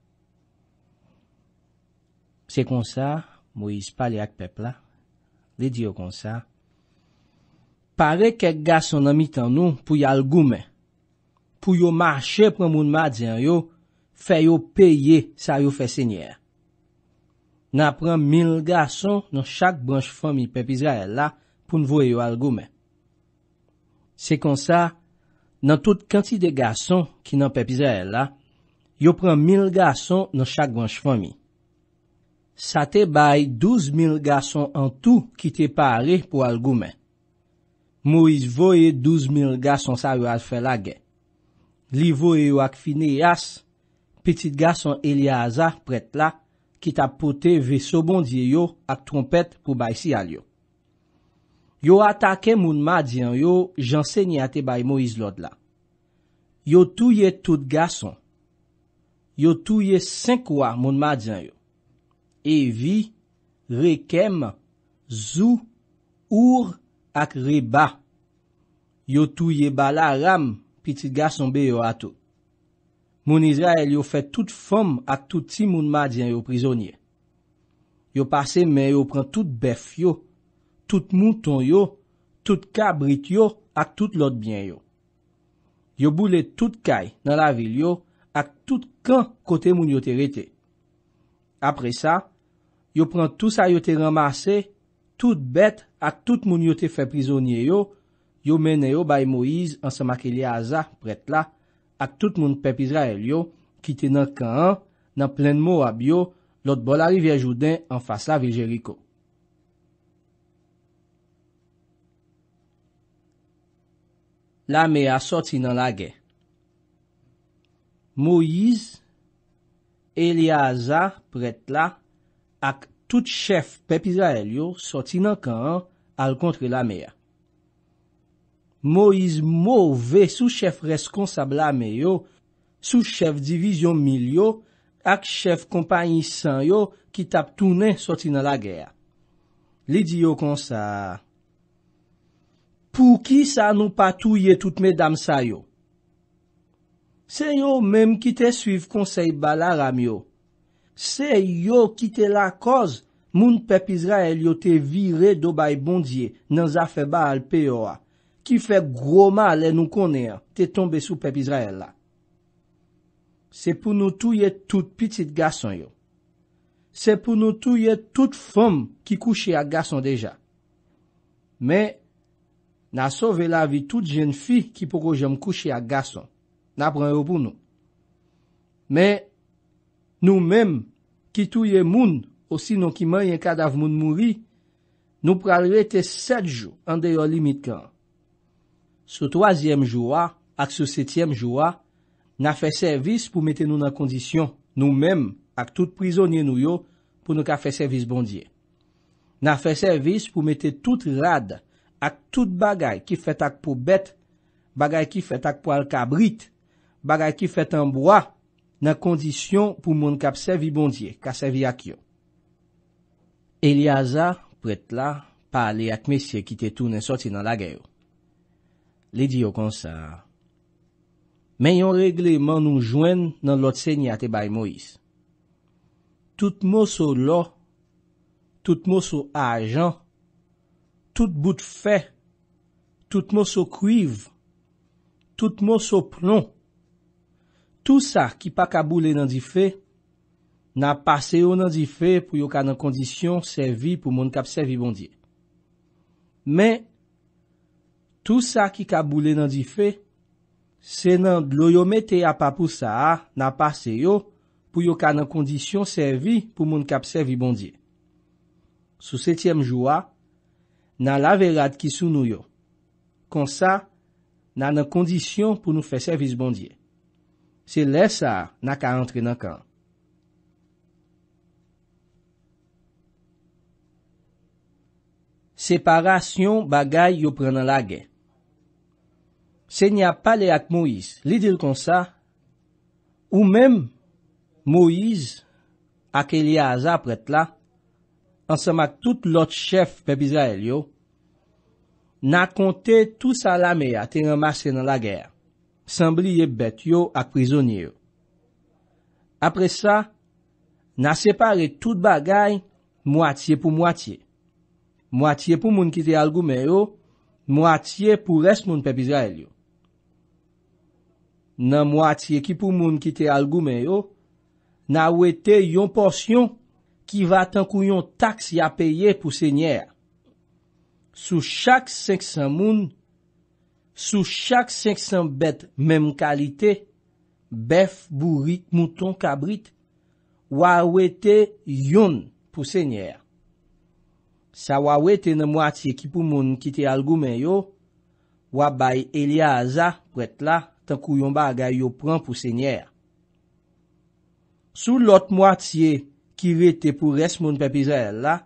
Se konsa, Moïse pale ak pepla, li diyo konsa, Pare kek gason nan mi tan nou pou yal goumen. Pou yo mache pran moun ma dzen yo, fe yo peye sa yo fe senyer. Nan pran mil gason nan chak branj fami pep Izrael la pou nvo yo al goumen. Se kon sa, nan tout kantide gason ki nan pep Izrael la, yo pran mil gason nan chak branj fami. Sa te bay 12 mil gason an tou ki te pare pou al goumen. Moiz voye 12.000 gason sa yo alfe la gen. Li voye yo ak fine yas, Petit gason Elia Hazar pret la, Kit ap pote ve sobondye yo ak trompet pou bay si al yo. Yo ata ke moun ma diyan yo, Janse nye ate bay Moiz lod la. Yo touye tout gason. Yo touye 5 wak moun ma diyan yo. E vi, re kem, zou, our, ak ri ba. Yo tou ye bala ram, pitit gason be yo ato. Moun Israel yo fe tout fom, ak tout ti moun madyen yo prizonye. Yo pase men yo pren tout bef yo, tout moun ton yo, tout ka brit yo, ak tout lot bien yo. Yo boule tout kay nan la vil yo, ak tout kan kote moun yo te rete. Apre sa, yo pren tout sa yo te ramase, yo prese, Tout bet ak tout moun yo te fe prizonye yo, yo mene yo bay Moiz ansamak Eliaza, bret la, ak tout moun pepizra el yo, kite nan kaan, nan plen mou wab yo, lot bolari vye jouden an fasa viljeriko. La me a sot si nan la gen. Moiz, Eliaza, bret la, ak Eliaza. Sout chef Pepi Zahel yo soti nan kan an al kontre la mea. Moiz Mo ve sou chef reskonsab la me yo, sou chef divizyon mil yo, ak chef kompanyi san yo ki tap tounen soti nan la gea. Li di yo konsa, pou ki sa nou patouye tout me dam sa yo? Se yo mem ki te suiv konsey bala ram yo, se yo ki te la koz, moun pep Izrael yo te vire do bay bondye nan zafè ba al peyo a, ki fè groma le nou konè, te tombe sou pep Izrael la. Se pou nou touye tout pitit gason yo. Se pou nou touye tout fòm ki kouchè ak gason deja. Me, na sove la vi tout jen fi ki poko jèm kouchè ak gason. Na pran yo pou nou. Me, nou mèm ki touye moun, osi nou ki man yon kadaf moun mouri, nou pral rete set jou an deyo limit kan. Se toazyem jou a, ak se setyem jou a, nan fe servis pou mete nou nan kondisyon, nou men ak tout prizonyen nou yo, pou nou ka fe servis bondye. Nan fe servis pou mete tout rad, ak tout bagay ki fet ak pou bet, bagay ki fet ak pou al kabrit, bagay ki fet an boa, nan kondisyon pou moun kap servis bondye, ka servis ak yon. Eliaza, prete la, pale ak mesye ki te toune soti nan la gèw. Le di yo kon sa. Men yon regleman nou jwen nan lot sènyate bay Moïse. Tout mòso lò, tout mòso ajan, tout bout fè, tout mòso kuiv, tout mòso plon, tout sa ki pa kaboule nan di fè, na pase yo nan di fe pou yo ka nan kondisyon servi pou moun kap servi bondye. Men, tout sa ki ka boule nan di fe, se nan lo yo mete apapou sa a, na pase yo pou yo ka nan kondisyon servi pou moun kap servi bondye. Sou setyem jou a, nan la verad ki sou nou yo. Kon sa, nan nan kondisyon pou nou fe servis bondye. Se le sa a, nan ka antre nan kan. separasyon bagay yo pre nan la gen. Se n'ya pale ak Moïse, li dil kon sa, ou men Moïse ak Elia Aza apret la, ansan mak tout lot chef peb Israel yo, na konte tout sa lame ati remase nan la gen, sanbliye bet yo ak prizonye yo. Apre sa, na separe tout bagay moatiye pou moatiye. Mwatiye pou moun ki te algoume yo, mwatiye pou res moun pep Izrael yo. Nan mwatiye ki pou moun ki te algoume yo, nan wete yon porsyon ki va tankou yon taksi a peye pou sènyèr. Sou chak 500 moun, sou chak 500 bet mèm kalite, bef, burit, mouton, kabrit, wawete yon pou sènyèr. Sa wawet ene mwatiye ki pou moun ki te algoumen yo, wabay Elia Aza pou et la, tan kou yon bagay yo pran pou sènyèr. Sou lot mwatiye ki rete pou res moun pepizèl la,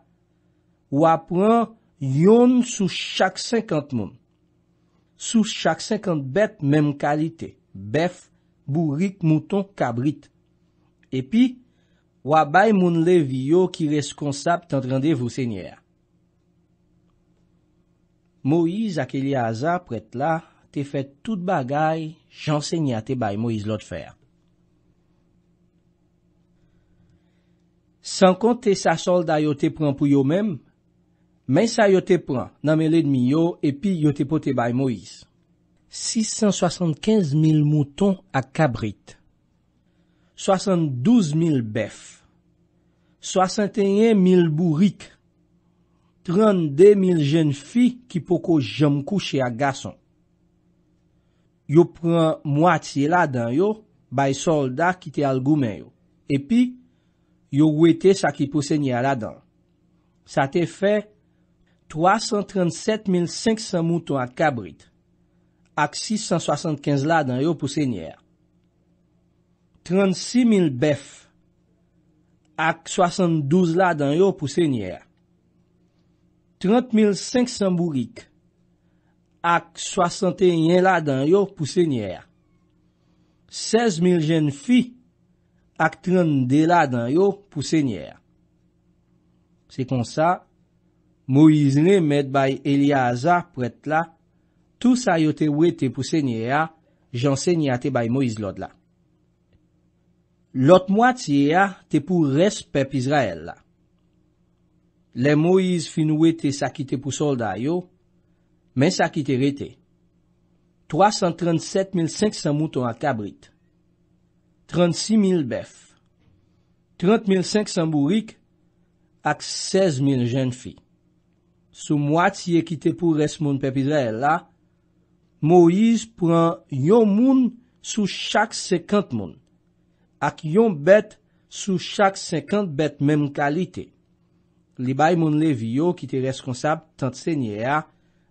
wapran yon sou chak 50 moun. Sou chak 50 bet mèm kalite, bef, bourik, mouton, kabrit. Epi, wabay moun levi yo ki res konsap tan randevou sènyèr. Moïse ake li aza prete la, te fet tout bagay jansenye a te bay Moïse lot fer. San kon te sa solda yo te pran pou yo men, men sa yo te pran nan mele dmi yo epi yo te po te bay Moïse. 675.000 mouton ak kabrit, 72.000 bef, 61.000 bourrik, 32.000 jen fi ki poko jem kouche ak gason. Yo pran mwati la dan yo, bay solda ki te algoumen yo. Epi, yo wete sa ki pou sènya la dan. Sa te fe, 337.500 mouton ak kabrit, ak 675 la dan yo pou sènya ya. 36.000 bef, ak 72 la dan yo pou sènya ya. 30.500 bourik ak 60 yen la dan yo pou sènyè a. 16.000 jen fi ak 30 den la dan yo pou sènyè a. Se kon sa, Moïse ne met bay Eliyaza pou et la, tou sa yo te wè te pou sènyè a, jan sènyè a te bay Moïse lod la. Lot mwa tiye a te pou respep Israel la. Le Moïse fin ou ete sa kite pou solda yo, men sa kite rete. 337.500 mouton akabrit, 36.000 bef, 30.500 bourik, ak 16.000 jen fi. Sou mwatiye kite pou res moun pepidre la, Moïse pran yon moun sou chak 50 moun, ak yon bet sou chak 50 bet men kalite. li bay moun levi yo ki te responsab tan te sènyè a,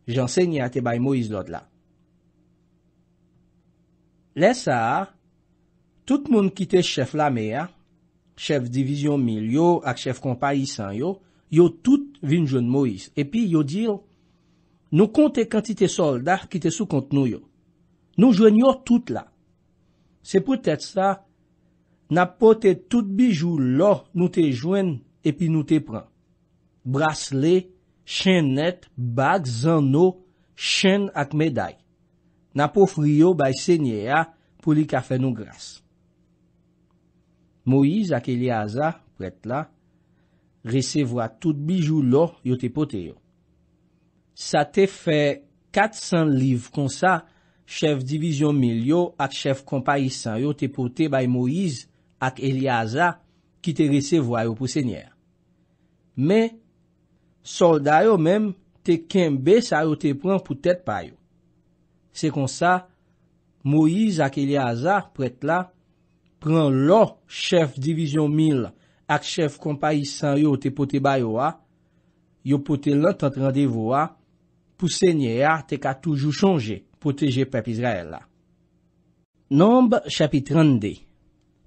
jan sènyè a te bay Moïse lod la. Le sa, tout moun ki te chef la mer, chef divizyon mil yo, ak chef kompa yi san yo, yo tout vin jwen Moïse. Epi yo dir, nou kontè kantite soldak ki te sou kont nou yo. Nou jwen yo tout la. Se pou tèt sa, napote tout bijou lor nou te jwen epi nou te pran. Brasle, chen net, bag, zan nou, chen ak meday. Na poufri yo bay sènyè ya pou li kafe nou gras. Moïse ak Eliaza, ou et la, resevoa tout bijou lo yo te pote yo. Sa te fe 400 liv kon sa, chef divizyon mil yo ak chef kompa isan yo te pote bay Moïse ak Eliaza ki te resevoa yo pou sènyè. Me, Solday yo menm te kenbe sa yo te pran pou tet payo. Se kon sa, Moïse ak Elie Hazar pou et la, pran lo chef divizyon 1000 ak chef kompayisan yo te pote bayo a, yo pote lantat randevo a, pou sènyè a te ka toujou chonje poteje pep Izraèl la. Nombe chapit rande,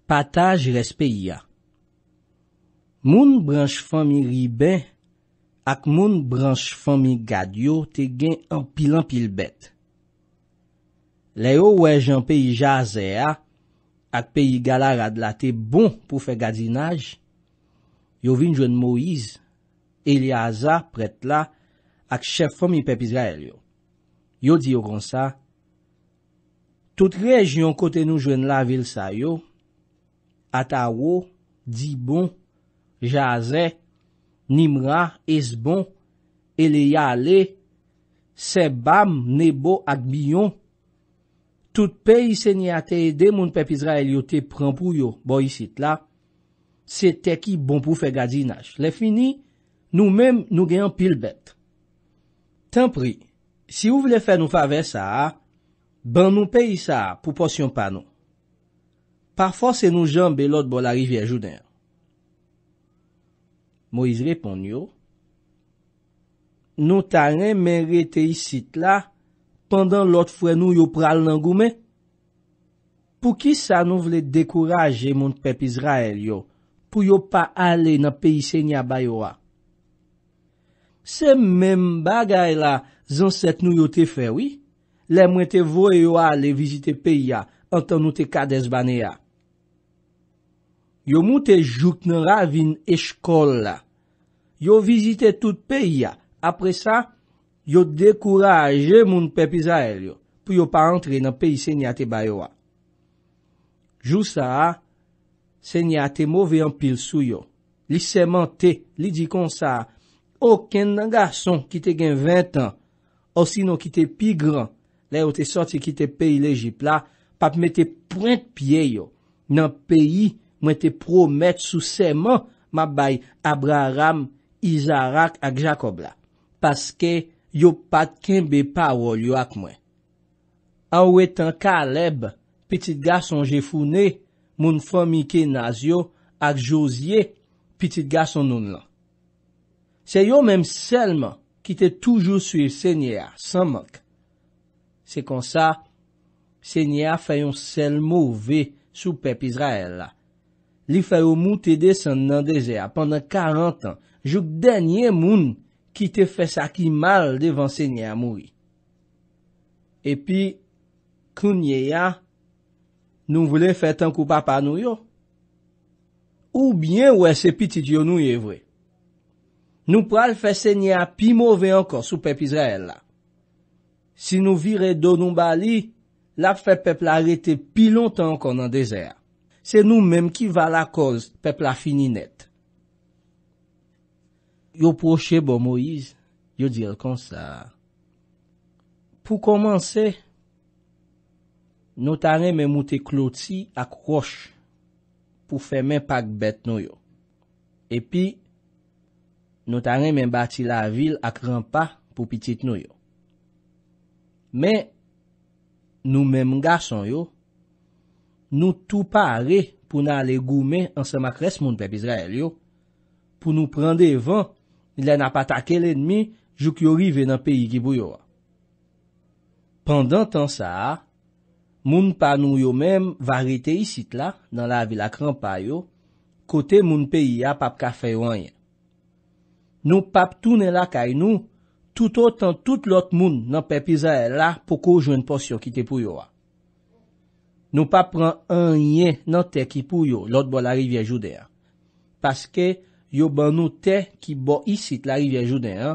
pataj respe ya. Moun branj fami ribe, ak moun branj fami gadyo te gen an pilan pilbet. Le yo wèj an peyi jaze a, ak peyi galar adla te bon pou fe gadinaj, yo vin jwen Moïse, Eliaza, Pretla, ak chef fami pepizra el yo. Yo di yo kon sa, tout rejyon kote nou jwen la vil sa yo, ata wo, di bon, jaze, Nimra, Esbon, Eleyale, Sebam, Nebo, Akbiyon, tout peyi se ni ate ede moun pepizra el yo te pran pou yo bo yisit bon la, se teki bon pou fe gazinaj. Le fini, nou men nou genyon pilbet. Tenpri, si ou vle fe nou fave sa, ban nou peyi sa pou posyon panon. Parfos se nou jan belot bo la rivye jounen, Moiz repon yo, nou ta ren men rete yisit la, pandan lot fwe nou yo pral langoumen? Pou ki sa nou vle dekoraje moun pep Izrael yo, pou yo pa ale nan peyi senya bay yo a? Se men bagay la zanset nou yo te fewi, le mwen te vo yo a le vizite peyi a an tan nou te kades bane ya. Yo moun te jout nan ravin eskoll la. Yo vizite tout peyi ya. Apre sa, yo dekouraje moun pepi za el yo. Puyo pa antre nan peyi se nye ate baywa. Jou sa, se nye ate mouve an pil sou yo. Li seman te, li di kon sa. Oken nan gason ki te gen 20 an. Osino ki te pi gran. Le yo te soti ki te peyi le jip la. Pa p mette point pie yo nan peyi sa. Mwen te promet sou seman ma bay Abraham, Izarak ak Jacob la. Paske yo pat kenbe pa wol yo ak mwen. A ou etan Kaleb, petit gars son jefoune, moun famike Nazio, ak Josie, petit gars son non lan. Se yo menm selman ki te toujou suye Senyea, sanmank. Se konsa, Senyea fayon selmou ve sou pep Izrael la. Li fè ou moun te dese nan desea pandan 40 an, jouk denye moun ki te fè sa ki mal devan senye a moui. Epi, kounye ya, nou vle fè tankou papa nou yo? Ou bien ou es epi ti dyon nou ye vwe? Nou pral fè senye a pi mouve ankon sou pep Israel la. Si nou vire do nou bali, la fè pep la rete pi lontan kon nan desea. Se nou menm ki va la koz pep la fini net. Yo proche bo Moise, yo dir kon sa. Po komanse, nou tanen men moute kloti ak kosh pou fe men pak bet nou yo. E pi, nou tanen men bati la vil ak rampa pou pitit nou yo. Men, nou menm nga son yo Nou tou pa are pou nan legoume an sema kres moun pep Izrael yo. Pou nou prende van, ilen ap atake lenmi jok yo rive nan peyi ki pou yo a. Pendan tan sa a, moun pa nou yo menm varite yisit la nan la vila krampay yo, kote moun peyi a pap kafe yonye. Nou pap tou ne la kay nou, tout otan tout lot moun nan pep Izrael la pou ko jwen posyon ki te pou yo a. nou pa pran anye nan te ki pou yo lot bo la rivye judea, paske yo ban nou te ki bo isit la rivye judea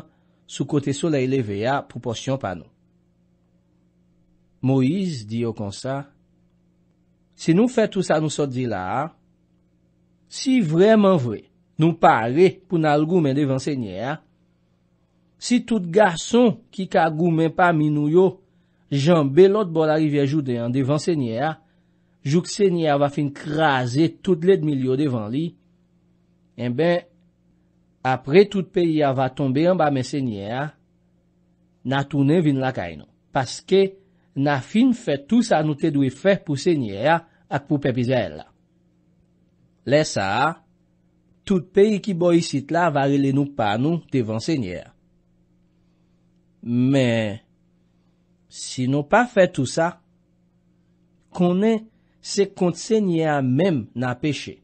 sou kote sole eleve ya proporsyon pa nou. Moïse di yo konsa, si nou fe tout sa nou sot di la, si vreman vwe nou pare pou nan l goumen devan sènyè, si tout garson ki ka goumen pa minou yo jambè lot bo la rivye judea devan sènyè, jouk sènyè ava fin krasè tout lè d'milyò devan li, en ben, apre tout peyi ava tombe an ba mè sènyè, na tou ne vin lakay nou. Paske, na fin fè tout sa nou te dwe fè pou sènyè ak pou pepizè ella. Lè sa, tout peyi ki bo yisit la va rele nou pan nou devan sènyè. Mè, si nou pa fè tout sa, konè Se kontse nye a mem na peche.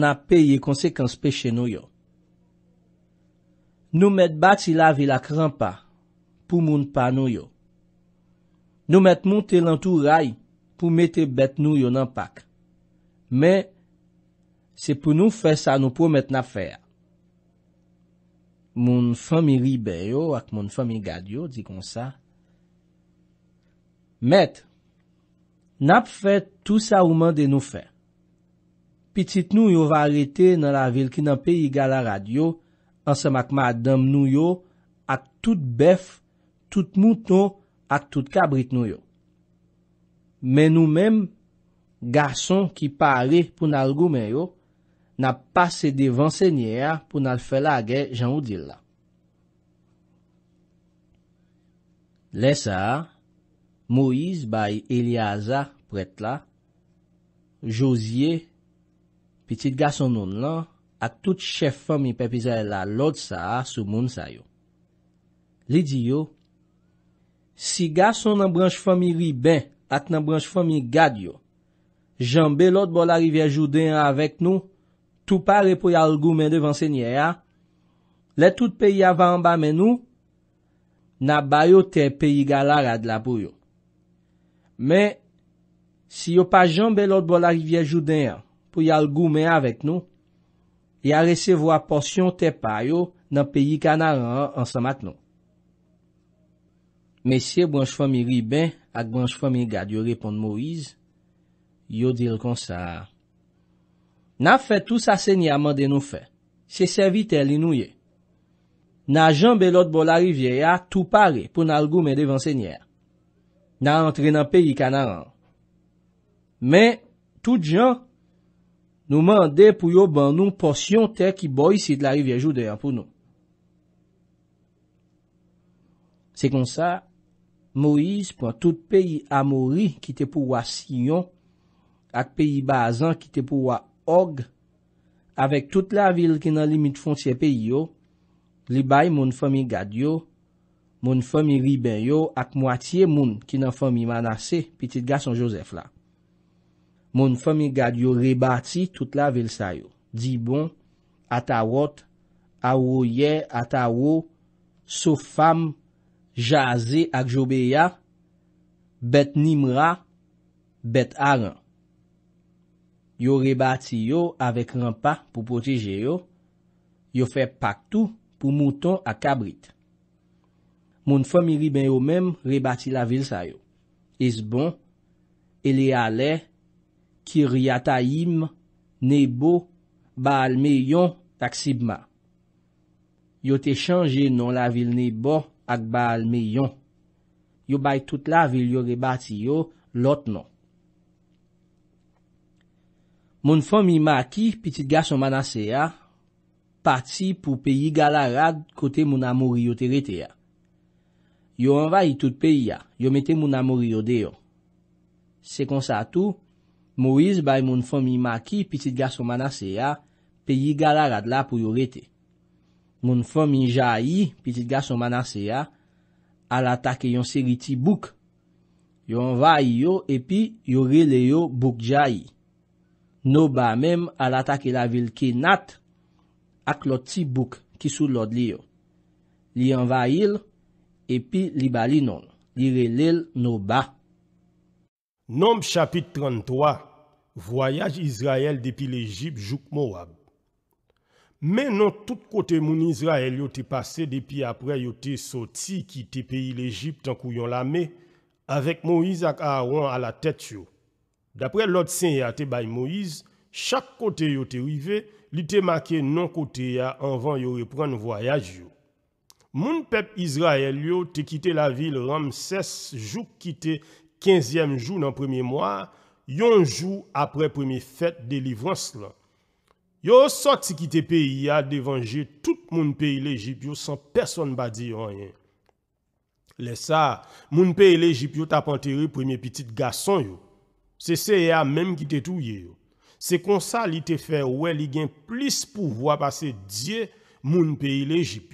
Na peye konsekans peche nou yo. Nou met bat si la vilak rampa pou moun pa nou yo. Nou met monte lantou ray pou mete bet nou yo nan pak. Me, se pou nou fe sa nou pou met na fe a. Moun fami ribe yo ak moun fami gadyo, di kon sa. Met. Nap fè tout sa ouman de nou fè. Pitit nou yo va arete nan la vil ki nan peyi gala radyo, ansan mak ma adem nou yo, ak tout bef, tout mout nou, ak tout kabrit nou yo. Men nou men, gason ki pare pou nan gome yo, nap pase devan sènyè ya pou nan fè la ge jan ou dila. Lesa, Moïse, bay Eliaza, Pretla, Josie, pitit gason non la, non, at tout chef fami pepizay la lod sa a sou moun sa yo. Lidi yo, si gason nan branj fami riben at nan branj fami gad yo, janbe lod bol arivi a jouden ya avek nou, toupare pou ya algou mende vansenye ya, le tout peyi avan ba men nou, na bayo te peyi galara dla pou yo. Men, si yo pa jan belot bol a rivye jouden ya pou yal goumen avèk nou, ya resevo aporsyon te payo nan peyi kanaran ansa mat nou. Mesye, branj fami riben ak branj fami gadi yo repon de Moïse, yo dir kon sa. Na fè tou sa sèny a mande nou fè, se sè vitè li nou ye. Na jan belot bol a rivye ya, tou pare pou nal goumen devan sèny a. nan antre nan peyi kanaran. Men, tout jan nou mande pou yo ban nou porsyon ter ki bo yisi de la rivye joudè an pou nou. Se kon sa, Moïse pou an tout peyi a Mori ki te pou wa Sion ak peyi Bazan ki te pou wa Og avèk tout la vil ki nan limit fonse peyi yo, li bay moun fami gadyo, moun fòm i riben yo ak mwatiye moun ki nan fòm i manase, pitit gason Josef la. Moun fòm i gad yo rebati tout la velsa yo. Dibon, atawot, awoye, atawo, soufam, jaze ak jobeya, bet nimra, bet aran. Yo rebati yo avèk rampa pou potije yo, yo fè paktou pou mouton ak kabrit. Moun fòm i ri ben yo menm rebati la vil sa yo. Ezbon, Eleale, Kiryatayim, Nebo, Baalmeyon, tak Sibma. Yo te chanje nan la vil Nebo ak Baalmeyon. Yo bay tout la vil yo rebati yo lot nan. Moun fòm ima ki, pitit gaso manase ya, pati pou peyi galarad kote moun amour yo terete ya. yo anvayi tout peyi ya, yo mete moun amouri yo deyo. Sekon sa tou, mouiz bay moun fon mi maki, pitit gaso manase ya, peyi galarad la pou yo rete. Moun fon mi jayi, pitit gaso manase ya, alatake yon seri ti buk, yo anvayi yo, epi yorile yo buk jayi. Nou ba mem alatake la vilke nat, ak lot ti buk, ki sou lod li yo. Li anvayil, Et puis, l'Ibali non. Li relèl Noba. Nom chapitre 33. Voyage Israël depuis l'Égypte jouk Moab. Mais non tout côté mon Israël yo te passé depuis après yo te sorti, qui te l'Égypte En en la lame, avec Moïse et Aaron à la tête D'après l'Ordre l'autre sen a bay Moïse, Chaque côté yo te rivé li te marqué non côté ya Avant yo repren voyage yo. Mon peuple Israël yo te quitté la ville Ramsès jou quitté 15e jour dans premier mois, yon jour après premier fête délivrance là. Yo sorti quitté pays a dévanger tout moun pays l'Égypte sans personne ba di rien. Les ça, moun pays l'Égypte yo t'a enterré premier petit garçon yo. C'est ça même qui te touye yo. C'est comme ça li te fait ouais li gen plus pouvoir passer Dieu moun pays l'Égypte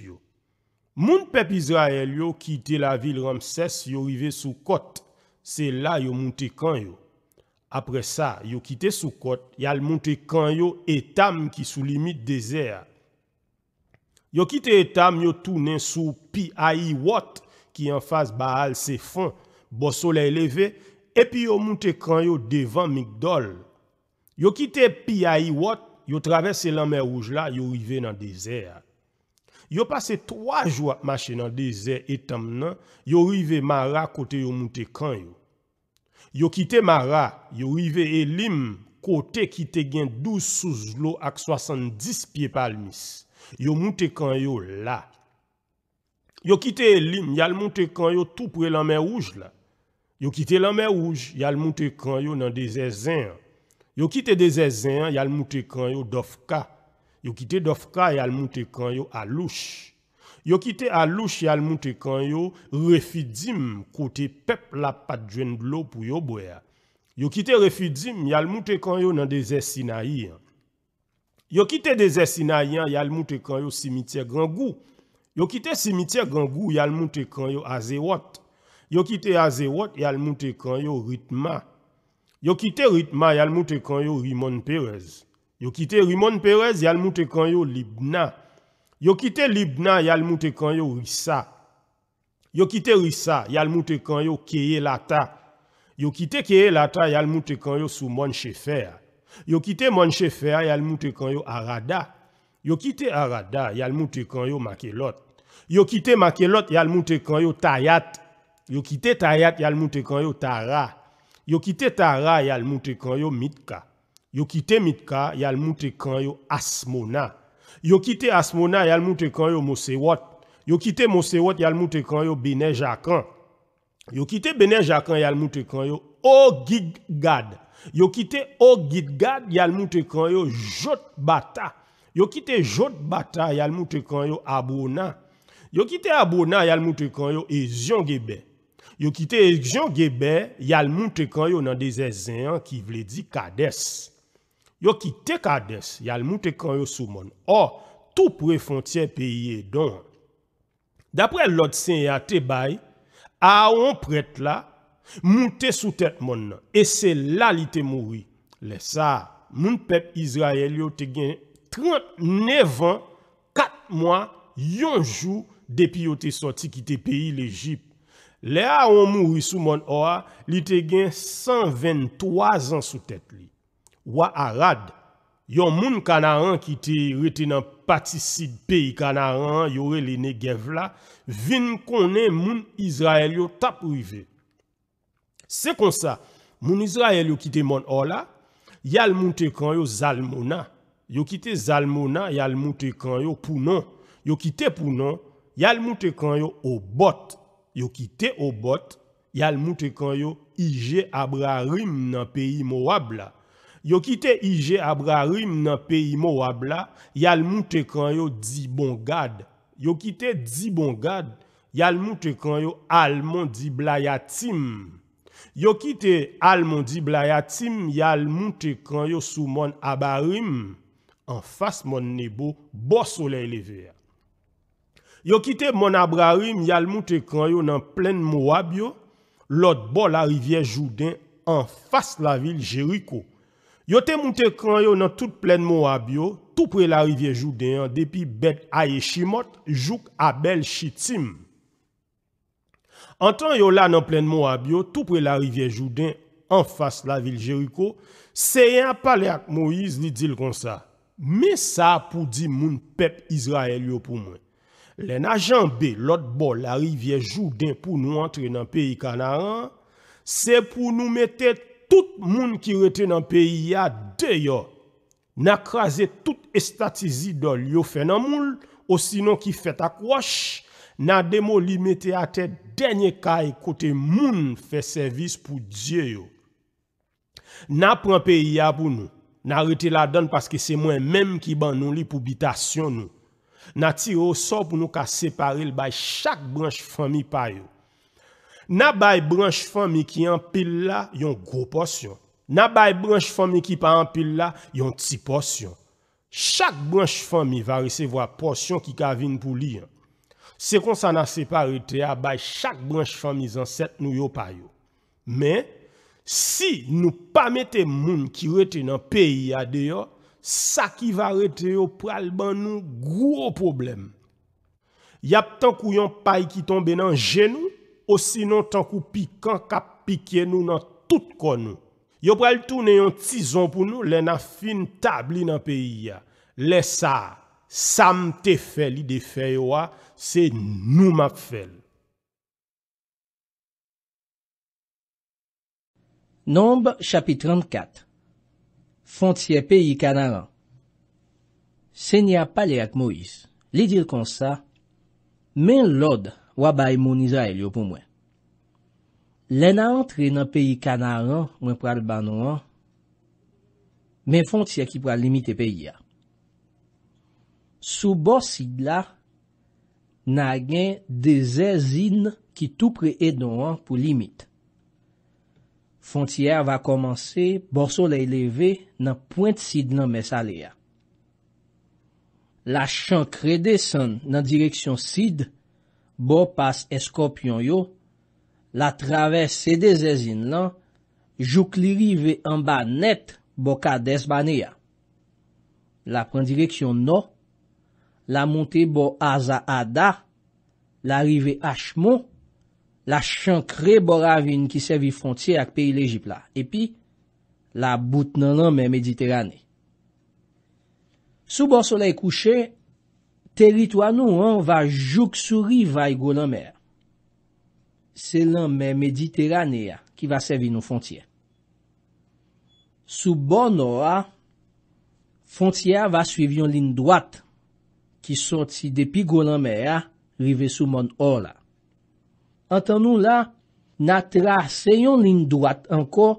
Moun pep Israel yo quitté la ville Ramsès yo rive sous côte. C'est là yo monte kan yo. Après sa, yo kite sou Il yal monté kan yo etam ki sous limite désert. Yo kite etam yo tourné sous pi ayi qui en face de baal se Bon soleil levé et puis yo monté kan yo devant migdol. Yo quitté pi ayi yo yo la mer rouge la, yo rive dans désert. Yo passé trois jours à marcher dans le désert et tamnan, yo arrivé Mara côté yo monté kan yo. Yo quitté Mara, yo arrivé Elim côté qui te gain 12 sous l'eau avec 70 pieds palmis. Yo monté kan yo là. Yo quitté Elim, yal monté kan yo tout près la mer rouge là. Yo quitté la mer rouge, yal monté kan yo dans désert Zin. Yo quitté désert Zin, yal monté kan yo Dofka. Yo quitté Dofka et al monter quand yo à louche. Yo quitté à louche et al monter quand yo refidim côté peuple la pas de l'eau pour yo boire. Yo quitté refidim y al monter quand yo dans désert Sinaï. Yo quitté désert Sinaï y al monter quand yo cimetière Grand Goût. Yo quitté cimetière Grand Goût y al monter quand yo à Yo quitté à Zéwat y al monter quand yo Ritma. Yo quitté Ritma y al monter quand yo Rimon Perez. Yo quitté Rimon Perez, yal monté quand yo Libna. Yo quitté Libna, yal monté quand yo Rissa. Yo quitté Rissa, yal monté quand yo Keye Lata. Yo quitté Keye Lata, yal monté quand yo Soumon Chefer. Yo quitté Mon Chefer, yal quand yo Arada. Yo quitté Arada, yal monté quand yo Makelot. Yo quitté Makelot, yal monté quand yo Tayat. Yo quitté Tayat, yal monté quand yo Tara. Yo quitté Tara, yal monté quand yo Mitka. Yo quitté Mitka, yal monté quand yo Asmona. Yo quitté Asmona, yal monté quand yo Mosewot. Yo quitté Mosewot, yal monté quand yo Bené Yo quitté Bené Jacan, yal monté quand yo Ogigad. Yo quitté Ogigad, yal monté quand yo bata. Yo quitté bata, yal monté quand yo Abona. Yo quitté Abona, yal monté quand yo Ezion Gebe. Yo quitté Ezion Gebe, yal monté quand yo nan des Ezéens qui vle dire Kades yo quitté Kades, yal monté quand yo sous monde. Or, tout près frontière pays e donc. D'après l'autre saint te a on prêtre là mouté sous tête monde et c'est là il te mouri. Les ça, mon peuple Israël yo te gen 39 ans, 4 mois, yon jour depuis yo te sorti quitter pays l'Égypte. Le a on mouri sous mon oa, li te gen 123 ans sous tête li wa Arad, yon moun Kanaran ki te rete dans pays Kanaran, yore les Negev la vin konnen moun Israël yo tap rive. C'est comme ça, moun Israël yo kite mon Ola, yal monte kan yo Zalmona. Yo kite Zalmona, yal monte kan yo pou non. Yo kite pou non, yal monte kan yo Obot. Yo Obot, yal monte kan yo Ije Abraham nan pays Moab Yo quitté Ije Abraham dans pays Moab là, yal monte quand yo di bon garde. Yo quitté di bon yal monte yo Almon di Blayatim. Yo quitté Blayatim, yal monte yo soumon Abarim en face mon nebo bo soleil levé. Yo quitté mon Abraham, yal monte yo nan pleine Moab l'autre bord la rivière Jourdain en face la ville Jéricho. Yo te monté cran yo dans toute pleine Moab yo, tout près la rivière Jourdain, depuis Bet Aishimot jusqu'à Jouk Abel Chitim. En temps yo là dans pleine Moab tout près la rivière Jourdain, en face la ville Jéricho, c'est un parlé avec Moïse, ni dit comme ça. Mais ça pour dire mon peuple Israël yo pour moi. Les B, l'autre bord, la rivière Jourdain pour nous entrer dans le pays Canaan, c'est pour nous mettre tout monde qui retient dans le pays a d'ailleurs n'a crasé toute statisie de lio fait dans moule ou sinon qui fait accroche n'a démoli à tête dernier cas côté monde fait service pour Dieu yo n'a prend pays pour nous n'a arrêté la donne parce que c'est moi même qui ban nous li pour bitation nous n'a tiré au sort pour nous séparer le chaque branche famille par yo Na branche famille qui en pile là, yon gros portion. Na branche famille qui pas en pile là, yon petit portion. Chaque branche famille va recevoir portion qui kavine pour lui. C'est comme ça na séparé à chaque branche famille en sept nous yo pa yo. Mais si nous pas mette moun qui rete dans pays à dehors, ça qui va rete yo pral ban nous gros problème. Y a tant kou yon paille qui tombe dans genou Osinon tankou pikan kap pike nou nan tout kon nou. Yo pral tou ne yon tizon pou nou, le na fin tabli nan peyi ya. Le sa, sam te fel li de feyo wa, se nou map fel. Nombe chapit 34 Fontie peyi kanalan Se ni ap pale ak Moïse, li dil kon sa, men lode. Wabay mouniza e liyo pou mwen. Len a antre nan peyi kanaran, mwen pral banon an, men fontia ki pral limite peyi a. Sou bo sid la, nan gen de zezin ki tou pre edon an pou limite. Fontia va komanse, boso la eleve nan point sid nan mes ale a. La chan krede san nan direksyon sid, Bo pas eskopyon yo, la traves se de zezin lan, jouk li rive an ba net bo ka des bane ya. La pren direksyon no, la monte bo aza a da, la rive a chmo, la chankre bo ravine ki sevi fontye ak peyi lejipla. E pi, la bout nanan me mediterane. Sou bo solei kouche, Teritwa nou an va jouk sou rivay Golanmer. Se lan men mediterane ya ki va sevi nou fontye. Sou bon nou an, fontye an va suyvi yon lin dwat ki soti depi Golanmer ya, rivay sou mon or la. Antan nou la, natra se yon lin dwat anko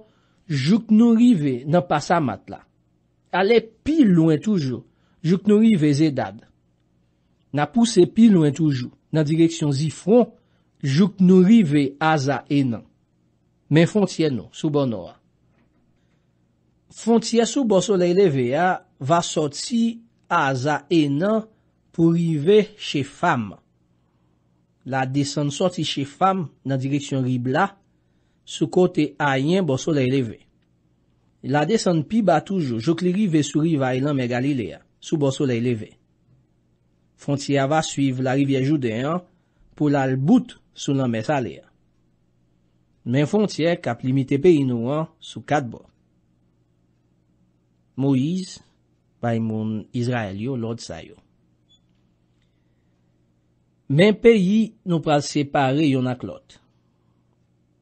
jouk nou rivay nan pasa mat la. Ale pi louen toujou, jouk nou rivay zedad. Na pouse pi lwen toujou nan direksyon zifron jok nou rive aza enan. Men fontye nou sou bon owa. Fontye sou bo soleyleve ya va soti aza enan pou rive che fam. La desen soti che fam nan direksyon rib la sou kote ayen bo soleyleve. La desen pi ba toujou jok li rive sou riva enan me Galilea sou bo soleyleve. fontye ava suyv la rivye judean pou la l bout sou nan mes aleya. Men fontye kap limite peyi nou an sou katbo. Moise, pa imoun Israel yo lod sayo. Men peyi nou pral separe yon ak lot.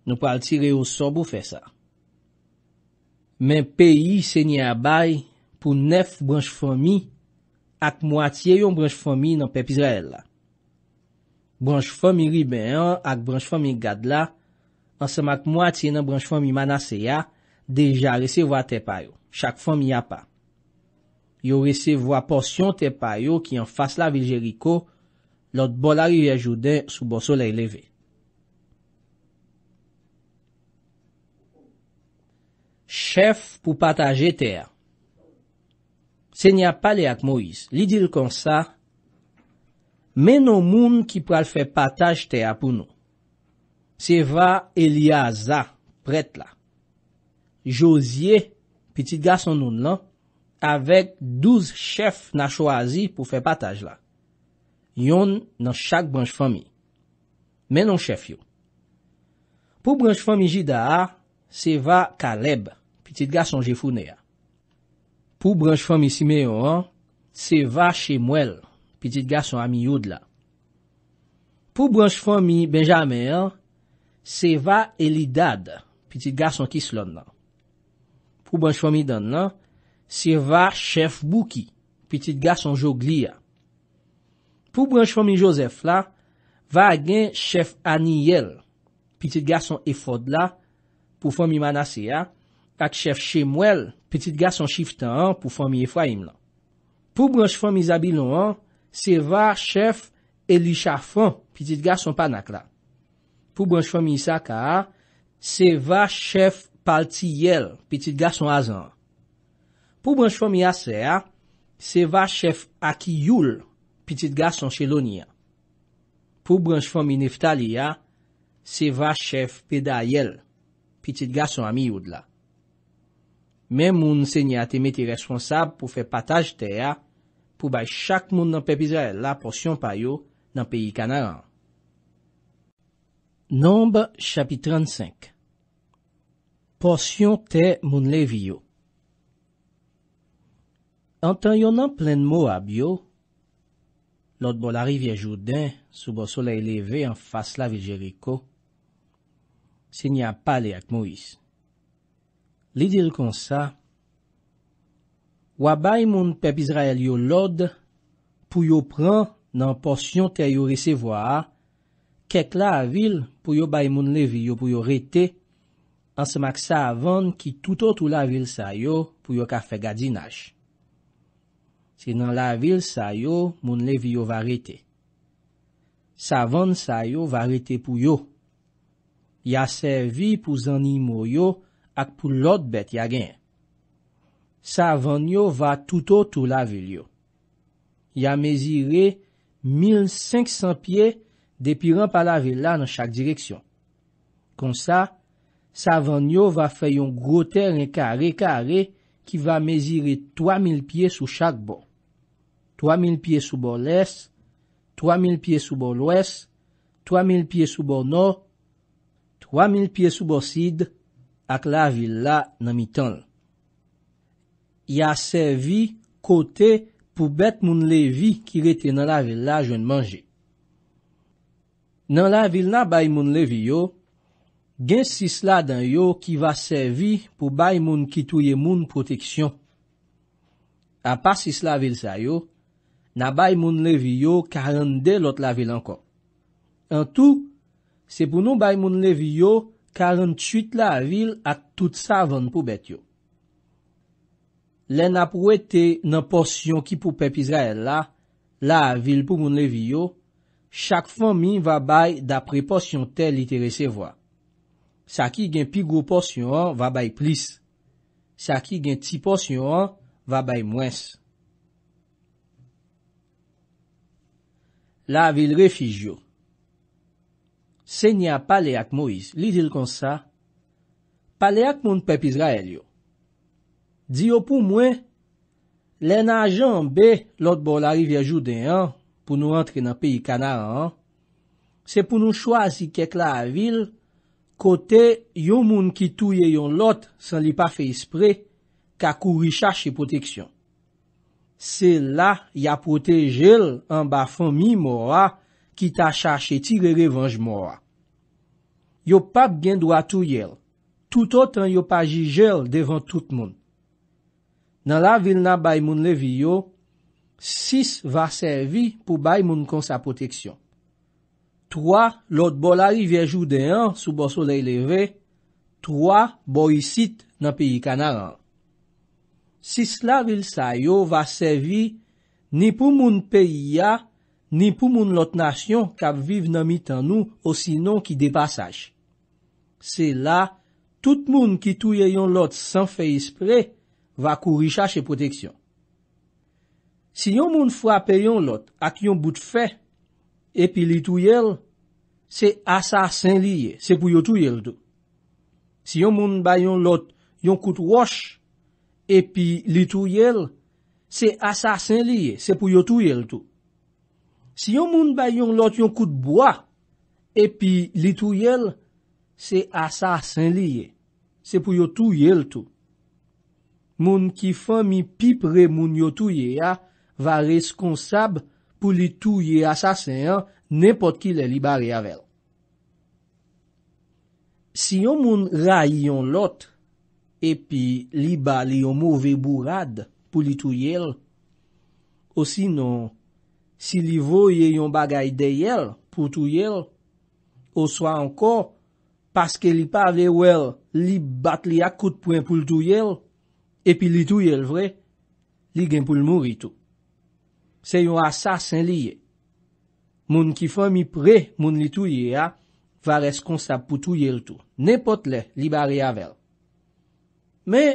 Nou pral tire yo sobo fe sa. Men peyi se nye abay pou nef branj fomi ak mwatiye yon branj fomi nan pep Izrael la. Branj fomi Ribeyan ak branj fomi Gadla, ansanm ak mwatiye nan branj fomi Manaseya, deja resevo a tepayo, chak fomi ya pa. Yo resevo a porsyon tepayo ki an fase la Viljeriko, lot bolari yajouden sou bon soleil leve. Chef pou pataje teya Se nya pale ak Moïse, li dil kon sa, menon moun ki pral fe pataj te apoun nou. Se va Eliaza, pret la. Josye, pitit gason nou nan, avek douz chef nan chwazi pou fe pataj la. Yon nan chak branj fami. Menon chef yo. Po branj fami ji da a, se va Kaleb, pitit gason je foun e a. Pou branj fomi si meyon an, se va Che Mouel, pitit gason Ami Yod la. Pou branj fomi Benjamin an, se va Elidad, pitit gason Kislon la. Pou branj fomi Don lan, se va Chef Bouki, pitit gason Joglia. Pou branj fomi Joseph la, va gen Chef Aniel, pitit gason Efod la, pou fomi Manase ya. ak chèf chè mwèl, piti ga son chif tan an pou fòmye fwa im lan. Pou branj fòmye zabilon an, se va chèf elichafan, piti ga son panak la. Pou branj fòmye isaka an, se va chèf paltiyel, piti ga son azan an. Pou branj fòmye asè an, se va chèf akiyoul, piti ga son chelon ya. Pou branj fòmye neftal ya, se va chèf pedayel, piti ga son amiyoud la. men moun se nye ate meti responsab pou fe pataj te a pou bay chak moun nan pepizare la porsyon payo nan peyi kanaran. NOMB CHAPITRAN 5 PORSYON TE MOUN LEVIYO Antan yon nan plen mou abyo, lot bol arivi a jouden sou bo solei leve an fas la viljeriko, se nye a pale ak mou ism. Li dir kon sa, wabay moun pep Izrael yo lod, pou yo pran nan porsyon te yo resevwa, kek la vil pou yo bay moun levi yo pou yo rete, ansmak sa avan ki toutot ou la vil sa yo pou yo kafe gadinaj. Sinan la vil sa yo, moun levi yo va rete. Savan sa yo va rete pou yo. Ya servi pou zanimoyo ak pou lot bet ya gen. Sa avan yo va touto tou la vil yo. Ya mezire 1500 pie depi rampa la vil la nan chak direksyon. Kon sa, sa avan yo va fe yon groter en kare kare ki va mezire 3000 pie sou chak bo. 3000 pie sou bo les, 3000 pie sou bo lwes, 3000 pie sou bo nor, 3000 pie sou bo sid, 3000 pie sou bo lwes, ak la vil la nan mi tonl. Ya servi kote pou bet moun levi ki rete nan la vil la jwen manje. Nan la vil nan bay moun levi yo, gen sis la dan yo ki va servi pou bay moun ki touye moun proteksyon. A pa sis la vil sa yo, nan bay moun levi yo karande lot la vil ankon. An tou, se pou nou bay moun levi yo 48 la avil at tout savan pou bet yo. Len ap wete nan porsyon ki pou pep Izrael la, la avil pou moun levi yo, chak fomin va bay dapre porsyon tel ite resevwa. Saki gen pi gro porsyon an, va bay plis. Saki gen ti porsyon an, va bay mwens. La avil refij yo. Se nya pale ak Moïse, li dil kon sa, pale ak moun pep Izrael yo. Diyo pou mwen, len ajan be lot bo la riv ya jouden an, pou nou rentre nan peyi kanaran an, se pou nou chwazi kek la avil, kote yo moun ki touye yon lot san li pa fe ispre, kakou richache protection. Se la ya protejel an ba fomi mora, ki ta chache tire revanj mora. Yo pat gen dwa tou yel, tout otan yo pa jijel devan tout moun. Nan la vil na bay moun levi yo, sis va servi pou bay moun kon sa poteksyon. Troa, lot bolari vejou deyan sou bo solei leve, troa, bo yisit nan peyi kanaran. Sis la vil sa yo va servi ni pou moun peyi ya Ni pou moun lot nasyon kap viv nan mitan nou osinon ki depasaj. Se la, tout moun ki touye yon lot san fe ispre, va kou richa che poteksyon. Si yon moun fwa pe yon lot ak yon bout fe, epi li touye l, se asa san liye, se pou yo touye l do. Si yon moun bay yon lot yon kout wosh, epi li touye l, se asa san liye, se pou yo touye l do. Si yon moun bay yon lot yon kout bwa, epi li touyel, se asasen liye. Se pou yo touyel tou. Moun ki fèmi pipre moun yo touye ya, va reskonsab pou li touye asasen, ne pot ki le li bari avèl. Si yon moun ray yon lot, epi li bali yon mouve bourad pou li touyel, osinon, Si li vo ye yon bagay de yel pou tou yel, ou swa ankon, paske li pa le wel li bat li akout pwen pou l tou yel, epi li tou yel vre, li gen pou l moun ritu. Se yon asasen li ye, moun ki fwa mi pre moun li tou yel a, va res konstap pou tou yel tou. Ne pot le li bari avel. Me,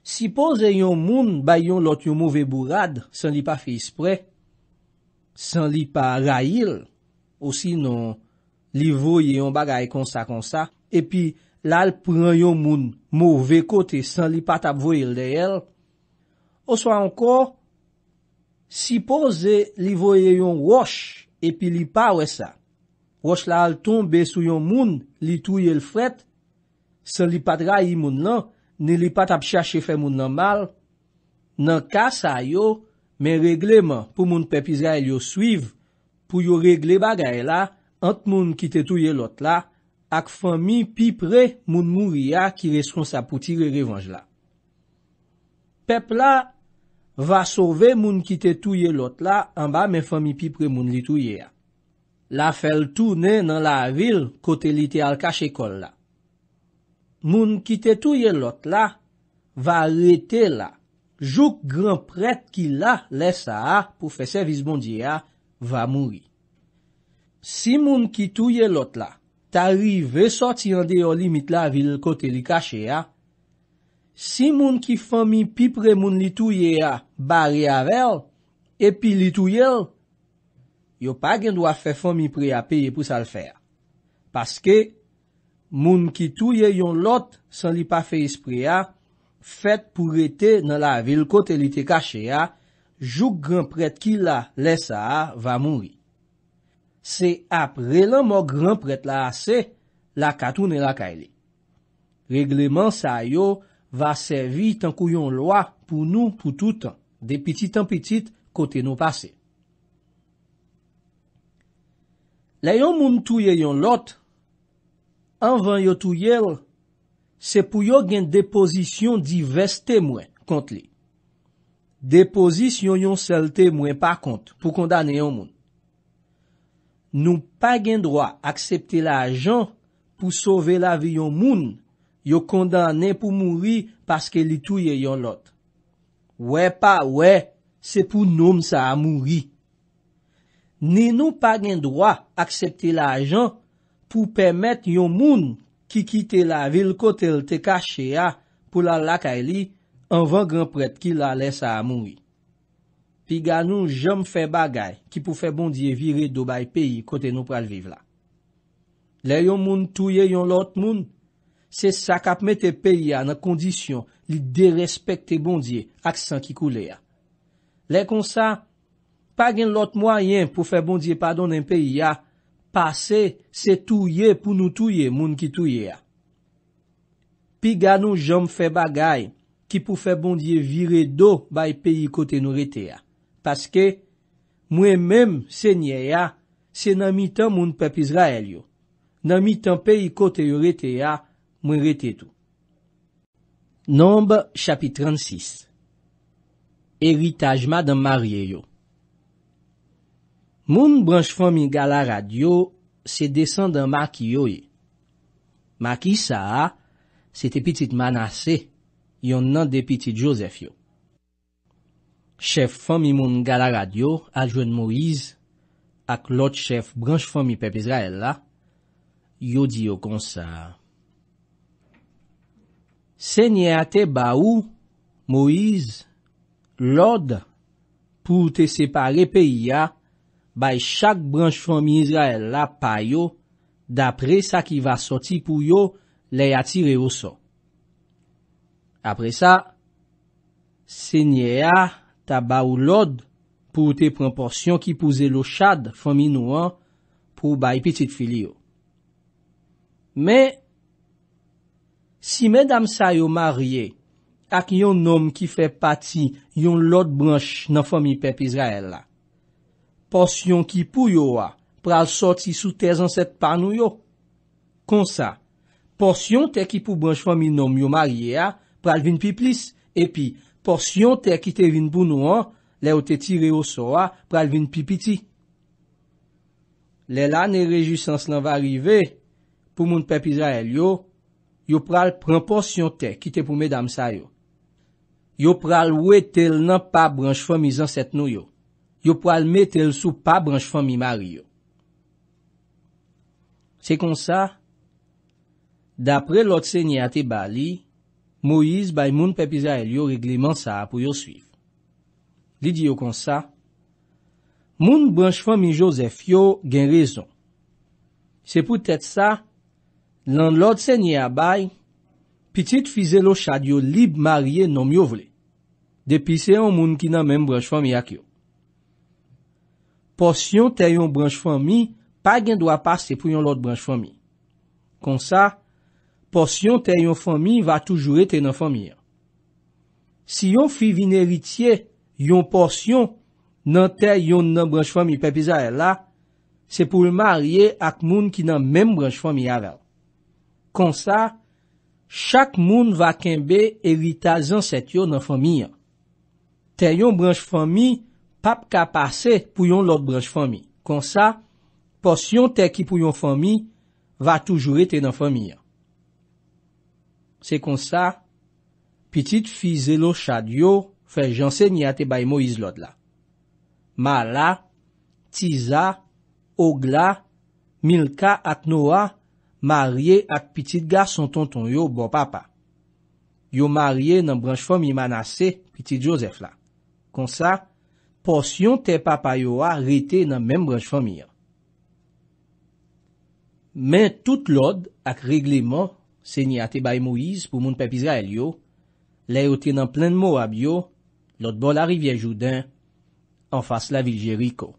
si po ze yon moun bayon lot yon mouve bourad, san li pa fise pre, san li pa ra il, osi nan li voye yon bagay konsa konsa, epi lal pran yon moun mou ve kote san li pa tap voye l dey el, oswa anko, si pose li voye yon wosh epi li pa we sa, wosh lal tombe sou yon moun li touye l fret, san li pa dra yi moun lan, ni li pa tap chache fe moun nan mal, nan kasa yo, Men regleman pou moun pepizay yo suiv pou yo regle bagay la ant moun kite touye lot la ak fami pi pre moun mouri ya ki reskon sa poutire revanj la. Pep la va sove moun kite touye lot la anba men fami pi pre moun li touye ya. La fel tou ne nan la vil kote li te al kache kol la. Moun kite touye lot la va lete la. Jouk gran pret ki la lesa a pou fese vizbondye a, va mouri. Si moun ki touye lot la, tari ve sot yande yo limit la vil kote li kache a, si moun ki fomi pi pre moun li touye a, bari avel, e pi li touye l, yo pa gen do a fe fomi pre a peye pou sal fere. Paske, moun ki touye yon lot san li pa fe ispre a, fèt pou rete nan la vil kote li te kache a, jouk granpret ki la lesa a va mouri. Se apre lan mò granpret la ase, la katoun e la kaile. Regleman sa yo va servi tankou yon loa pou nou pou toutan, de pitit an pitit kote nou pase. Le yon moun touye yon lot, anvan yo touye l, se pou yo gen depozisyon diveste mwen kont li. Depozisyon yon selte mwen pa kont pou kondane yon moun. Nou pa gen droa aksepte la ajan pou sove la vi yon moun, yo kondane pou mouri paske li touye yon lot. We pa we, se pou noum sa a mouri. Ni nou pa gen droa aksepte la ajan pou pemet yon moun ki kite la vil kotel te kache a pou la lakay li an van gran pret ki la lesa a mouni. Pi gan nou jom fe bagay ki pou fe bondye vire do bay peyi kote nou pral vive la. Le yon moun touye yon lot moun, se sa kapmete peyi a nan kondisyon li derespekte bondye ak san ki koule a. Le kon sa, pa gen lot mwayen pou fe bondye padon en peyi a, Pase, se touye pou nou touye moun ki touye ya. Pi gano jom fe bagay ki pou fe bondye vire do bay peyi kote nou rete ya. Paske, mwen menm se nye ya, se nan mi tan moun pep Izrael yo. Nan mi tan peyi kote yo rete ya, mwen rete tou. Namb, chapit 36 Eritajma dan marye yo Moun branj fami gala radyo se desan dan maki yo e. Maki sa a, se te pitit manase, yon nan de pitit josef yo. Chef fami moun gala radyo, aljwen Moiz, ak lot chef branj fami pep Izrael la, yo di yo konsa a. Se nye ate ba ou, Moiz, lot pou te separe peyi a, bay chak branj fomi Izrael la pay yo, d'apre sa ki va soti pou yo, le yatire yo so. Apre sa, se nye ya taba ou lod pou te proporsyon ki pouze lo chad fomi Nouan pou bay pitit fili yo. Men, si men dam sa yo marye ak yon nom ki fe pati yon lod branj nan fomi pep Izrael la, porsyon ki pou yo a, pral soti sou te zan set panou yo. Kon sa, porsyon te ki pou branj fami nom yo marye a, pral vin pi plis, epi, porsyon te ki te vin pou nou an, le ou te tire yo so a, pral vin pi piti. Le la ne rejusans lan va rive, pou moun pepiza el yo, yo pral pran porsyon te ki te pou medam sa yo. Yo pral we tel nan pa branj fami zan set nou yo. yo pou alme tel sou pa branj fami mari yo. Se kon sa, dapre lot senye ate bali, Moïse bay moun pepiza el yo regleman sa apou yo suiv. Li di yo kon sa, moun branj fami Josef yo gen rezon. Se pou tèt sa, lan lot senye a bay, pitit fize lo chad yo lib mariye non myo vle. Depi se yon moun ki nan men branj fami ak yo. porsyon te yon branj fami, pa gen dwa pase pou yon lot branj fami. Kon sa, porsyon te yon fami va toujou ete nan fami ya. Si yon fi vin eritye, yon porsyon, nan te yon nan branj fami pepiza el la, se pou yon marye ak moun ki nan men branj fami yavel. Kon sa, chak moun va kembe erita zan set yo nan fami ya. Te yon branj fami, pap ka pase pou yon lòk branj fòmi. Kon sa, pòsyon te ki pou yon fòmi, va toujou ete nan fòmi ya. Se kon sa, pitit fizelo chad yo, fe janseni ate bay Moizlod la. Mala, Tiza, Ogla, Milka at Noah, marye at pitit ga son tonton yo bo papa. Yo marye nan branj fòmi manase, pitit Josef la. Kon sa, porsyon te papayowa rete nan membran chfamir. Men tout lod ak regleman, se nye ate bay Moise pou moun pep Israel yo, le yo te nan plen mou ab yo, lod bol a rivye joudan, an fas la vilje Riko.